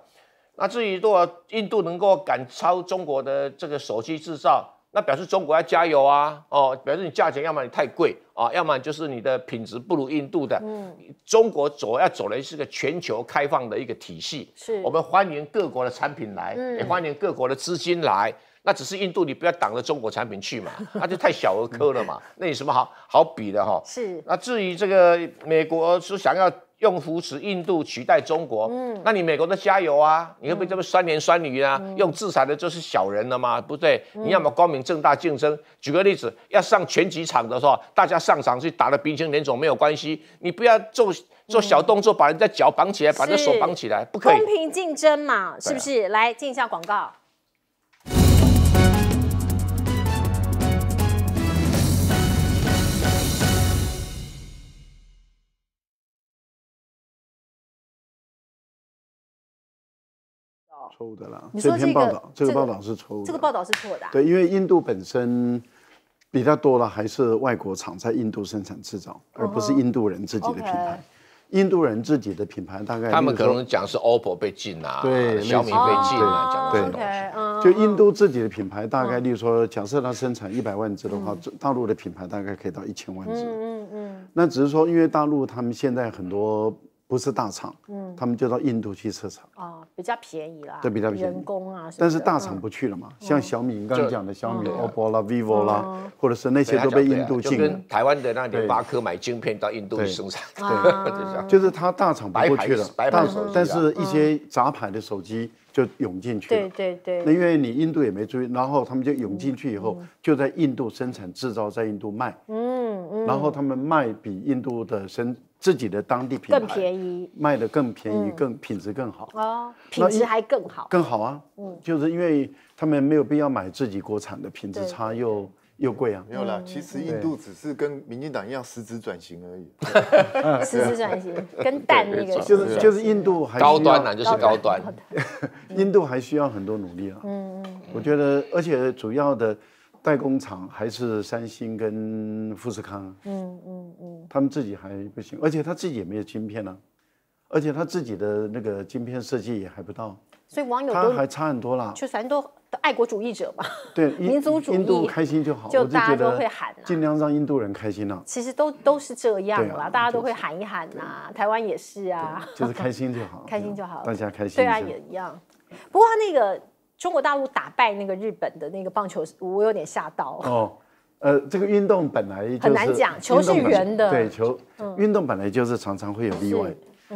那至于如果印度能够赶超中国的这个手机制造，那表示中国要加油啊！哦，表示你价钱要么你太贵啊，要么就是你的品质不如印度的。嗯，中国走要走的是个全球开放的一个体系，是我们欢迎各国的产品来，也欢迎各国的资金来。那只是印度，你不要挡着中国产品去嘛，那就太小儿科了嘛。那有什么好好比的哈？是。那至于这个美国是想要。用扶持印度取代中国，嗯，那你美国的加油啊！你会不要这么酸言酸语啊？用制裁的就是小人了嘛，不对，你要么光明正大竞争。举个例子，要上拳击场的时候，大家上场去打的鼻青脸肿没有关系，你不要做做小动作把人家脚绑起来，把人家手绑起来，不可以公平竞争嘛？是不是？来进一下广告。抽的啦，这篇报道，这个报道是抽的，这个报道是错的。对，因为印度本身比较多了，还是外国厂在印度生产制造，而不是印度人自己的品牌。印度人自己的品牌大概，他们可能讲是 OPPO 被禁了，对，小米被禁了，讲的这种东西。就印度自己的品牌，大概例如说，假设它生产一百万只的话，大陆的品牌大概可以到一千万只。嗯嗯嗯。那只是说，因为大陆他们现在很多。不是大厂，嗯，他们就到印度去设厂啊，比较便宜啦，对，比较便宜，人工啊。但是大厂不去了嘛？像小米，你刚才讲的小米、OPPO 啦、vivo 啦，或者是那些都被印度进跟台湾的那联发科买晶片到印度去生产，对，就是他大厂白去了，白了，但是，一些杂牌的手机就涌进去了，对对对。那因为你印度也没注意，然后他们就涌进去以后，就在印度生产制造，在印度卖，嗯嗯，然后他们卖比印度的生。自己的当地品牌更便宜，卖的更便宜，更品质更好哦，品质还更好，更好啊，嗯，就是因为他们没有必要买自己国产的，品质差又又贵啊，没有啦，其实印度只是跟民进党一样实质转型而已，实质 转型跟蛋 那个，就是就是印度还高端呐，就是高端，印度还需要很多努力啊，嗯嗯，我觉得，而且主要的。代工厂还是三星跟富士康，嗯嗯嗯，他们自己还不行，而且他自己也没有晶片呢，而且他自己的那个晶片设计也还不到，所以网友他还差很多啦，就正都爱国主义者嘛，对，民族主义，开心就好，就大家都会喊，尽量让印度人开心了。其实都都是这样啦，大家都会喊一喊呐，台湾也是啊，就是开心就好，开心就好，大家开心，对啊，也一样。不过他那个。中国大陆打败那个日本的那个棒球，我有点吓到。哦，呃，这个运动本来很难讲，球是圆的，对球，运动本来就是常常会有例外。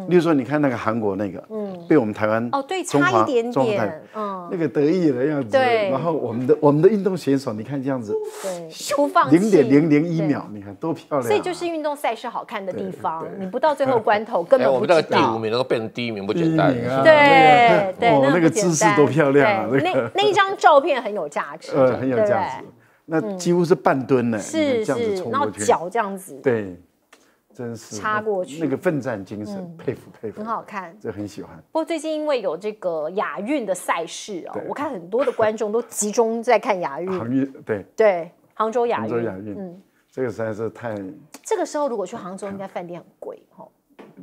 例如说，你看那个韩国那个，嗯，被我们台湾哦，对，差一点点，嗯，那个得意的样子，对。然后我们的我们的运动选手，你看这样子，对，零点零零一秒，你看多漂亮。所以就是运动赛事好看的地方，你不到最后关头根本不到。还有不到第五名能够变成第一名，不简单。对对，那个姿势多漂亮啊！那那一张照片很有价值，很有价值。那几乎是半蹲呢，是是，然后脚这样子，对。插过去，那个奋战精神，佩服佩服，很好看，这很喜欢。不过最近因为有这个亚运的赛事哦，我看很多的观众都集中在看亚运。杭运对对，杭州亚运，杭州亚运，嗯，这个实在是太。这个时候如果去杭州，应该饭店很贵哦，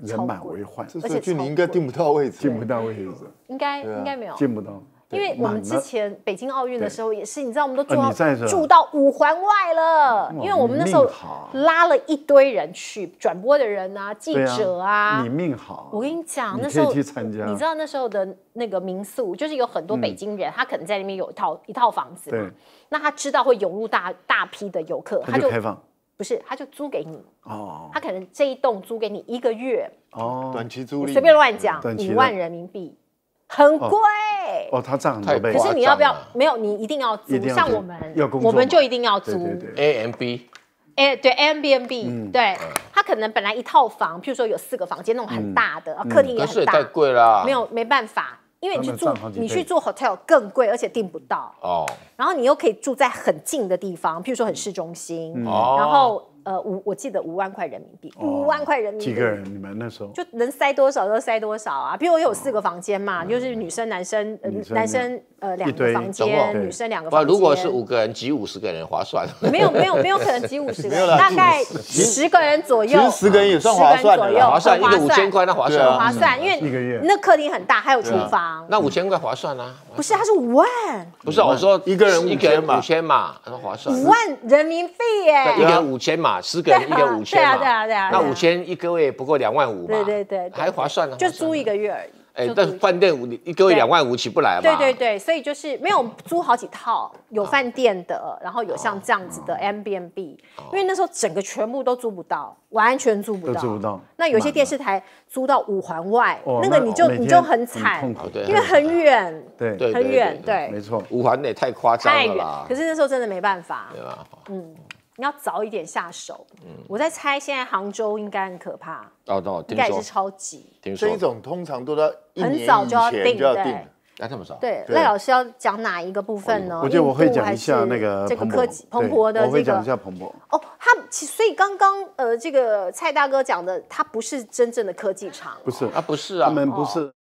人满为患，而且就你应该订不到位置，订不到位置，应该应该没有，订不到。因为我们之前北京奥运的时候也是，你知道，我们都住到住到五环外了，因为我们那时候拉了一堆人去转播的人啊，记者啊，你命好。我跟你讲，那时候你知道那时候的那个民宿，就是有很多北京人，他可能在里面有一套一套房子嘛。那他知道会涌入大大批的游客，他就开放，不是他就租给你哦。他可能这一栋租给你一个月哦，短期租赁，随便乱讲，五万人民币。很贵哦，他这很多倍。可是你要不要？没有，你一定要租像我们，我们就一定要租。A M B，A 对，A M B N B，对，他可能本来一套房，譬如说有四个房间，那种很大的，客厅也很大，太贵了。没有，没办法，因为你去住，你去住 hotel 更贵，而且订不到哦。然后你又可以住在很近的地方，譬如说很市中心，然后。呃，五我记得五万块人民币，五万块人民币。几个人？你们那时候就能塞多少就塞多少啊？比如我有四个房间嘛，就是女生、男生、男生。呃，两个房间，女生两个。那如果是五个人，挤五十个人划算。没有没有没有可能挤五十，大概十个人左右。十个人也算划算划算，一个五千块那划算，划算，因为那客厅很大，还有厨房。那五千块划算啊？不是，他是五万。不是，我说一个人一个人五千嘛，那划算。五万人民币耶！一个五千嘛，十个人一个五千嘛，对啊对啊对啊。那五千一个月不过两万五嘛？对对对，还划算呢，就租一个月而已。哎，但饭店你一个月两万五起不来嘛？对对对，所以就是没有租好几套有饭店的，然后有像这样子的 M b M b 因为那时候整个全部都租不到，完全租不到。租不到。那有些电视台租到五环外，那个你就你就很惨，痛苦对，因为很远，对，很远，对，没错，五环也太夸张了。太远。可是那时候真的没办法，对吧？嗯。你要早一点下手。嗯，我在猜，现在杭州应该很可怕。哦，听应该是超级。听说。所以，总通常都要很早就要订，对。才这么早？对，赖老师要讲哪一个部分呢？我觉得我会讲一下那个这个科技蓬勃的这个。我会讲一下蓬勃。哦，他其所以刚刚呃，这个蔡大哥讲的，他不是真正的科技厂。不是啊，不是啊，他们不是。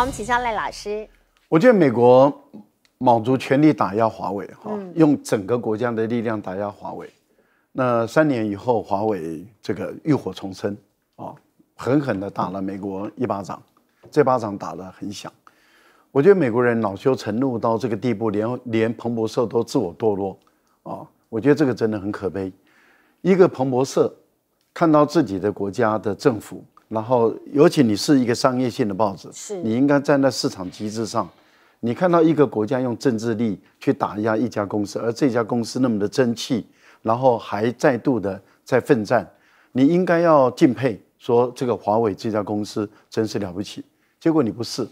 我们请下赖老师，我觉得美国卯足全力打压华为，哈，用整个国家的力量打压华为。那三年以后，华为这个浴火重生，啊，狠狠的打了美国一巴掌，这巴掌打得很响。我觉得美国人恼羞成怒到这个地步，连连彭博社都自我堕落，啊，我觉得这个真的很可悲。一个彭博社看到自己的国家的政府。然后，尤其你是一个商业性的报纸，是你应该站在市场机制上。你看到一个国家用政治力去打压一家公司，而这家公司那么的争气，然后还再度的在奋战，你应该要敬佩，说这个华为这家公司真是了不起。结果你不是。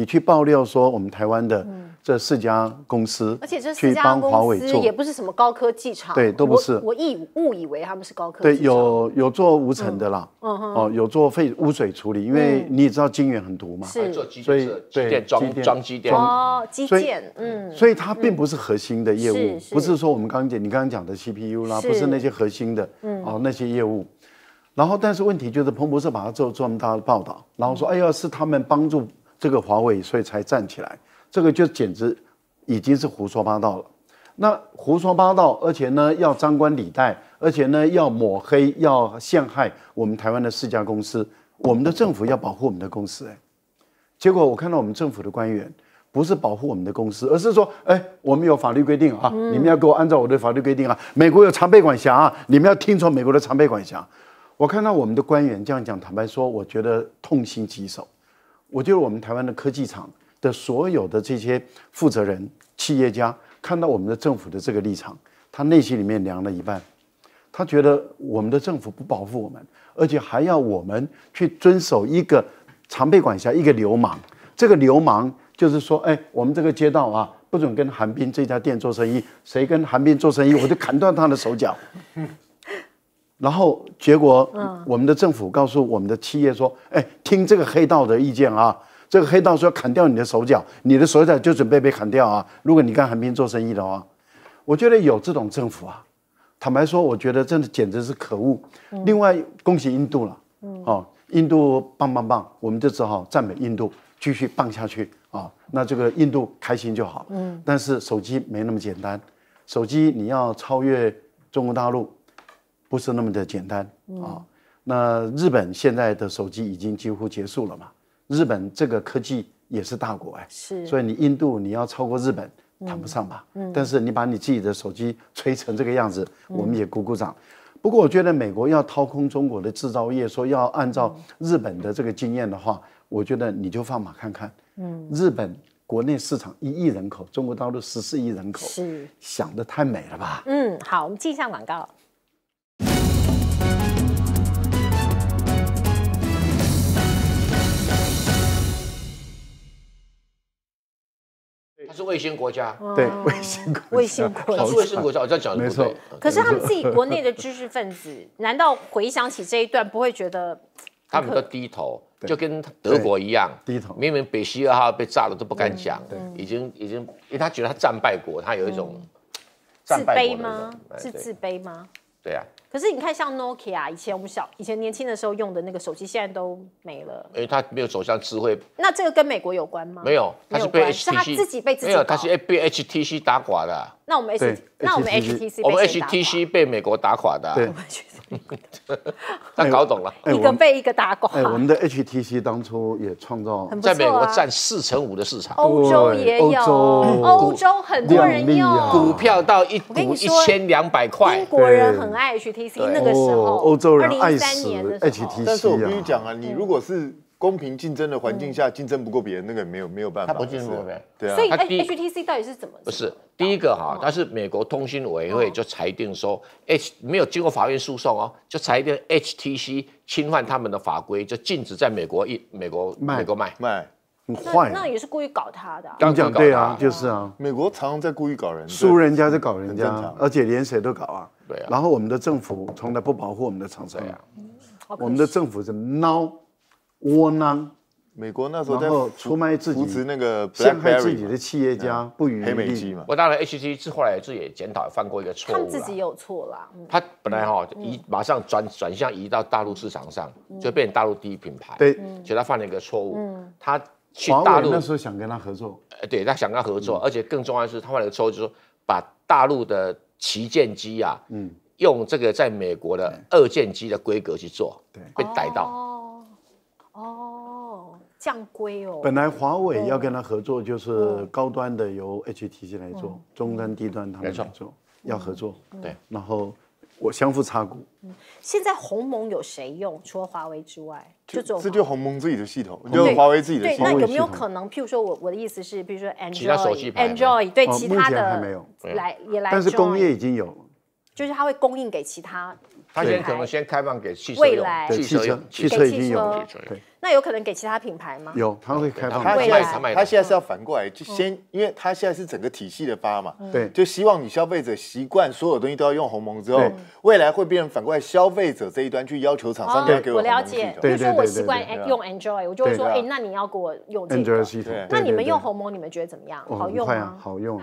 你去爆料说我们台湾的这四家公司，而且这四家公司也不是什么高科技厂，对，都不是。我以误以为他们是高科技对，有有做无尘的啦，嗯哼，哦，有做废污水处理，因为你也知道金源很毒嘛，是，所以机电装装机电，哦，机电，嗯，所以它并不是核心的业务，不是说我们刚刚你刚刚讲的 CPU 啦，不是那些核心的，嗯，哦，那些业务。然后，但是问题就是，彭博社把它做这么大的报道，然后说，哎呀，是他们帮助。这个华为，所以才站起来，这个就简直已经是胡说八道了。那胡说八道，而且呢要张冠李戴，而且呢要抹黑、要陷害我们台湾的四家公司，我们的政府要保护我们的公司。哎，结果我看到我们政府的官员不是保护我们的公司，而是说，哎，我们有法律规定啊，你们要给我按照我的法律规定啊，美国有常备管辖啊，你们要听从美国的常备管辖。我看到我们的官员这样讲，坦白说，我觉得痛心疾首。我觉得我们台湾的科技厂的所有的这些负责人、企业家，看到我们的政府的这个立场，他内心里面凉了一半。他觉得我们的政府不保护我们，而且还要我们去遵守一个常被管辖一个流氓。这个流氓就是说，哎，我们这个街道啊，不准跟韩冰这家店做生意，谁跟韩冰做生意，我就砍断他的手脚。然后结果，我们的政府告诉我们的企业说：“哎，听这个黑道的意见啊，这个黑道说要砍掉你的手脚，你的手脚就准备被砍掉啊。如果你跟横滨做生意的话，我觉得有这种政府啊，坦白说，我觉得真的简直是可恶。另外，恭喜印度了，哦，印度棒棒棒，我们就只好赞美印度，继续棒下去啊。那这个印度开心就好嗯，但是手机没那么简单，手机你要超越中国大陆。”不是那么的简单啊！那日本现在的手机已经几乎结束了嘛？日本这个科技也是大国哎，是。所以你印度你要超过日本，谈不上吧？嗯。但是你把你自己的手机吹成这个样子，我们也鼓鼓掌。不过我觉得美国要掏空中国的制造业，说要按照日本的这个经验的话，我觉得你就放马看看。嗯。日本国内市场一亿人口，中国大陆十四亿人口，是想的太美了吧？嗯，好，我们进一下广告。它是卫星国家，对卫星卫星国，少数卫星国家，我在讲的不对。可是他们自己国内的知识分子，难道回想起这一段，不会觉得他们都低头，就跟德国一样低头。明明北溪二号被炸了都不敢讲，已经已经，因为他觉得他战败国，他有一种自卑吗？是自卑吗？对啊。可是你看，像 Nokia 以前我们小以前年轻的时候用的那个手机，现在都没了。因为它没有走向智慧。那这个跟美国有关吗？没有，它是被 HTC 自己被没有，它是被 HTC 打垮的。那我们，H 那我们 HTC，我们 HTC 被美国打垮的。对，那 搞懂了，一个被一个打垮。哎，我们的 HTC 当初也创造，在美国占四成五的市场，欧洲也有，欧洲很多人用股票到一一千两百块，英国人很爱 HTC。那个时候，欧洲人爱死 HTC 但是我必须讲啊，你如果是公平竞争的环境下竞争不过别人，那个没有没有办法。他不过别对啊。所以 HTC 到底是怎么？不是第一个哈，它是美国通信委员会就裁定说，H 没有经过法院诉讼哦，就裁定 HTC 侵犯他们的法规，就禁止在美国一美国美国卖卖。坏，那也是故意搞他的。刚讲对啊，就是啊，美国常常在故意搞人，输人家在搞人家，而且连谁都搞啊。对啊。然后我们的政府从来不保护我们的厂商啊，我们的政府是孬窝囊。美国那时候出卖自己那个陷害自己的企业家，黑美机嘛。我当然 HTC 后来自己也检讨，犯过一个错误，他们自己有错啦。他本来哈移马上转转向移到大陆市场上，就变成大陆第一品牌。对，所以他犯了一个错误。嗯，他。去大陆那时候想跟他合作，呃，对他想跟他合作，而且更重要的是他们两个说，就是把大陆的旗舰机啊，嗯，用这个在美国的二舰机的规格去做，对，被逮到，哦，降规哦。本来华为要跟他合作，就是高端的由 HTC 来做，中端、低端他们来做，要合作，对，然后。我相互插股。嗯，现在鸿蒙有谁用？除了华为之外，就这就鸿蒙自己的系统，就华为自己的。对，那有没有可能？譬如说，我我的意思是，比如说，Android，Android，对，其他的来也来。但是工业已经有。就是它会供应给其他，它先可能先开放给汽车，未来汽车，汽车已经有，对。那有可能给其他品牌吗？有，他会开放，它现在卖。它现在是要反过来，就先，因为它现在是整个体系的发嘛，对，就希望你消费者习惯所有东西都要用鸿蒙之后，未来会变成反过来消费者这一端去要求厂商，对，给我升级。对。比如说我习惯用 Android，我就会说哎那你要给我用 Android 系统。那你们用鸿蒙，你们觉得怎么样？好用吗？好用。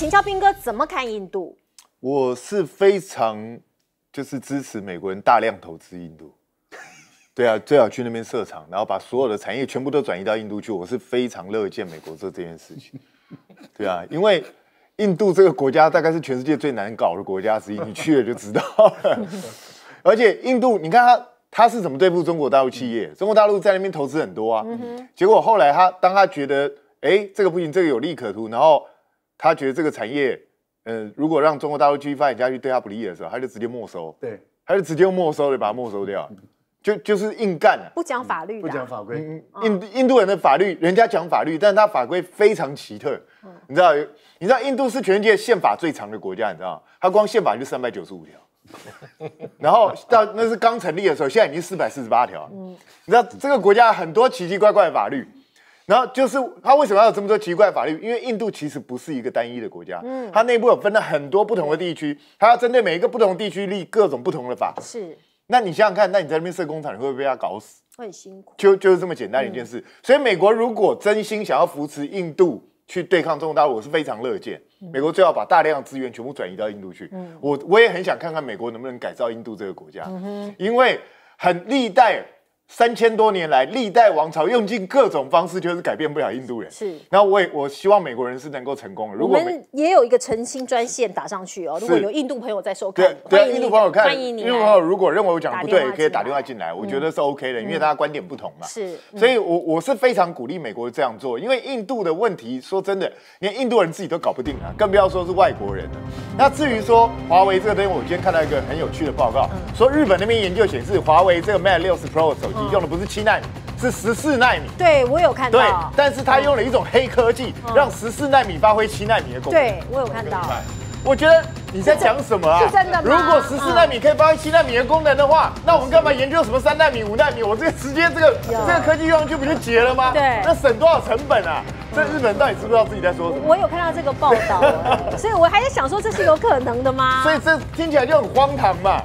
秦霄斌哥怎么看印度？我是非常就是支持美国人大量投资印度。对啊，最好去那边设厂，然后把所有的产业全部都转移到印度去。我是非常乐见美国做这件事情。对啊，因为印度这个国家大概是全世界最难搞的国家之一，你去了就知道了。而且印度，你看他他是怎么对付中国大陆企业？中国大陆在那边投资很多啊，结果后来他当他觉得哎这个不行，这个有利可图，然后。他觉得这个产业，嗯，如果让中国大陆继续发展下去，对他不利的时候，他就直接没收。对，他就直接没收，了，把它没收掉，就就是硬干了，不讲法律，不讲法规。印印度人的法律，人家讲法律，但是他法规非常奇特。你知道，你知道印度是全世界宪法最长的国家，你知道他光宪法就三百九十五条，然后到那是刚成立的时候，现在已经四百四十八条嗯，你知道这个国家很多奇奇怪怪的法律。然后就是他为什么要有这么多奇怪法律？因为印度其实不是一个单一的国家，嗯，它内部有分了很多不同的地区，它要针对每一个不同地区立各种不同的法。是，那你想想看，那你在那边设工厂，你会不会被他搞死？会很辛苦。就就是这么简单一件事。所以美国如果真心想要扶持印度去对抗中国大陆，我是非常乐见。美国最好把大量资源全部转移到印度去。嗯，我我也很想看看美国能不能改造印度这个国家，因为很历代。三千多年来，历代王朝用尽各种方式，就是改变不了印度人。是，那我也我希望美国人是能够成功。的。我们也有一个澄清专线打上去哦。如果有印度朋友在收看，对迎印度朋友看。欢迎你。印度朋友如果认为我讲的不对，可以打电话进来。我觉得是 OK 的，因为大家观点不同嘛。是。所以，我我是非常鼓励美国这样做，因为印度的问题，说真的，连印度人自己都搞不定啊，更不要说是外国人了。那至于说华为这个东西，我今天看到一个很有趣的报告，说日本那边研究显示，华为这个 Mate 六十 Pro 手。机。用的不是七纳米，是十四纳米。对我有看到。对，但是他用了一种黑科技，让十四纳米发挥七纳米的功能。对我有看到。我觉得你在讲什么啊？是真的吗？如果十四纳米可以发挥七纳米的功能的话，那我们干嘛研究什么三纳米、五纳米？我这个直接这个这个科技上去不就结了吗？对。那省多少成本啊？这日本到底知不知道自己在说什么？我有看到这个报道，所以我还在想说这是有可能的吗？所以这听起来就很荒唐嘛。